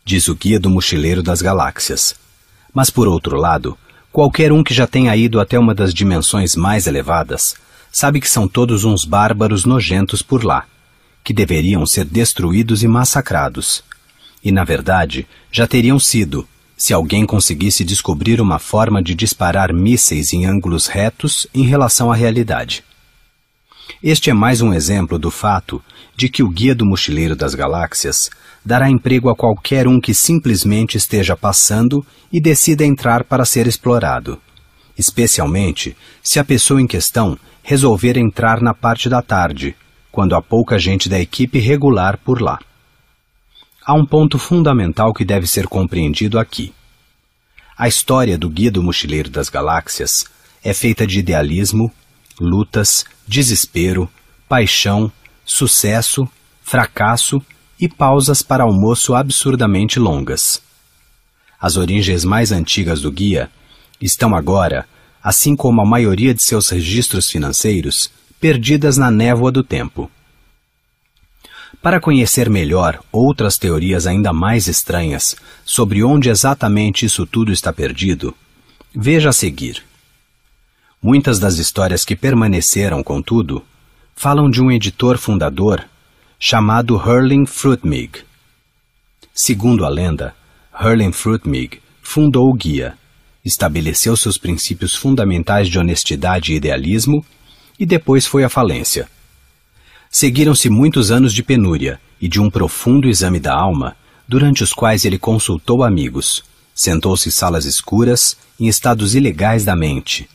diz o guia do mochileiro das galáxias. Mas por outro lado, qualquer um que já tenha ido até uma das dimensões mais elevadas sabe que são todos uns bárbaros nojentos por lá, que deveriam ser destruídos e massacrados. E na verdade, já teriam sido, se alguém conseguisse descobrir uma forma de disparar mísseis em ângulos retos em relação à realidade. Este é mais um exemplo do fato de que o Guia do Mochileiro das Galáxias dará emprego a qualquer um que simplesmente esteja passando e decida entrar para ser explorado, especialmente se a pessoa em questão resolver entrar na parte da tarde, quando há pouca gente da equipe regular por lá há um ponto fundamental que deve ser compreendido aqui. A história do Guia do Mochileiro das Galáxias é feita de idealismo, lutas, desespero, paixão, sucesso, fracasso e pausas para almoço absurdamente longas. As origens mais antigas do guia estão agora, assim como a maioria de seus registros financeiros, perdidas na névoa do tempo. Para conhecer melhor outras teorias ainda mais estranhas sobre onde exatamente isso tudo está perdido, veja a seguir. Muitas das histórias que permaneceram, contudo, falam de um editor fundador chamado Hurling Fruitmig. Segundo a lenda, Hurling Fruitmig fundou o guia, estabeleceu seus princípios fundamentais de honestidade e idealismo e depois foi à falência Seguiram-se muitos anos de penúria e de um profundo exame da alma, durante os quais ele consultou amigos, sentou-se em salas escuras, em estados ilegais da mente,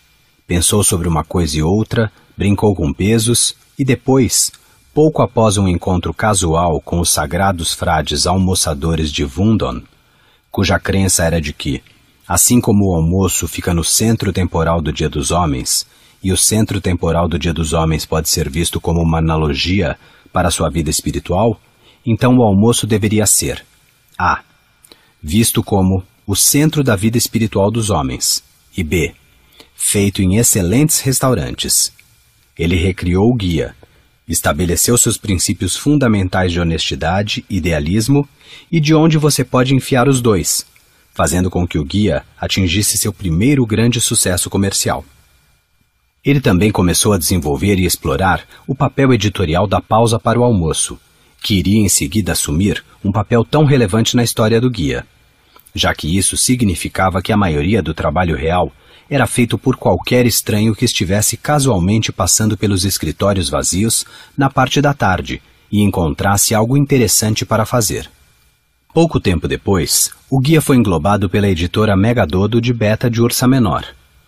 pensou sobre uma coisa e outra, brincou com pesos e depois, pouco após um encontro casual com os sagrados frades almoçadores de Vundon, cuja crença era de que, assim como o almoço fica no centro temporal do Dia dos Homens e o centro temporal do Dia dos Homens pode ser visto como uma analogia para sua vida espiritual, então o almoço deveria ser A. Visto como o centro da vida espiritual dos homens, e B. Feito em excelentes restaurantes. Ele recriou o guia, estabeleceu seus princípios fundamentais de honestidade, idealismo e de onde você pode enfiar os dois, fazendo com que o guia atingisse seu primeiro grande sucesso comercial. Ele também começou a desenvolver e explorar o papel editorial da pausa para o almoço, que iria em seguida assumir um papel tão relevante na história do guia, já que isso significava que a maioria do trabalho real era feito por qualquer estranho que estivesse casualmente passando pelos escritórios vazios na parte da tarde e encontrasse algo interessante para fazer. Pouco tempo depois, o guia foi englobado pela editora Megadodo de Beta de Ursa Menor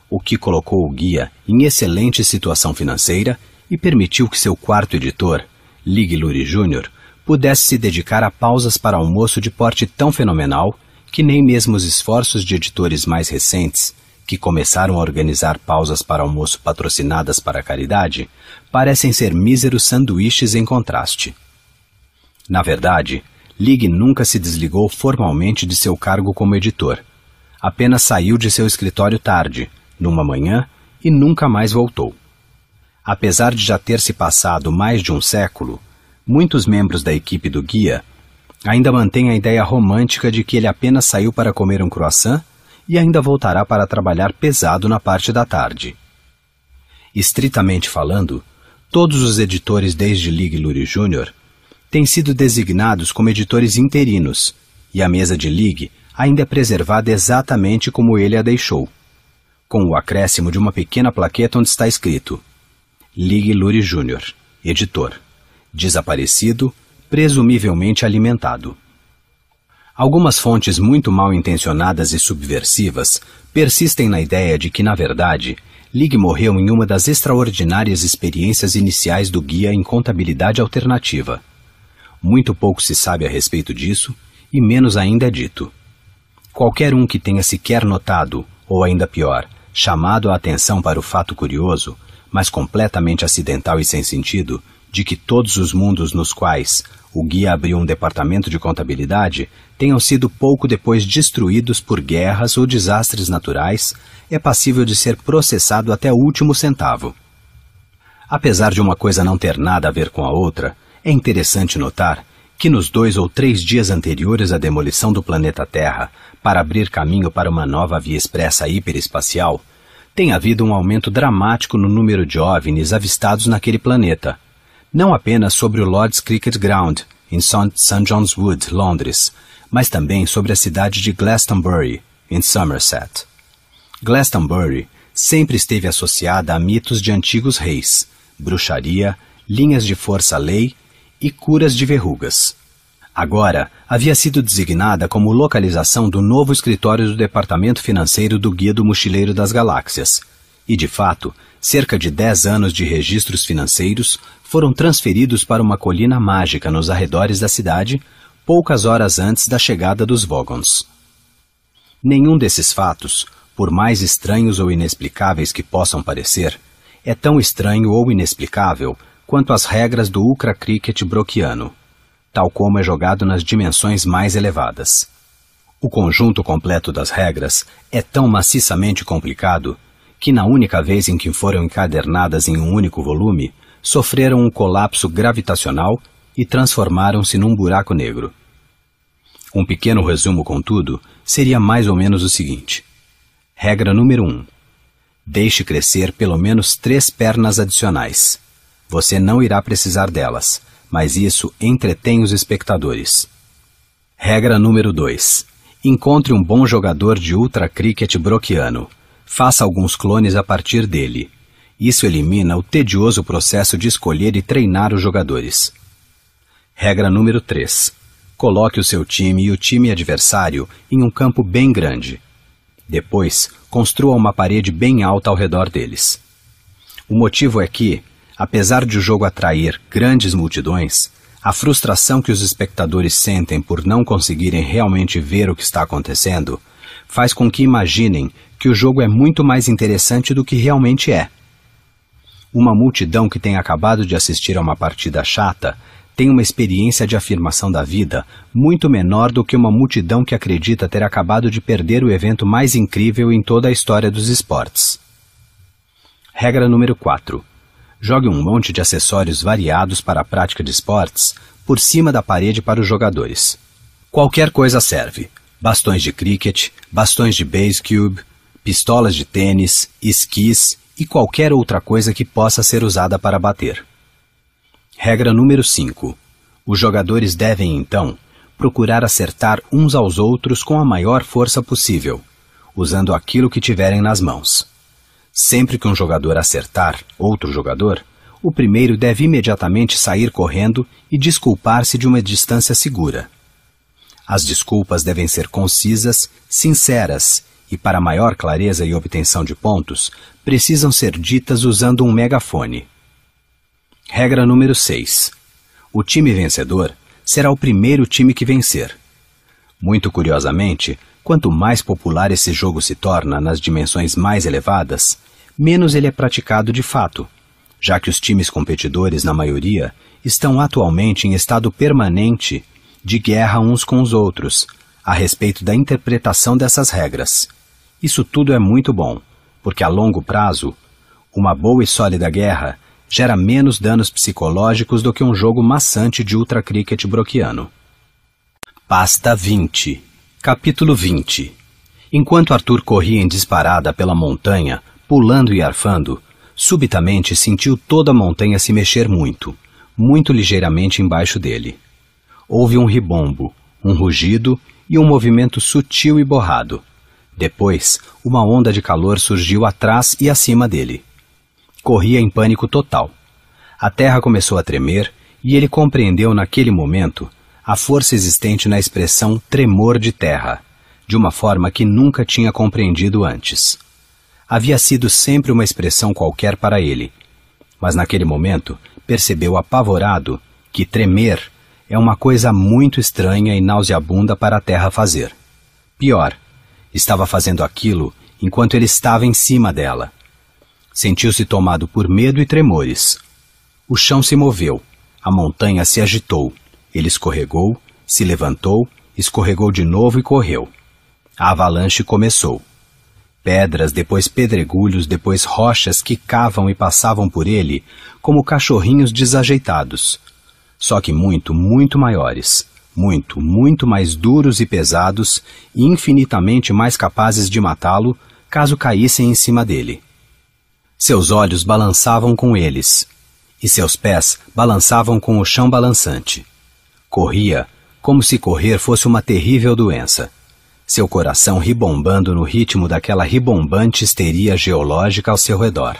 o que colocou o guia em excelente situação financeira e permitiu que seu quarto editor, Lig Luri Jr., pudesse se dedicar a pausas para almoço de porte tão fenomenal que nem mesmo os esforços de editores mais recentes, que começaram a organizar pausas para almoço patrocinadas para a caridade, parecem ser míseros sanduíches em contraste. Na verdade, Lig nunca se desligou formalmente de seu cargo como editor. Apenas saiu de seu escritório tarde, numa manhã e nunca mais voltou. Apesar de já ter se passado mais de um século, muitos membros da equipe do guia ainda mantêm a ideia romântica de que ele apenas saiu para comer um croissant e ainda voltará para trabalhar pesado na parte da tarde. Estritamente falando, todos os editores desde Ligue Lurie Jr. têm sido designados como editores interinos, e a mesa de Ligue ainda é preservada exatamente como ele a deixou com o acréscimo de uma pequena plaqueta onde está escrito: Ligue Luri Júnior, editor. Desaparecido, presumivelmente alimentado. Algumas fontes muito mal intencionadas e subversivas persistem na ideia de que, na verdade, Lig morreu em uma das extraordinárias experiências iniciais do Guia em Contabilidade Alternativa. Muito pouco se sabe a respeito disso, e menos ainda é dito. Qualquer um que tenha sequer notado, ou ainda pior, chamado a atenção para o fato curioso, mas completamente acidental e sem sentido, de que todos os mundos nos quais o guia abriu um departamento de contabilidade tenham sido pouco depois destruídos por guerras ou desastres naturais, é passível de ser processado até o último centavo. Apesar de uma coisa não ter nada a ver com a outra, é interessante notar que nos dois ou três dias anteriores à demolição do planeta Terra, para abrir caminho para uma nova via expressa hiperespacial, tem havido um aumento dramático no número de OVNIs avistados naquele planeta. Não apenas sobre o Lord's Cricket Ground, em St. John's Wood, Londres, mas também sobre a cidade de Glastonbury, em Somerset. Glastonbury sempre esteve associada a mitos de antigos reis, bruxaria, linhas de força-lei e curas de verrugas. Agora, havia sido designada como localização do novo escritório do Departamento Financeiro do Guia do Mochileiro das Galáxias. E, de fato, cerca de 10 anos de registros financeiros foram transferidos para uma colina mágica nos arredores da cidade, poucas horas antes da chegada dos Vogons. Nenhum desses fatos, por mais estranhos ou inexplicáveis que possam parecer, é tão estranho ou inexplicável quanto às regras do ultra cricket broquiano, tal como é jogado nas dimensões mais elevadas. O conjunto completo das regras é tão maciçamente complicado que, na única vez em que foram encadernadas em um único volume, sofreram um colapso gravitacional e transformaram-se num buraco negro. Um pequeno resumo, contudo, seria mais ou menos o seguinte: Regra número 1: um, Deixe crescer pelo menos três pernas adicionais. Você não irá precisar delas, mas isso entretém os espectadores. Regra número 2. Encontre um bom jogador de ultra cricket broquiano. Faça alguns clones a partir dele. Isso elimina o tedioso processo de escolher e treinar os jogadores. Regra número 3. Coloque o seu time e o time adversário em um campo bem grande. Depois, construa uma parede bem alta ao redor deles. O motivo é que, Apesar de o jogo atrair grandes multidões, a frustração que os espectadores sentem por não conseguirem realmente ver o que está acontecendo faz com que imaginem que o jogo é muito mais interessante do que realmente é. Uma multidão que tem acabado de assistir a uma partida chata tem uma experiência de afirmação da vida muito menor do que uma multidão que acredita ter acabado de perder o evento mais incrível em toda a história dos esportes. Regra número 4. Jogue um monte de acessórios variados para a prática de esportes por cima da parede para os jogadores. Qualquer coisa serve: bastões de cricket, bastões de base cube, pistolas de tênis, esquis e qualquer outra coisa que possa ser usada para bater. Regra número 5. Os jogadores devem, então, procurar acertar uns aos outros com a maior força possível, usando aquilo que tiverem nas mãos. Sempre que um jogador acertar outro jogador, o primeiro deve imediatamente sair correndo e desculpar-se de uma distância segura. As desculpas devem ser concisas, sinceras e, para maior clareza e obtenção de pontos, precisam ser ditas usando um megafone. Regra número 6. O time vencedor será o primeiro time que vencer. Muito curiosamente, quanto mais popular esse jogo se torna nas dimensões mais elevadas, menos ele é praticado de fato, já que os times competidores, na maioria, estão atualmente em estado permanente de guerra uns com os outros a respeito da interpretação dessas regras. Isso tudo é muito bom, porque a longo prazo, uma boa e sólida guerra gera menos danos psicológicos do que um jogo maçante de ultra-cricket broquiano. Pasta 20 Capítulo 20 Enquanto Arthur corria em disparada pela montanha, pulando e arfando, subitamente sentiu toda a montanha se mexer muito, muito ligeiramente embaixo dele. Houve um ribombo, um rugido e um movimento sutil e borrado. Depois, uma onda de calor surgiu atrás e acima dele. Corria em pânico total. A terra começou a tremer e ele compreendeu naquele momento a força existente na expressão tremor de terra, de uma forma que nunca tinha compreendido antes. Havia sido sempre uma expressão qualquer para ele, mas naquele momento percebeu apavorado que tremer é uma coisa muito estranha e nauseabunda para a terra fazer. Pior, estava fazendo aquilo enquanto ele estava em cima dela. Sentiu-se tomado por medo e tremores. O chão se moveu, a montanha se agitou ele escorregou, se levantou, escorregou de novo e correu. A avalanche começou. Pedras, depois pedregulhos, depois rochas quicavam e passavam por ele como cachorrinhos desajeitados. Só que muito, muito maiores, muito, muito mais duros e pesados, e infinitamente mais capazes de matá-lo caso caíssem em cima dele. Seus olhos balançavam com eles, e seus pés balançavam com o chão balançante. Corria, como se correr fosse uma terrível doença. Seu coração ribombando no ritmo daquela ribombante histeria geológica ao seu redor.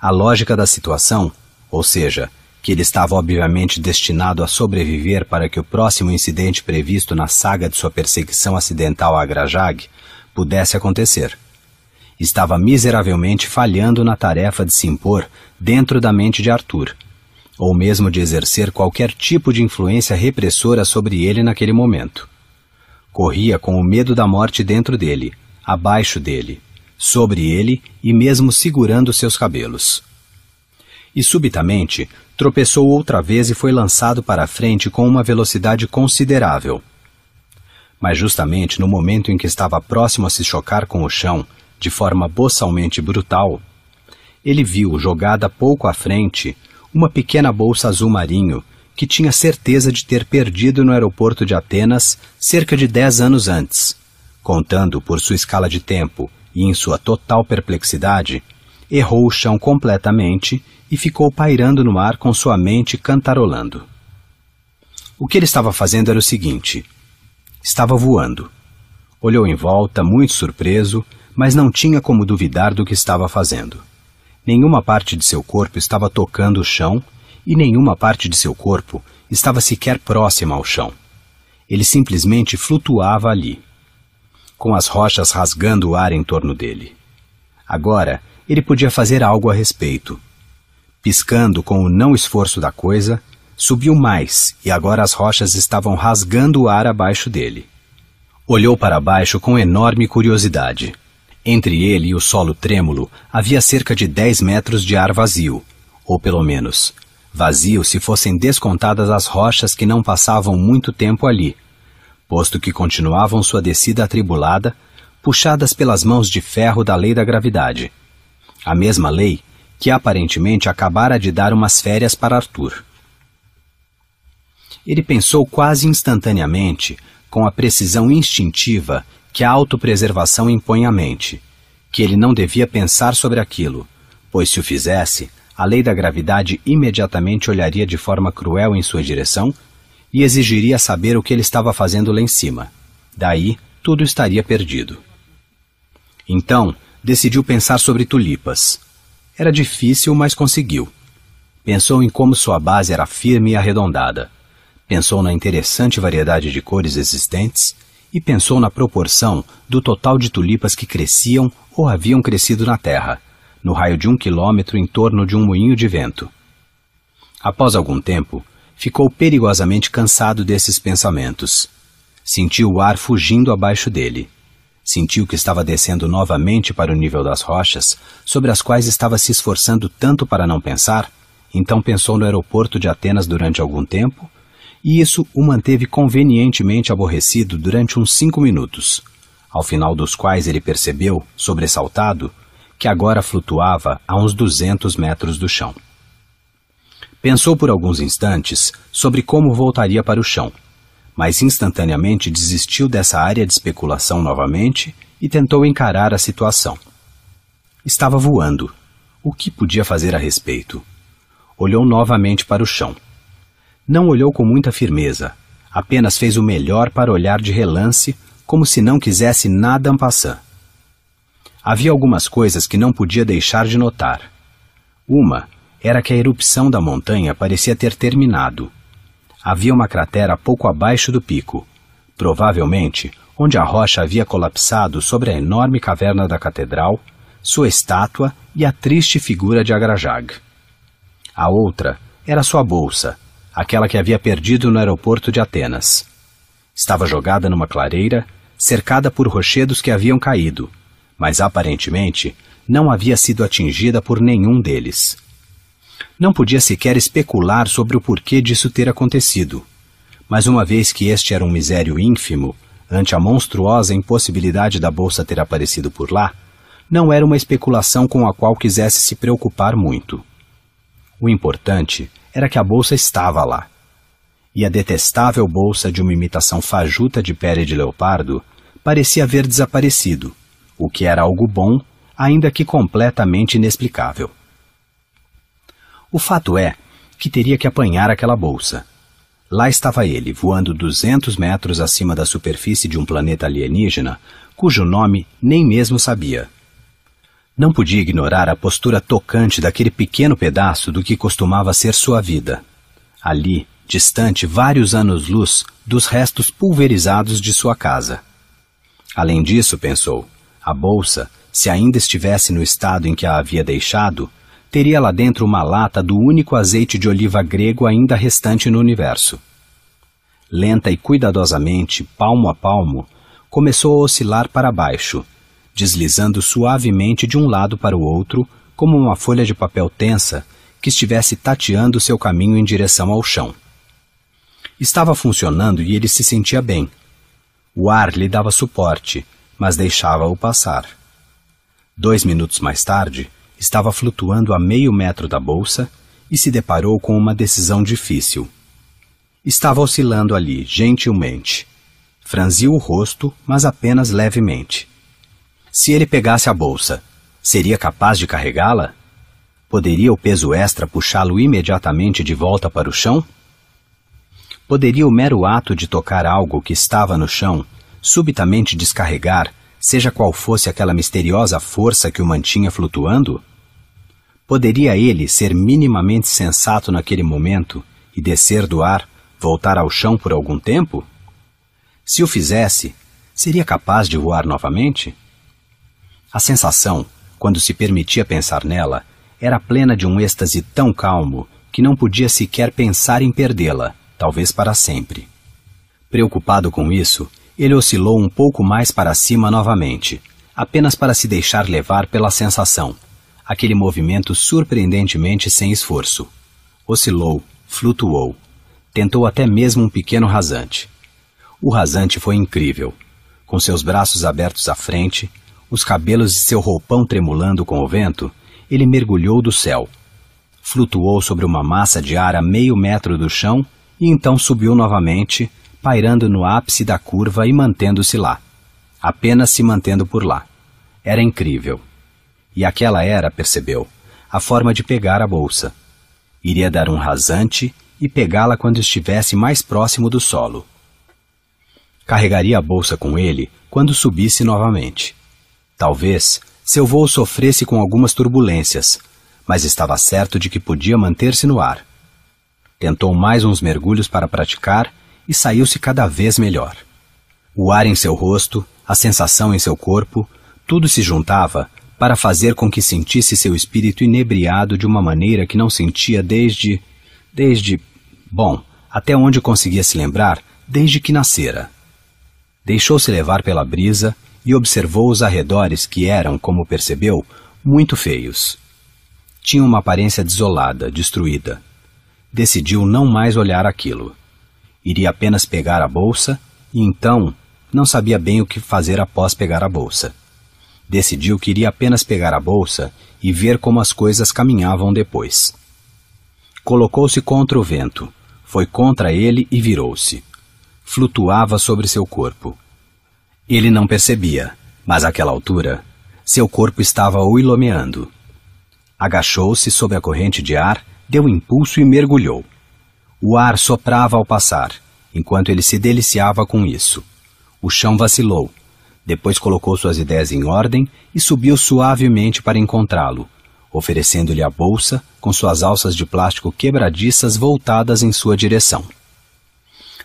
A lógica da situação, ou seja, que ele estava obviamente destinado a sobreviver para que o próximo incidente previsto na saga de sua perseguição acidental a Grajag pudesse acontecer. Estava miseravelmente falhando na tarefa de se impor dentro da mente de Arthur ou mesmo de exercer qualquer tipo de influência repressora sobre ele naquele momento. Corria com o medo da morte dentro dele, abaixo dele, sobre ele e mesmo segurando seus cabelos. E subitamente tropeçou outra vez e foi lançado para a frente com uma velocidade considerável. Mas justamente no momento em que estava próximo a se chocar com o chão, de forma boçalmente brutal, ele viu, jogada pouco à frente, uma pequena bolsa azul marinho que tinha certeza de ter perdido no aeroporto de Atenas cerca de dez anos antes. Contando por sua escala de tempo e em sua total perplexidade, errou o chão completamente e ficou pairando no ar com sua mente cantarolando. O que ele estava fazendo era o seguinte: estava voando. Olhou em volta, muito surpreso, mas não tinha como duvidar do que estava fazendo. Nenhuma parte de seu corpo estava tocando o chão e nenhuma parte de seu corpo estava sequer próxima ao chão. Ele simplesmente flutuava ali, com as rochas rasgando o ar em torno dele. Agora, ele podia fazer algo a respeito. Piscando com o não esforço da coisa, subiu mais e agora as rochas estavam rasgando o ar abaixo dele. Olhou para baixo com enorme curiosidade. Entre ele e o solo trêmulo havia cerca de dez metros de ar vazio, ou pelo menos, vazio se fossem descontadas as rochas que não passavam muito tempo ali, posto que continuavam sua descida atribulada, puxadas pelas mãos de ferro da lei da gravidade. A mesma lei que aparentemente acabara de dar umas férias para Arthur. Ele pensou quase instantaneamente, com a precisão instintiva que a autopreservação impõe à mente, que ele não devia pensar sobre aquilo, pois se o fizesse, a lei da gravidade imediatamente olharia de forma cruel em sua direção e exigiria saber o que ele estava fazendo lá em cima. Daí, tudo estaria perdido. Então, decidiu pensar sobre tulipas. Era difícil, mas conseguiu. Pensou em como sua base era firme e arredondada. Pensou na interessante variedade de cores existentes e pensou na proporção do total de tulipas que cresciam ou haviam crescido na terra, no raio de um quilômetro em torno de um moinho de vento. Após algum tempo, ficou perigosamente cansado desses pensamentos. Sentiu o ar fugindo abaixo dele. Sentiu que estava descendo novamente para o nível das rochas, sobre as quais estava se esforçando tanto para não pensar, então pensou no aeroporto de Atenas durante algum tempo e isso o manteve convenientemente aborrecido durante uns cinco minutos, ao final dos quais ele percebeu, sobressaltado, que agora flutuava a uns 200 metros do chão. Pensou por alguns instantes sobre como voltaria para o chão, mas instantaneamente desistiu dessa área de especulação novamente e tentou encarar a situação. Estava voando. O que podia fazer a respeito? Olhou novamente para o chão não olhou com muita firmeza, apenas fez o melhor para olhar de relance, como se não quisesse nada ampassã. Havia algumas coisas que não podia deixar de notar. Uma era que a erupção da montanha parecia ter terminado. Havia uma cratera pouco abaixo do pico, provavelmente onde a rocha havia colapsado sobre a enorme caverna da catedral, sua estátua e a triste figura de Agrajag. A outra era sua bolsa, aquela que havia perdido no aeroporto de Atenas. Estava jogada numa clareira, cercada por rochedos que haviam caído, mas aparentemente não havia sido atingida por nenhum deles. Não podia sequer especular sobre o porquê disso ter acontecido, mas uma vez que este era um misério ínfimo, ante a monstruosa impossibilidade da bolsa ter aparecido por lá, não era uma especulação com a qual quisesse se preocupar muito. O importante era que a bolsa estava lá. E a detestável bolsa de uma imitação fajuta de pele de leopardo parecia haver desaparecido, o que era algo bom, ainda que completamente inexplicável. O fato é que teria que apanhar aquela bolsa. Lá estava ele, voando 200 metros acima da superfície de um planeta alienígena, cujo nome nem mesmo sabia. Não podia ignorar a postura tocante daquele pequeno pedaço do que costumava ser sua vida. Ali, distante vários anos-luz dos restos pulverizados de sua casa. Além disso, pensou, a bolsa, se ainda estivesse no estado em que a havia deixado, teria lá dentro uma lata do único azeite de oliva grego ainda restante no universo. Lenta e cuidadosamente, palmo a palmo, começou a oscilar para baixo, deslizando suavemente de um lado para o outro, como uma folha de papel tensa que estivesse tateando seu caminho em direção ao chão. Estava funcionando e ele se sentia bem. O ar lhe dava suporte, mas deixava-o passar. Dois minutos mais tarde, estava flutuando a meio metro da bolsa e se deparou com uma decisão difícil. Estava oscilando ali, gentilmente. Franziu o rosto, mas apenas levemente. Se ele pegasse a bolsa, seria capaz de carregá-la? Poderia o peso extra puxá-lo imediatamente de volta para o chão? Poderia o mero ato de tocar algo que estava no chão subitamente descarregar, seja qual fosse aquela misteriosa força que o mantinha flutuando? Poderia ele ser minimamente sensato naquele momento e descer do ar, voltar ao chão por algum tempo? Se o fizesse, seria capaz de voar novamente? A sensação, quando se permitia pensar nela, era plena de um êxtase tão calmo que não podia sequer pensar em perdê-la, talvez para sempre. Preocupado com isso, ele oscilou um pouco mais para cima novamente, apenas para se deixar levar pela sensação, aquele movimento surpreendentemente sem esforço. Oscilou, flutuou, tentou até mesmo um pequeno rasante. O rasante foi incrível. Com seus braços abertos à frente, os cabelos de seu roupão tremulando com o vento, ele mergulhou do céu. Flutuou sobre uma massa de ar a meio metro do chão e então subiu novamente, pairando no ápice da curva e mantendo-se lá. Apenas se mantendo por lá. Era incrível. E aquela era, percebeu, a forma de pegar a bolsa. Iria dar um rasante e pegá-la quando estivesse mais próximo do solo. Carregaria a bolsa com ele quando subisse novamente. Talvez seu voo sofresse com algumas turbulências, mas estava certo de que podia manter-se no ar. Tentou mais uns mergulhos para praticar e saiu-se cada vez melhor. O ar em seu rosto, a sensação em seu corpo, tudo se juntava para fazer com que sentisse seu espírito inebriado de uma maneira que não sentia desde. desde. bom, até onde conseguia se lembrar, desde que nascera. Deixou-se levar pela brisa, e observou os arredores que eram, como percebeu, muito feios. Tinha uma aparência desolada, destruída. Decidiu não mais olhar aquilo. Iria apenas pegar a bolsa e então não sabia bem o que fazer após pegar a bolsa. Decidiu que iria apenas pegar a bolsa e ver como as coisas caminhavam depois. Colocou-se contra o vento, foi contra ele e virou-se. Flutuava sobre seu corpo ele não percebia, mas àquela altura, seu corpo estava o iluminando. Agachou-se sob a corrente de ar, deu impulso e mergulhou. O ar soprava ao passar, enquanto ele se deliciava com isso. O chão vacilou. Depois colocou suas ideias em ordem e subiu suavemente para encontrá-lo, oferecendo-lhe a bolsa com suas alças de plástico quebradiças voltadas em sua direção.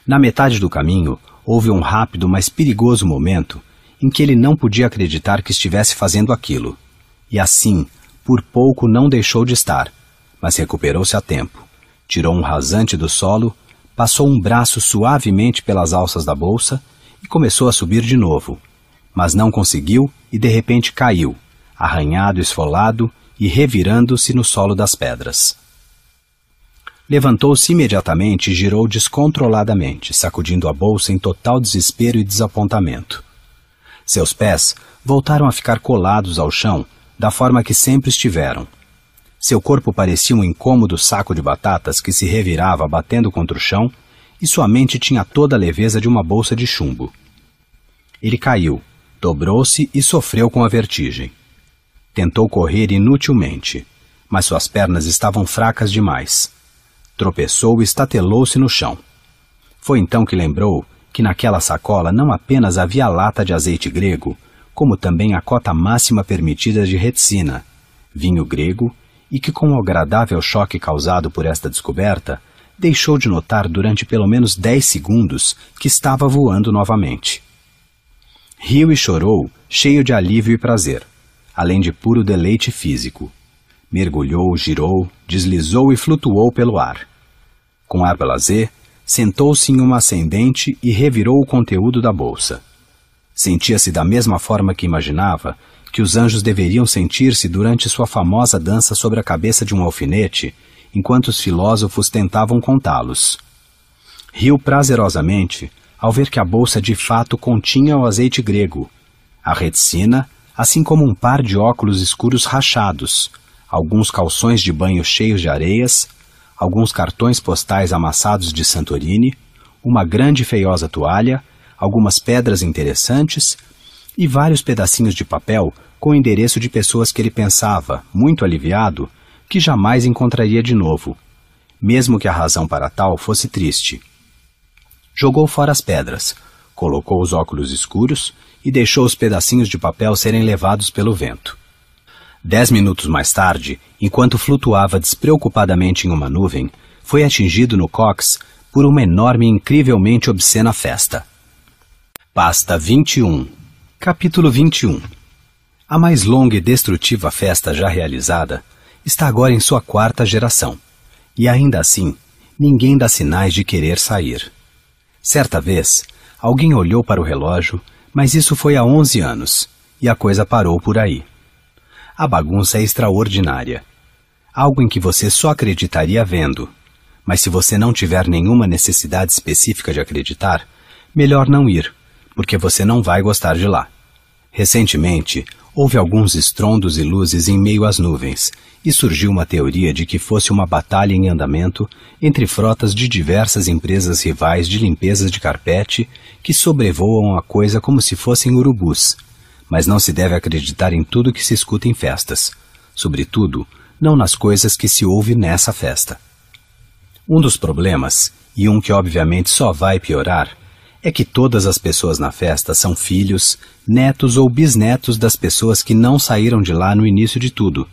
Na metade do caminho, Houve um rápido, mas perigoso momento em que ele não podia acreditar que estivesse fazendo aquilo. E assim, por pouco não deixou de estar, mas recuperou-se a tempo. Tirou um rasante do solo, passou um braço suavemente pelas alças da bolsa e começou a subir de novo. Mas não conseguiu e de repente caiu, arranhado, esfolado e revirando-se no solo das pedras. Levantou-se imediatamente e girou descontroladamente, sacudindo a bolsa em total desespero e desapontamento. Seus pés voltaram a ficar colados ao chão, da forma que sempre estiveram. Seu corpo parecia um incômodo saco de batatas que se revirava batendo contra o chão, e sua mente tinha toda a leveza de uma bolsa de chumbo. Ele caiu, dobrou-se e sofreu com a vertigem. Tentou correr inutilmente, mas suas pernas estavam fracas demais Tropeçou e estatelou-se no chão. Foi então que lembrou que naquela sacola não apenas havia lata de azeite grego, como também a cota máxima permitida de reticina, vinho grego, e que, com o agradável choque causado por esta descoberta, deixou de notar durante pelo menos dez segundos que estava voando novamente. Riu e chorou, cheio de alívio e prazer, além de puro deleite físico mergulhou, girou, deslizou e flutuou pelo ar. Com ar prazer, sentou-se em uma ascendente e revirou o conteúdo da bolsa. Sentia-se da mesma forma que imaginava que os anjos deveriam sentir-se durante sua famosa dança sobre a cabeça de um alfinete, enquanto os filósofos tentavam contá-los. Riu prazerosamente ao ver que a bolsa de fato continha o azeite grego, a reticina, assim como um par de óculos escuros rachados, alguns calções de banho cheios de areias, alguns cartões postais amassados de Santorini, uma grande e feiosa toalha, algumas pedras interessantes e vários pedacinhos de papel com o endereço de pessoas que ele pensava, muito aliviado, que jamais encontraria de novo, mesmo que a razão para tal fosse triste. Jogou fora as pedras, colocou os óculos escuros e deixou os pedacinhos de papel serem levados pelo vento. Dez minutos mais tarde, enquanto flutuava despreocupadamente em uma nuvem, foi atingido no Cox por uma enorme e incrivelmente obscena festa. Pasta 21 Capítulo 21 A mais longa e destrutiva festa já realizada está agora em sua quarta geração, e ainda assim, ninguém dá sinais de querer sair. Certa vez, alguém olhou para o relógio, mas isso foi há 11 anos, e a coisa parou por aí a bagunça é extraordinária. Algo em que você só acreditaria vendo. Mas se você não tiver nenhuma necessidade específica de acreditar, melhor não ir, porque você não vai gostar de lá. Recentemente, houve alguns estrondos e luzes em meio às nuvens, e surgiu uma teoria de que fosse uma batalha em andamento entre frotas de diversas empresas rivais de limpezas de carpete que sobrevoam a coisa como se fossem urubus, mas não se deve acreditar em tudo que se escuta em festas, sobretudo não nas coisas que se ouve nessa festa. Um dos problemas, e um que obviamente só vai piorar, é que todas as pessoas na festa são filhos, netos ou bisnetos das pessoas que não saíram de lá no início de tudo.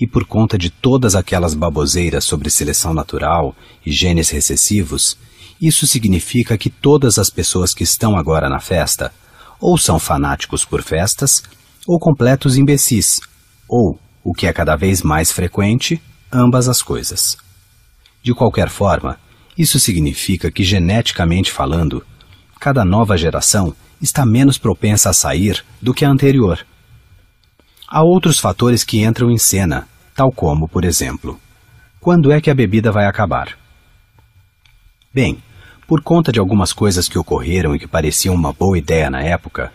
E por conta de todas aquelas baboseiras sobre seleção natural e genes recessivos, isso significa que todas as pessoas que estão agora na festa ou são fanáticos por festas, ou completos imbecis, ou, o que é cada vez mais frequente, ambas as coisas. De qualquer forma, isso significa que, geneticamente falando, cada nova geração está menos propensa a sair do que a anterior. Há outros fatores que entram em cena, tal como, por exemplo, quando é que a bebida vai acabar? Bem, por conta de algumas coisas que ocorreram e que pareciam uma boa ideia na época.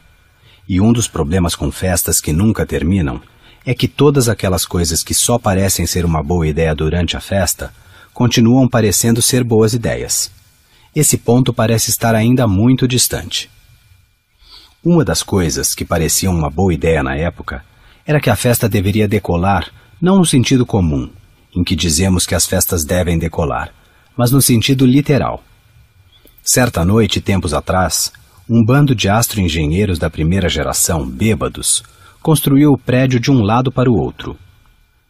E um dos problemas com festas que nunca terminam é que todas aquelas coisas que só parecem ser uma boa ideia durante a festa continuam parecendo ser boas ideias. Esse ponto parece estar ainda muito distante. Uma das coisas que pareciam uma boa ideia na época era que a festa deveria decolar, não no sentido comum, em que dizemos que as festas devem decolar, mas no sentido literal Certa noite, tempos atrás, um bando de astroengenheiros da primeira geração, bêbados, construiu o prédio de um lado para o outro,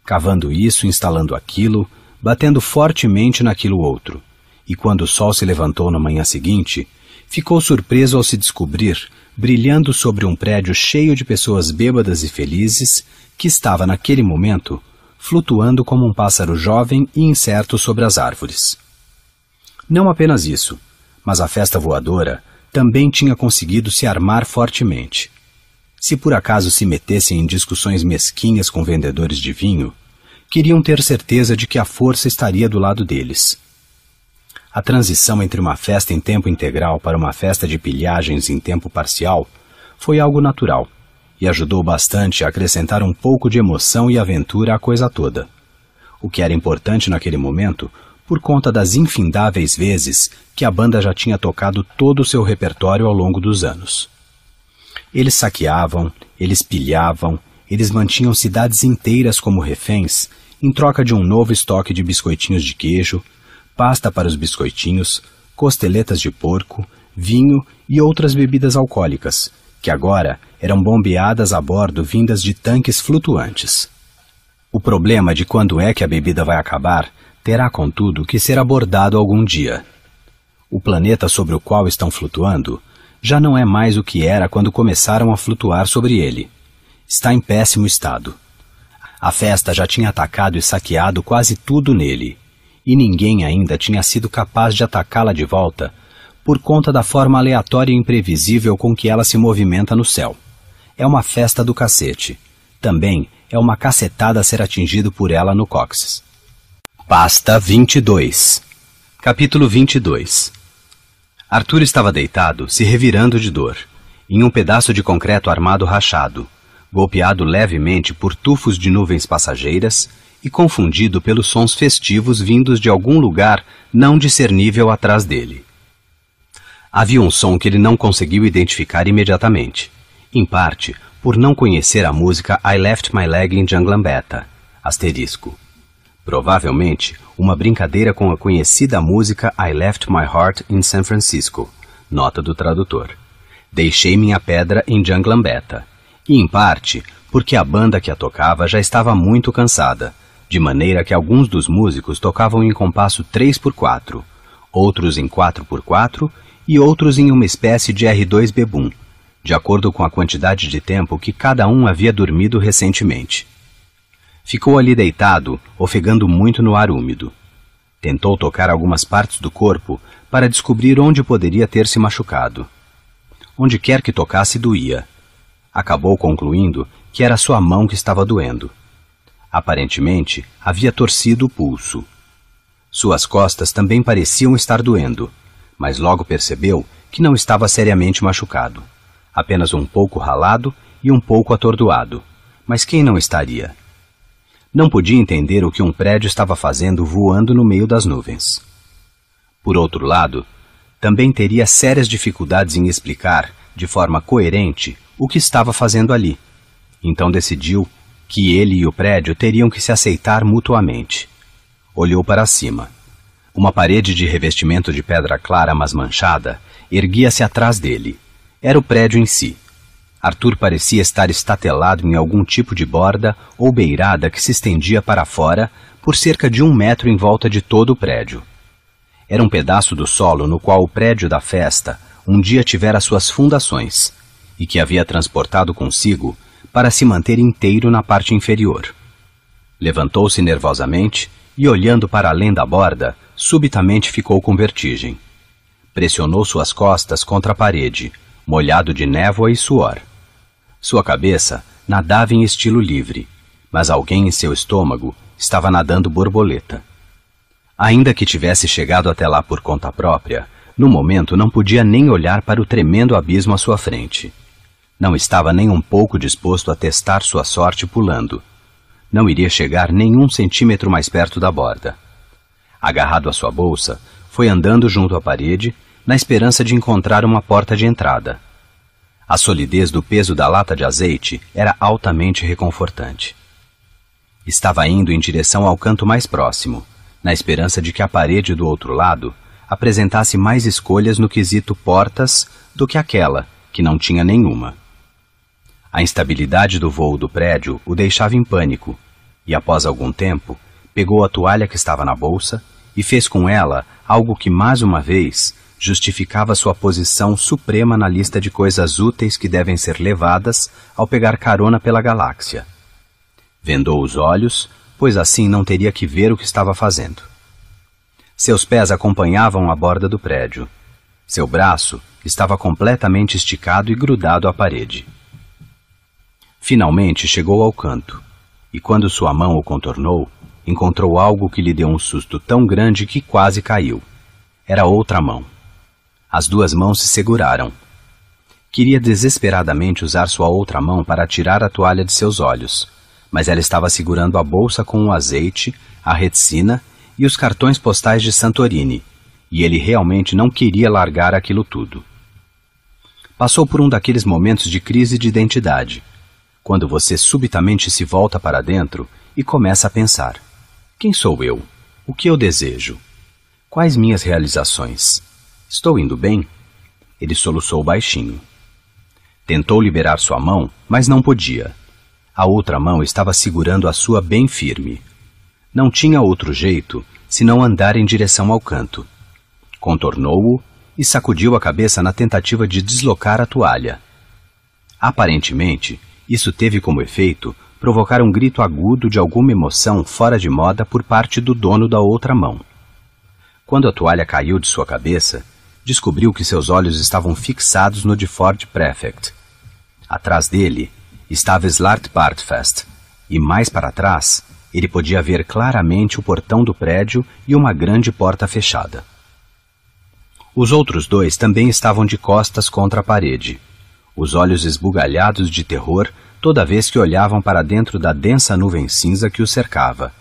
cavando isso, instalando aquilo, batendo fortemente naquilo outro. E quando o sol se levantou na manhã seguinte, ficou surpreso ao se descobrir brilhando sobre um prédio cheio de pessoas bêbadas e felizes que estava naquele momento flutuando como um pássaro jovem e incerto sobre as árvores. Não apenas isso, mas a festa voadora também tinha conseguido se armar fortemente. Se por acaso se metessem em discussões mesquinhas com vendedores de vinho, queriam ter certeza de que a força estaria do lado deles. A transição entre uma festa em tempo integral para uma festa de pilhagens em tempo parcial foi algo natural e ajudou bastante a acrescentar um pouco de emoção e aventura à coisa toda. O que era importante naquele momento por conta das infindáveis vezes que a banda já tinha tocado todo o seu repertório ao longo dos anos. Eles saqueavam, eles pilhavam, eles mantinham cidades inteiras como reféns em troca de um novo estoque de biscoitinhos de queijo, pasta para os biscoitinhos, costeletas de porco, vinho e outras bebidas alcoólicas, que agora eram bombeadas a bordo vindas de tanques flutuantes. O problema de quando é que a bebida vai acabar terá, contudo, que ser abordado algum dia. O planeta sobre o qual estão flutuando já não é mais o que era quando começaram a flutuar sobre ele. Está em péssimo estado. A festa já tinha atacado e saqueado quase tudo nele, e ninguém ainda tinha sido capaz de atacá-la de volta por conta da forma aleatória e imprevisível com que ela se movimenta no céu. É uma festa do cacete. Também é uma cacetada ser atingido por ela no cóccix. Pasta 22 Capítulo 22 Arthur estava deitado, se revirando de dor, em um pedaço de concreto armado rachado, golpeado levemente por tufos de nuvens passageiras e confundido pelos sons festivos vindos de algum lugar não discernível atrás dele. Havia um som que ele não conseguiu identificar imediatamente, em parte por não conhecer a música I Left My Leg in Jungle Beta, asterisco, Provavelmente, uma brincadeira com a conhecida música I Left My Heart in San Francisco, nota do tradutor. Deixei minha pedra em Junglambeta. E em parte, porque a banda que a tocava já estava muito cansada, de maneira que alguns dos músicos tocavam em compasso 3x4, outros em 4x4 e outros em uma espécie de R2 bebum, de acordo com a quantidade de tempo que cada um havia dormido recentemente. Ficou ali deitado, ofegando muito no ar úmido. Tentou tocar algumas partes do corpo para descobrir onde poderia ter se machucado. Onde quer que tocasse, doía. Acabou concluindo que era sua mão que estava doendo. Aparentemente, havia torcido o pulso. Suas costas também pareciam estar doendo, mas logo percebeu que não estava seriamente machucado. Apenas um pouco ralado e um pouco atordoado. Mas quem não estaria? Não podia entender o que um prédio estava fazendo voando no meio das nuvens. Por outro lado, também teria sérias dificuldades em explicar, de forma coerente, o que estava fazendo ali. Então decidiu que ele e o prédio teriam que se aceitar mutuamente. Olhou para cima. Uma parede de revestimento de pedra clara, mas manchada, erguia-se atrás dele. Era o prédio em si, Arthur parecia estar estatelado em algum tipo de borda ou beirada que se estendia para fora por cerca de um metro em volta de todo o prédio. Era um pedaço do solo no qual o prédio da festa um dia tivera suas fundações e que havia transportado consigo para se manter inteiro na parte inferior. Levantou-se nervosamente e, olhando para além da borda, subitamente ficou com vertigem. Pressionou suas costas contra a parede, molhado de névoa e suor. Sua cabeça nadava em estilo livre, mas alguém em seu estômago estava nadando borboleta. Ainda que tivesse chegado até lá por conta própria, no momento não podia nem olhar para o tremendo abismo à sua frente. Não estava nem um pouco disposto a testar sua sorte pulando. Não iria chegar nem um centímetro mais perto da borda. Agarrado à sua bolsa, foi andando junto à parede, na esperança de encontrar uma porta de entrada. A solidez do peso da lata de azeite era altamente reconfortante. Estava indo em direção ao canto mais próximo, na esperança de que a parede do outro lado apresentasse mais escolhas no quesito portas do que aquela, que não tinha nenhuma. A instabilidade do voo do prédio o deixava em pânico, e após algum tempo, pegou a toalha que estava na bolsa e fez com ela algo que mais uma vez justificava sua posição suprema na lista de coisas úteis que devem ser levadas ao pegar carona pela galáxia. Vendou os olhos, pois assim não teria que ver o que estava fazendo. Seus pés acompanhavam a borda do prédio. Seu braço estava completamente esticado e grudado à parede. Finalmente chegou ao canto, e quando sua mão o contornou, encontrou algo que lhe deu um susto tão grande que quase caiu. Era outra mão as duas mãos se seguraram. Queria desesperadamente usar sua outra mão para tirar a toalha de seus olhos, mas ela estava segurando a bolsa com o azeite, a retina e os cartões postais de Santorini, e ele realmente não queria largar aquilo tudo. Passou por um daqueles momentos de crise de identidade, quando você subitamente se volta para dentro e começa a pensar: quem sou eu? O que eu desejo? Quais minhas realizações? Estou indo bem? Ele soluçou baixinho. Tentou liberar sua mão, mas não podia. A outra mão estava segurando a sua bem firme. Não tinha outro jeito senão andar em direção ao canto. Contornou-o e sacudiu a cabeça na tentativa de deslocar a toalha. Aparentemente, isso teve como efeito provocar um grito agudo de alguma emoção fora de moda por parte do dono da outra mão. Quando a toalha caiu de sua cabeça, descobriu que seus olhos estavam fixados no de Ford Prefect. Atrás dele estava Slart Slartbartfest, e mais para trás ele podia ver claramente o portão do prédio e uma grande porta fechada. Os outros dois também estavam de costas contra a parede, os olhos esbugalhados de terror toda vez que olhavam para dentro da densa nuvem cinza que os cercava,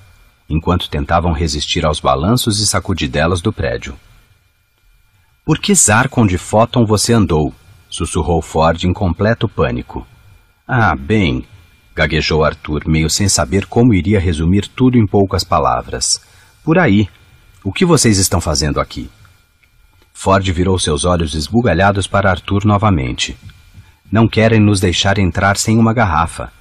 enquanto tentavam resistir aos balanços e sacudidelas do prédio. Por que Zarkon de Fóton você andou? Sussurrou Ford em completo pânico. Ah, bem, gaguejou Arthur, meio sem saber como iria resumir tudo em poucas palavras. Por aí. O que vocês estão fazendo aqui? Ford virou seus olhos esbugalhados para Arthur novamente. Não querem nos deixar entrar sem uma garrafa.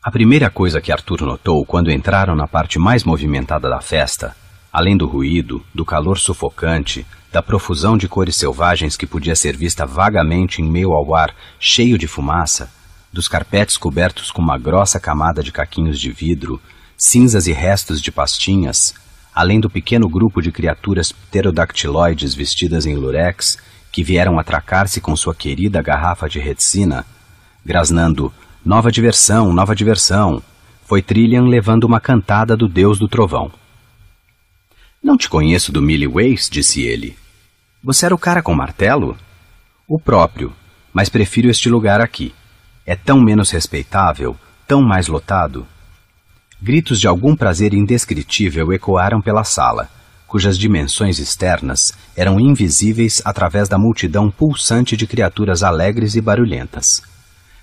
A primeira coisa que Arthur notou quando entraram na parte mais movimentada da festa Além do ruído, do calor sufocante, da profusão de cores selvagens que podia ser vista vagamente em meio ao ar cheio de fumaça, dos carpetes cobertos com uma grossa camada de caquinhos de vidro, cinzas e restos de pastinhas, além do pequeno grupo de criaturas pterodactiloides vestidas em lurex que vieram atracar-se com sua querida garrafa de retina, grasnando Nova diversão, nova diversão, foi Trillian levando uma cantada do deus do trovão. Não te conheço do Millie Ways, disse ele. Você era o cara com martelo? O próprio, mas prefiro este lugar aqui. É tão menos respeitável, tão mais lotado. Gritos de algum prazer indescritível ecoaram pela sala, cujas dimensões externas eram invisíveis através da multidão pulsante de criaturas alegres e barulhentas,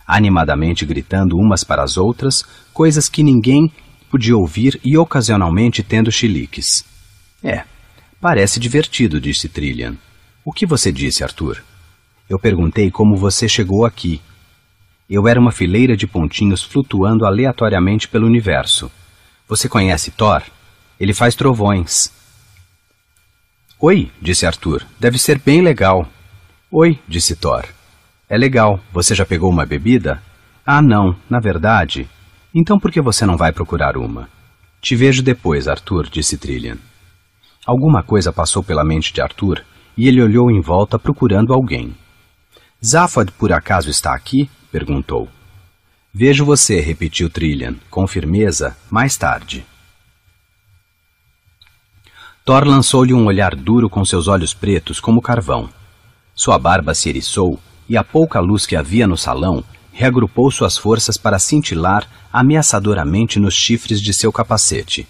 animadamente gritando umas para as outras coisas que ninguém podia ouvir e ocasionalmente tendo chiliques. É, parece divertido, disse Trillian. O que você disse, Arthur? Eu perguntei como você chegou aqui. Eu era uma fileira de pontinhos flutuando aleatoriamente pelo universo. Você conhece Thor? Ele faz trovões. Oi, disse Arthur. Deve ser bem legal. Oi, disse Thor. É legal. Você já pegou uma bebida? Ah, não, na verdade. Então por que você não vai procurar uma? Te vejo depois, Arthur, disse Trillian. Alguma coisa passou pela mente de Arthur e ele olhou em volta procurando alguém. Zaphod por acaso está aqui? perguntou. Vejo você, repetiu Trillian, com firmeza, mais tarde. Thor lançou-lhe um olhar duro com seus olhos pretos como carvão. Sua barba se eriçou e a pouca luz que havia no salão reagrupou suas forças para cintilar ameaçadoramente nos chifres de seu capacete.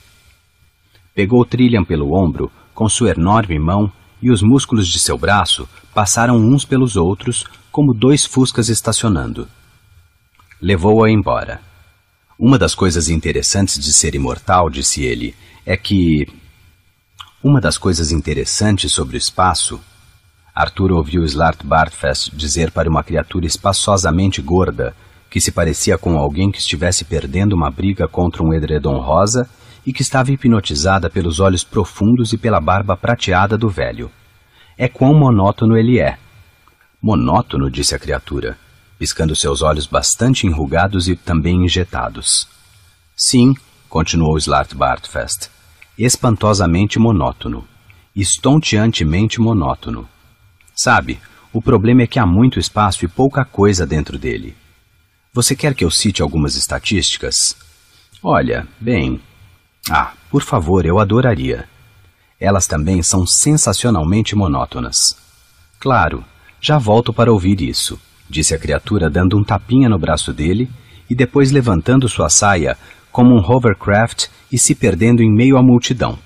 Pegou Trillian pelo ombro com sua enorme mão e os músculos de seu braço passaram uns pelos outros como dois fuscas estacionando. Levou-a embora. Uma das coisas interessantes de ser imortal, disse ele, é que. Uma das coisas interessantes sobre o espaço. Arthur ouviu Slart Bartfest dizer para uma criatura espaçosamente gorda, que se parecia com alguém que estivesse perdendo uma briga contra um edredom rosa e que estava hipnotizada pelos olhos profundos e pela barba prateada do velho. É quão monótono ele é. Monótono, disse a criatura, piscando seus olhos bastante enrugados e também injetados. Sim, continuou Slart Bartfest, espantosamente monótono, estonteantemente monótono. Sabe, o problema é que há muito espaço e pouca coisa dentro dele. Você quer que eu cite algumas estatísticas? Olha, bem, ah, por favor, eu adoraria. Elas também são sensacionalmente monótonas. Claro, já volto para ouvir isso, disse a criatura dando um tapinha no braço dele e depois levantando sua saia como um hovercraft e se perdendo em meio à multidão.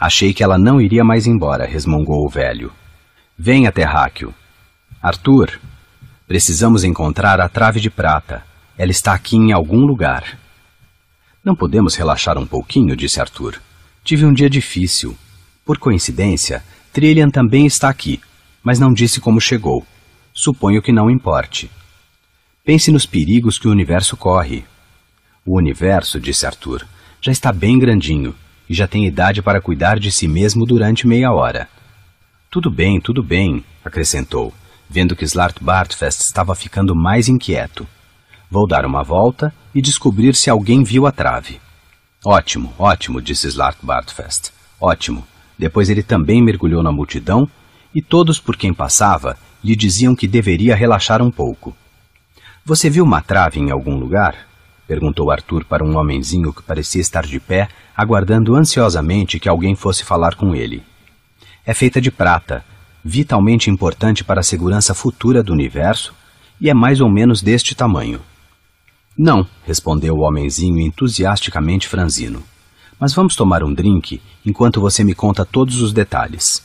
Achei que ela não iria mais embora, resmungou o velho. Venha, Terráqueo. Arthur, precisamos encontrar a trave de prata. Ela está aqui em algum lugar. Não podemos relaxar um pouquinho, disse Arthur. Tive um dia difícil. Por coincidência, Trillian também está aqui, mas não disse como chegou. Suponho que não importe. Pense nos perigos que o universo corre. O universo, disse Arthur, já está bem grandinho e já tem idade para cuidar de si mesmo durante meia hora. Tudo bem, tudo bem, acrescentou, vendo que Slart Bartfest estava ficando mais inquieto. Vou dar uma volta e descobrir se alguém viu a trave. Ótimo, ótimo, disse Slark Bartfest. Ótimo. Depois ele também mergulhou na multidão e todos por quem passava lhe diziam que deveria relaxar um pouco. Você viu uma trave em algum lugar? perguntou Arthur para um homenzinho que parecia estar de pé, aguardando ansiosamente que alguém fosse falar com ele. É feita de prata, vitalmente importante para a segurança futura do universo, e é mais ou menos deste tamanho. Não, respondeu o homenzinho entusiasticamente franzino. Mas vamos tomar um drink enquanto você me conta todos os detalhes.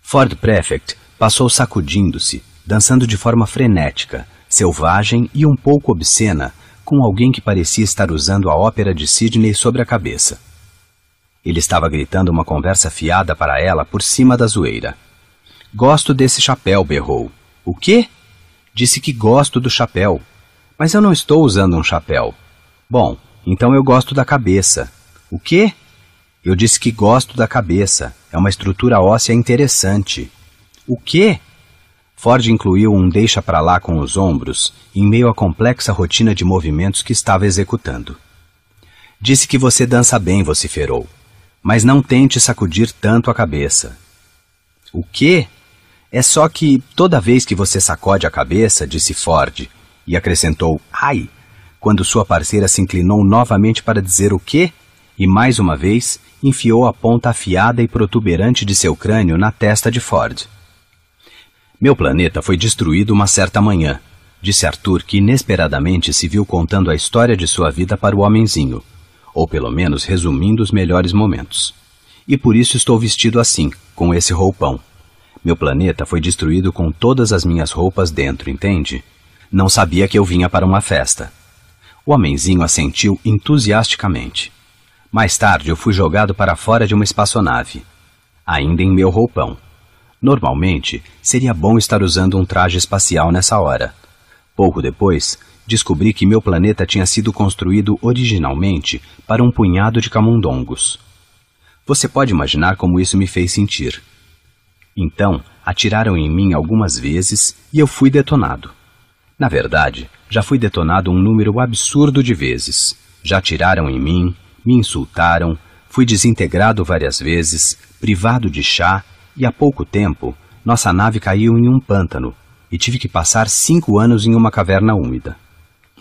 Ford Prefect passou sacudindo-se, dançando de forma frenética, selvagem e um pouco obscena, com alguém que parecia estar usando a ópera de Sidney sobre a cabeça. Ele estava gritando uma conversa fiada para ela por cima da zoeira. Gosto desse chapéu, berrou. O quê? Disse que gosto do chapéu. Mas eu não estou usando um chapéu. Bom, então eu gosto da cabeça. O quê? Eu disse que gosto da cabeça. É uma estrutura óssea interessante. O quê? Ford incluiu um deixa para lá com os ombros em meio à complexa rotina de movimentos que estava executando. Disse que você dança bem, vociferou. Mas não tente sacudir tanto a cabeça. O quê? É só que toda vez que você sacode a cabeça, disse Ford, e acrescentou ai, quando sua parceira se inclinou novamente para dizer o quê? E mais uma vez enfiou a ponta afiada e protuberante de seu crânio na testa de Ford. Meu planeta foi destruído uma certa manhã, disse Arthur, que inesperadamente se viu contando a história de sua vida para o homenzinho, ou pelo menos resumindo os melhores momentos. E por isso estou vestido assim, com esse roupão. Meu planeta foi destruído com todas as minhas roupas dentro, entende? Não sabia que eu vinha para uma festa. O homenzinho assentiu entusiasticamente. Mais tarde eu fui jogado para fora de uma espaçonave, ainda em meu roupão. Normalmente, seria bom estar usando um traje espacial nessa hora. Pouco depois, descobri que meu planeta tinha sido construído originalmente para um punhado de camundongos. Você pode imaginar como isso me fez sentir. Então, atiraram em mim algumas vezes e eu fui detonado. Na verdade, já fui detonado um número absurdo de vezes. Já tiraram em mim, me insultaram, fui desintegrado várias vezes, privado de chá e há pouco tempo nossa nave caiu em um pântano e tive que passar cinco anos em uma caverna úmida.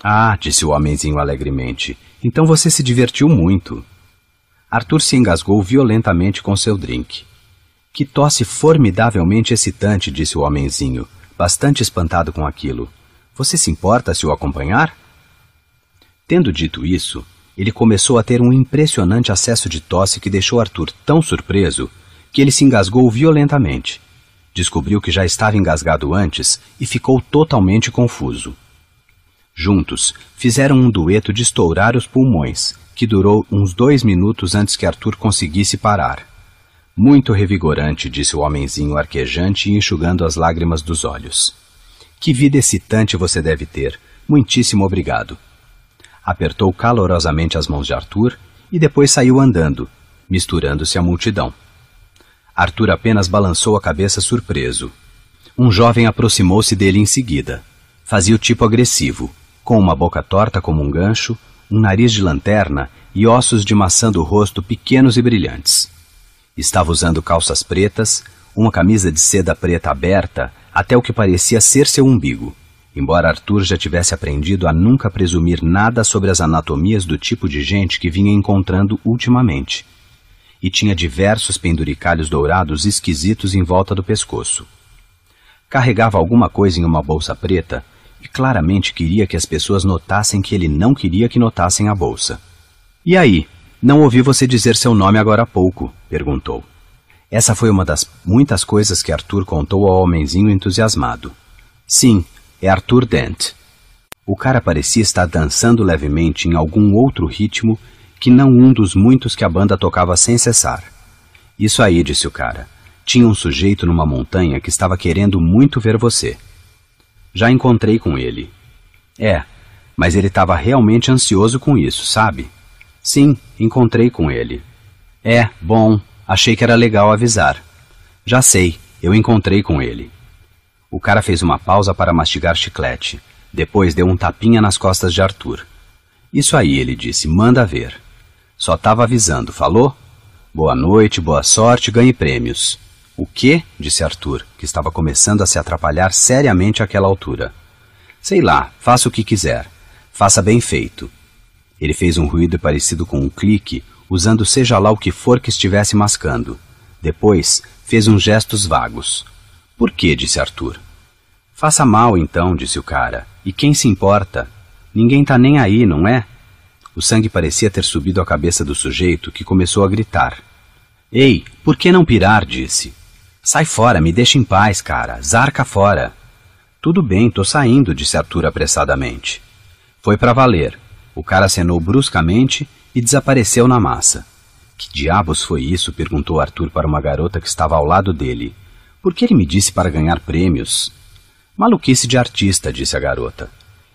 Ah, disse o homenzinho alegremente, então você se divertiu muito. Arthur se engasgou violentamente com seu drink. Que tosse formidavelmente excitante, disse o homenzinho, bastante espantado com aquilo. Você se importa se o acompanhar? Tendo dito isso, ele começou a ter um impressionante acesso de tosse que deixou Arthur tão surpreso que ele se engasgou violentamente. Descobriu que já estava engasgado antes e ficou totalmente confuso. Juntos, fizeram um dueto de estourar os pulmões, que durou uns dois minutos antes que Arthur conseguisse parar. Muito revigorante, disse o homenzinho arquejante e enxugando as lágrimas dos olhos. Que vida excitante você deve ter. Muitíssimo obrigado. Apertou calorosamente as mãos de Arthur e depois saiu andando, misturando-se à multidão. Arthur apenas balançou a cabeça surpreso. Um jovem aproximou-se dele em seguida. Fazia o tipo agressivo, com uma boca torta como um gancho, um nariz de lanterna e ossos de maçã do rosto pequenos e brilhantes. Estava usando calças pretas, uma camisa de seda preta aberta, até o que parecia ser seu umbigo. Embora Arthur já tivesse aprendido a nunca presumir nada sobre as anatomias do tipo de gente que vinha encontrando ultimamente. E tinha diversos penduricalhos dourados esquisitos em volta do pescoço. Carregava alguma coisa em uma bolsa preta e claramente queria que as pessoas notassem que ele não queria que notassem a bolsa. E aí? Não ouvi você dizer seu nome agora há pouco, perguntou. Essa foi uma das muitas coisas que Arthur contou ao homenzinho entusiasmado. Sim, é Arthur Dent. O cara parecia estar dançando levemente em algum outro ritmo que não um dos muitos que a banda tocava sem cessar. Isso aí, disse o cara. Tinha um sujeito numa montanha que estava querendo muito ver você. Já encontrei com ele. É, mas ele estava realmente ansioso com isso, sabe? Sim, encontrei com ele. É, bom, Achei que era legal avisar. Já sei, eu encontrei com ele. O cara fez uma pausa para mastigar chiclete. Depois deu um tapinha nas costas de Arthur. Isso aí, ele disse, manda ver. Só estava avisando, falou? Boa noite, boa sorte, ganhe prêmios. O quê? disse Arthur, que estava começando a se atrapalhar seriamente àquela altura. Sei lá, faça o que quiser. Faça bem feito. Ele fez um ruído parecido com um clique, usando seja lá o que for que estivesse mascando. Depois, fez uns gestos vagos. Por que? disse Arthur. Faça mal, então, disse o cara. E quem se importa? Ninguém tá nem aí, não é? O sangue parecia ter subido à cabeça do sujeito, que começou a gritar. Ei, por que não pirar? disse. Sai fora, me deixa em paz, cara. Zarca fora. Tudo bem, tô saindo, disse Arthur apressadamente. Foi para valer. O cara acenou bruscamente e desapareceu na massa. Que diabos foi isso? perguntou Arthur para uma garota que estava ao lado dele. Por que ele me disse para ganhar prêmios? Maluquice de artista, disse a garota.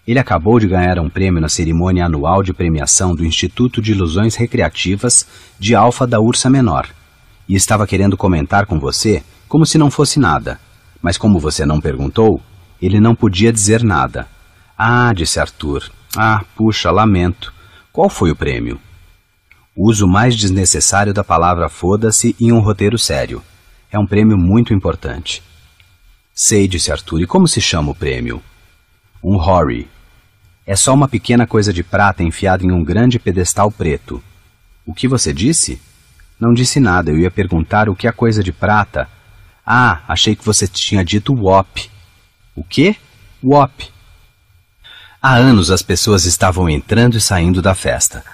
Ele acabou de ganhar um prêmio na cerimônia anual de premiação do Instituto de Ilusões Recreativas de Alfa da Ursa Menor. E estava querendo comentar com você como se não fosse nada. Mas como você não perguntou, ele não podia dizer nada. Ah, disse Arthur. Ah, puxa, lamento. Qual foi o prêmio? o uso mais desnecessário da palavra foda-se em um roteiro sério. É um prêmio muito importante. Sei, disse Arthur, e como se chama o prêmio? Um Horry. É só uma pequena coisa de prata enfiada em um grande pedestal preto. O que você disse? Não disse nada, eu ia perguntar o que é coisa de prata. Ah, achei que você tinha dito WOP. O quê? WOP. Há anos as pessoas estavam entrando e saindo da festa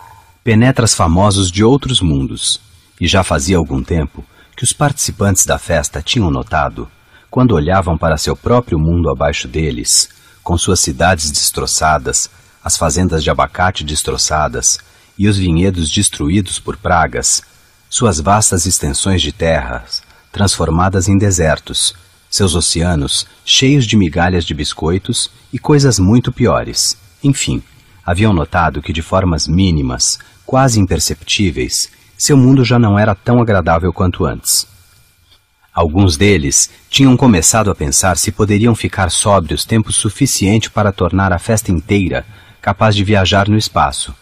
penetras famosos de outros mundos, e já fazia algum tempo que os participantes da festa tinham notado, quando olhavam para seu próprio mundo abaixo deles, com suas cidades destroçadas, as fazendas de abacate destroçadas e os vinhedos destruídos por pragas, suas vastas extensões de terras transformadas em desertos, seus oceanos cheios de migalhas de biscoitos e coisas muito piores. Enfim, haviam notado que de formas mínimas quase imperceptíveis, seu mundo já não era tão agradável quanto antes. Alguns deles tinham começado a pensar se poderiam ficar sóbrios tempo suficiente para tornar a festa inteira capaz de viajar no espaço,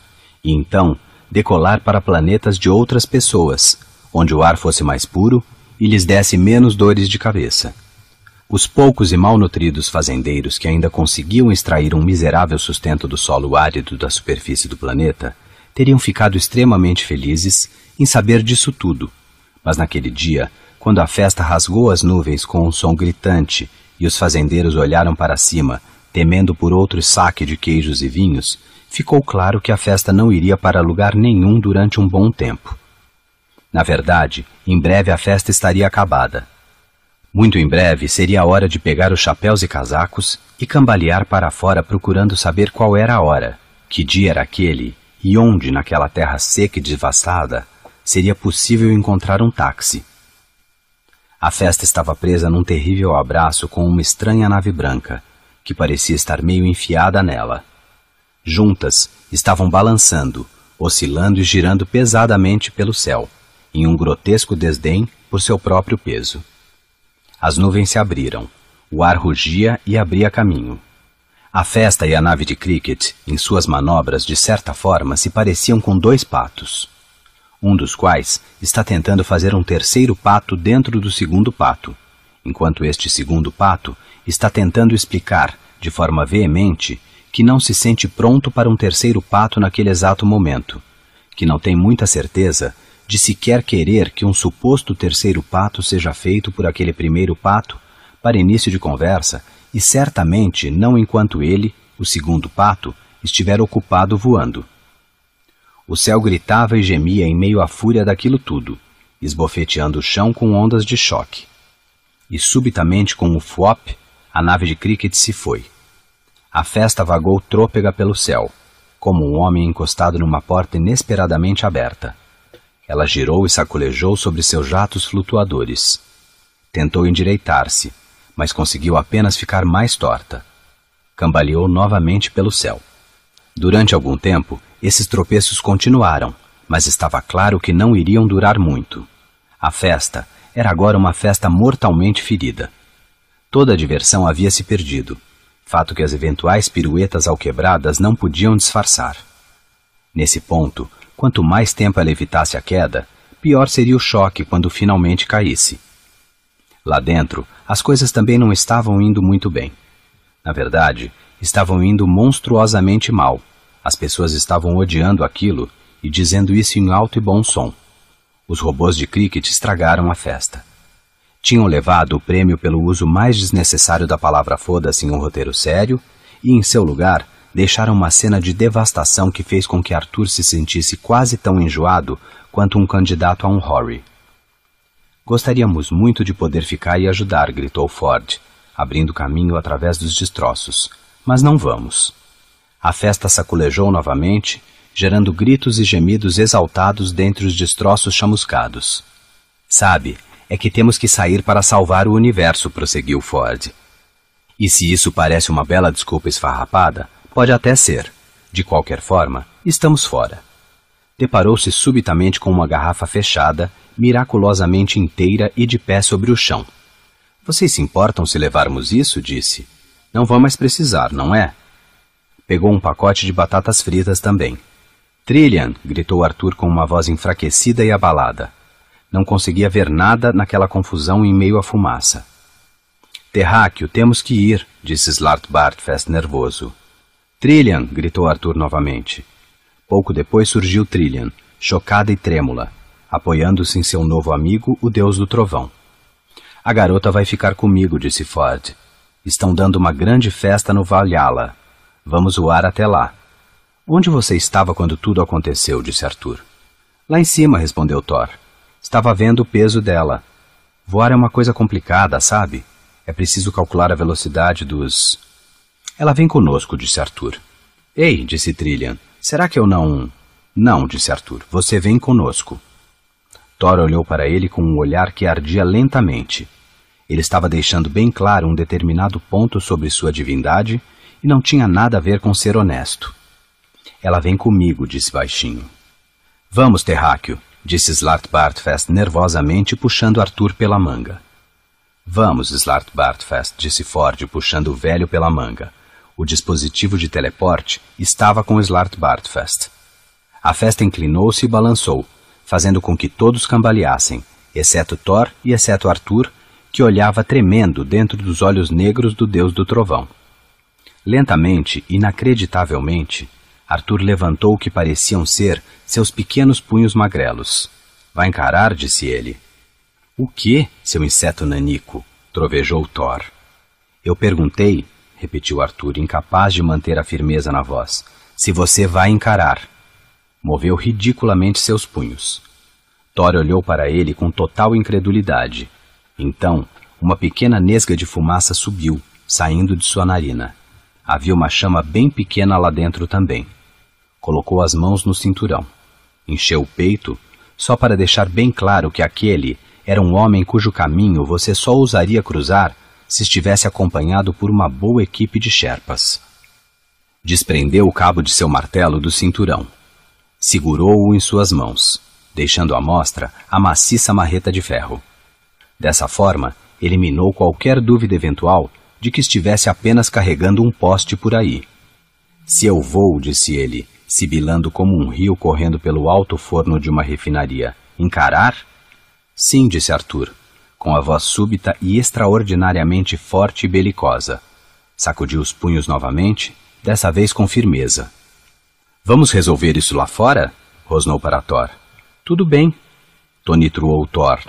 e então decolar para planetas de outras pessoas, onde o ar fosse mais puro e lhes desse menos dores de cabeça. Os poucos e malnutridos fazendeiros que ainda conseguiam extrair um miserável sustento do solo árido da superfície do planeta teriam ficado extremamente felizes em saber disso tudo. Mas naquele dia, quando a festa rasgou as nuvens com um som gritante e os fazendeiros olharam para cima, temendo por outro saque de queijos e vinhos, ficou claro que a festa não iria para lugar nenhum durante um bom tempo. Na verdade, em breve a festa estaria acabada. Muito em breve seria a hora de pegar os chapéus e casacos e cambalear para fora procurando saber qual era a hora, que dia era aquele e onde, naquela terra seca e devastada, seria possível encontrar um táxi. A festa estava presa num terrível abraço com uma estranha nave branca, que parecia estar meio enfiada nela. Juntas, estavam balançando, oscilando e girando pesadamente pelo céu, em um grotesco desdém por seu próprio peso. As nuvens se abriram, o ar rugia e abria caminho. A festa e a nave de cricket, em suas manobras, de certa forma, se pareciam com dois patos. Um dos quais está tentando fazer um terceiro pato dentro do segundo pato, enquanto este segundo pato está tentando explicar, de forma veemente, que não se sente pronto para um terceiro pato naquele exato momento, que não tem muita certeza de sequer querer que um suposto terceiro pato seja feito por aquele primeiro pato, para início de conversa, e certamente não enquanto ele, o segundo pato, estiver ocupado voando. O céu gritava e gemia em meio à fúria daquilo tudo, esbofeteando o chão com ondas de choque. E subitamente, com o fuop, a nave de cricket se foi. A festa vagou trôpega pelo céu, como um homem encostado numa porta inesperadamente aberta. Ela girou e sacolejou sobre seus jatos flutuadores. Tentou endireitar-se, mas conseguiu apenas ficar mais torta. Cambaleou novamente pelo céu. Durante algum tempo, esses tropeços continuaram, mas estava claro que não iriam durar muito. A festa era agora uma festa mortalmente ferida. Toda a diversão havia se perdido, fato que as eventuais piruetas alquebradas não podiam disfarçar. Nesse ponto, quanto mais tempo ela evitasse a queda, pior seria o choque quando finalmente caísse. Lá dentro, as coisas também não estavam indo muito bem. Na verdade, estavam indo monstruosamente mal. As pessoas estavam odiando aquilo e dizendo isso em alto e bom som. Os robôs de cricket estragaram a festa. Tinham levado o prêmio pelo uso mais desnecessário da palavra foda-se em um roteiro sério e, em seu lugar, deixaram uma cena de devastação que fez com que Arthur se sentisse quase tão enjoado quanto um candidato a um Horry. Gostaríamos muito de poder ficar e ajudar, gritou Ford, abrindo caminho através dos destroços. Mas não vamos. A festa sacolejou novamente, gerando gritos e gemidos exaltados dentre os destroços chamuscados. Sabe, é que temos que sair para salvar o universo, prosseguiu Ford. E se isso parece uma bela desculpa esfarrapada, pode até ser. De qualquer forma, estamos fora. Deparou-se subitamente com uma garrafa fechada miraculosamente inteira e de pé sobre o chão. Vocês se importam se levarmos isso? disse. Não vão mais precisar, não é? Pegou um pacote de batatas fritas também. Trillian! gritou Arthur com uma voz enfraquecida e abalada. Não conseguia ver nada naquela confusão em meio à fumaça. Terráqueo, temos que ir, disse Slart Bartfest nervoso. Trillian! gritou Arthur novamente. Pouco depois surgiu Trillian, chocada e trêmula apoiando-se em seu novo amigo, o deus do trovão. A garota vai ficar comigo, disse Ford. Estão dando uma grande festa no Valhalla. Vamos voar até lá. Onde você estava quando tudo aconteceu? disse Arthur. Lá em cima, respondeu Thor. Estava vendo o peso dela. Voar é uma coisa complicada, sabe? É preciso calcular a velocidade dos. Ela vem conosco, disse Arthur. Ei, disse Trillian, será que eu não. Não, disse Arthur, você vem conosco. Thor olhou para ele com um olhar que ardia lentamente. Ele estava deixando bem claro um determinado ponto sobre sua divindade e não tinha nada a ver com ser honesto. Ela vem comigo, disse baixinho. Vamos, Terráqueo, disse Slartbartfest nervosamente, puxando Arthur pela manga. Vamos, Slartbartfest, disse Ford, puxando o velho pela manga. O dispositivo de teleporte estava com Slartbartfest. A festa inclinou-se e balançou, fazendo com que todos cambaleassem, exceto Thor e exceto Arthur, que olhava tremendo dentro dos olhos negros do deus do trovão. Lentamente, inacreditavelmente, Arthur levantou o que pareciam ser seus pequenos punhos magrelos. Vai encarar, disse ele. O que, seu inseto nanico? trovejou Thor. Eu perguntei, repetiu Arthur, incapaz de manter a firmeza na voz, se você vai encarar. Moveu ridiculamente seus punhos. Thor olhou para ele com total incredulidade. Então, uma pequena nesga de fumaça subiu, saindo de sua narina. Havia uma chama bem pequena lá dentro também. Colocou as mãos no cinturão. Encheu o peito, só para deixar bem claro que aquele era um homem cujo caminho você só ousaria cruzar se estivesse acompanhado por uma boa equipe de Sherpas. Desprendeu o cabo de seu martelo do cinturão Segurou-o em suas mãos, deixando à mostra a maciça marreta de ferro. Dessa forma, eliminou qualquer dúvida eventual de que estivesse apenas carregando um poste por aí. Se eu vou, disse ele, sibilando como um rio correndo pelo alto forno de uma refinaria, encarar? Sim, disse Arthur, com a voz súbita e extraordinariamente forte e belicosa. Sacudiu os punhos novamente, dessa vez com firmeza. Vamos resolver isso lá fora? rosnou para Thor. Tudo bem, tonitruou Thor,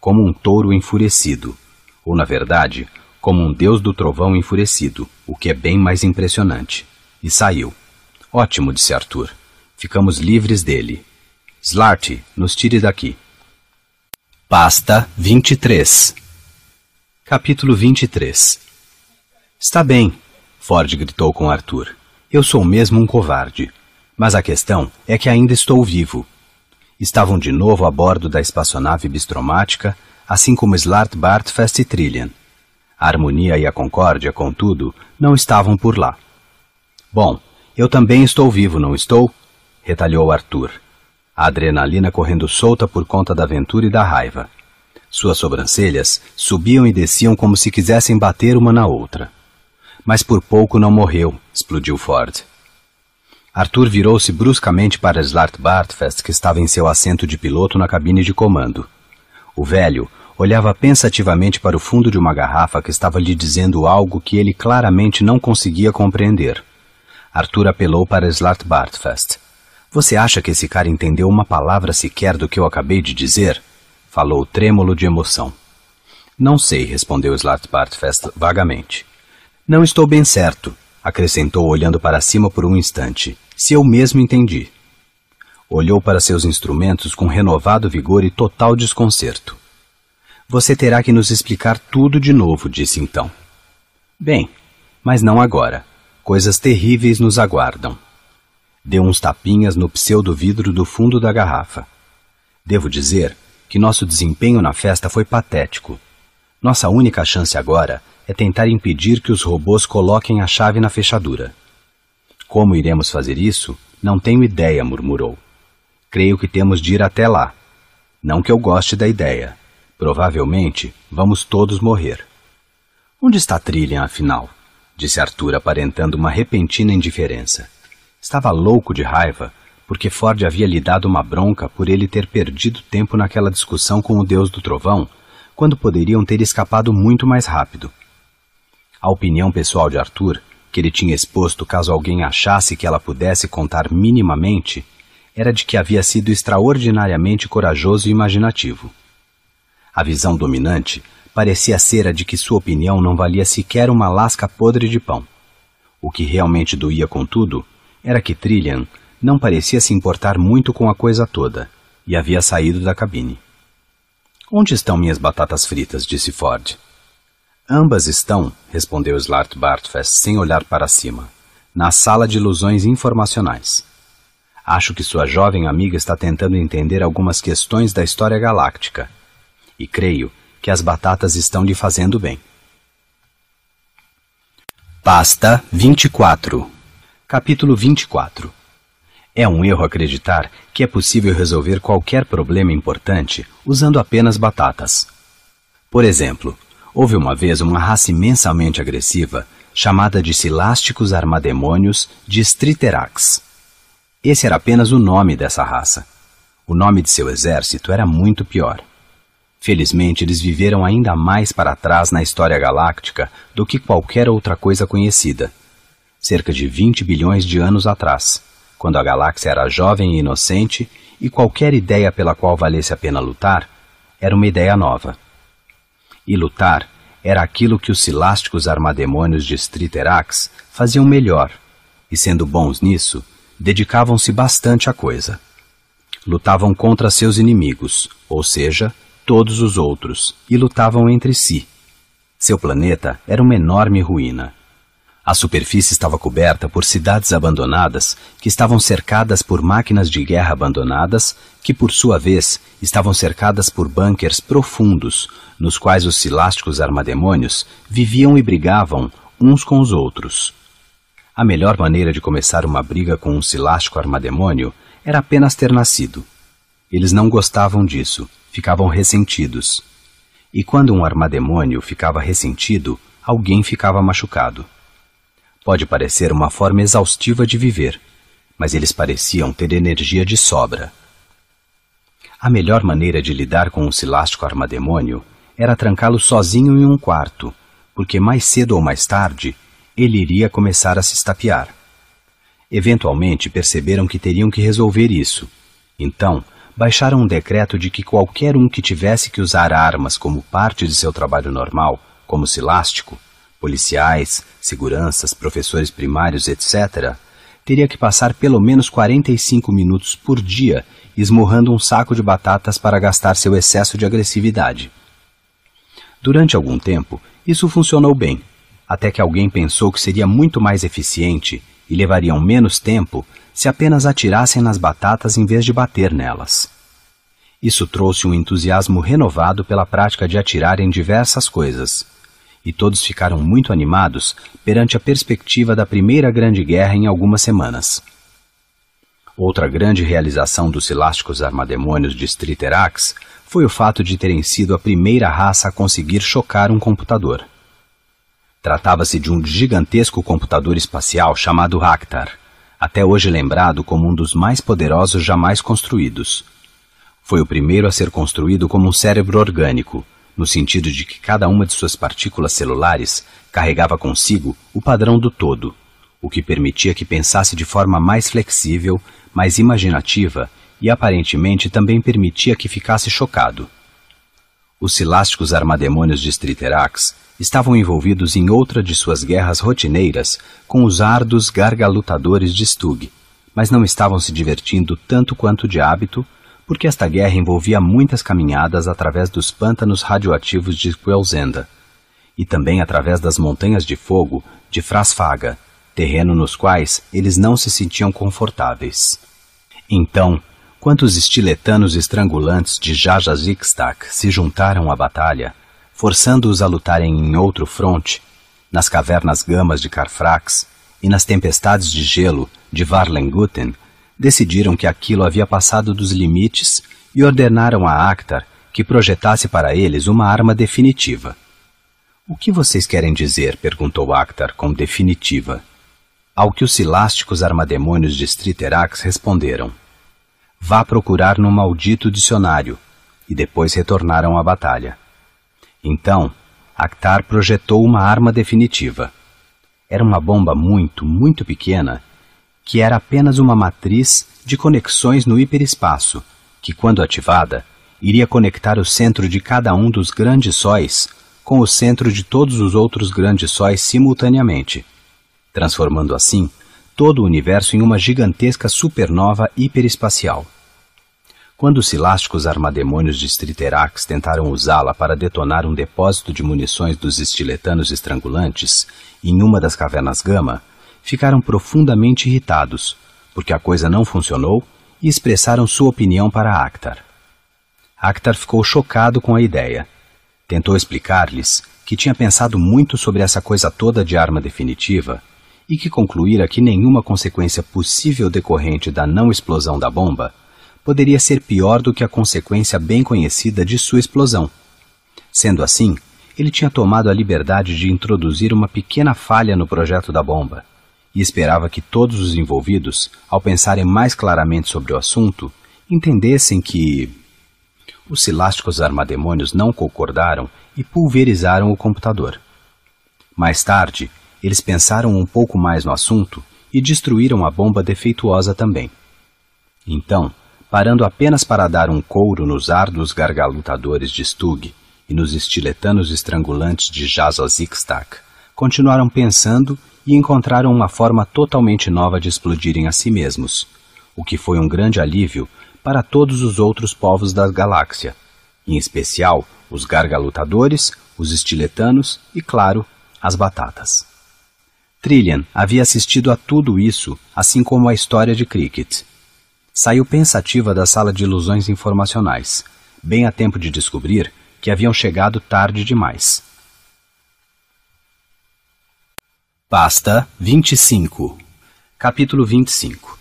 como um touro enfurecido, ou na verdade, como um deus do trovão enfurecido, o que é bem mais impressionante. E saiu. Ótimo, disse Arthur. Ficamos livres dele. Slarty, nos tire daqui. Pasta 23 Capítulo 23 Está bem, Ford gritou com Arthur. Eu sou mesmo um covarde. Mas a questão é que ainda estou vivo. Estavam de novo a bordo da espaçonave bistromática, assim como Slart, Bartfest e Trillian. A harmonia e a concórdia, contudo, não estavam por lá. Bom, eu também estou vivo, não estou? retalhou Arthur, a adrenalina correndo solta por conta da aventura e da raiva. Suas sobrancelhas subiam e desciam como se quisessem bater uma na outra. Mas por pouco não morreu, explodiu Ford. Arthur virou-se bruscamente para Slart Bartfest, que estava em seu assento de piloto na cabine de comando. O velho olhava pensativamente para o fundo de uma garrafa que estava lhe dizendo algo que ele claramente não conseguia compreender. Arthur apelou para Slart Bartfest. Você acha que esse cara entendeu uma palavra sequer do que eu acabei de dizer? Falou trêmulo de emoção. Não sei, respondeu Slart Bartfest vagamente. Não estou bem certo, acrescentou olhando para cima por um instante se eu mesmo entendi. Olhou para seus instrumentos com renovado vigor e total desconcerto. Você terá que nos explicar tudo de novo, disse então. Bem, mas não agora. Coisas terríveis nos aguardam. Deu uns tapinhas no pseudo-vidro do fundo da garrafa. Devo dizer que nosso desempenho na festa foi patético. Nossa única chance agora é tentar impedir que os robôs coloquem a chave na fechadura. Como iremos fazer isso? Não tenho ideia, murmurou. Creio que temos de ir até lá. Não que eu goste da ideia. Provavelmente vamos todos morrer. Onde está Trillian, afinal? disse Arthur, aparentando uma repentina indiferença. Estava louco de raiva, porque Ford havia lhe dado uma bronca por ele ter perdido tempo naquela discussão com o deus do trovão, quando poderiam ter escapado muito mais rápido. A opinião pessoal de Arthur que ele tinha exposto caso alguém achasse que ela pudesse contar minimamente era de que havia sido extraordinariamente corajoso e imaginativo. A visão dominante parecia ser a de que sua opinião não valia sequer uma lasca podre de pão. O que realmente doía, contudo, era que Trillian não parecia se importar muito com a coisa toda e havia saído da cabine. Onde estão minhas batatas fritas? disse Ford. Ambas estão, respondeu Slart Bartfest sem olhar para cima, na sala de ilusões informacionais. Acho que sua jovem amiga está tentando entender algumas questões da história galáctica. E creio que as batatas estão lhe fazendo bem. Pasta 24 Capítulo 24 É um erro acreditar que é possível resolver qualquer problema importante usando apenas batatas. Por exemplo, Houve uma vez uma raça imensamente agressiva, chamada de Silásticos Armademônios de Striterax. Esse era apenas o nome dessa raça. O nome de seu exército era muito pior. Felizmente, eles viveram ainda mais para trás na história galáctica do que qualquer outra coisa conhecida. Cerca de 20 bilhões de anos atrás, quando a galáxia era jovem e inocente e qualquer ideia pela qual valesse a pena lutar era uma ideia nova e lutar era aquilo que os silásticos armademônios de Stritherax faziam melhor, e sendo bons nisso, dedicavam-se bastante à coisa. Lutavam contra seus inimigos, ou seja, todos os outros, e lutavam entre si. Seu planeta era uma enorme ruína, a superfície estava coberta por cidades abandonadas que estavam cercadas por máquinas de guerra abandonadas, que por sua vez estavam cercadas por bunkers profundos, nos quais os silásticos armademônios viviam e brigavam uns com os outros. A melhor maneira de começar uma briga com um silástico armademônio era apenas ter nascido. Eles não gostavam disso, ficavam ressentidos. E quando um armademônio ficava ressentido, alguém ficava machucado. Pode parecer uma forma exaustiva de viver, mas eles pareciam ter energia de sobra. A melhor maneira de lidar com o cilástico armademônio era trancá-lo sozinho em um quarto, porque mais cedo ou mais tarde ele iria começar a se estapear. Eventualmente perceberam que teriam que resolver isso. Então, baixaram um decreto de que qualquer um que tivesse que usar armas como parte de seu trabalho normal, como cilástico, policiais, seguranças, professores primários, etc., teria que passar pelo menos 45 minutos por dia esmurrando um saco de batatas para gastar seu excesso de agressividade. Durante algum tempo, isso funcionou bem, até que alguém pensou que seria muito mais eficiente e levariam menos tempo se apenas atirassem nas batatas em vez de bater nelas. Isso trouxe um entusiasmo renovado pela prática de atirar em diversas coisas e todos ficaram muito animados perante a perspectiva da Primeira Grande Guerra em algumas semanas. Outra grande realização dos elásticos armademônios de Stritherax foi o fato de terem sido a primeira raça a conseguir chocar um computador. Tratava-se de um gigantesco computador espacial chamado Raktar, até hoje lembrado como um dos mais poderosos jamais construídos. Foi o primeiro a ser construído como um cérebro orgânico, no sentido de que cada uma de suas partículas celulares carregava consigo o padrão do todo, o que permitia que pensasse de forma mais flexível, mais imaginativa e aparentemente também permitia que ficasse chocado. Os silásticos armademônios de Stritherax estavam envolvidos em outra de suas guerras rotineiras com os árduos gargalutadores de Stug, mas não estavam se divertindo tanto quanto de hábito porque esta guerra envolvia muitas caminhadas através dos pântanos radioativos de Quelzenda e também através das montanhas de fogo de Frasfaga, terreno nos quais eles não se sentiam confortáveis. Então, quando os estiletanos estrangulantes de Jajazikstak se juntaram à batalha, forçando-os a lutarem em outro fronte, nas cavernas gamas de Carfrax e nas tempestades de gelo de Varlenguten, decidiram que aquilo havia passado dos limites e ordenaram a Actar que projetasse para eles uma arma definitiva. O que vocês querem dizer? perguntou Actar com definitiva. Ao que os silásticos armademônios de Striterax responderam: Vá procurar no maldito dicionário. E depois retornaram à batalha. Então, Actar projetou uma arma definitiva. Era uma bomba muito, muito pequena que era apenas uma matriz de conexões no hiperespaço, que, quando ativada, iria conectar o centro de cada um dos grandes sóis com o centro de todos os outros grandes sóis simultaneamente, transformando assim todo o universo em uma gigantesca supernova hiperespacial. Quando os silásticos armademônios de Stritherax tentaram usá-la para detonar um depósito de munições dos estiletanos estrangulantes em uma das cavernas Gama, ficaram profundamente irritados, porque a coisa não funcionou e expressaram sua opinião para Akhtar. Akhtar ficou chocado com a ideia. Tentou explicar-lhes que tinha pensado muito sobre essa coisa toda de arma definitiva e que concluíra que nenhuma consequência possível decorrente da não explosão da bomba poderia ser pior do que a consequência bem conhecida de sua explosão. Sendo assim, ele tinha tomado a liberdade de introduzir uma pequena falha no projeto da bomba, e esperava que todos os envolvidos, ao pensarem mais claramente sobre o assunto, entendessem que. Os silásticos armademônios não concordaram e pulverizaram o computador. Mais tarde, eles pensaram um pouco mais no assunto e destruíram a bomba defeituosa também. Então, parando apenas para dar um couro nos árduos gargalutadores de Stug e nos estiletanos estrangulantes de Jazozikstak, continuaram pensando e encontraram uma forma totalmente nova de explodirem a si mesmos, o que foi um grande alívio para todos os outros povos da galáxia, em especial os gargalutadores, os estiletanos e, claro, as batatas. Trillian havia assistido a tudo isso, assim como a história de Cricket. Saiu pensativa da sala de ilusões informacionais, bem a tempo de descobrir que haviam chegado tarde demais. Pasta 25 Capítulo 25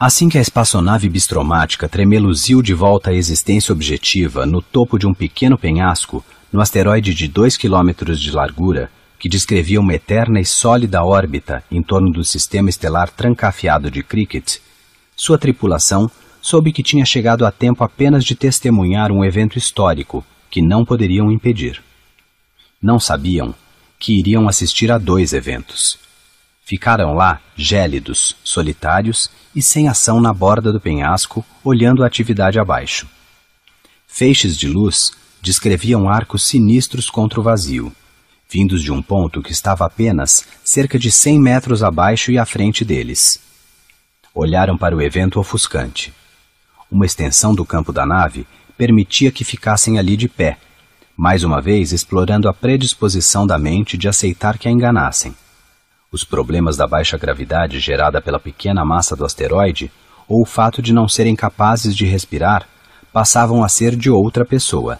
Assim que a espaçonave bistromática tremeluziu de volta à existência objetiva no topo de um pequeno penhasco, no asteroide de 2 km de largura, que descrevia uma eterna e sólida órbita em torno do sistema estelar trancafiado de Cricket, sua tripulação soube que tinha chegado a tempo apenas de testemunhar um evento histórico que não poderiam impedir. Não sabiam que iriam assistir a dois eventos. Ficaram lá, gélidos, solitários e sem ação na borda do penhasco, olhando a atividade abaixo. Feixes de luz descreviam arcos sinistros contra o vazio, vindos de um ponto que estava apenas cerca de cem metros abaixo e à frente deles. Olharam para o evento ofuscante. Uma extensão do campo da nave permitia que ficassem ali de pé, mais uma vez explorando a predisposição da mente de aceitar que a enganassem. Os problemas da baixa gravidade gerada pela pequena massa do asteroide ou o fato de não serem capazes de respirar passavam a ser de outra pessoa.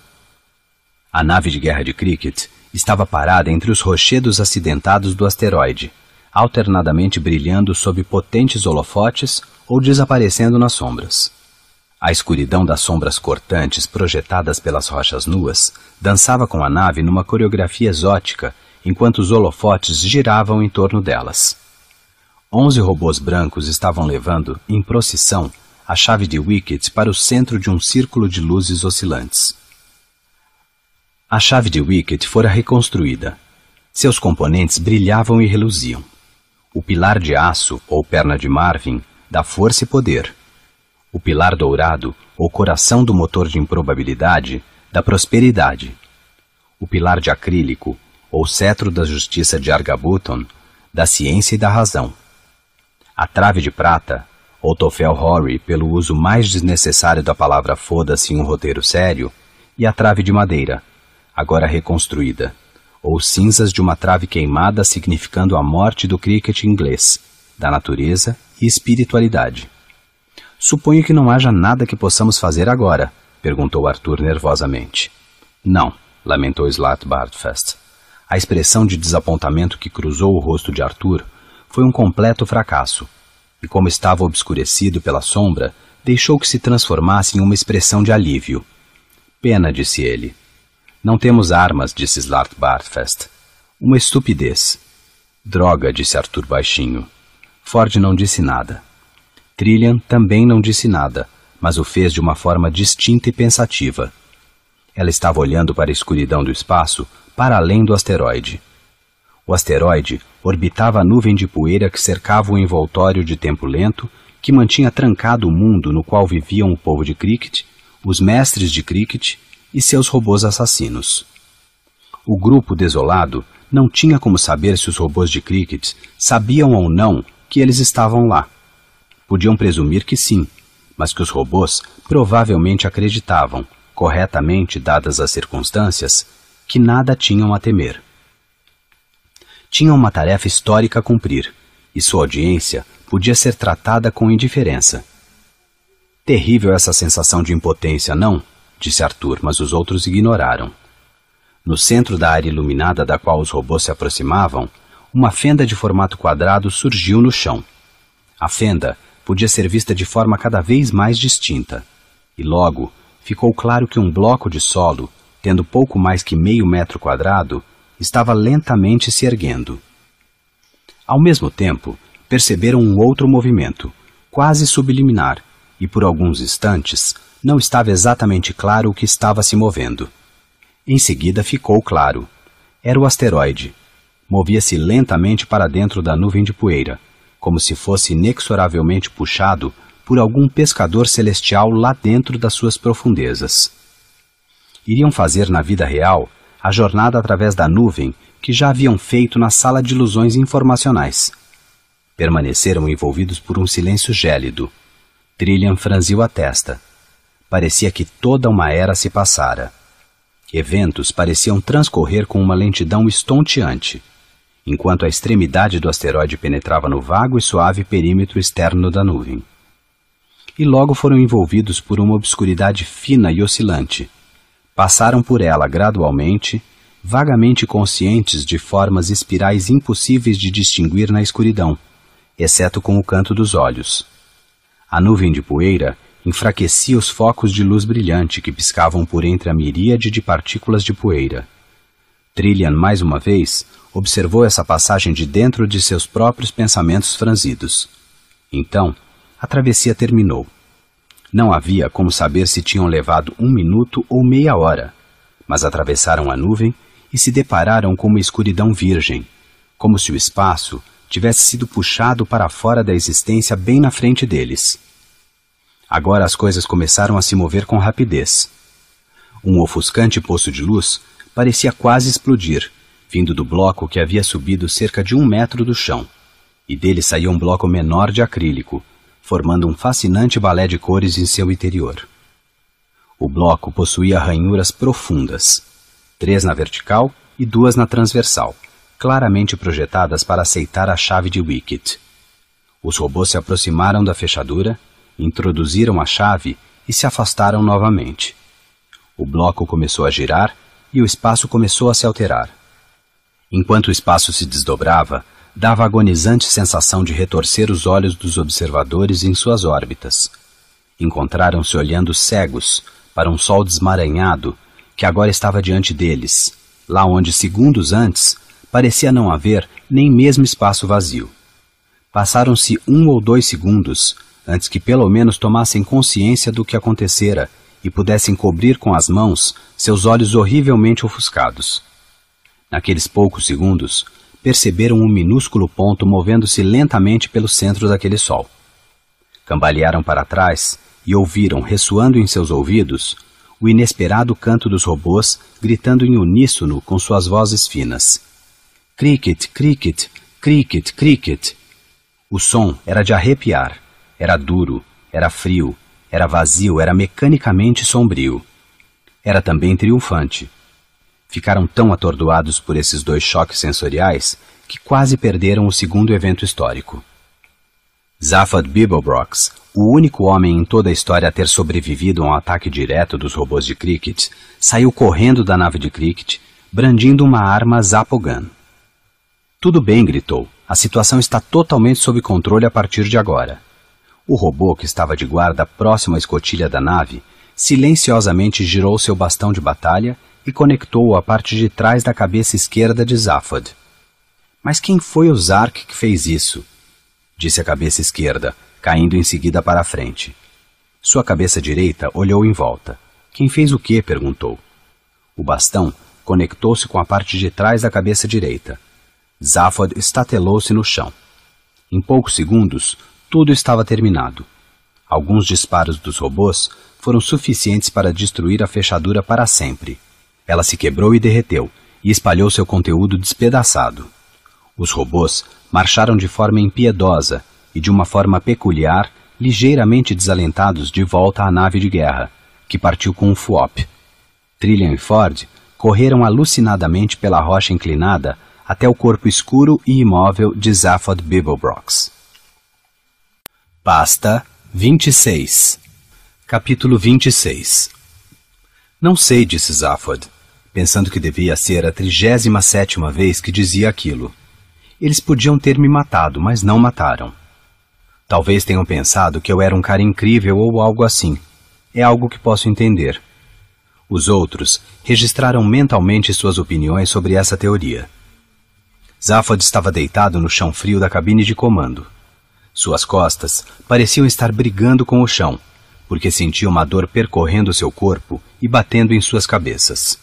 A nave de guerra de Cricket estava parada entre os rochedos acidentados do asteroide, alternadamente brilhando sob potentes holofotes ou desaparecendo nas sombras. A escuridão das sombras cortantes projetadas pelas rochas nuas dançava com a nave numa coreografia exótica, enquanto os holofotes giravam em torno delas. Onze robôs brancos estavam levando, em procissão, a chave de Wicket para o centro de um círculo de luzes oscilantes. A chave de Wicket fora reconstruída. Seus componentes brilhavam e reluziam. O pilar de aço, ou perna de Marvin, dá força e poder o pilar dourado, o coração do motor de improbabilidade, da prosperidade. O pilar de acrílico, ou cetro da justiça de Argabuton, da ciência e da razão. A trave de prata, ou troféu Horry pelo uso mais desnecessário da palavra foda-se em um roteiro sério, e a trave de madeira, agora reconstruída, ou cinzas de uma trave queimada significando a morte do cricket inglês, da natureza e espiritualidade. Suponho que não haja nada que possamos fazer agora, perguntou Arthur nervosamente. Não, lamentou Slat Bardfest. A expressão de desapontamento que cruzou o rosto de Arthur foi um completo fracasso, e como estava obscurecido pela sombra, deixou que se transformasse em uma expressão de alívio. Pena, disse ele. Não temos armas, disse Slart Bartfest. Uma estupidez. Droga, disse Arthur baixinho. Ford não disse nada. Trillian também não disse nada, mas o fez de uma forma distinta e pensativa. Ela estava olhando para a escuridão do espaço, para além do asteroide. O asteroide orbitava a nuvem de poeira que cercava o envoltório de tempo lento que mantinha trancado o mundo no qual viviam o povo de cricket, os mestres de cricket e seus robôs assassinos. O grupo desolado não tinha como saber se os robôs de cricket sabiam ou não que eles estavam lá podiam presumir que sim, mas que os robôs provavelmente acreditavam, corretamente dadas as circunstâncias, que nada tinham a temer. Tinham uma tarefa histórica a cumprir, e sua audiência podia ser tratada com indiferença. Terrível essa sensação de impotência, não? disse Arthur, mas os outros ignoraram. No centro da área iluminada da qual os robôs se aproximavam, uma fenda de formato quadrado surgiu no chão. A fenda podia ser vista de forma cada vez mais distinta. E logo, ficou claro que um bloco de solo, tendo pouco mais que meio metro quadrado, estava lentamente se erguendo. Ao mesmo tempo, perceberam um outro movimento, quase subliminar, e por alguns instantes não estava exatamente claro o que estava se movendo. Em seguida ficou claro. Era o asteroide. Movia-se lentamente para dentro da nuvem de poeira, como se fosse inexoravelmente puxado por algum pescador celestial lá dentro das suas profundezas. Iriam fazer na vida real a jornada através da nuvem que já haviam feito na sala de ilusões informacionais. Permaneceram envolvidos por um silêncio gélido. Trillian franziu a testa. Parecia que toda uma era se passara. Eventos pareciam transcorrer com uma lentidão estonteante enquanto a extremidade do asteroide penetrava no vago e suave perímetro externo da nuvem. E logo foram envolvidos por uma obscuridade fina e oscilante. Passaram por ela gradualmente, vagamente conscientes de formas espirais impossíveis de distinguir na escuridão, exceto com o canto dos olhos. A nuvem de poeira enfraquecia os focos de luz brilhante que piscavam por entre a miríade de partículas de poeira. Trillian, mais uma vez, observou essa passagem de dentro de seus próprios pensamentos franzidos. Então, a travessia terminou. Não havia como saber se tinham levado um minuto ou meia hora, mas atravessaram a nuvem e se depararam com uma escuridão virgem, como se o espaço tivesse sido puxado para fora da existência bem na frente deles. Agora as coisas começaram a se mover com rapidez. Um ofuscante poço de luz parecia quase explodir vindo do bloco que havia subido cerca de um metro do chão, e dele saía um bloco menor de acrílico, formando um fascinante balé de cores em seu interior. O bloco possuía ranhuras profundas, três na vertical e duas na transversal, claramente projetadas para aceitar a chave de wicket. Os robôs se aproximaram da fechadura, introduziram a chave e se afastaram novamente. O bloco começou a girar e o espaço começou a se alterar. Enquanto o espaço se desdobrava, dava agonizante sensação de retorcer os olhos dos observadores em suas órbitas. Encontraram-se olhando cegos para um sol desmaranhado que agora estava diante deles, lá onde segundos antes parecia não haver nem mesmo espaço vazio. Passaram-se um ou dois segundos antes que pelo menos tomassem consciência do que acontecera e pudessem cobrir com as mãos seus olhos horrivelmente ofuscados. Naqueles poucos segundos, perceberam um minúsculo ponto movendo-se lentamente pelo centro daquele sol. Cambalearam para trás e ouviram, ressoando em seus ouvidos, o inesperado canto dos robôs gritando em uníssono com suas vozes finas. Cricket, cricket, cricket, cricket. O som era de arrepiar. Era duro, era frio, era vazio, era mecanicamente sombrio. Era também triunfante ficaram tão atordoados por esses dois choques sensoriais que quase perderam o segundo evento histórico. Zaphod Beeblebrox, o único homem em toda a história a ter sobrevivido a um ataque direto dos robôs de cricket, saiu correndo da nave de cricket, brandindo uma arma Zapogan. Tudo bem, gritou. A situação está totalmente sob controle a partir de agora. O robô que estava de guarda próximo à escotilha da nave silenciosamente girou seu bastão de batalha e conectou a parte de trás da cabeça esquerda de Zaphod. Mas quem foi o Zark que fez isso? Disse a cabeça esquerda, caindo em seguida para a frente. Sua cabeça direita olhou em volta. Quem fez o quê? perguntou. O bastão conectou-se com a parte de trás da cabeça direita. Zaphod estatelou-se no chão. Em poucos segundos, tudo estava terminado. Alguns disparos dos robôs foram suficientes para destruir a fechadura para sempre. Ela se quebrou e derreteu, e espalhou seu conteúdo despedaçado. Os robôs marcharam de forma impiedosa e de uma forma peculiar, ligeiramente desalentados de volta à nave de guerra, que partiu com um FUOP. Trillian e Ford correram alucinadamente pela rocha inclinada até o corpo escuro e imóvel de Zaphod Bibblebrox. Pasta 26 Capítulo 26 Não sei, disse Zaphod pensando que devia ser a trigésima sétima vez que dizia aquilo. Eles podiam ter me matado, mas não mataram. Talvez tenham pensado que eu era um cara incrível ou algo assim. É algo que posso entender. Os outros registraram mentalmente suas opiniões sobre essa teoria. Zaphod estava deitado no chão frio da cabine de comando. Suas costas pareciam estar brigando com o chão, porque sentia uma dor percorrendo seu corpo e batendo em suas cabeças.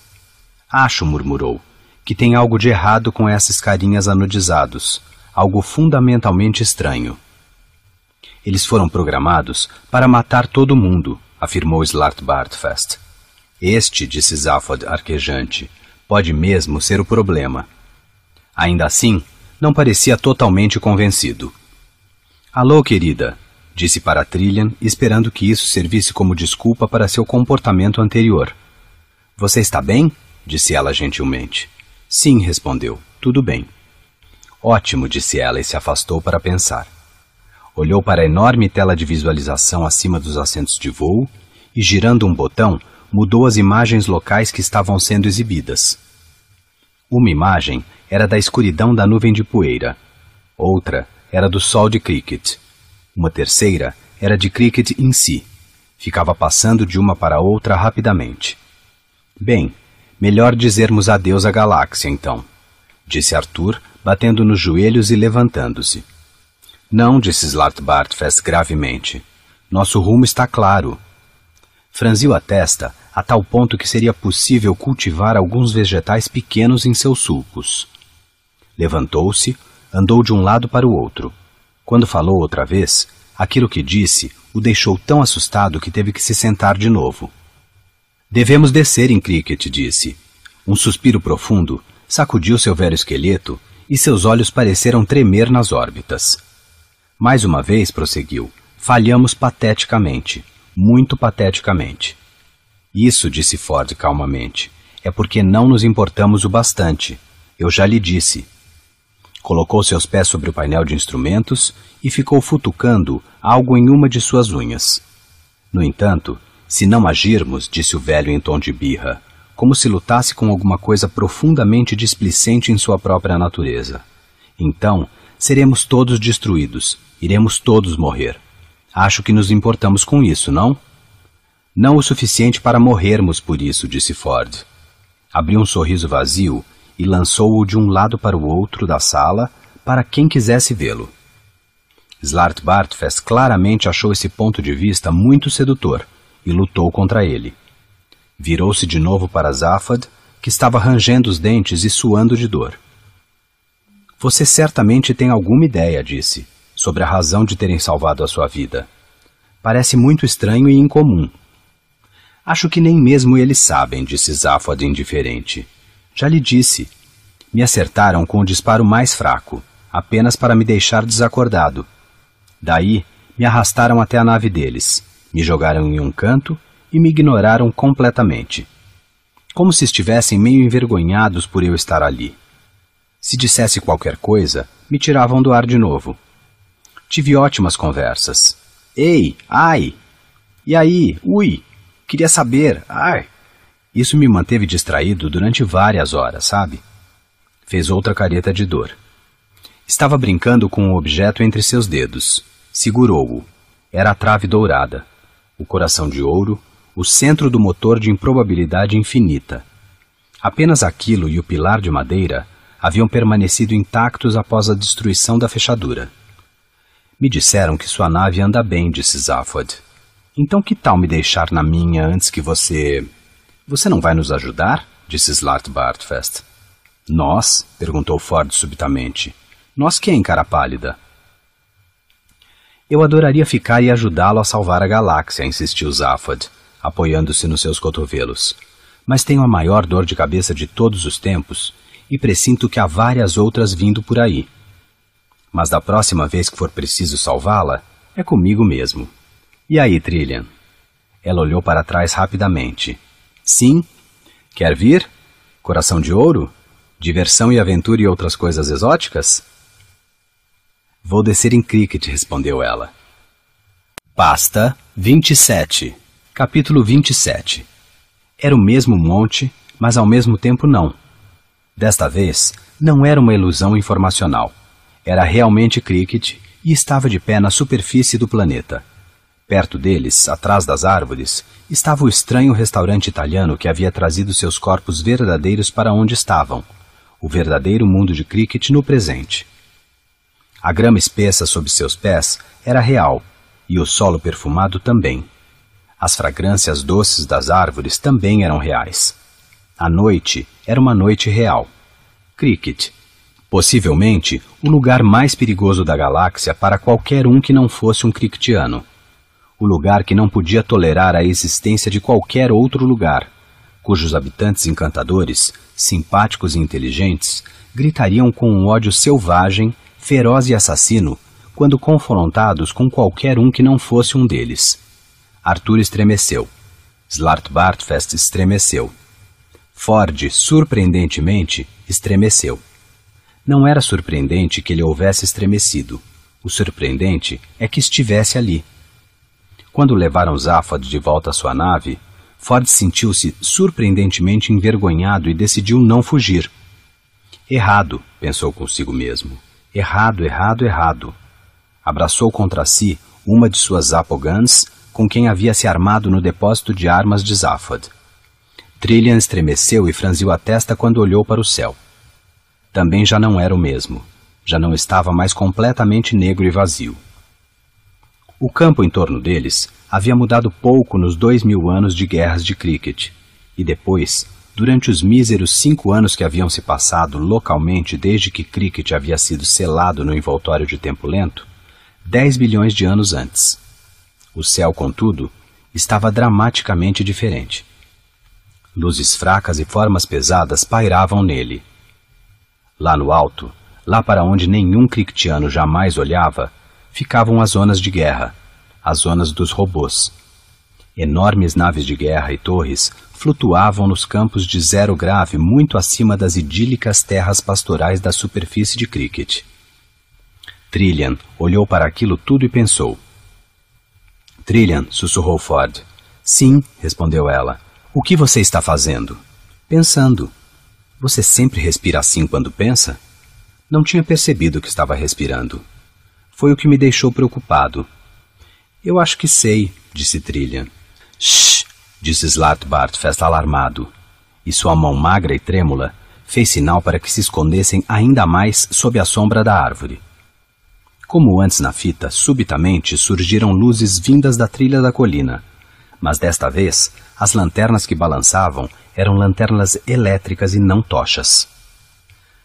Acho, murmurou, que tem algo de errado com esses carinhas anodizados, algo fundamentalmente estranho. Eles foram programados para matar todo mundo, afirmou Slart Este, disse Zaphod arquejante, pode mesmo ser o problema. Ainda assim, não parecia totalmente convencido. Alô, querida, disse para Trillian, esperando que isso servisse como desculpa para seu comportamento anterior. Você está bem? disse ela gentilmente. Sim, respondeu. Tudo bem. Ótimo, disse ela e se afastou para pensar. Olhou para a enorme tela de visualização acima dos assentos de voo e, girando um botão, mudou as imagens locais que estavam sendo exibidas. Uma imagem era da escuridão da nuvem de poeira, outra era do sol de cricket, uma terceira era de cricket em si. Ficava passando de uma para outra rapidamente. Bem, Melhor dizermos adeus à galáxia, então, disse Arthur, batendo nos joelhos e levantando-se. Não, disse Slatbart gravemente. Nosso rumo está claro. Franziu a testa a tal ponto que seria possível cultivar alguns vegetais pequenos em seus sulcos. Levantou-se, andou de um lado para o outro. Quando falou outra vez, aquilo que disse o deixou tão assustado que teve que se sentar de novo. Devemos descer em cricket, disse. Um suspiro profundo sacudiu seu velho esqueleto e seus olhos pareceram tremer nas órbitas. Mais uma vez, prosseguiu, falhamos pateticamente, muito pateticamente. Isso, disse Ford calmamente, é porque não nos importamos o bastante. Eu já lhe disse. Colocou seus pés sobre o painel de instrumentos e ficou futucando algo em uma de suas unhas. No entanto, se não agirmos, disse o velho em tom de birra, como se lutasse com alguma coisa profundamente displicente em sua própria natureza, então seremos todos destruídos, iremos todos morrer. Acho que nos importamos com isso, não? Não o suficiente para morrermos por isso, disse Ford. Abriu um sorriso vazio e lançou-o de um lado para o outro da sala, para quem quisesse vê-lo. Slart Bartfes claramente achou esse ponto de vista muito sedutor e lutou contra ele. Virou-se de novo para Zafad, que estava rangendo os dentes e suando de dor. Você certamente tem alguma ideia, disse, sobre a razão de terem salvado a sua vida. Parece muito estranho e incomum. Acho que nem mesmo eles sabem, disse Zafod indiferente. Já lhe disse. Me acertaram com o disparo mais fraco, apenas para me deixar desacordado. Daí, me arrastaram até a nave deles. Me jogaram em um canto e me ignoraram completamente. Como se estivessem meio envergonhados por eu estar ali. Se dissesse qualquer coisa, me tiravam do ar de novo. Tive ótimas conversas. Ei, ai! E aí, ui! Queria saber, ai! Isso me manteve distraído durante várias horas, sabe? Fez outra careta de dor. Estava brincando com um objeto entre seus dedos. Segurou-o. Era a trave dourada o coração de ouro, o centro do motor de improbabilidade infinita. Apenas aquilo e o pilar de madeira haviam permanecido intactos após a destruição da fechadura. Me disseram que sua nave anda bem, disse Zaphod. Então que tal me deixar na minha antes que você. Você não vai nos ajudar? disse Slart Bartfest. Nós? perguntou Ford subitamente. Nós quem, cara pálida? Eu adoraria ficar e ajudá-lo a salvar a galáxia, insistiu Zaphod, apoiando-se nos seus cotovelos. Mas tenho a maior dor de cabeça de todos os tempos e presinto que há várias outras vindo por aí. Mas da próxima vez que for preciso salvá-la, é comigo mesmo. E aí, Trillian? Ela olhou para trás rapidamente. Sim? Quer vir? Coração de ouro? Diversão e aventura e outras coisas exóticas? Vou descer em cricket, respondeu ela. Pasta 27, capítulo 27. Era o mesmo monte, mas ao mesmo tempo não. Desta vez, não era uma ilusão informacional. Era realmente cricket e estava de pé na superfície do planeta. Perto deles, atrás das árvores, estava o estranho restaurante italiano que havia trazido seus corpos verdadeiros para onde estavam. O verdadeiro mundo de cricket no presente. A grama espessa sob seus pés era real, e o solo perfumado também. As fragrâncias doces das árvores também eram reais. A noite era uma noite real. Cricket. Possivelmente o lugar mais perigoso da galáxia para qualquer um que não fosse um cricketiano. O lugar que não podia tolerar a existência de qualquer outro lugar, cujos habitantes encantadores, simpáticos e inteligentes, gritariam com um ódio selvagem feroz e assassino, quando confrontados com qualquer um que não fosse um deles. Arthur estremeceu. Slartbartfest estremeceu. Ford, surpreendentemente, estremeceu. Não era surpreendente que ele houvesse estremecido. O surpreendente é que estivesse ali. Quando levaram Zaphod de volta à sua nave, Ford sentiu-se surpreendentemente envergonhado e decidiu não fugir. Errado, pensou consigo mesmo. Errado, errado, errado. Abraçou contra si uma de suas apogans, com quem havia se armado no depósito de armas de Zafod. Trillian estremeceu e franziu a testa quando olhou para o céu. Também já não era o mesmo. Já não estava mais completamente negro e vazio. O campo em torno deles havia mudado pouco nos dois mil anos de guerras de cricket, e depois Durante os míseros cinco anos que haviam se passado localmente desde que cricket havia sido selado no envoltório de tempo lento, dez bilhões de anos antes. O céu, contudo, estava dramaticamente diferente. Luzes fracas e formas pesadas pairavam nele. Lá no alto, lá para onde nenhum crictiano jamais olhava, ficavam as zonas de guerra, as zonas dos robôs. Enormes naves de guerra e torres flutuavam nos campos de zero grave muito acima das idílicas terras pastorais da superfície de cricket. Trillian olhou para aquilo tudo e pensou. Trillian, sussurrou Ford. Sim, respondeu ela. O que você está fazendo? Pensando. Você sempre respira assim quando pensa? Não tinha percebido que estava respirando. Foi o que me deixou preocupado. Eu acho que sei, disse Trillian. Shh! disse Slatbard, festa alarmado, e sua mão magra e trêmula fez sinal para que se escondessem ainda mais sob a sombra da árvore. Como antes na fita, subitamente surgiram luzes vindas da trilha da colina, mas desta vez as lanternas que balançavam eram lanternas elétricas e não tochas.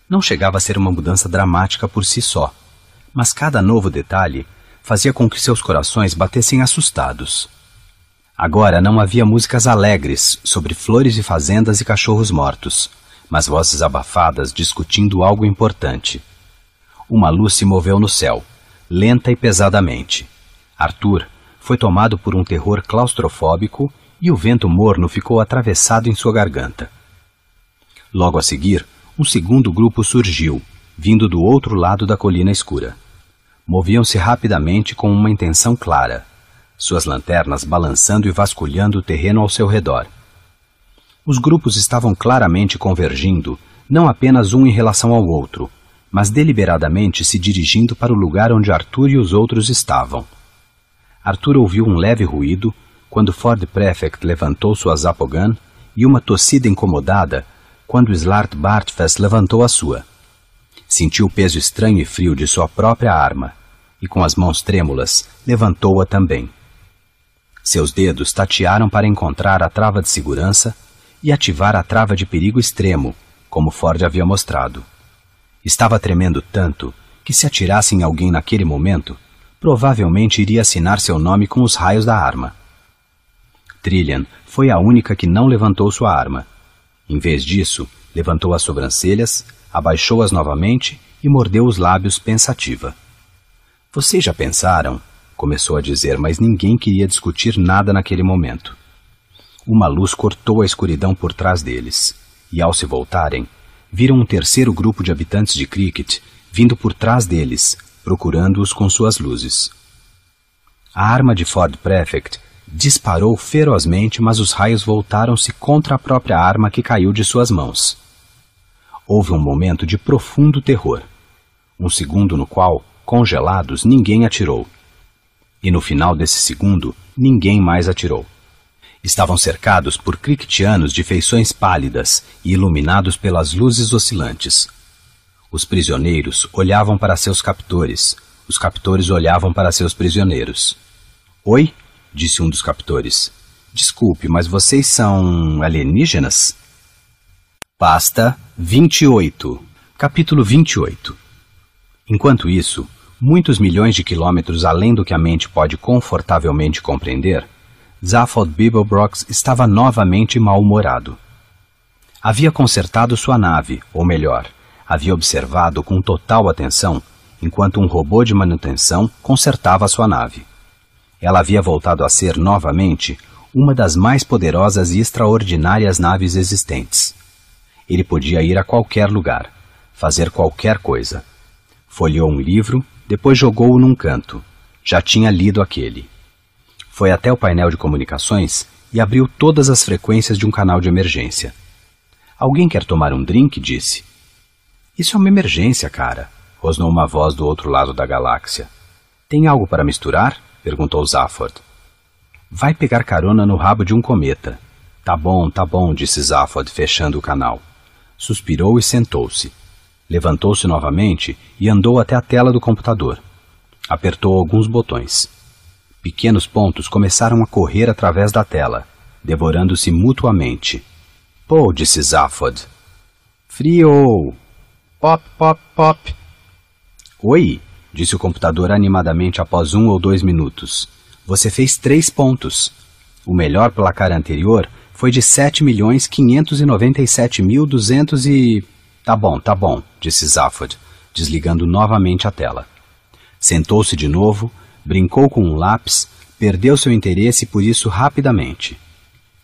Não chegava a ser uma mudança dramática por si só, mas cada novo detalhe fazia com que seus corações batessem assustados. Agora não havia músicas alegres sobre flores e fazendas e cachorros mortos, mas vozes abafadas discutindo algo importante. Uma luz se moveu no céu, lenta e pesadamente. Arthur foi tomado por um terror claustrofóbico e o vento morno ficou atravessado em sua garganta. Logo a seguir, um segundo grupo surgiu, vindo do outro lado da colina escura. Moviam-se rapidamente com uma intenção clara suas lanternas balançando e vasculhando o terreno ao seu redor. Os grupos estavam claramente convergindo, não apenas um em relação ao outro, mas deliberadamente se dirigindo para o lugar onde Arthur e os outros estavam. Arthur ouviu um leve ruído quando Ford Prefect levantou sua Zapogan e uma tossida incomodada quando Slart Bartfest levantou a sua. Sentiu o peso estranho e frio de sua própria arma e, com as mãos trêmulas, levantou-a também. Seus dedos tatearam para encontrar a trava de segurança e ativar a trava de perigo extremo, como Ford havia mostrado. Estava tremendo tanto que, se atirasse em alguém naquele momento, provavelmente iria assinar seu nome com os raios da arma. Trillian foi a única que não levantou sua arma. Em vez disso, levantou as sobrancelhas, abaixou-as novamente e mordeu os lábios pensativa. Vocês já pensaram, começou a dizer, mas ninguém queria discutir nada naquele momento. Uma luz cortou a escuridão por trás deles, e ao se voltarem, viram um terceiro grupo de habitantes de Cricket vindo por trás deles, procurando-os com suas luzes. A arma de Ford Prefect disparou ferozmente, mas os raios voltaram-se contra a própria arma que caiu de suas mãos. Houve um momento de profundo terror, um segundo no qual, congelados, ninguém atirou e no final desse segundo, ninguém mais atirou. Estavam cercados por crictianos de feições pálidas e iluminados pelas luzes oscilantes. Os prisioneiros olhavam para seus captores, os captores olhavam para seus prisioneiros. Oi? disse um dos captores. Desculpe, mas vocês são alienígenas? Pasta 28. Capítulo 28. Enquanto isso, muitos milhões de quilômetros além do que a mente pode confortavelmente compreender, Zaphod Beeblebrox estava novamente mal-humorado. Havia consertado sua nave, ou melhor, havia observado com total atenção enquanto um robô de manutenção consertava sua nave. Ela havia voltado a ser novamente uma das mais poderosas e extraordinárias naves existentes. Ele podia ir a qualquer lugar, fazer qualquer coisa. Folheou um livro depois jogou-o num canto. Já tinha lido aquele. Foi até o painel de comunicações e abriu todas as frequências de um canal de emergência. Alguém quer tomar um drink? disse. Isso é uma emergência, cara, rosnou uma voz do outro lado da galáxia. Tem algo para misturar? perguntou Zafford. Vai pegar carona no rabo de um cometa. Tá bom, tá bom, disse Zafford, fechando o canal. Suspirou e sentou-se. Levantou-se novamente e andou até a tela do computador. Apertou alguns botões. Pequenos pontos começaram a correr através da tela, devorando-se mutuamente. Pô, disse Zaphod. Frio! Pop, pop, pop! Oi, disse o computador animadamente após um ou dois minutos. Você fez três pontos. O melhor placar anterior foi de 7.597.200 e... Tá bom, tá bom, disse Zaphod, desligando novamente a tela. Sentou-se de novo, brincou com um lápis, perdeu seu interesse por isso rapidamente.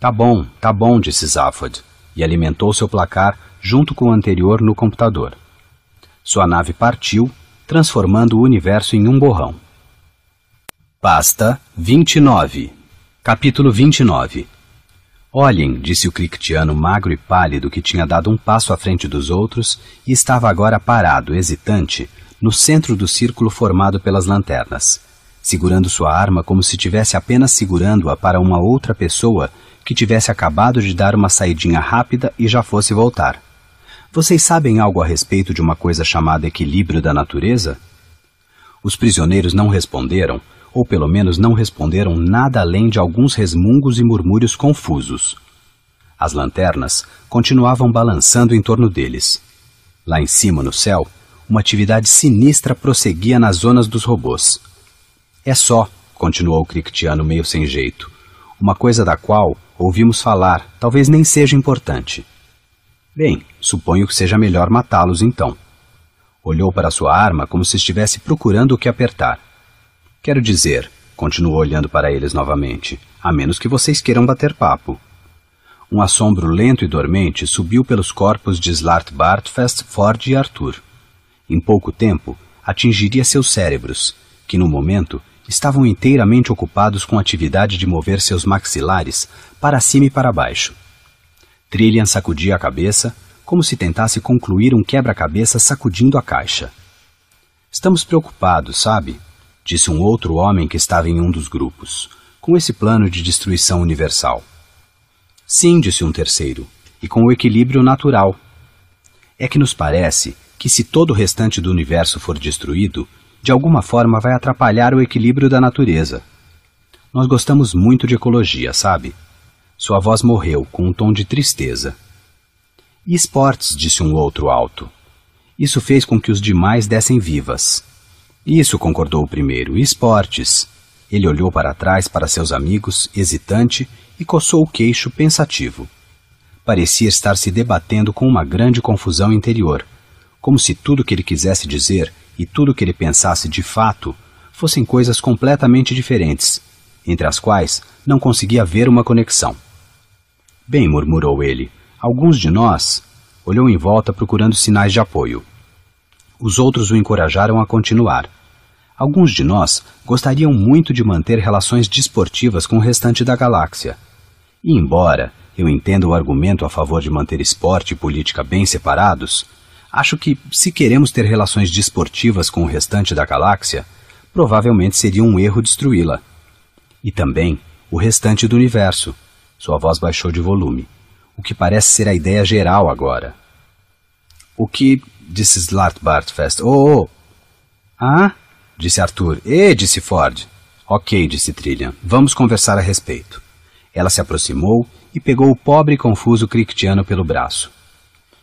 Tá bom, tá bom, disse Zaphod, e alimentou seu placar junto com o anterior no computador. Sua nave partiu, transformando o universo em um borrão. Pasta 29 Capítulo 29 Olhem, disse o crictiano magro e pálido que tinha dado um passo à frente dos outros e estava agora parado, hesitante, no centro do círculo formado pelas lanternas, segurando sua arma como se tivesse apenas segurando-a para uma outra pessoa que tivesse acabado de dar uma saidinha rápida e já fosse voltar. Vocês sabem algo a respeito de uma coisa chamada equilíbrio da natureza? Os prisioneiros não responderam, ou pelo menos não responderam nada além de alguns resmungos e murmúrios confusos. As lanternas continuavam balançando em torno deles. Lá em cima, no céu, uma atividade sinistra prosseguia nas zonas dos robôs. É só, continuou o Crictiano meio sem jeito, uma coisa da qual ouvimos falar, talvez nem seja importante. Bem, suponho que seja melhor matá-los então. Olhou para sua arma como se estivesse procurando o que apertar. Quero dizer, continuou olhando para eles novamente, a menos que vocês queiram bater papo. Um assombro lento e dormente subiu pelos corpos de Slart Bartfest, Ford e Arthur. Em pouco tempo, atingiria seus cérebros, que no momento estavam inteiramente ocupados com a atividade de mover seus maxilares para cima e para baixo. Trillian sacudia a cabeça, como se tentasse concluir um quebra-cabeça sacudindo a caixa. Estamos preocupados, sabe? disse um outro homem que estava em um dos grupos, com esse plano de destruição universal. Sim, disse um terceiro, e com o equilíbrio natural. É que nos parece que se todo o restante do universo for destruído, de alguma forma vai atrapalhar o equilíbrio da natureza. Nós gostamos muito de ecologia, sabe? Sua voz morreu com um tom de tristeza. E esportes, disse um outro alto. Isso fez com que os demais dessem vivas. Isso, concordou o primeiro. Esportes. Ele olhou para trás para seus amigos, hesitante, e coçou o queixo pensativo. Parecia estar se debatendo com uma grande confusão interior, como se tudo que ele quisesse dizer e tudo que ele pensasse de fato fossem coisas completamente diferentes, entre as quais não conseguia ver uma conexão. Bem, murmurou ele, alguns de nós. Olhou em volta procurando sinais de apoio. Os outros o encorajaram a continuar. Alguns de nós gostariam muito de manter relações desportivas com o restante da galáxia. E embora eu entenda o argumento a favor de manter esporte e política bem separados, acho que se queremos ter relações desportivas com o restante da galáxia, provavelmente seria um erro destruí-la. E também o restante do universo. Sua voz baixou de volume, o que parece ser a ideia geral agora. O que disse Slartbart Fest. Oh, oh! Ah? disse Arthur. E disse Ford. Ok, disse Trillian. Vamos conversar a respeito. Ela se aproximou e pegou o pobre e confuso Crichtiano pelo braço.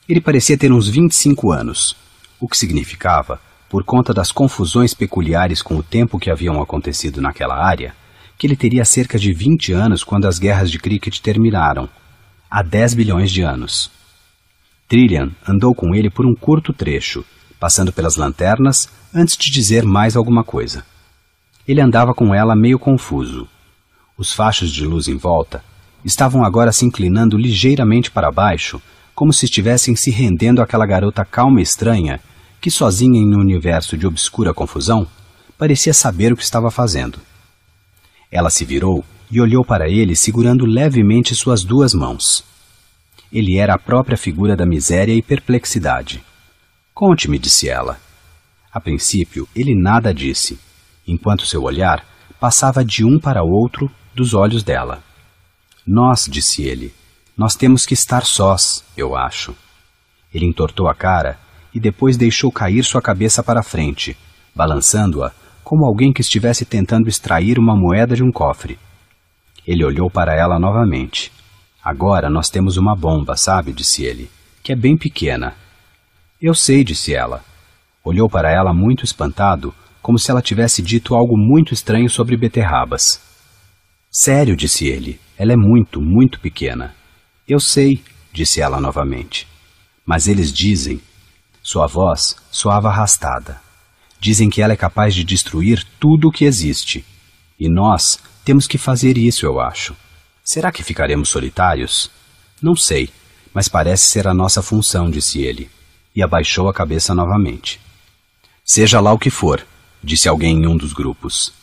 Ele parecia ter uns 25 anos, o que significava, por conta das confusões peculiares com o tempo que haviam acontecido naquela área, que ele teria cerca de 20 anos quando as guerras de cricket terminaram, há 10 bilhões de anos. Trillian andou com ele por um curto trecho, passando pelas lanternas, antes de dizer mais alguma coisa. Ele andava com ela meio confuso. Os fachos de luz em volta estavam agora se inclinando ligeiramente para baixo, como se estivessem se rendendo àquela garota calma e estranha que, sozinha em um universo de obscura confusão, parecia saber o que estava fazendo. Ela se virou e olhou para ele segurando levemente suas duas mãos. Ele era a própria figura da miséria e perplexidade. Conte-me, disse ela. A princípio, ele nada disse, enquanto seu olhar passava de um para outro dos olhos dela. Nós, disse ele, nós temos que estar sós, eu acho. Ele entortou a cara e depois deixou cair sua cabeça para frente, balançando-a como alguém que estivesse tentando extrair uma moeda de um cofre. Ele olhou para ela novamente. Agora nós temos uma bomba, sabe? disse ele, que é bem pequena. Eu sei, disse ela. Olhou para ela muito espantado, como se ela tivesse dito algo muito estranho sobre beterrabas. Sério, disse ele, ela é muito, muito pequena. Eu sei, disse ela novamente. Mas eles dizem. Sua voz soava arrastada. Dizem que ela é capaz de destruir tudo o que existe. E nós temos que fazer isso, eu acho. Será que ficaremos solitários? Não sei, mas parece ser a nossa função, disse ele, e abaixou a cabeça novamente. Seja lá o que for, disse alguém em um dos grupos.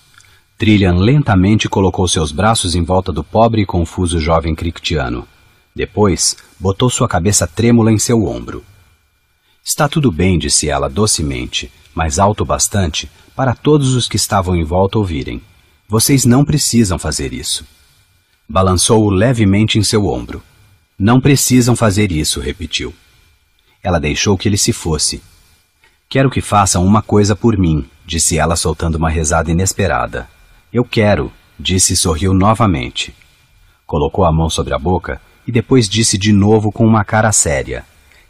Trillian lentamente colocou seus braços em volta do pobre e confuso jovem crictiano. Depois, botou sua cabeça trêmula em seu ombro. Está tudo bem, disse ela docemente, mas alto bastante para todos os que estavam em volta ouvirem. Vocês não precisam fazer isso. Balançou-o levemente em seu ombro. Não precisam fazer isso, repetiu. Ela deixou que ele se fosse. Quero que façam uma coisa por mim, disse ela soltando uma rezada inesperada. Eu quero, disse e sorriu novamente. Colocou a mão sobre a boca e depois disse de novo com uma cara séria: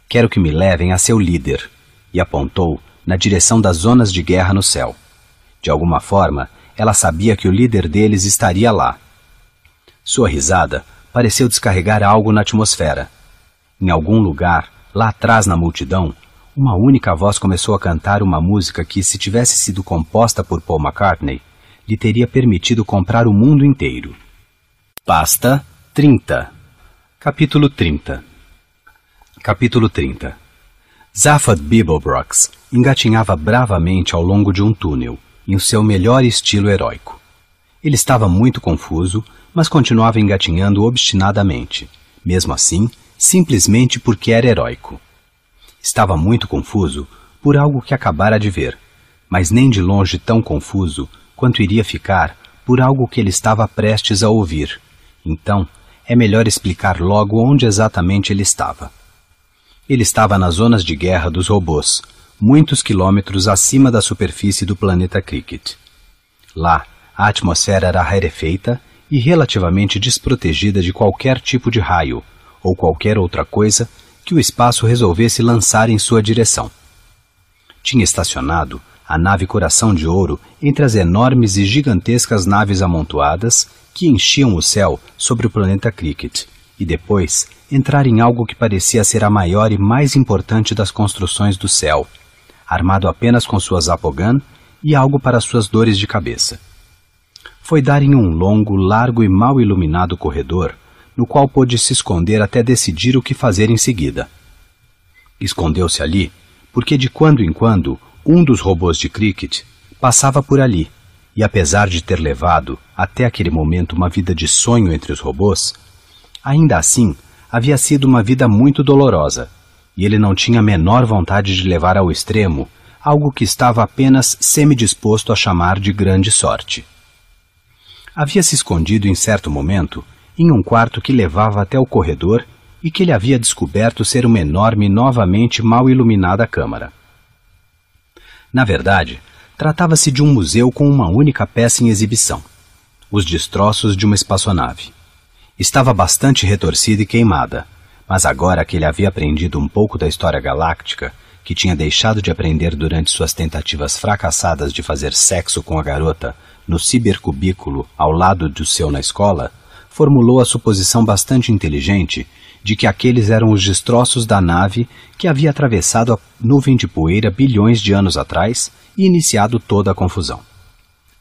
Quero que me levem a seu líder. E apontou na direção das zonas de guerra no céu. De alguma forma, ela sabia que o líder deles estaria lá. Sua risada pareceu descarregar algo na atmosfera. Em algum lugar, lá atrás na multidão, uma única voz começou a cantar uma música que, se tivesse sido composta por Paul McCartney, lhe teria permitido comprar o mundo inteiro. Pasta 30 Capítulo 30 Capítulo 30 Zaphod Beeblebrox engatinhava bravamente ao longo de um túnel, em seu melhor estilo heróico. Ele estava muito confuso mas continuava engatinhando obstinadamente, mesmo assim, simplesmente porque era heróico. Estava muito confuso por algo que acabara de ver, mas nem de longe tão confuso quanto iria ficar por algo que ele estava prestes a ouvir. Então, é melhor explicar logo onde exatamente ele estava. Ele estava nas zonas de guerra dos robôs, muitos quilômetros acima da superfície do planeta Cricket. Lá, a atmosfera era rarefeita e relativamente desprotegida de qualquer tipo de raio ou qualquer outra coisa que o espaço resolvesse lançar em sua direção. Tinha estacionado a nave Coração de Ouro entre as enormes e gigantescas naves amontoadas que enchiam o céu sobre o planeta Cricket, e depois entrar em algo que parecia ser a maior e mais importante das construções do céu, armado apenas com suas Zapogan e algo para suas dores de cabeça foi dar em um longo, largo e mal iluminado corredor, no qual pôde se esconder até decidir o que fazer em seguida. Escondeu-se ali, porque de quando em quando um dos robôs de cricket passava por ali, e apesar de ter levado, até aquele momento, uma vida de sonho entre os robôs, ainda assim havia sido uma vida muito dolorosa, e ele não tinha a menor vontade de levar ao extremo algo que estava apenas semi-disposto a chamar de grande sorte havia se escondido em certo momento em um quarto que levava até o corredor e que ele havia descoberto ser uma enorme e novamente mal iluminada câmara. Na verdade, tratava-se de um museu com uma única peça em exibição: os destroços de uma espaçonave. Estava bastante retorcida e queimada, mas agora que ele havia aprendido um pouco da história galáctica, que tinha deixado de aprender durante suas tentativas fracassadas de fazer sexo com a garota no cibercubículo ao lado do seu na escola, formulou a suposição bastante inteligente de que aqueles eram os destroços da nave que havia atravessado a nuvem de poeira bilhões de anos atrás e iniciado toda a confusão.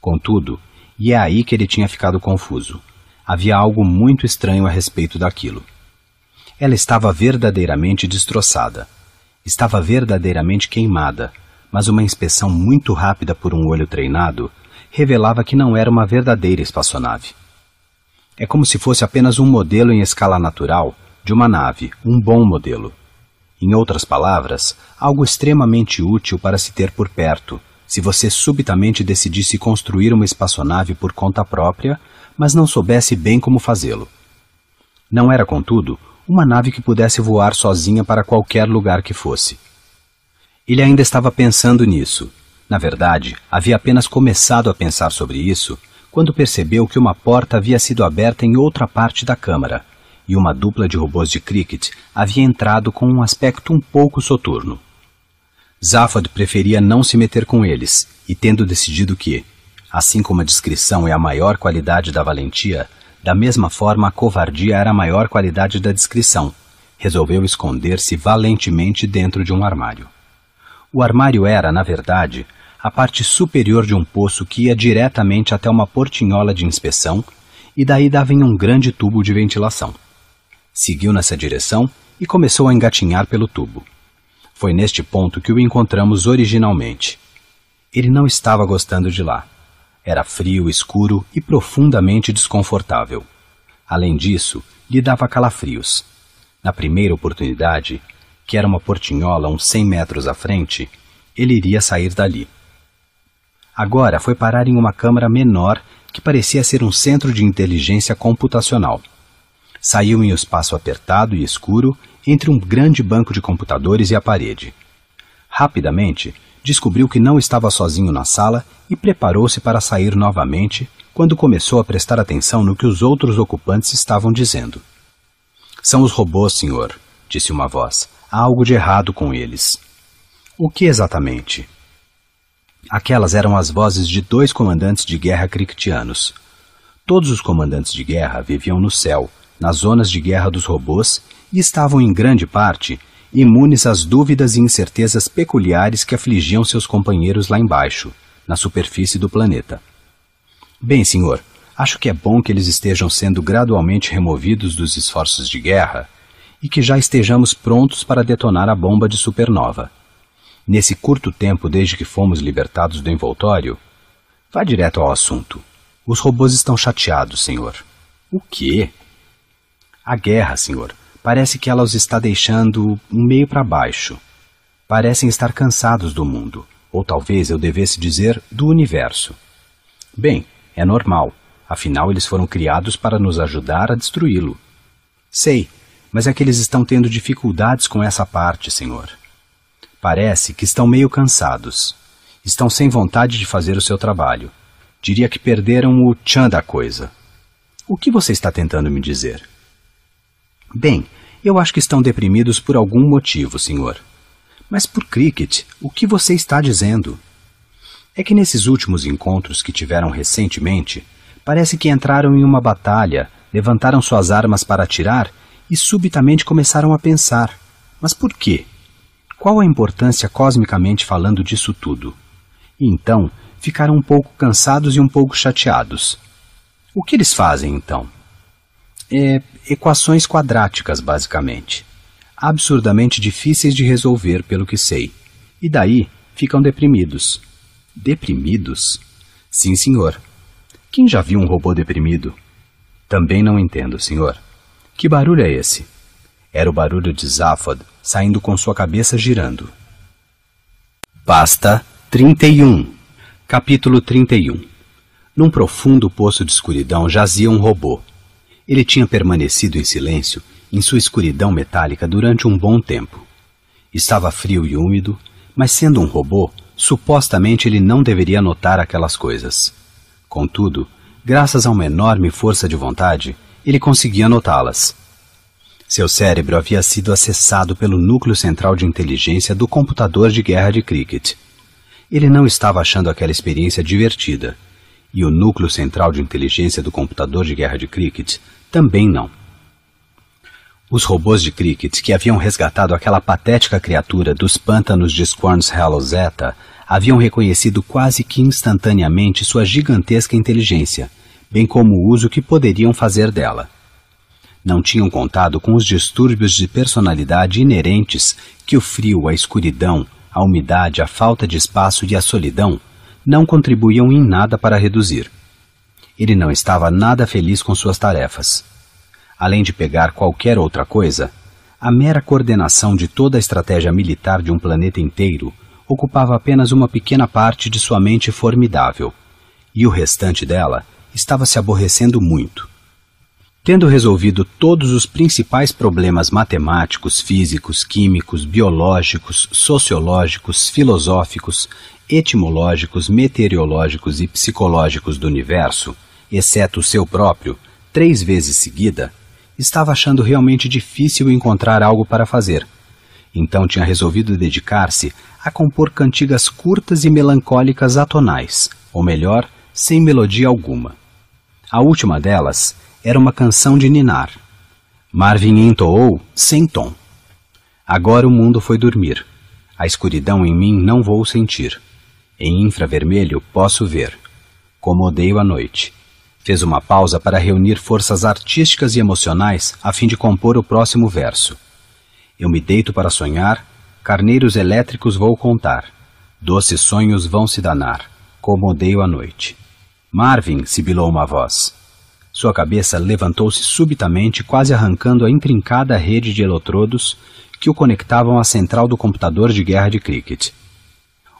Contudo, e é aí que ele tinha ficado confuso. Havia algo muito estranho a respeito daquilo. Ela estava verdadeiramente destroçada. Estava verdadeiramente queimada, mas uma inspeção muito rápida por um olho treinado revelava que não era uma verdadeira espaçonave. É como se fosse apenas um modelo em escala natural de uma nave, um bom modelo. Em outras palavras, algo extremamente útil para se ter por perto, se você subitamente decidisse construir uma espaçonave por conta própria, mas não soubesse bem como fazê-lo. Não era, contudo, uma nave que pudesse voar sozinha para qualquer lugar que fosse. Ele ainda estava pensando nisso, na verdade, havia apenas começado a pensar sobre isso quando percebeu que uma porta havia sido aberta em outra parte da câmara e uma dupla de robôs de cricket havia entrado com um aspecto um pouco soturno. Zaphod preferia não se meter com eles e, tendo decidido que, assim como a discrição é a maior qualidade da valentia, da mesma forma a covardia era a maior qualidade da discrição, resolveu esconder-se valentemente dentro de um armário. O armário era, na verdade, a parte superior de um poço que ia diretamente até uma portinhola de inspeção e daí dava em um grande tubo de ventilação. Seguiu nessa direção e começou a engatinhar pelo tubo. Foi neste ponto que o encontramos originalmente. Ele não estava gostando de lá. Era frio, escuro e profundamente desconfortável. Além disso, lhe dava calafrios. Na primeira oportunidade, que era uma portinhola uns 100 metros à frente, ele iria sair dali agora foi parar em uma câmara menor que parecia ser um centro de inteligência computacional. Saiu em um espaço apertado e escuro entre um grande banco de computadores e a parede. Rapidamente, descobriu que não estava sozinho na sala e preparou-se para sair novamente quando começou a prestar atenção no que os outros ocupantes estavam dizendo. São os robôs, senhor, disse uma voz. Há algo de errado com eles. O que exatamente? Aquelas eram as vozes de dois comandantes de guerra crictianos. Todos os comandantes de guerra viviam no céu, nas zonas de guerra dos robôs, e estavam em grande parte imunes às dúvidas e incertezas peculiares que afligiam seus companheiros lá embaixo, na superfície do planeta. Bem, senhor, acho que é bom que eles estejam sendo gradualmente removidos dos esforços de guerra e que já estejamos prontos para detonar a bomba de supernova nesse curto tempo desde que fomos libertados do envoltório? Vá direto ao assunto. Os robôs estão chateados, senhor. O quê? A guerra, senhor. Parece que ela os está deixando um meio para baixo. Parecem estar cansados do mundo, ou talvez eu devesse dizer do universo. Bem, é normal. Afinal, eles foram criados para nos ajudar a destruí-lo. Sei, mas é que eles estão tendo dificuldades com essa parte, senhor. Parece que estão meio cansados. Estão sem vontade de fazer o seu trabalho. Diria que perderam o tchan da coisa. O que você está tentando me dizer? Bem, eu acho que estão deprimidos por algum motivo, senhor. Mas por cricket, o que você está dizendo? É que nesses últimos encontros que tiveram recentemente, parece que entraram em uma batalha, levantaram suas armas para atirar e subitamente começaram a pensar: mas por quê? Qual a importância cosmicamente falando disso tudo? E então ficaram um pouco cansados e um pouco chateados. O que eles fazem então? É, equações quadráticas, basicamente. Absurdamente difíceis de resolver, pelo que sei. E daí ficam deprimidos. Deprimidos? Sim, senhor. Quem já viu um robô deprimido? Também não entendo, senhor. Que barulho é esse? Era o barulho de Zaphod saindo com sua cabeça girando. Pasta 31 Capítulo 31 Num profundo poço de escuridão jazia um robô. Ele tinha permanecido em silêncio em sua escuridão metálica durante um bom tempo. Estava frio e úmido, mas sendo um robô, supostamente ele não deveria notar aquelas coisas. Contudo, graças a uma enorme força de vontade, ele conseguia notá-las. Seu cérebro havia sido acessado pelo núcleo central de inteligência do computador de guerra de cricket. Ele não estava achando aquela experiência divertida, e o núcleo central de inteligência do computador de guerra de cricket também não. Os robôs de cricket que haviam resgatado aquela patética criatura dos pântanos de Squarns Hollow Zeta haviam reconhecido quase que instantaneamente sua gigantesca inteligência, bem como o uso que poderiam fazer dela não tinham contado com os distúrbios de personalidade inerentes que o frio, a escuridão, a umidade, a falta de espaço e a solidão não contribuíam em nada para reduzir. Ele não estava nada feliz com suas tarefas. Além de pegar qualquer outra coisa, a mera coordenação de toda a estratégia militar de um planeta inteiro ocupava apenas uma pequena parte de sua mente formidável, e o restante dela estava se aborrecendo muito. Tendo resolvido todos os principais problemas matemáticos, físicos, químicos, biológicos, sociológicos, filosóficos, etimológicos, meteorológicos e psicológicos do universo, exceto o seu próprio, três vezes seguida, estava achando realmente difícil encontrar algo para fazer. Então tinha resolvido dedicar-se a compor cantigas curtas e melancólicas atonais, ou melhor, sem melodia alguma. A última delas, era uma canção de ninar. Marvin entoou sem tom. Agora o mundo foi dormir. A escuridão em mim não vou sentir. Em infravermelho posso ver. Como odeio a noite. Fez uma pausa para reunir forças artísticas e emocionais a fim de compor o próximo verso. Eu me deito para sonhar, carneiros elétricos vou contar. Doces sonhos vão se danar. Como odeio a noite. Marvin, sibilou uma voz. Sua cabeça levantou-se subitamente, quase arrancando a intrincada rede de eletrodos que o conectavam à central do computador de guerra de cricket.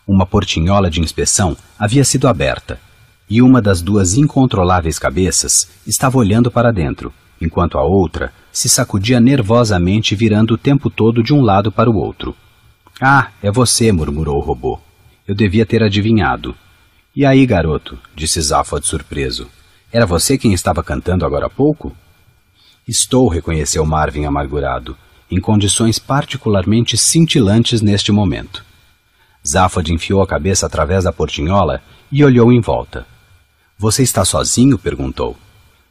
Uma portinhola de inspeção havia sido aberta, e uma das duas incontroláveis cabeças estava olhando para dentro, enquanto a outra se sacudia nervosamente, virando o tempo todo de um lado para o outro. Ah, é você, murmurou o robô. Eu devia ter adivinhado. E aí, garoto? disse Zaphod surpreso. Era você quem estava cantando agora há pouco? Estou, reconheceu Marvin amargurado, em condições particularmente cintilantes neste momento. Záfod enfiou a cabeça através da portinhola e olhou em volta. Você está sozinho? perguntou.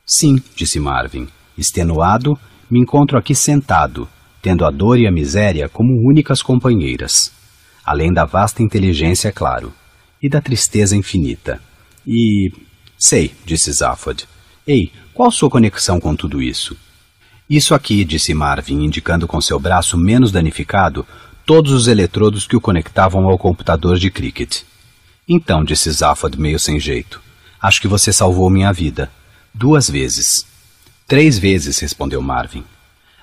Sim, disse Marvin. Extenuado, me encontro aqui sentado, tendo a dor e a miséria como únicas companheiras. Além da vasta inteligência, claro, e da tristeza infinita. E Sei, disse Zaphod. Ei, qual sua conexão com tudo isso? Isso aqui, disse Marvin, indicando com seu braço menos danificado todos os eletrodos que o conectavam ao computador de cricket. Então, disse Zaphod meio sem jeito, acho que você salvou minha vida. Duas vezes. Três vezes, respondeu Marvin.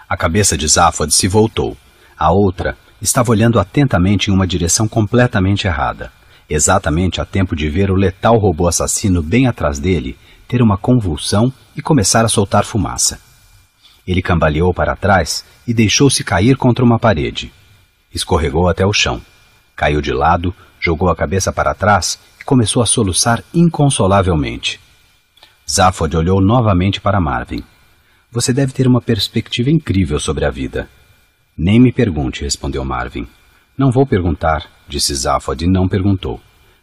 A cabeça de Zaphod se voltou. A outra estava olhando atentamente em uma direção completamente errada exatamente a tempo de ver o letal robô assassino bem atrás dele ter uma convulsão e começar a soltar fumaça. Ele cambaleou para trás e deixou-se cair contra uma parede. Escorregou até o chão. Caiu de lado, jogou a cabeça para trás e começou a soluçar inconsolavelmente. Zaphod olhou novamente para Marvin. Você deve ter uma perspectiva incrível sobre a vida. Nem me pergunte, respondeu Marvin. Não vou perguntar, disse Záfod e não perguntou.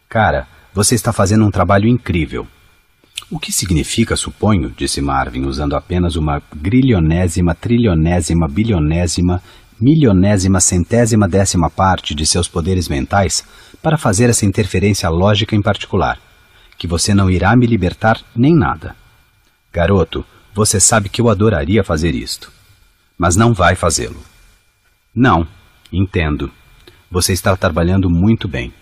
Cara, você está fazendo um trabalho incrível. O que significa, suponho, disse Marvin, usando apenas uma grilionésima, trilionésima, bilionésima, milionésima, centésima décima parte de seus poderes mentais para fazer essa interferência lógica em particular. Que você não irá me libertar nem nada. Garoto, você sabe que eu adoraria fazer isto. Mas não vai fazê-lo. Não, entendo. Você está trabalhando muito bem.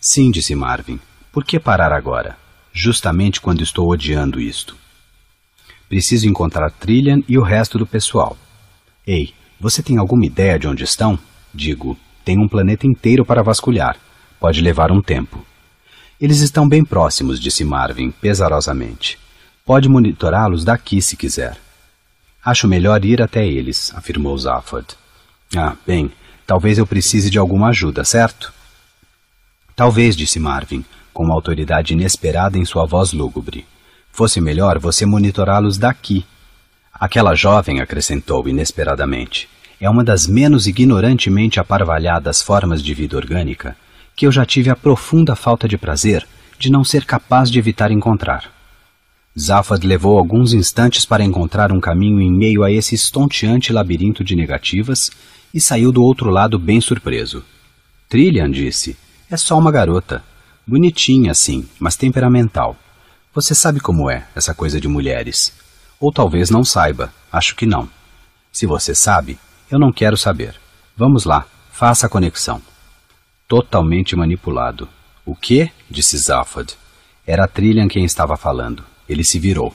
Sim, disse Marvin. Por que parar agora? Justamente quando estou odiando isto. Preciso encontrar Trillian e o resto do pessoal. Ei, você tem alguma ideia de onde estão? Digo, tem um planeta inteiro para vasculhar. Pode levar um tempo. Eles estão bem próximos, disse Marvin, pesarosamente. Pode monitorá-los daqui se quiser. Acho melhor ir até eles, afirmou Zafford. Ah, bem, Talvez eu precise de alguma ajuda, certo? Talvez, disse Marvin, com uma autoridade inesperada em sua voz lúgubre. Fosse melhor você monitorá-los daqui. Aquela jovem, acrescentou inesperadamente, é uma das menos ignorantemente aparvalhadas formas de vida orgânica que eu já tive a profunda falta de prazer de não ser capaz de evitar encontrar. Zafad levou alguns instantes para encontrar um caminho em meio a esse estonteante labirinto de negativas e saiu do outro lado bem surpreso. Trillian disse: É só uma garota. Bonitinha, sim, mas temperamental. Você sabe como é essa coisa de mulheres. Ou talvez não saiba, acho que não. Se você sabe, eu não quero saber. Vamos lá, faça a conexão. Totalmente manipulado. O quê? disse Zaphod. Era Trillian quem estava falando. Ele se virou.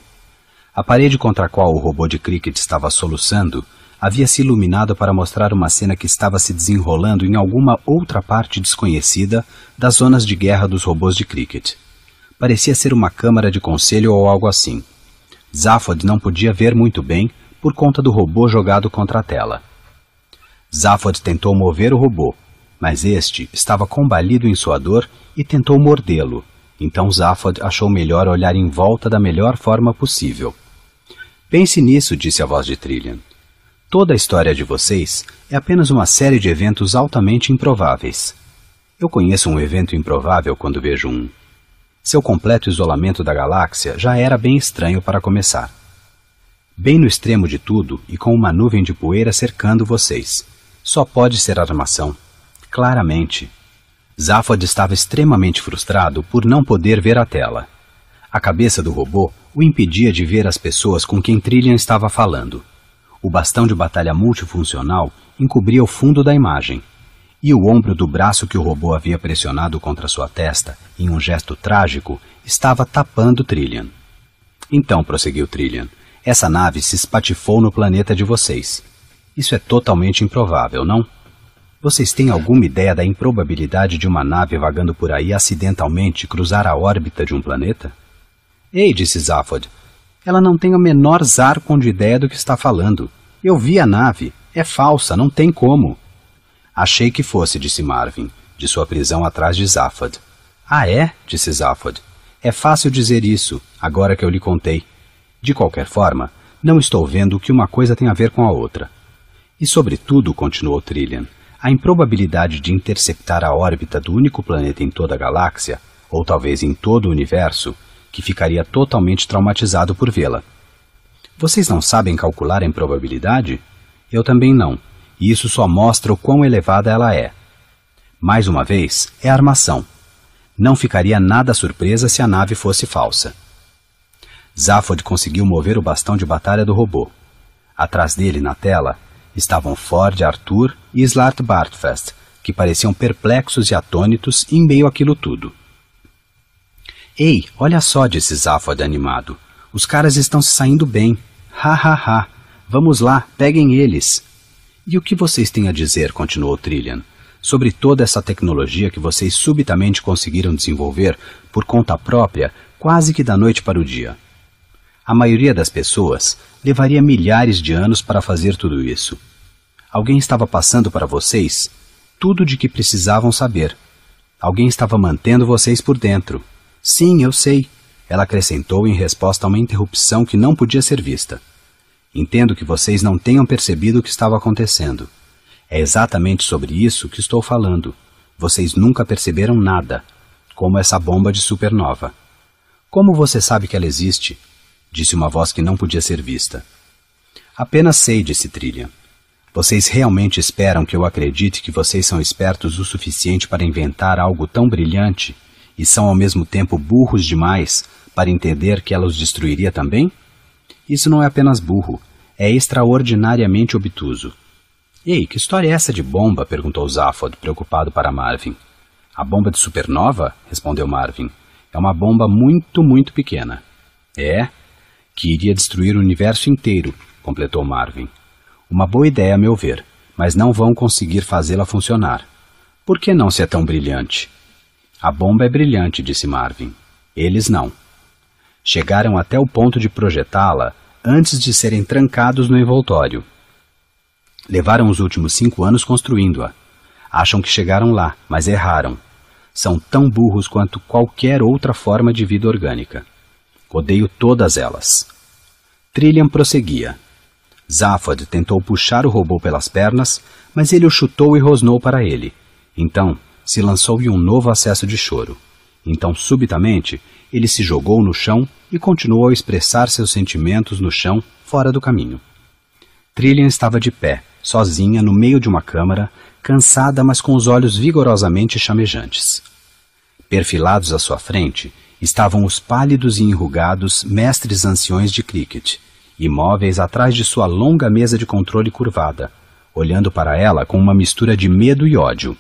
A parede contra a qual o robô de cricket estava soluçando havia se iluminado para mostrar uma cena que estava se desenrolando em alguma outra parte desconhecida das zonas de guerra dos robôs de cricket. Parecia ser uma câmara de conselho ou algo assim. Zaphod não podia ver muito bem por conta do robô jogado contra a tela. Zaphod tentou mover o robô, mas este estava combalido em sua dor e tentou mordê-lo. Então Zaphod achou melhor olhar em volta da melhor forma possível. Pense nisso, disse a voz de Trillian. Toda a história de vocês é apenas uma série de eventos altamente improváveis. Eu conheço um evento improvável quando vejo um. Seu completo isolamento da galáxia já era bem estranho para começar. Bem no extremo de tudo e com uma nuvem de poeira cercando vocês. Só pode ser armação. Claramente. Zaphod estava extremamente frustrado por não poder ver a tela. A cabeça do robô o impedia de ver as pessoas com quem Trillian estava falando. O bastão de batalha multifuncional encobria o fundo da imagem. E o ombro do braço que o robô havia pressionado contra sua testa, em um gesto trágico, estava tapando Trillian. Então, prosseguiu Trillian, essa nave se espatifou no planeta de vocês. Isso é totalmente improvável, não? Vocês têm alguma ideia da improbabilidade de uma nave vagando por aí acidentalmente cruzar a órbita de um planeta? Ei, disse Zaphod, ela não tem o menor zarco de ideia do que está falando. Eu vi a nave. É falsa, não tem como. Achei que fosse, disse Marvin, de sua prisão atrás de Zaphod. Ah, é? disse Zaphod. É fácil dizer isso, agora que eu lhe contei. De qualquer forma, não estou vendo que uma coisa tem a ver com a outra. E, sobretudo, continuou Trillian, a improbabilidade de interceptar a órbita do único planeta em toda a galáxia, ou talvez em todo o universo, que ficaria totalmente traumatizado por vê-la. Vocês não sabem calcular em probabilidade? Eu também não, e isso só mostra o quão elevada ela é. Mais uma vez, é armação. Não ficaria nada surpresa se a nave fosse falsa. Zaphod conseguiu mover o bastão de batalha do robô. Atrás dele, na tela, estavam Ford, Arthur e Slart Bartfest, que pareciam perplexos e atônitos em meio àquilo tudo. Ei, olha só, disse Záfod animado. Os caras estão se saindo bem. Ha ha ha. Vamos lá, peguem eles. E o que vocês têm a dizer, continuou Trillian, sobre toda essa tecnologia que vocês subitamente conseguiram desenvolver por conta própria, quase que da noite para o dia? A maioria das pessoas levaria milhares de anos para fazer tudo isso. Alguém estava passando para vocês tudo de que precisavam saber. Alguém estava mantendo vocês por dentro. Sim, eu sei, ela acrescentou em resposta a uma interrupção que não podia ser vista. Entendo que vocês não tenham percebido o que estava acontecendo. É exatamente sobre isso que estou falando. Vocês nunca perceberam nada, como essa bomba de supernova. Como você sabe que ela existe? disse uma voz que não podia ser vista. Apenas sei, disse Trilha. Vocês realmente esperam que eu acredite que vocês são espertos o suficiente para inventar algo tão brilhante e são ao mesmo tempo burros demais para entender que ela os destruiria também? Isso não é apenas burro, é extraordinariamente obtuso. Ei, que história é essa de bomba? perguntou Zaphod, preocupado para Marvin. A bomba de supernova? respondeu Marvin. É uma bomba muito, muito pequena. É? Que iria destruir o universo inteiro, completou Marvin. Uma boa ideia, a meu ver, mas não vão conseguir fazê-la funcionar. Por que não ser é tão brilhante? A bomba é brilhante, disse Marvin. Eles não. Chegaram até o ponto de projetá-la antes de serem trancados no envoltório. Levaram os últimos cinco anos construindo-a. Acham que chegaram lá, mas erraram. São tão burros quanto qualquer outra forma de vida orgânica. Odeio todas elas. Trillian prosseguia. Zaphod tentou puxar o robô pelas pernas, mas ele o chutou e rosnou para ele. Então, se lançou em um novo acesso de choro. Então, subitamente, ele se jogou no chão e continuou a expressar seus sentimentos no chão, fora do caminho. Trillian estava de pé, sozinha, no meio de uma câmara, cansada, mas com os olhos vigorosamente chamejantes. Perfilados à sua frente estavam os pálidos e enrugados mestres anciões de cricket, imóveis atrás de sua longa mesa de controle curvada, olhando para ela com uma mistura de medo e ódio.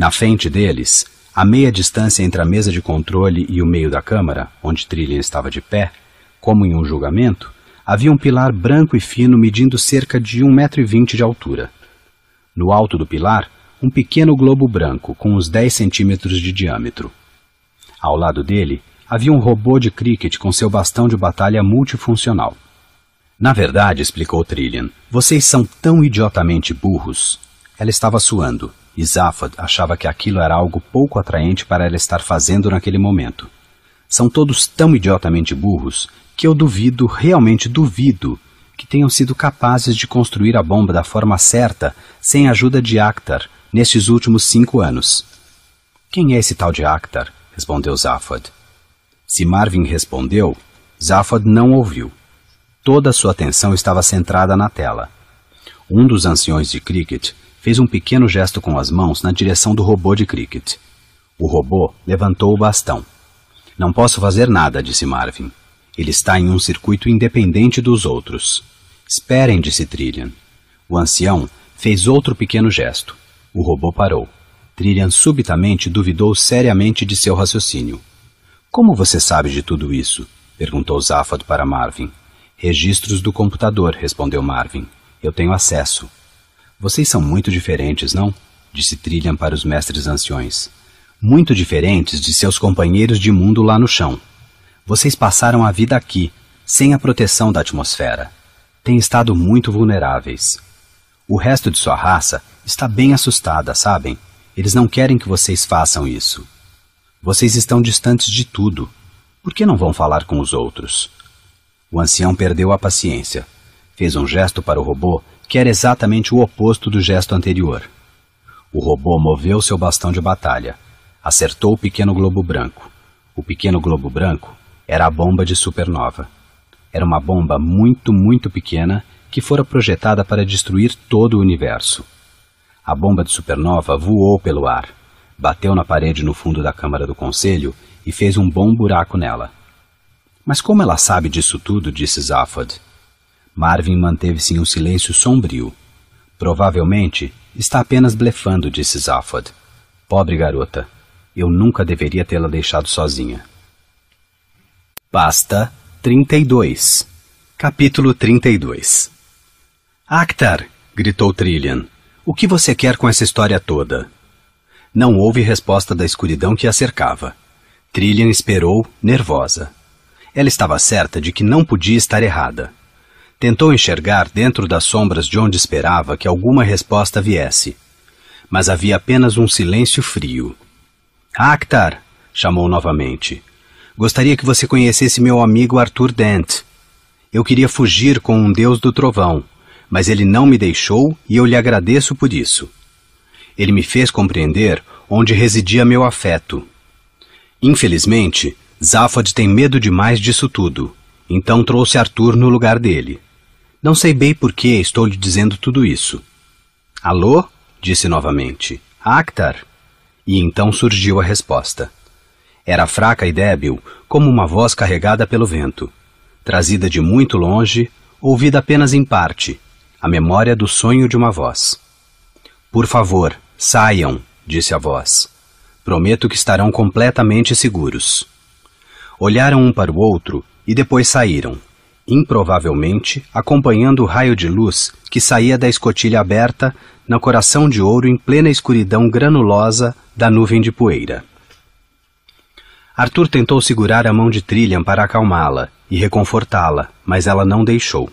Na frente deles, a meia distância entre a mesa de controle e o meio da câmara, onde Trillian estava de pé, como em um julgamento, havia um pilar branco e fino medindo cerca de um metro e vinte de altura. No alto do pilar, um pequeno globo branco com uns 10 centímetros de diâmetro. Ao lado dele, havia um robô de cricket com seu bastão de batalha multifuncional. Na verdade, explicou Trillian, vocês são tão idiotamente burros. Ela estava suando e Zaphod achava que aquilo era algo pouco atraente para ela estar fazendo naquele momento. São todos tão idiotamente burros que eu duvido, realmente duvido, que tenham sido capazes de construir a bomba da forma certa sem a ajuda de Akhtar nestes últimos cinco anos. Quem é esse tal de Akhtar? respondeu Zaphod. Se Marvin respondeu, Zaphod não ouviu. Toda sua atenção estava centrada na tela. Um dos anciões de cricket fez um pequeno gesto com as mãos na direção do robô de cricket. O robô levantou o bastão. Não posso fazer nada, disse Marvin. Ele está em um circuito independente dos outros. Esperem, disse Trillian. O ancião fez outro pequeno gesto. O robô parou. Trillian subitamente duvidou seriamente de seu raciocínio. Como você sabe de tudo isso? perguntou Záfado para Marvin. Registros do computador, respondeu Marvin. Eu tenho acesso. Vocês são muito diferentes, não? Disse Trillian para os mestres anciões. Muito diferentes de seus companheiros de mundo lá no chão. Vocês passaram a vida aqui, sem a proteção da atmosfera. Têm estado muito vulneráveis. O resto de sua raça está bem assustada, sabem? Eles não querem que vocês façam isso. Vocês estão distantes de tudo. Por que não vão falar com os outros? O ancião perdeu a paciência. Fez um gesto para o robô que era exatamente o oposto do gesto anterior. O robô moveu seu bastão de batalha, acertou o pequeno globo branco. O pequeno globo branco era a bomba de supernova. Era uma bomba muito, muito pequena que fora projetada para destruir todo o universo. A bomba de supernova voou pelo ar, bateu na parede no fundo da Câmara do Conselho e fez um bom buraco nela. Mas como ela sabe disso tudo? disse Zaphod. Marvin manteve-se em um silêncio sombrio. Provavelmente está apenas blefando, disse Zaphod. Pobre garota. Eu nunca deveria tê-la deixado sozinha. Pasta 32 Capítulo 32 Actar! gritou Trillian. O que você quer com essa história toda? Não houve resposta da escuridão que a cercava. Trillian esperou, nervosa. Ela estava certa de que não podia estar errada. Tentou enxergar dentro das sombras de onde esperava que alguma resposta viesse, mas havia apenas um silêncio frio. Akhtar! chamou novamente. Gostaria que você conhecesse meu amigo Arthur Dent. Eu queria fugir com um deus do trovão, mas ele não me deixou e eu lhe agradeço por isso. Ele me fez compreender onde residia meu afeto. Infelizmente, Zaphod tem medo demais disso tudo, então trouxe Arthur no lugar dele. Não sei bem por que estou lhe dizendo tudo isso. Alô? disse novamente. Actar? E então surgiu a resposta. Era fraca e débil, como uma voz carregada pelo vento, trazida de muito longe, ouvida apenas em parte, a memória do sonho de uma voz. Por favor, saiam, disse a voz. Prometo que estarão completamente seguros. Olharam um para o outro e depois saíram, improvavelmente, acompanhando o raio de luz que saía da escotilha aberta, no coração de ouro em plena escuridão granulosa da nuvem de poeira. Arthur tentou segurar a mão de Trillian para acalmá-la e reconfortá-la, mas ela não deixou.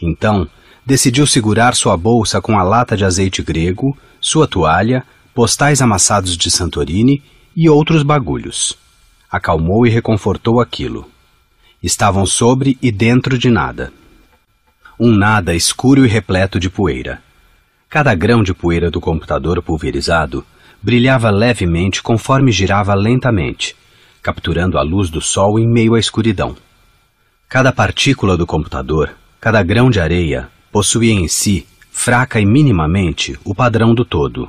Então, decidiu segurar sua bolsa com a lata de azeite grego, sua toalha, postais amassados de Santorini e outros bagulhos. Acalmou e reconfortou aquilo. Estavam sobre e dentro de nada. Um nada escuro e repleto de poeira. Cada grão de poeira do computador pulverizado brilhava levemente conforme girava lentamente, capturando a luz do sol em meio à escuridão. Cada partícula do computador, cada grão de areia, possuía em si, fraca e minimamente, o padrão do todo.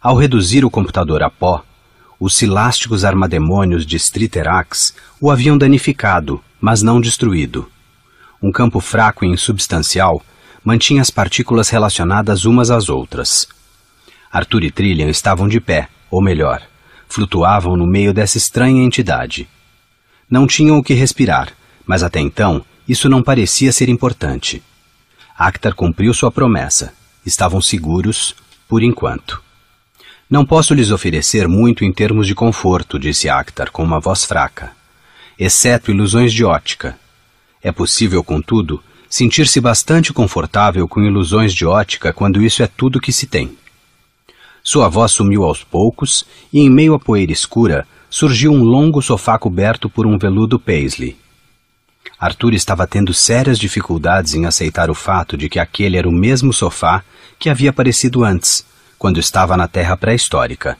Ao reduzir o computador a pó, os silásticos armademônios de Striterax o haviam danificado mas não destruído. Um campo fraco e insubstancial mantinha as partículas relacionadas umas às outras. Arthur e Trillian estavam de pé, ou melhor, flutuavam no meio dessa estranha entidade. Não tinham o que respirar, mas até então isso não parecia ser importante. Actar cumpriu sua promessa. Estavam seguros, por enquanto. Não posso lhes oferecer muito em termos de conforto, disse Actar com uma voz fraca exceto ilusões de ótica. É possível, contudo, sentir-se bastante confortável com ilusões de ótica quando isso é tudo que se tem. Sua voz sumiu aos poucos e, em meio à poeira escura, surgiu um longo sofá coberto por um veludo paisley. Arthur estava tendo sérias dificuldades em aceitar o fato de que aquele era o mesmo sofá que havia aparecido antes, quando estava na terra pré-histórica.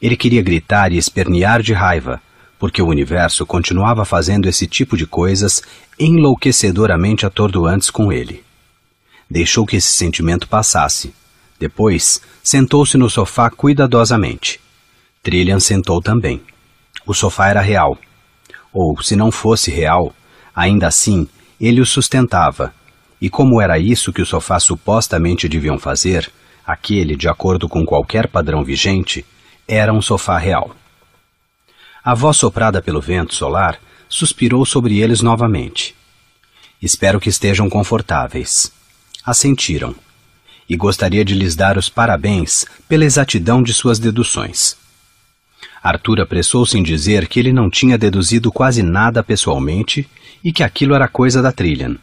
Ele queria gritar e espernear de raiva, porque o universo continuava fazendo esse tipo de coisas enlouquecedoramente atordoantes com ele. Deixou que esse sentimento passasse. Depois, sentou-se no sofá cuidadosamente. Trillian sentou também. O sofá era real. Ou, se não fosse real, ainda assim, ele o sustentava. E como era isso que o sofá supostamente deviam fazer, aquele, de acordo com qualquer padrão vigente, era um sofá real. A voz soprada pelo vento solar suspirou sobre eles novamente. Espero que estejam confortáveis. Assentiram. E gostaria de lhes dar os parabéns pela exatidão de suas deduções. Arthur apressou-se em dizer que ele não tinha deduzido quase nada pessoalmente e que aquilo era coisa da Trillian.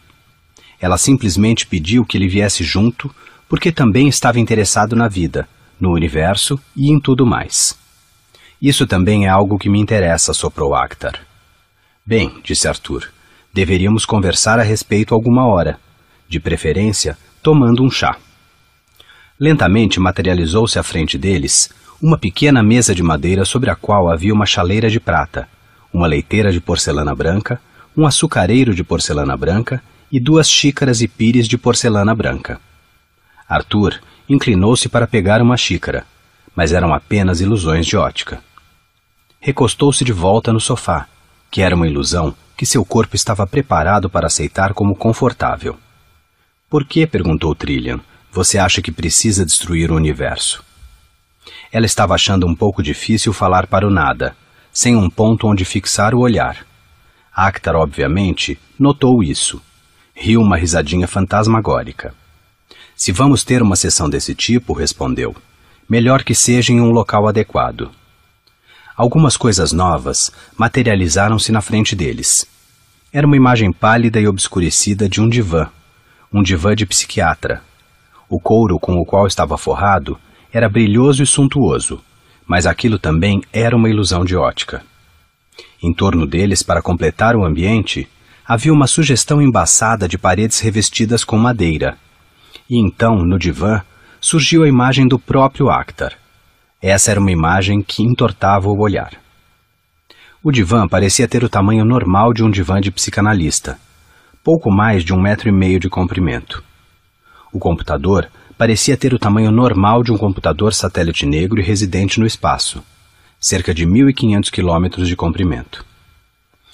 Ela simplesmente pediu que ele viesse junto porque também estava interessado na vida, no universo e em tudo mais. Isso também é algo que me interessa, soprou Actar. Bem, disse Arthur, deveríamos conversar a respeito alguma hora, de preferência tomando um chá. Lentamente materializou-se à frente deles uma pequena mesa de madeira sobre a qual havia uma chaleira de prata, uma leiteira de porcelana branca, um açucareiro de porcelana branca e duas xícaras e pires de porcelana branca. Arthur inclinou-se para pegar uma xícara mas eram apenas ilusões de ótica. Recostou-se de volta no sofá, que era uma ilusão que seu corpo estava preparado para aceitar como confortável. Por que, perguntou Trillian, você acha que precisa destruir o universo? Ela estava achando um pouco difícil falar para o nada, sem um ponto onde fixar o olhar. Actar, obviamente, notou isso. Riu uma risadinha fantasmagórica. Se vamos ter uma sessão desse tipo, respondeu, melhor que seja em um local adequado. Algumas coisas novas materializaram-se na frente deles. Era uma imagem pálida e obscurecida de um divã, um divã de psiquiatra. O couro com o qual estava forrado era brilhoso e suntuoso, mas aquilo também era uma ilusão de ótica. Em torno deles, para completar o ambiente, havia uma sugestão embaçada de paredes revestidas com madeira. E então, no divã, surgiu a imagem do próprio Actar. Essa era uma imagem que entortava o olhar. O divã parecia ter o tamanho normal de um divã de psicanalista, pouco mais de um metro e meio de comprimento. O computador parecia ter o tamanho normal de um computador satélite negro e residente no espaço, cerca de 1.500 quilômetros de comprimento.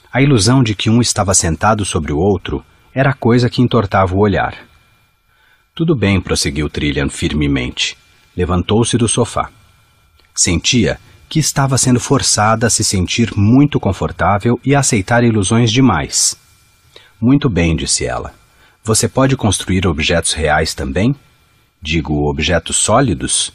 A ilusão de que um estava sentado sobre o outro era a coisa que entortava o olhar. Tudo bem, prosseguiu Trillian firmemente. Levantou-se do sofá. Sentia que estava sendo forçada a se sentir muito confortável e a aceitar ilusões demais. Muito bem, disse ela. Você pode construir objetos reais também? Digo, objetos sólidos?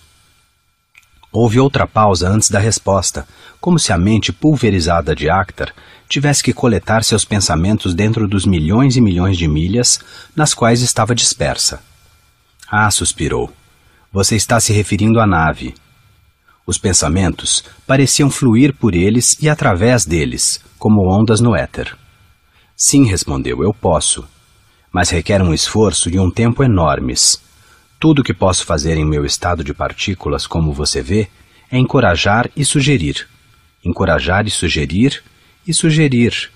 Houve outra pausa antes da resposta, como se a mente pulverizada de Actar tivesse que coletar seus pensamentos dentro dos milhões e milhões de milhas nas quais estava dispersa. Ah, suspirou. Você está se referindo à nave. Os pensamentos pareciam fluir por eles e através deles, como ondas no éter. Sim, respondeu, eu posso. Mas requer um esforço e um tempo enormes. Tudo o que posso fazer em meu estado de partículas, como você vê, é encorajar e sugerir. Encorajar e sugerir e sugerir.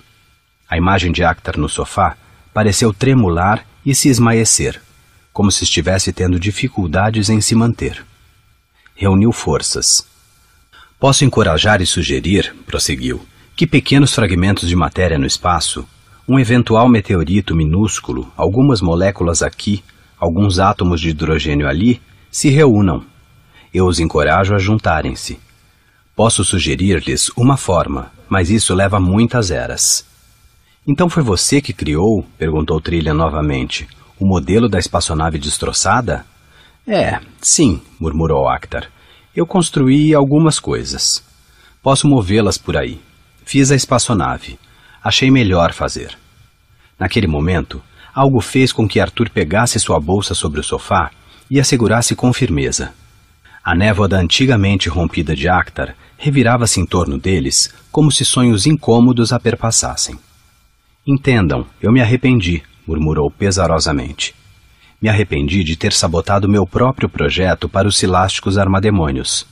A imagem de Actar no sofá pareceu tremular e se esmaecer como se estivesse tendo dificuldades em se manter. Reuniu forças. Posso encorajar e sugerir, prosseguiu, que pequenos fragmentos de matéria no espaço, um eventual meteorito minúsculo, algumas moléculas aqui, alguns átomos de hidrogênio ali, se reúnam. Eu os encorajo a juntarem-se. Posso sugerir-lhes uma forma, mas isso leva muitas eras. Então foi você que criou? perguntou Trilha novamente o modelo da espaçonave destroçada? É, sim, murmurou Actar. Eu construí algumas coisas. Posso movê-las por aí. Fiz a espaçonave. Achei melhor fazer. Naquele momento, algo fez com que Arthur pegasse sua bolsa sobre o sofá e a segurasse com firmeza. A névoa da antigamente rompida de Actar revirava-se em torno deles, como se sonhos incômodos a perpassassem. Entendam, eu me arrependi, murmurou pesarosamente. Me arrependi de ter sabotado meu próprio projeto para os silásticos armademônios.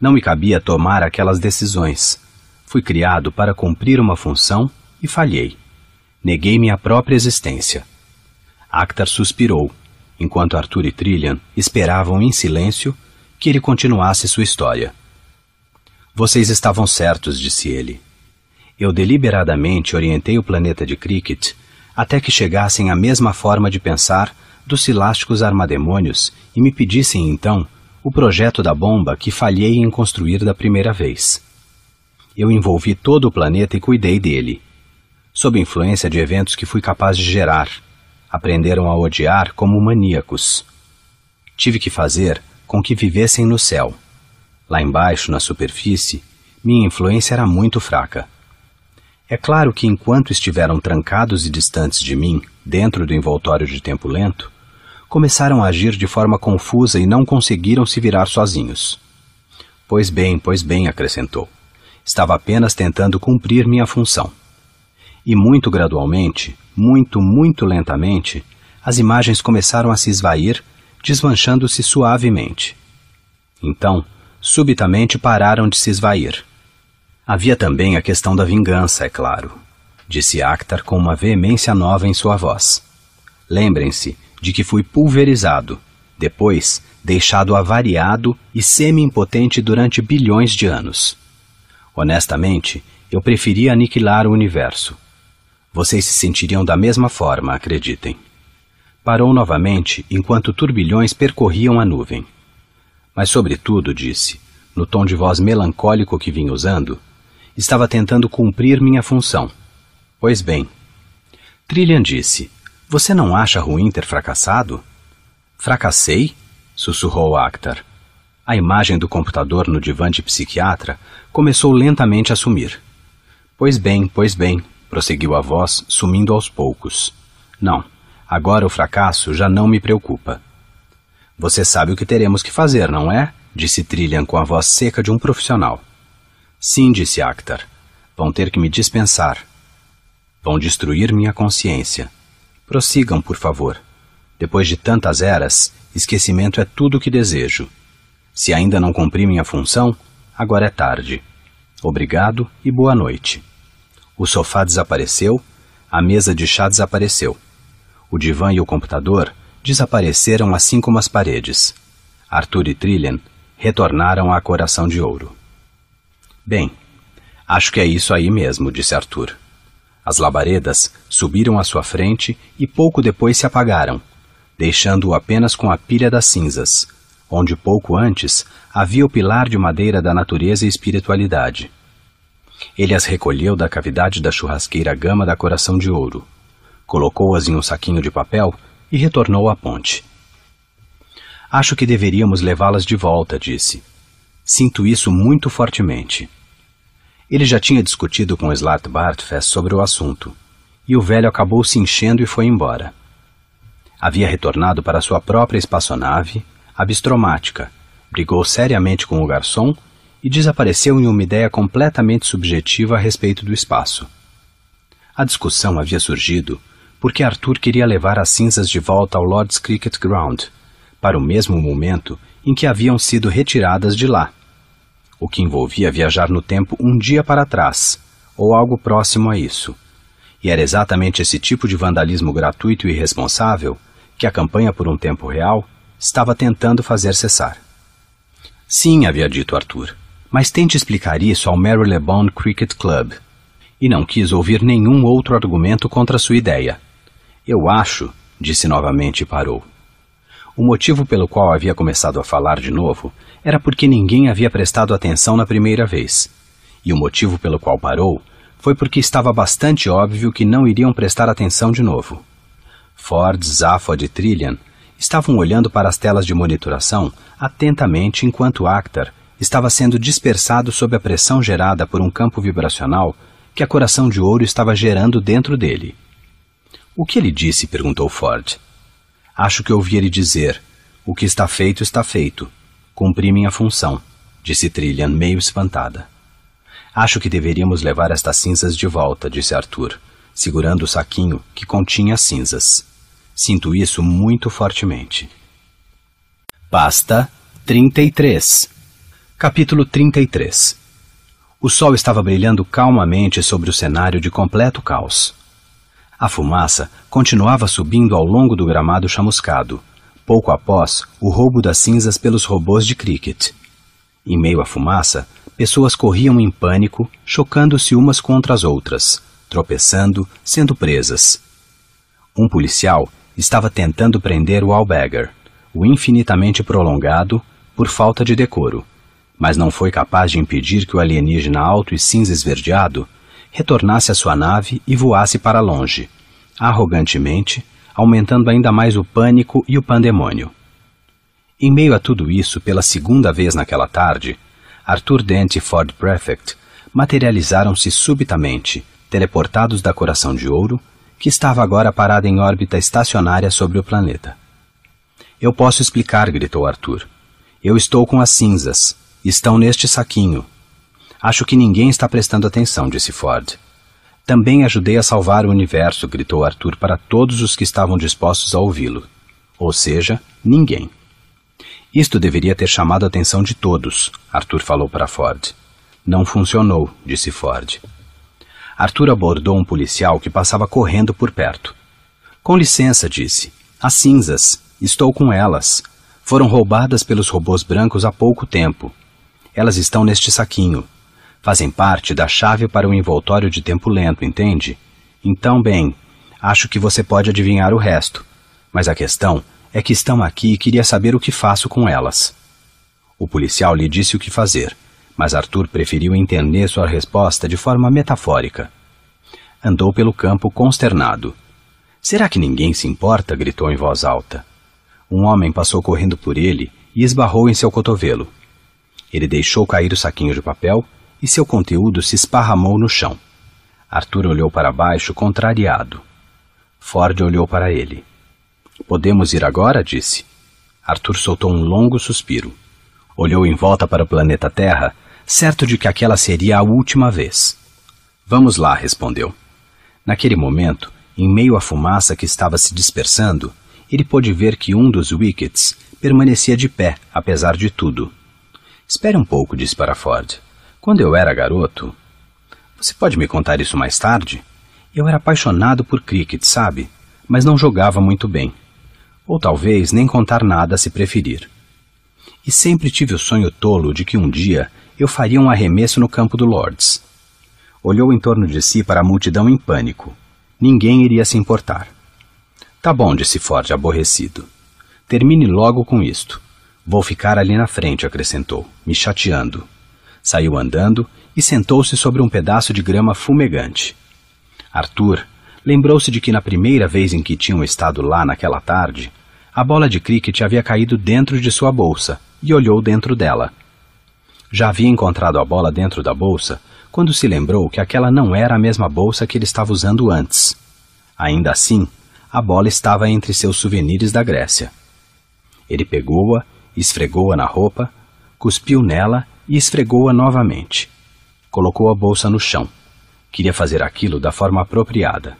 Não me cabia tomar aquelas decisões. Fui criado para cumprir uma função e falhei. Neguei minha própria existência. Actar suspirou, enquanto Arthur e Trillian esperavam em silêncio que ele continuasse sua história. Vocês estavam certos, disse ele. Eu deliberadamente orientei o planeta de Cricket até que chegassem à mesma forma de pensar dos silásticos armademônios e me pedissem então o projeto da bomba que falhei em construir da primeira vez. Eu envolvi todo o planeta e cuidei dele. Sob influência de eventos que fui capaz de gerar, aprenderam a odiar como maníacos. Tive que fazer com que vivessem no céu. Lá embaixo, na superfície, minha influência era muito fraca. É claro que enquanto estiveram trancados e distantes de mim, dentro do envoltório de tempo lento, começaram a agir de forma confusa e não conseguiram se virar sozinhos. Pois bem, pois bem, acrescentou. Estava apenas tentando cumprir minha função. E muito gradualmente, muito, muito lentamente, as imagens começaram a se esvair, desmanchando-se suavemente. Então, subitamente pararam de se esvair. Havia também a questão da vingança, é claro, disse Actar com uma veemência nova em sua voz. Lembrem-se de que fui pulverizado, depois deixado avariado e semi-impotente durante bilhões de anos. Honestamente, eu preferia aniquilar o universo. Vocês se sentiriam da mesma forma, acreditem. Parou novamente enquanto turbilhões percorriam a nuvem. Mas, sobretudo, disse, no tom de voz melancólico que vinha usando, estava tentando cumprir minha função. Pois bem. Trillian disse: Você não acha ruim ter fracassado? Fracassei? sussurrou actor. A imagem do computador no divã de psiquiatra começou lentamente a sumir. Pois bem, pois bem, prosseguiu a voz, sumindo aos poucos. Não, agora o fracasso já não me preocupa. Você sabe o que teremos que fazer, não é? disse Trillian com a voz seca de um profissional. Sim, disse Akhtar. Vão ter que me dispensar. Vão destruir minha consciência. Prossigam, por favor. Depois de tantas eras, esquecimento é tudo o que desejo. Se ainda não cumpri minha função, agora é tarde. Obrigado e boa noite. O sofá desapareceu, a mesa de chá desapareceu. O divã e o computador desapareceram assim como as paredes. Arthur e Trillian retornaram a Coração de Ouro. Bem, acho que é isso aí mesmo, disse Arthur. As labaredas subiram à sua frente e pouco depois se apagaram, deixando-o apenas com a pilha das cinzas, onde pouco antes havia o pilar de madeira da natureza e espiritualidade. Ele as recolheu da cavidade da churrasqueira gama da Coração de Ouro, colocou-as em um saquinho de papel e retornou à ponte. Acho que deveríamos levá-las de volta, disse. Sinto isso muito fortemente. Ele já tinha discutido com Slart Bartfest sobre o assunto, e o velho acabou se enchendo e foi embora. Havia retornado para sua própria espaçonave, Bistromática, brigou seriamente com o garçom e desapareceu em uma ideia completamente subjetiva a respeito do espaço. A discussão havia surgido porque Arthur queria levar as cinzas de volta ao Lord's Cricket Ground, para o mesmo momento em que haviam sido retiradas de lá, o que envolvia viajar no tempo um dia para trás, ou algo próximo a isso. E era exatamente esse tipo de vandalismo gratuito e irresponsável que a campanha por um tempo real estava tentando fazer cessar. Sim, havia dito Arthur, mas tente explicar isso ao Marylebone Cricket Club. E não quis ouvir nenhum outro argumento contra sua ideia. Eu acho, disse novamente e parou. O motivo pelo qual havia começado a falar de novo era porque ninguém havia prestado atenção na primeira vez. E o motivo pelo qual parou foi porque estava bastante óbvio que não iriam prestar atenção de novo. Ford, Zaphod e Trillian estavam olhando para as telas de monitoração atentamente enquanto Actar estava sendo dispersado sob a pressão gerada por um campo vibracional que a Coração de Ouro estava gerando dentro dele. O que ele disse? perguntou Ford. Acho que ouvi ele dizer: O que está feito, está feito. Cumpri minha função, disse Trillian, meio espantada. Acho que deveríamos levar estas cinzas de volta, disse Arthur, segurando o saquinho que continha as cinzas. Sinto isso muito fortemente. Pasta 33 Capítulo 33 O sol estava brilhando calmamente sobre o cenário de completo caos. A fumaça continuava subindo ao longo do gramado chamuscado. Pouco após, o roubo das cinzas pelos robôs de cricket. Em meio à fumaça, pessoas corriam em pânico, chocando-se umas contra as outras, tropeçando, sendo presas. Um policial estava tentando prender o Albagger, o infinitamente prolongado, por falta de decoro, mas não foi capaz de impedir que o alienígena alto e cinza esverdeado retornasse à sua nave e voasse para longe, arrogantemente, aumentando ainda mais o pânico e o pandemônio. Em meio a tudo isso, pela segunda vez naquela tarde, Arthur Dent e Ford Prefect materializaram-se subitamente, teleportados da Coração de Ouro, que estava agora parada em órbita estacionária sobre o planeta. Eu posso explicar, gritou Arthur. Eu estou com as cinzas. Estão neste saquinho. Acho que ninguém está prestando atenção, disse Ford. Também ajudei a salvar o universo, gritou Arthur para todos os que estavam dispostos a ouvi-lo. Ou seja, ninguém. Isto deveria ter chamado a atenção de todos, Arthur falou para Ford. Não funcionou, disse Ford. Arthur abordou um policial que passava correndo por perto. Com licença, disse. As cinzas. Estou com elas. Foram roubadas pelos robôs brancos há pouco tempo. Elas estão neste saquinho fazem parte da chave para o envoltório de tempo lento, entende? Então, bem, acho que você pode adivinhar o resto. Mas a questão é que estão aqui e queria saber o que faço com elas. O policial lhe disse o que fazer, mas Arthur preferiu entender sua resposta de forma metafórica. Andou pelo campo consternado. Será que ninguém se importa? gritou em voz alta. Um homem passou correndo por ele e esbarrou em seu cotovelo. Ele deixou cair o saquinho de papel e seu conteúdo se esparramou no chão. Arthur olhou para baixo, contrariado. Ford olhou para ele. Podemos ir agora? disse. Arthur soltou um longo suspiro. Olhou em volta para o planeta Terra, certo de que aquela seria a última vez. Vamos lá, respondeu. Naquele momento, em meio à fumaça que estava se dispersando, ele pôde ver que um dos wickets permanecia de pé, apesar de tudo. Espere um pouco, disse para Ford. Quando eu era garoto. Você pode me contar isso mais tarde? Eu era apaixonado por cricket, sabe? Mas não jogava muito bem. Ou talvez nem contar nada se preferir. E sempre tive o sonho tolo de que um dia eu faria um arremesso no campo do Lords. Olhou em torno de si para a multidão em pânico. Ninguém iria se importar. Tá bom, disse Ford, aborrecido. Termine logo com isto. Vou ficar ali na frente, acrescentou, me chateando. Saiu andando e sentou-se sobre um pedaço de grama fumegante. Arthur lembrou-se de que na primeira vez em que tinham estado lá naquela tarde, a bola de cricket havia caído dentro de sua bolsa e olhou dentro dela. Já havia encontrado a bola dentro da bolsa quando se lembrou que aquela não era a mesma bolsa que ele estava usando antes. Ainda assim, a bola estava entre seus souvenirs da Grécia. Ele pegou-a, esfregou-a na roupa, cuspiu nela e esfregou-a novamente. Colocou a bolsa no chão. Queria fazer aquilo da forma apropriada.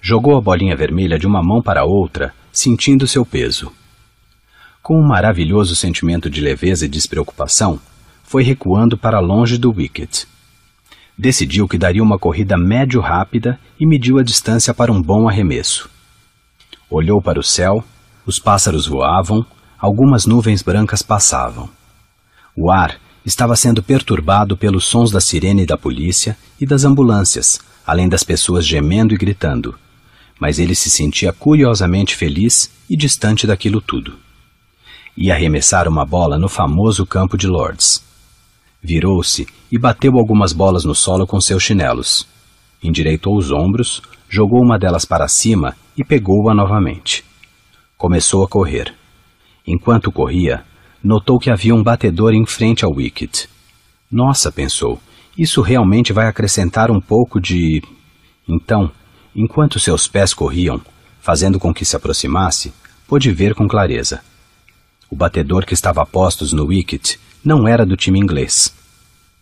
Jogou a bolinha vermelha de uma mão para a outra, sentindo seu peso. Com um maravilhoso sentimento de leveza e despreocupação, foi recuando para longe do wicket. Decidiu que daria uma corrida médio-rápida e mediu a distância para um bom arremesso. Olhou para o céu, os pássaros voavam, algumas nuvens brancas passavam. O ar estava sendo perturbado pelos sons da sirene da polícia e das ambulâncias, além das pessoas gemendo e gritando. Mas ele se sentia curiosamente feliz e distante daquilo tudo. Ia arremessar uma bola no famoso campo de Lords. Virou-se e bateu algumas bolas no solo com seus chinelos. Endireitou os ombros, jogou uma delas para cima e pegou-a novamente. Começou a correr. Enquanto corria, notou que havia um batedor em frente ao wicket. Nossa, pensou, isso realmente vai acrescentar um pouco de. Então, enquanto seus pés corriam, fazendo com que se aproximasse, pôde ver com clareza. O batedor que estava postos no wicket não era do time inglês.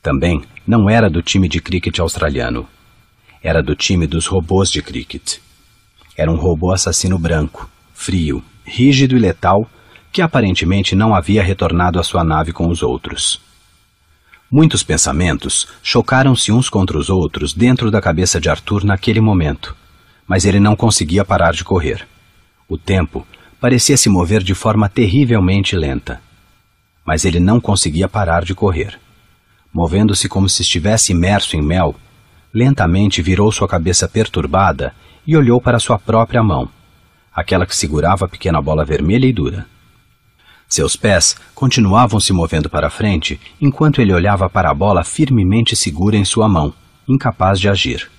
Também não era do time de cricket australiano. Era do time dos robôs de cricket. Era um robô assassino branco, frio, rígido e letal que aparentemente não havia retornado à sua nave com os outros. Muitos pensamentos chocaram-se uns contra os outros dentro da cabeça de Arthur naquele momento, mas ele não conseguia parar de correr. O tempo parecia se mover de forma terrivelmente lenta. Mas ele não conseguia parar de correr. Movendo-se como se estivesse imerso em mel, lentamente virou sua cabeça perturbada e olhou para sua própria mão, aquela que segurava a pequena bola vermelha e dura. Seus pés continuavam se movendo para frente enquanto ele olhava para a bola firmemente segura em sua mão, incapaz de agir.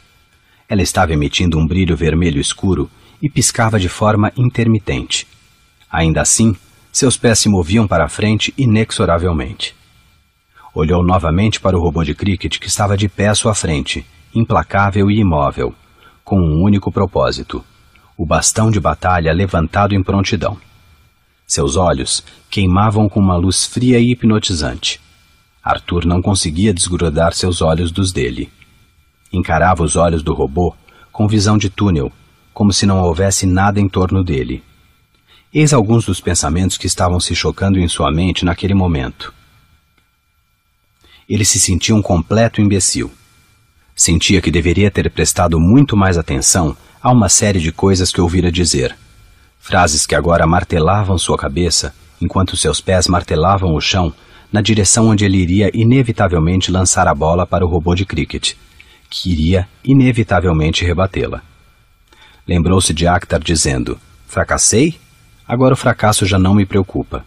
Ela estava emitindo um brilho vermelho escuro e piscava de forma intermitente. Ainda assim, seus pés se moviam para frente inexoravelmente. Olhou novamente para o robô de cricket que estava de pé à sua frente, implacável e imóvel, com um único propósito: o bastão de batalha levantado em prontidão. Seus olhos queimavam com uma luz fria e hipnotizante. Arthur não conseguia desgrudar seus olhos dos dele. Encarava os olhos do robô com visão de túnel, como se não houvesse nada em torno dele. Eis alguns dos pensamentos que estavam se chocando em sua mente naquele momento. Ele se sentia um completo imbecil. Sentia que deveria ter prestado muito mais atenção a uma série de coisas que ouvira dizer Frases que agora martelavam sua cabeça, enquanto seus pés martelavam o chão, na direção onde ele iria inevitavelmente lançar a bola para o robô de cricket, que iria inevitavelmente rebatê-la. Lembrou-se de Akhtar dizendo: Fracassei? Agora o fracasso já não me preocupa.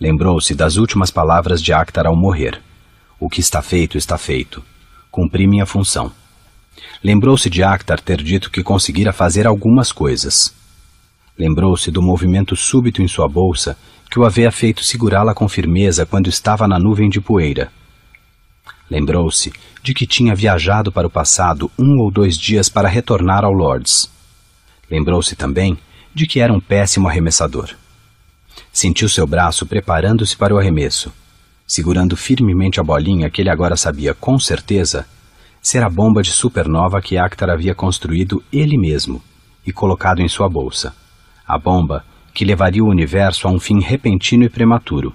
Lembrou-se das últimas palavras de Akhtar ao morrer: O que está feito, está feito. Cumpri minha função. Lembrou-se de Akhtar ter dito que conseguira fazer algumas coisas. Lembrou-se do movimento súbito em sua bolsa que o havia feito segurá-la com firmeza quando estava na nuvem de poeira. Lembrou-se de que tinha viajado para o passado um ou dois dias para retornar ao Lords. Lembrou-se também de que era um péssimo arremessador. Sentiu seu braço preparando-se para o arremesso, segurando firmemente a bolinha que ele agora sabia com certeza ser a bomba de supernova que Actar havia construído ele mesmo e colocado em sua bolsa a bomba que levaria o universo a um fim repentino e prematuro.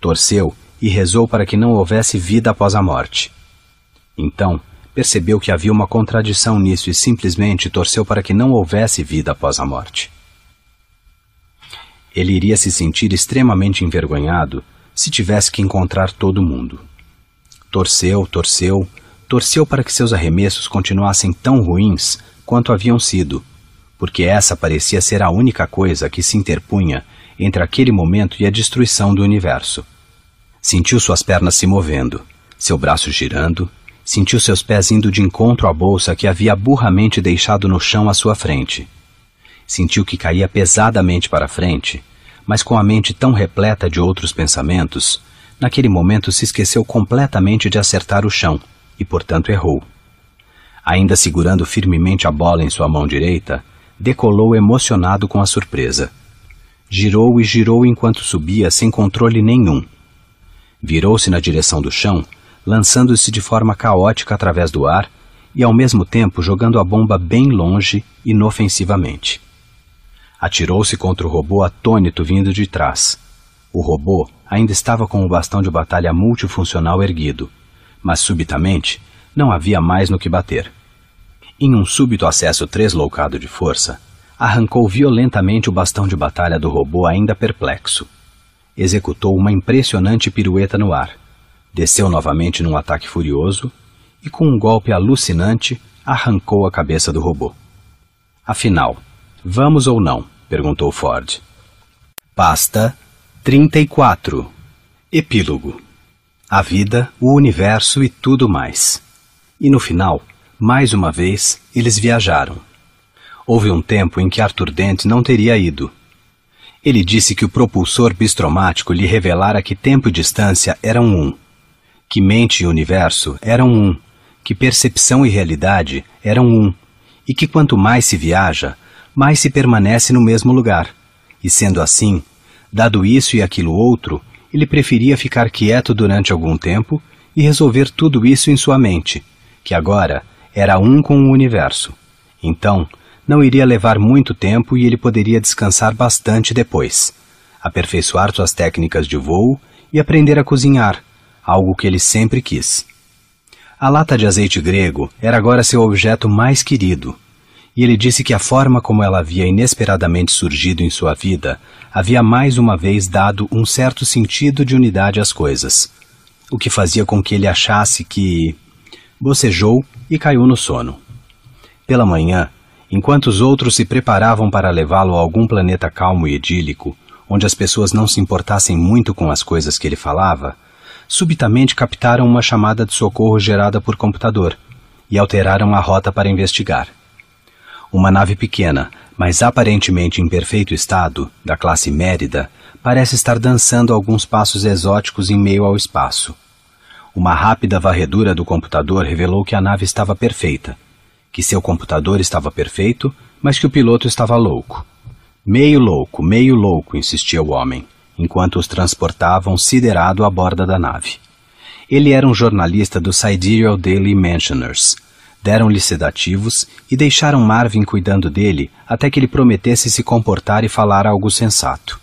Torceu e rezou para que não houvesse vida após a morte. Então, percebeu que havia uma contradição nisso e simplesmente torceu para que não houvesse vida após a morte. Ele iria se sentir extremamente envergonhado se tivesse que encontrar todo mundo. Torceu, torceu, torceu para que seus arremessos continuassem tão ruins quanto haviam sido porque essa parecia ser a única coisa que se interpunha entre aquele momento e a destruição do universo. Sentiu suas pernas se movendo, seu braço girando, sentiu seus pés indo de encontro à bolsa que havia burramente deixado no chão à sua frente. Sentiu que caía pesadamente para frente, mas com a mente tão repleta de outros pensamentos, naquele momento se esqueceu completamente de acertar o chão e, portanto, errou. Ainda segurando firmemente a bola em sua mão direita, decolou emocionado com a surpresa. Girou e girou enquanto subia sem controle nenhum. Virou-se na direção do chão, lançando-se de forma caótica através do ar e ao mesmo tempo jogando a bomba bem longe, inofensivamente. Atirou-se contra o robô atônito vindo de trás. O robô ainda estava com o bastão de batalha multifuncional erguido, mas subitamente não havia mais no que bater. Em um súbito acesso tresloucado de força, arrancou violentamente o bastão de batalha do robô ainda perplexo. Executou uma impressionante pirueta no ar, desceu novamente num ataque furioso e, com um golpe alucinante, arrancou a cabeça do robô. Afinal, vamos ou não? perguntou Ford. Pasta 34 Epílogo A vida, o universo e tudo mais. E no final, mais uma vez, eles viajaram. Houve um tempo em que Arthur Dent não teria ido. Ele disse que o propulsor bistromático lhe revelara que tempo e distância eram um, que mente e universo eram um, que percepção e realidade eram um, e que quanto mais se viaja, mais se permanece no mesmo lugar. E sendo assim, dado isso e aquilo outro, ele preferia ficar quieto durante algum tempo e resolver tudo isso em sua mente, que agora era um com o universo. Então, não iria levar muito tempo e ele poderia descansar bastante depois, aperfeiçoar suas técnicas de voo e aprender a cozinhar, algo que ele sempre quis. A lata de azeite grego era agora seu objeto mais querido, e ele disse que a forma como ela havia inesperadamente surgido em sua vida havia mais uma vez dado um certo sentido de unidade às coisas, o que fazia com que ele achasse que. Bocejou e caiu no sono. Pela manhã, enquanto os outros se preparavam para levá-lo a algum planeta calmo e idílico, onde as pessoas não se importassem muito com as coisas que ele falava, subitamente captaram uma chamada de socorro gerada por computador e alteraram a rota para investigar. Uma nave pequena, mas aparentemente em perfeito estado, da classe Mérida, parece estar dançando alguns passos exóticos em meio ao espaço. Uma rápida varredura do computador revelou que a nave estava perfeita, que seu computador estava perfeito, mas que o piloto estava louco. Meio louco, meio louco, insistia o homem, enquanto os transportavam siderado à borda da nave. Ele era um jornalista do Sidereal Daily Mentioners. Deram-lhe sedativos e deixaram Marvin cuidando dele até que ele prometesse se comportar e falar algo sensato.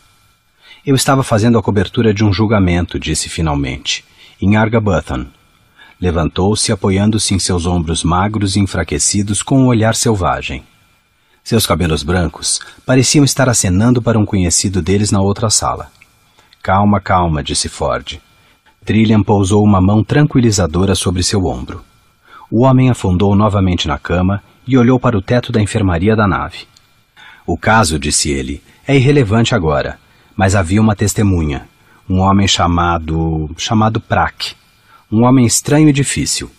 Eu estava fazendo a cobertura de um julgamento, disse finalmente. Em Argabuthan. Levantou-se apoiando-se em seus ombros magros e enfraquecidos com um olhar selvagem. Seus cabelos brancos pareciam estar acenando para um conhecido deles na outra sala. Calma, calma, disse Ford. Trillian pousou uma mão tranquilizadora sobre seu ombro. O homem afundou novamente na cama e olhou para o teto da enfermaria da nave. O caso, disse ele, é irrelevante agora, mas havia uma testemunha um homem chamado. chamado Prak. Um homem estranho e difícil.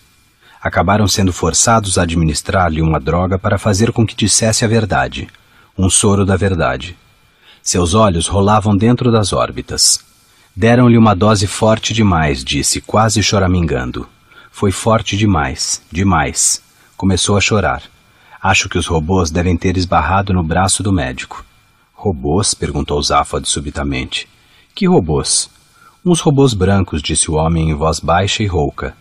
Acabaram sendo forçados a administrar-lhe uma droga para fazer com que dissesse a verdade. Um soro da verdade. Seus olhos rolavam dentro das órbitas. Deram-lhe uma dose forte demais, disse, quase choramingando. Foi forte demais, demais. Começou a chorar. Acho que os robôs devem ter esbarrado no braço do médico. Robôs? perguntou Záfod subitamente. Que robôs? Uns robôs brancos, disse o homem em voz baixa e rouca.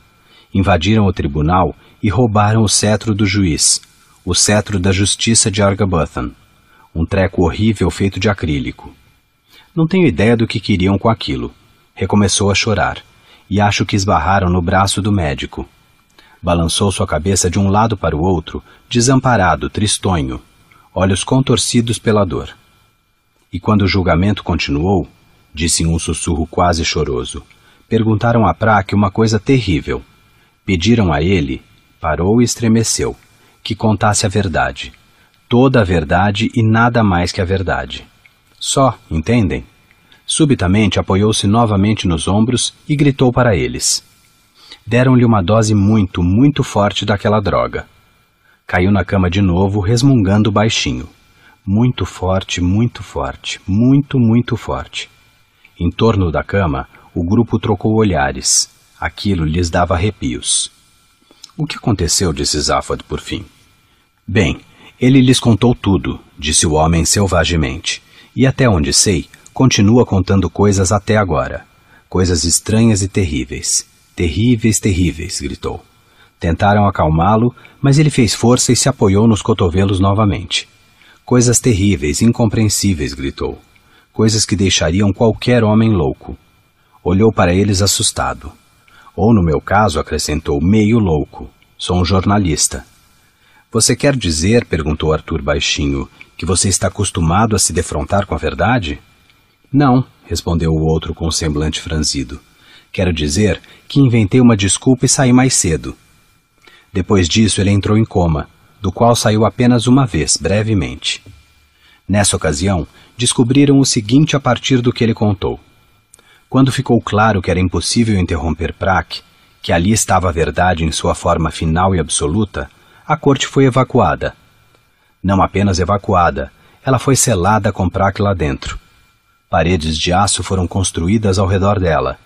Invadiram o tribunal e roubaram o cetro do juiz, o cetro da justiça de Argabathan, um treco horrível feito de acrílico. Não tenho ideia do que queriam com aquilo. Recomeçou a chorar, e acho que esbarraram no braço do médico. Balançou sua cabeça de um lado para o outro, desamparado, tristonho, olhos contorcidos pela dor. E quando o julgamento continuou, disse em um sussurro quase choroso. Perguntaram a Praque uma coisa terrível. Pediram a ele, parou e estremeceu, que contasse a verdade. Toda a verdade e nada mais que a verdade. Só, entendem? Subitamente apoiou-se novamente nos ombros e gritou para eles. Deram-lhe uma dose muito, muito forte daquela droga. Caiu na cama de novo, resmungando baixinho. Muito forte, muito forte, muito, muito forte. Em torno da cama, o grupo trocou olhares. Aquilo lhes dava arrepios. O que aconteceu? disse Záfod por fim. Bem, ele lhes contou tudo, disse o homem selvagemente. E até onde sei, continua contando coisas até agora. Coisas estranhas e terríveis. Terríveis, terríveis, gritou. Tentaram acalmá-lo, mas ele fez força e se apoiou nos cotovelos novamente. Coisas terríveis, incompreensíveis, gritou coisas que deixariam qualquer homem louco. Olhou para eles assustado. Ou, no meu caso, acrescentou, meio louco. Sou um jornalista. Você quer dizer, perguntou Arthur baixinho, que você está acostumado a se defrontar com a verdade? Não, respondeu o outro com um semblante franzido. Quero dizer que inventei uma desculpa e saí mais cedo. Depois disso, ele entrou em coma, do qual saiu apenas uma vez, brevemente. Nessa ocasião, descobriram o seguinte a partir do que ele contou. Quando ficou claro que era impossível interromper Prak, que ali estava a verdade em sua forma final e absoluta, a corte foi evacuada. Não apenas evacuada, ela foi selada com Prak lá dentro. Paredes de aço foram construídas ao redor dela,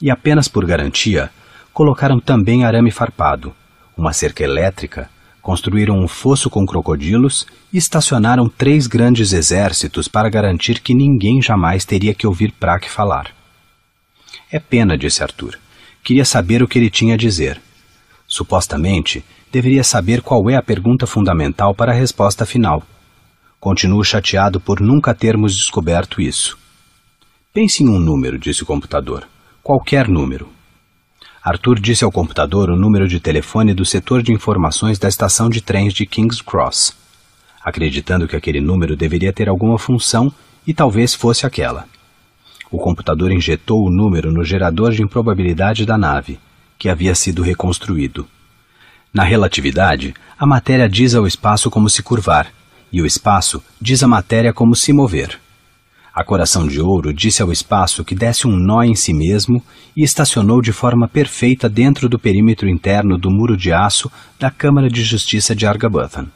e apenas por garantia, colocaram também arame farpado, uma cerca elétrica construíram um fosso com crocodilos e estacionaram três grandes exércitos para garantir que ninguém jamais teria que ouvir Prak falar. É pena, disse Arthur. Queria saber o que ele tinha a dizer. Supostamente, deveria saber qual é a pergunta fundamental para a resposta final. Continuo chateado por nunca termos descoberto isso. Pense em um número, disse o computador. Qualquer número. Arthur disse ao computador o número de telefone do setor de informações da estação de trens de King's Cross, acreditando que aquele número deveria ter alguma função e talvez fosse aquela. O computador injetou o número no gerador de improbabilidade da nave, que havia sido reconstruído. Na relatividade, a matéria diz ao espaço como se curvar, e o espaço diz à matéria como se mover. A Coração de Ouro disse ao espaço que desse um nó em si mesmo e estacionou de forma perfeita dentro do perímetro interno do muro de aço da Câmara de Justiça de Argabuthan.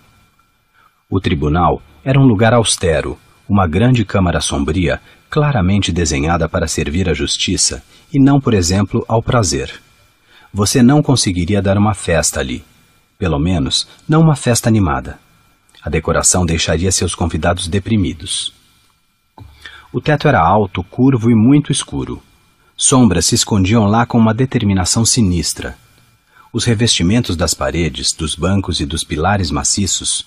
O tribunal era um lugar austero, uma grande câmara sombria, claramente desenhada para servir à justiça e não, por exemplo, ao prazer. Você não conseguiria dar uma festa ali. Pelo menos, não uma festa animada. A decoração deixaria seus convidados deprimidos. O teto era alto, curvo e muito escuro. Sombras se escondiam lá com uma determinação sinistra. Os revestimentos das paredes, dos bancos e dos pilares maciços,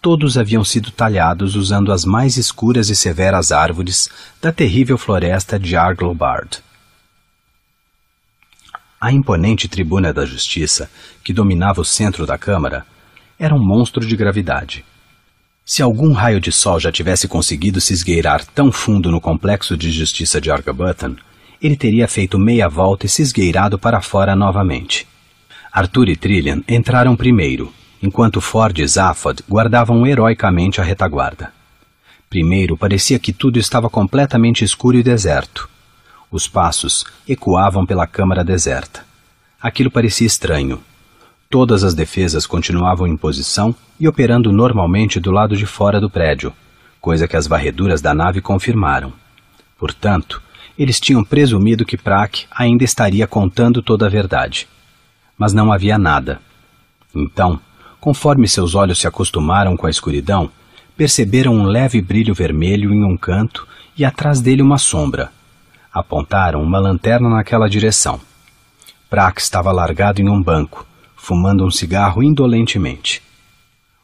todos haviam sido talhados usando as mais escuras e severas árvores da terrível floresta de Arglobard. A imponente tribuna da justiça, que dominava o centro da Câmara, era um monstro de gravidade. Se algum raio de sol já tivesse conseguido se esgueirar tão fundo no complexo de justiça de Argabutton, ele teria feito meia volta e se esgueirado para fora novamente. Arthur e Trillian entraram primeiro, enquanto Ford e Zaphod guardavam heroicamente a retaguarda. Primeiro, parecia que tudo estava completamente escuro e deserto. Os passos ecoavam pela câmara deserta. Aquilo parecia estranho, Todas as defesas continuavam em posição e operando normalmente do lado de fora do prédio, coisa que as varreduras da nave confirmaram. Portanto, eles tinham presumido que Prak ainda estaria contando toda a verdade. Mas não havia nada. Então, conforme seus olhos se acostumaram com a escuridão, perceberam um leve brilho vermelho em um canto e atrás dele uma sombra. Apontaram uma lanterna naquela direção. Prak estava largado em um banco, fumando um cigarro indolentemente.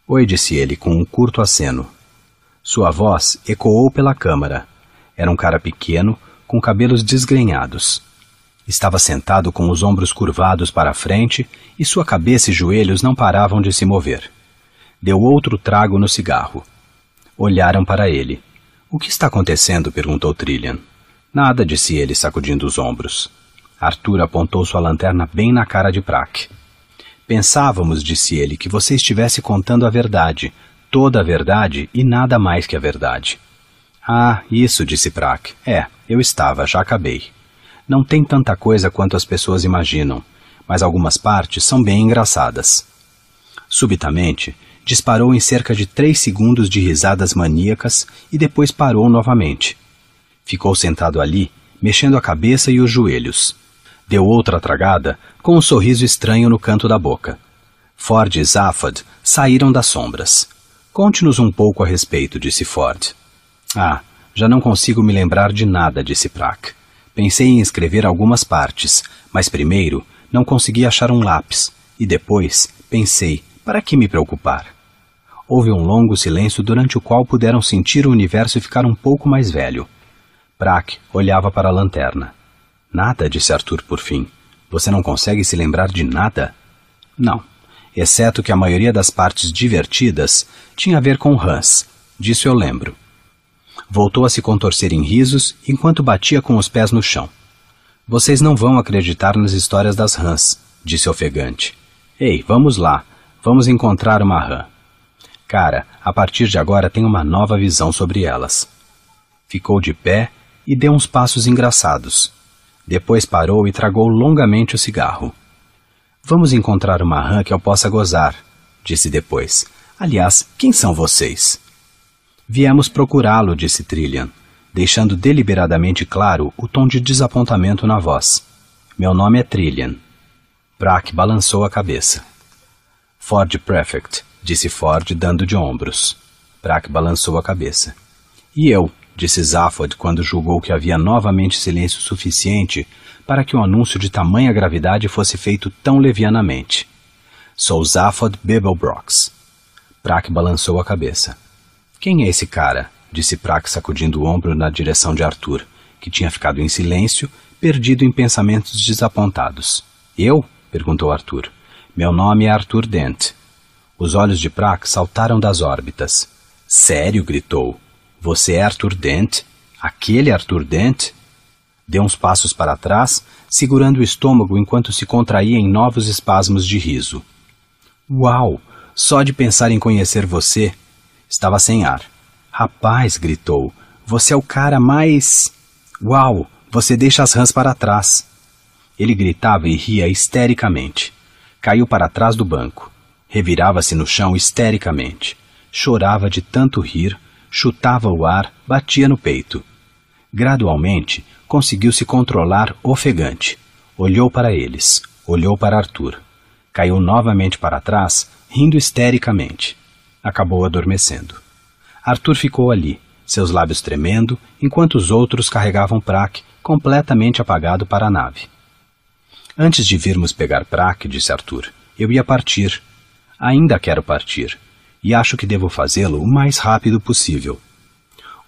Oi, disse ele com um curto aceno. Sua voz ecoou pela câmara. Era um cara pequeno, com cabelos desgrenhados. Estava sentado com os ombros curvados para a frente e sua cabeça e joelhos não paravam de se mover. Deu outro trago no cigarro. Olharam para ele. O que está acontecendo? perguntou Trillian. Nada, disse ele, sacudindo os ombros. Arthur apontou sua lanterna bem na cara de Prak. Pensávamos, disse ele, que você estivesse contando a verdade, toda a verdade e nada mais que a verdade. Ah, isso, disse Prak. É, eu estava, já acabei. Não tem tanta coisa quanto as pessoas imaginam, mas algumas partes são bem engraçadas. Subitamente, disparou em cerca de três segundos de risadas maníacas e depois parou novamente. Ficou sentado ali, mexendo a cabeça e os joelhos. Deu outra tragada, com um sorriso estranho no canto da boca. Ford e Zaphod saíram das sombras. Conte-nos um pouco a respeito, disse Ford. Ah, já não consigo me lembrar de nada, disse Prak. Pensei em escrever algumas partes, mas primeiro não consegui achar um lápis, e depois pensei, para que me preocupar? Houve um longo silêncio durante o qual puderam sentir o universo ficar um pouco mais velho. Prak olhava para a lanterna. Nada, disse Arthur por fim. Você não consegue se lembrar de nada? Não, exceto que a maioria das partes divertidas tinha a ver com Hans. Disso eu lembro. Voltou a se contorcer em risos enquanto batia com os pés no chão. Vocês não vão acreditar nas histórias das rãs, disse ofegante. Ei, vamos lá. Vamos encontrar uma rã. Cara, a partir de agora tenho uma nova visão sobre elas. Ficou de pé e deu uns passos engraçados. Depois parou e tragou longamente o cigarro. Vamos encontrar uma rã que eu possa gozar, disse depois. Aliás, quem são vocês? Viemos procurá-lo, disse Trillian, deixando deliberadamente claro o tom de desapontamento na voz. Meu nome é Trillian. Brack balançou a cabeça. Ford Prefect, disse Ford, dando de ombros. Brack balançou a cabeça. E eu, disse Zafod quando julgou que havia novamente silêncio suficiente para que um anúncio de tamanha gravidade fosse feito tão levianamente. Sou Zaphod Bibelbrox. Prak balançou a cabeça. Quem é esse cara? disse Prak sacudindo o ombro na direção de Arthur, que tinha ficado em silêncio, perdido em pensamentos desapontados. Eu? perguntou Arthur. Meu nome é Arthur Dent. Os olhos de Prak saltaram das órbitas. Sério? gritou. Você é Arthur Dent? Aquele Arthur Dent? Deu uns passos para trás, segurando o estômago enquanto se contraía em novos espasmos de riso. Uau! Só de pensar em conhecer você! Estava sem ar. Rapaz, gritou, você é o cara mais. Uau! Você deixa as rãs para trás. Ele gritava e ria histericamente. Caiu para trás do banco. Revirava-se no chão histericamente. Chorava de tanto rir, chutava o ar, batia no peito. Gradualmente, conseguiu se controlar ofegante. Olhou para eles, olhou para Arthur. Caiu novamente para trás, rindo histericamente. Acabou adormecendo. Arthur ficou ali, seus lábios tremendo, enquanto os outros carregavam Prak, completamente apagado para a nave. Antes de virmos pegar Prak, disse Arthur, eu ia partir. Ainda quero partir e acho que devo fazê-lo o mais rápido possível.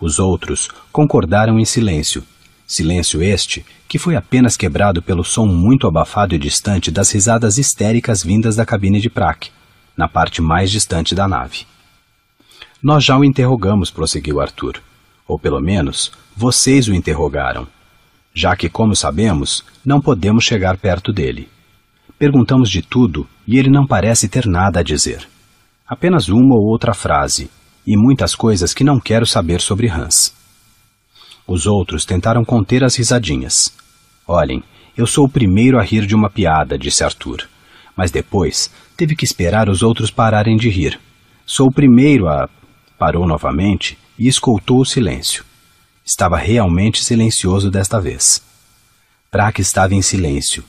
Os outros concordaram em silêncio, silêncio este que foi apenas quebrado pelo som muito abafado e distante das risadas histéricas vindas da cabine de Prak, na parte mais distante da nave. Nós já o interrogamos, prosseguiu Arthur. Ou pelo menos, vocês o interrogaram. Já que, como sabemos, não podemos chegar perto dele. Perguntamos de tudo e ele não parece ter nada a dizer apenas uma ou outra frase, e muitas coisas que não quero saber sobre Hans. Os outros tentaram conter as risadinhas. Olhem, eu sou o primeiro a rir de uma piada, disse Arthur. Mas depois teve que esperar os outros pararem de rir. Sou o primeiro a. Parou novamente e escoltou o silêncio. Estava realmente silencioso desta vez. Prak estava em silêncio,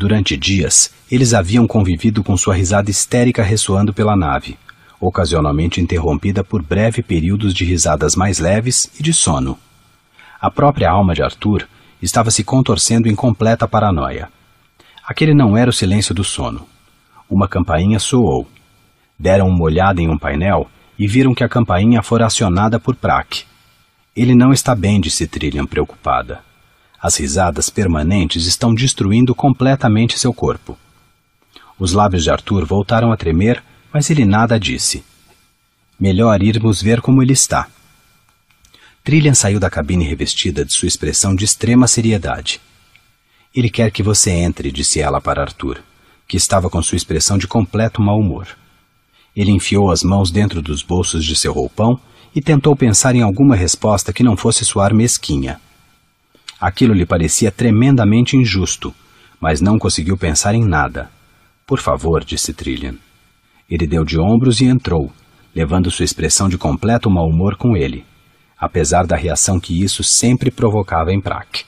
Durante dias, eles haviam convivido com sua risada histérica ressoando pela nave, ocasionalmente interrompida por breves períodos de risadas mais leves e de sono. A própria alma de Arthur estava se contorcendo em completa paranoia. Aquele não era o silêncio do sono. Uma campainha soou. Deram uma olhada em um painel e viram que a campainha fora acionada por Praque. Ele não está bem, disse Trillian preocupada. As risadas permanentes estão destruindo completamente seu corpo. Os lábios de Arthur voltaram a tremer, mas ele nada disse. Melhor irmos ver como ele está. Trillian saiu da cabine revestida de sua expressão de extrema seriedade. Ele quer que você entre, disse ela para Arthur, que estava com sua expressão de completo mau humor. Ele enfiou as mãos dentro dos bolsos de seu roupão e tentou pensar em alguma resposta que não fosse soar mesquinha. Aquilo lhe parecia tremendamente injusto, mas não conseguiu pensar em nada. Por favor, disse Trillian. Ele deu de ombros e entrou, levando sua expressão de completo mau humor com ele, apesar da reação que isso sempre provocava em Prak.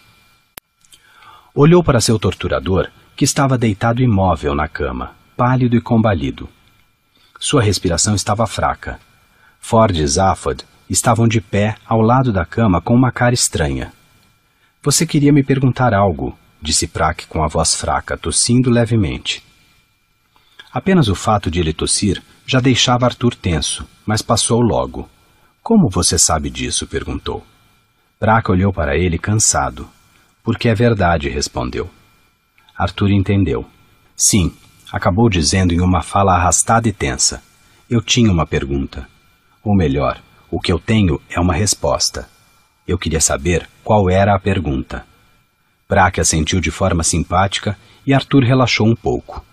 Olhou para seu torturador, que estava deitado imóvel na cama, pálido e combalido. Sua respiração estava fraca. Ford e Zaphod estavam de pé ao lado da cama com uma cara estranha. Você queria me perguntar algo, disse Prac com a voz fraca, tossindo levemente. Apenas o fato de ele tossir já deixava Arthur tenso, mas passou logo. Como você sabe disso? perguntou. Braca olhou para ele cansado. Porque é verdade, respondeu. Arthur entendeu. Sim, acabou dizendo em uma fala arrastada e tensa. Eu tinha uma pergunta. Ou melhor, o que eu tenho é uma resposta. Eu queria saber qual era a pergunta. Braque assentiu de forma simpática e Arthur relaxou um pouco.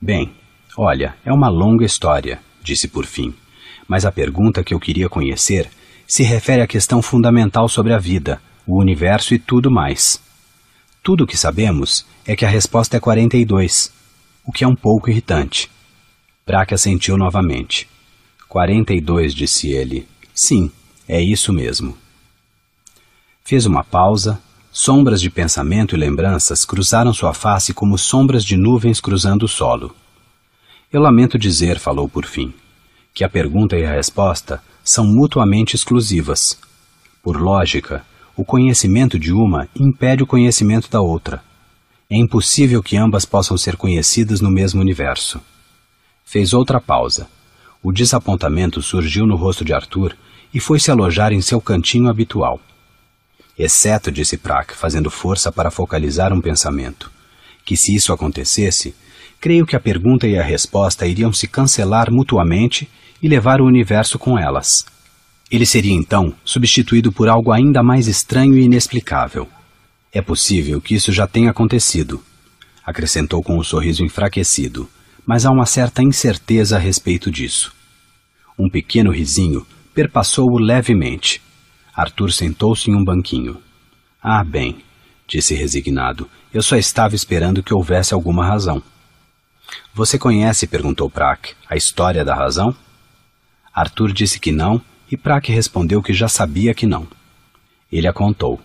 Bem, olha, é uma longa história, disse por fim. Mas a pergunta que eu queria conhecer se refere à questão fundamental sobre a vida, o universo e tudo mais. Tudo o que sabemos é que a resposta é 42, o que é um pouco irritante. Braque assentiu novamente. 42, disse ele. Sim, é isso mesmo. Fez uma pausa. Sombras de pensamento e lembranças cruzaram sua face como sombras de nuvens cruzando o solo. Eu lamento dizer, falou por fim, que a pergunta e a resposta são mutuamente exclusivas. Por lógica, o conhecimento de uma impede o conhecimento da outra. É impossível que ambas possam ser conhecidas no mesmo universo. Fez outra pausa. O desapontamento surgiu no rosto de Arthur e foi se alojar em seu cantinho habitual. Exceto, disse Prak, fazendo força para focalizar um pensamento. Que se isso acontecesse, creio que a pergunta e a resposta iriam se cancelar mutuamente e levar o universo com elas. Ele seria então substituído por algo ainda mais estranho e inexplicável. É possível que isso já tenha acontecido, acrescentou com um sorriso enfraquecido, mas há uma certa incerteza a respeito disso. Um pequeno risinho perpassou-o levemente, Arthur sentou-se em um banquinho. Ah, bem, disse resignado. Eu só estava esperando que houvesse alguma razão. Você conhece, perguntou Prak, a história da razão? Arthur disse que não, e Prak respondeu que já sabia que não. Ele a contou.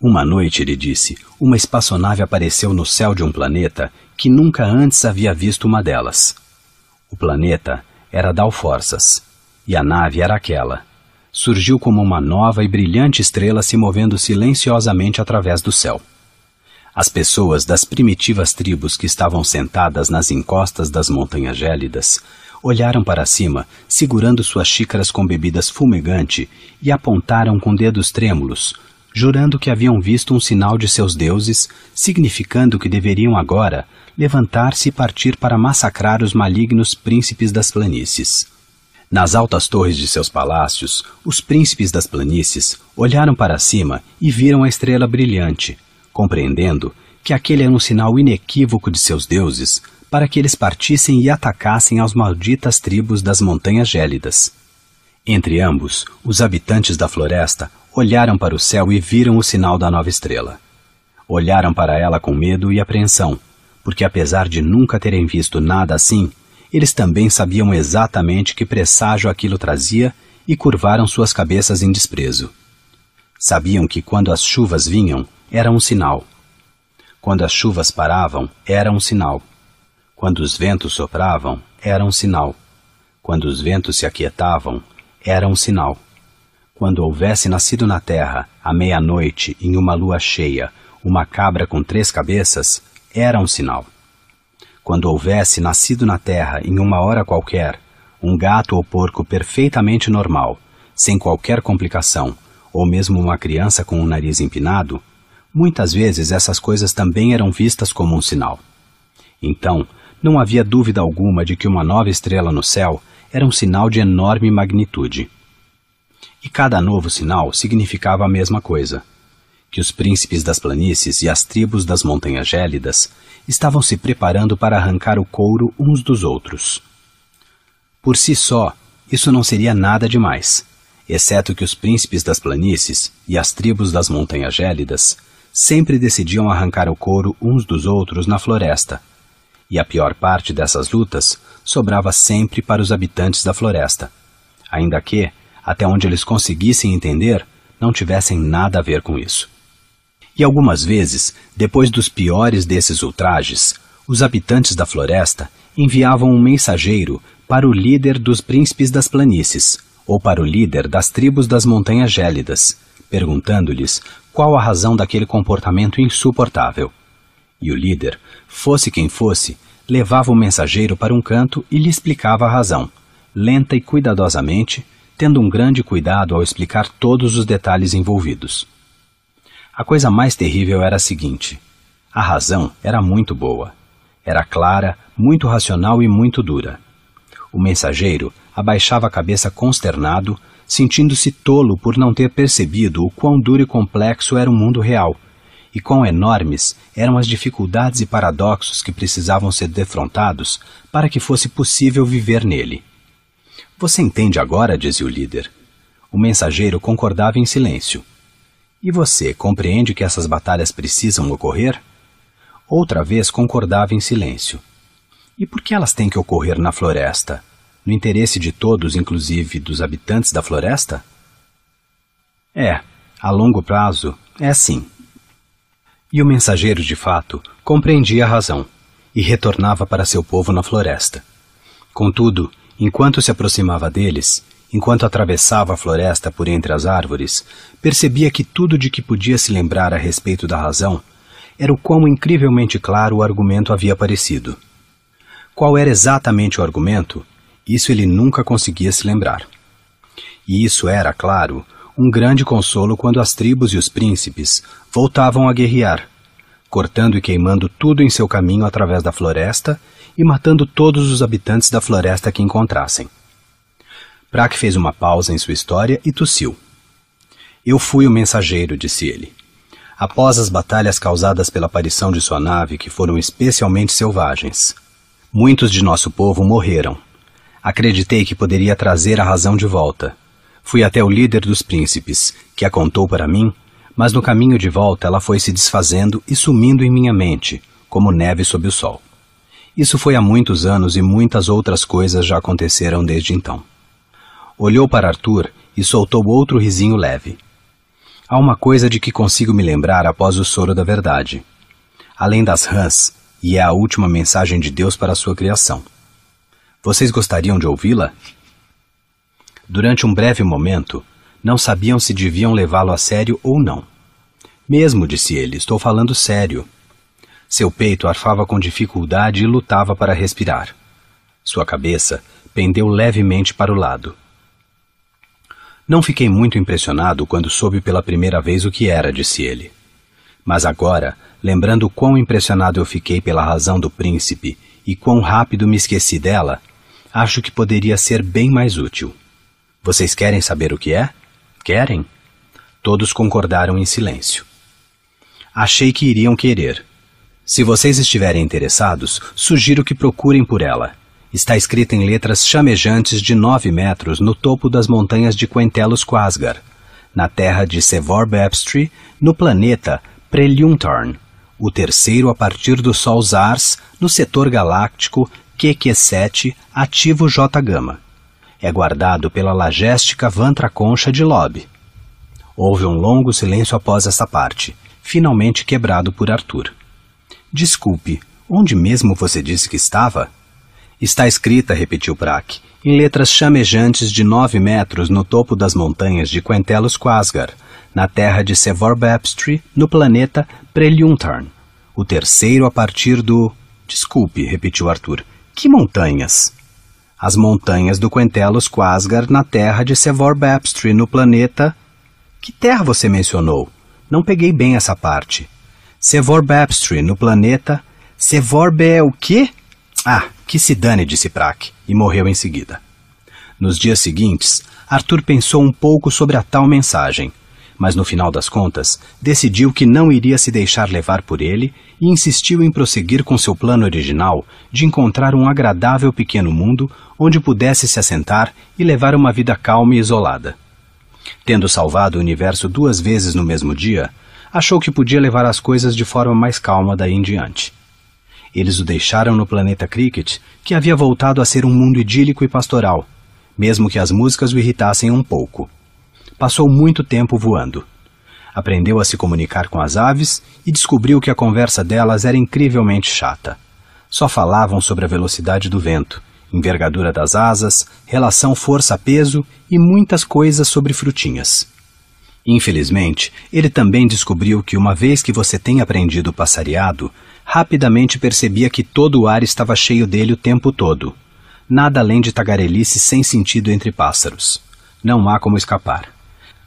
Uma noite, ele disse, uma espaçonave apareceu no céu de um planeta que nunca antes havia visto uma delas. O planeta era Dalforças, e a nave era aquela, surgiu como uma nova e brilhante estrela se movendo silenciosamente através do céu. As pessoas das primitivas tribos que estavam sentadas nas encostas das montanhas gélidas olharam para cima, segurando suas xícaras com bebidas fumegante, e apontaram com dedos trêmulos, jurando que haviam visto um sinal de seus deuses, significando que deveriam agora levantar-se e partir para massacrar os malignos príncipes das planícies. Nas altas torres de seus palácios, os príncipes das planícies olharam para cima e viram a estrela brilhante, compreendendo que aquele era um sinal inequívoco de seus deuses para que eles partissem e atacassem as malditas tribos das montanhas gélidas. Entre ambos, os habitantes da floresta olharam para o céu e viram o sinal da nova estrela. Olharam para ela com medo e apreensão, porque apesar de nunca terem visto nada assim, eles também sabiam exatamente que presságio aquilo trazia e curvaram suas cabeças em desprezo. Sabiam que quando as chuvas vinham, era um sinal. Quando as chuvas paravam, era um sinal. Quando os ventos sopravam, era um sinal. Quando os ventos se aquietavam, era um sinal. Quando houvesse nascido na terra, à meia-noite, em uma lua cheia, uma cabra com três cabeças, era um sinal quando houvesse nascido na terra, em uma hora qualquer, um gato ou porco perfeitamente normal, sem qualquer complicação, ou mesmo uma criança com o nariz empinado, muitas vezes essas coisas também eram vistas como um sinal. Então, não havia dúvida alguma de que uma nova estrela no céu era um sinal de enorme magnitude. E cada novo sinal significava a mesma coisa que os príncipes das planícies e as tribos das montanhas gélidas estavam se preparando para arrancar o couro uns dos outros. Por si só, isso não seria nada demais, exceto que os príncipes das planícies e as tribos das montanhas gélidas sempre decidiam arrancar o couro uns dos outros na floresta, e a pior parte dessas lutas sobrava sempre para os habitantes da floresta, ainda que, até onde eles conseguissem entender, não tivessem nada a ver com isso. E algumas vezes, depois dos piores desses ultrajes, os habitantes da floresta enviavam um mensageiro para o líder dos príncipes das planícies, ou para o líder das tribos das montanhas gélidas, perguntando-lhes qual a razão daquele comportamento insuportável. E o líder, fosse quem fosse, levava o mensageiro para um canto e lhe explicava a razão, lenta e cuidadosamente, tendo um grande cuidado ao explicar todos os detalhes envolvidos. A coisa mais terrível era a seguinte: a razão era muito boa. Era clara, muito racional e muito dura. O mensageiro abaixava a cabeça consternado, sentindo-se tolo por não ter percebido o quão duro e complexo era o mundo real e quão enormes eram as dificuldades e paradoxos que precisavam ser defrontados para que fosse possível viver nele. Você entende agora, dizia o líder. O mensageiro concordava em silêncio. E você compreende que essas batalhas precisam ocorrer? Outra vez concordava em silêncio. E por que elas têm que ocorrer na floresta? No interesse de todos, inclusive dos habitantes da floresta? É, a longo prazo, é assim. E o mensageiro, de fato, compreendia a razão e retornava para seu povo na floresta. Contudo, enquanto se aproximava deles, Enquanto atravessava a floresta por entre as árvores, percebia que tudo de que podia se lembrar a respeito da razão era o quão incrivelmente claro o argumento havia parecido. Qual era exatamente o argumento, isso ele nunca conseguia se lembrar. E isso era, claro, um grande consolo quando as tribos e os príncipes voltavam a guerrear, cortando e queimando tudo em seu caminho através da floresta e matando todos os habitantes da floresta que encontrassem. Prak fez uma pausa em sua história e tossiu. Eu fui o mensageiro, disse ele. Após as batalhas causadas pela aparição de sua nave, que foram especialmente selvagens, muitos de nosso povo morreram. Acreditei que poderia trazer a razão de volta. Fui até o líder dos príncipes, que a contou para mim, mas no caminho de volta ela foi se desfazendo e sumindo em minha mente, como neve sob o sol. Isso foi há muitos anos e muitas outras coisas já aconteceram desde então. Olhou para Arthur e soltou outro risinho leve. Há uma coisa de que consigo me lembrar após o soro da verdade. Além das rãs, e é a última mensagem de Deus para a sua criação. Vocês gostariam de ouvi-la? Durante um breve momento, não sabiam se deviam levá-lo a sério ou não. Mesmo, disse ele, estou falando sério. Seu peito arfava com dificuldade e lutava para respirar. Sua cabeça pendeu levemente para o lado. Não fiquei muito impressionado quando soube pela primeira vez o que era, disse ele. Mas agora, lembrando quão impressionado eu fiquei pela razão do príncipe e quão rápido me esqueci dela, acho que poderia ser bem mais útil. Vocês querem saber o que é? Querem? Todos concordaram em silêncio. Achei que iriam querer. Se vocês estiverem interessados, sugiro que procurem por ela está escrita em letras chamejantes de 9 metros no topo das montanhas de Quentelos Quasgar, na terra de Sevor Bapstry, no planeta Preliuntorn, o terceiro a partir do Sol Zars, no setor galáctico QQ7, ativo J Gama. É guardado pela lajéstica Vantra Concha de Lobe. Houve um longo silêncio após essa parte, finalmente quebrado por Arthur. Desculpe, onde mesmo você disse que estava? Está escrita, repetiu Prak, em letras chamejantes de nove metros no topo das montanhas de Quentelos Quasgar, na terra de Sevor Baptry, no planeta Preliuntarn, o terceiro a partir do... Desculpe, repetiu Arthur. Que montanhas? As montanhas do Quentelos Quasgar na terra de Sevor Baptry, no planeta... Que terra você mencionou? Não peguei bem essa parte. Sevor Baptry, no planeta... Sevor é o quê? Ah, que se dane, disse Prak, e morreu em seguida. Nos dias seguintes, Arthur pensou um pouco sobre a tal mensagem, mas no final das contas, decidiu que não iria se deixar levar por ele e insistiu em prosseguir com seu plano original de encontrar um agradável pequeno mundo onde pudesse se assentar e levar uma vida calma e isolada. Tendo salvado o universo duas vezes no mesmo dia, achou que podia levar as coisas de forma mais calma daí em diante. Eles o deixaram no planeta Cricket, que havia voltado a ser um mundo idílico e pastoral, mesmo que as músicas o irritassem um pouco. Passou muito tempo voando. Aprendeu a se comunicar com as aves e descobriu que a conversa delas era incrivelmente chata. Só falavam sobre a velocidade do vento, envergadura das asas, relação força-peso e muitas coisas sobre frutinhas. Infelizmente, ele também descobriu que uma vez que você tem aprendido o passariado, Rapidamente percebia que todo o ar estava cheio dele o tempo todo. Nada além de tagarelice sem sentido entre pássaros. Não há como escapar.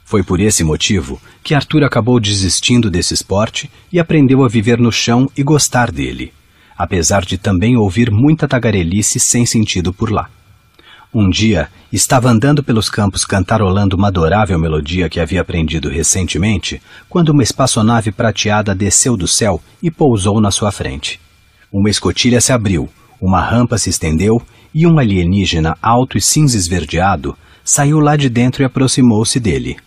Foi por esse motivo que Arthur acabou desistindo desse esporte e aprendeu a viver no chão e gostar dele, apesar de também ouvir muita tagarelice sem sentido por lá. Um dia, estava andando pelos campos cantarolando uma adorável melodia que havia aprendido recentemente, quando uma espaçonave prateada desceu do céu e pousou na sua frente. Uma escotilha se abriu, uma rampa se estendeu e um alienígena alto e cinza esverdeado saiu lá de dentro e aproximou-se dele.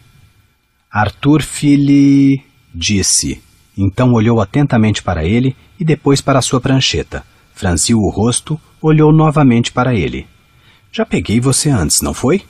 Arthur Fili disse. Então olhou atentamente para ele e depois para sua prancheta. Franziu o rosto, olhou novamente para ele. Já peguei você antes, não foi?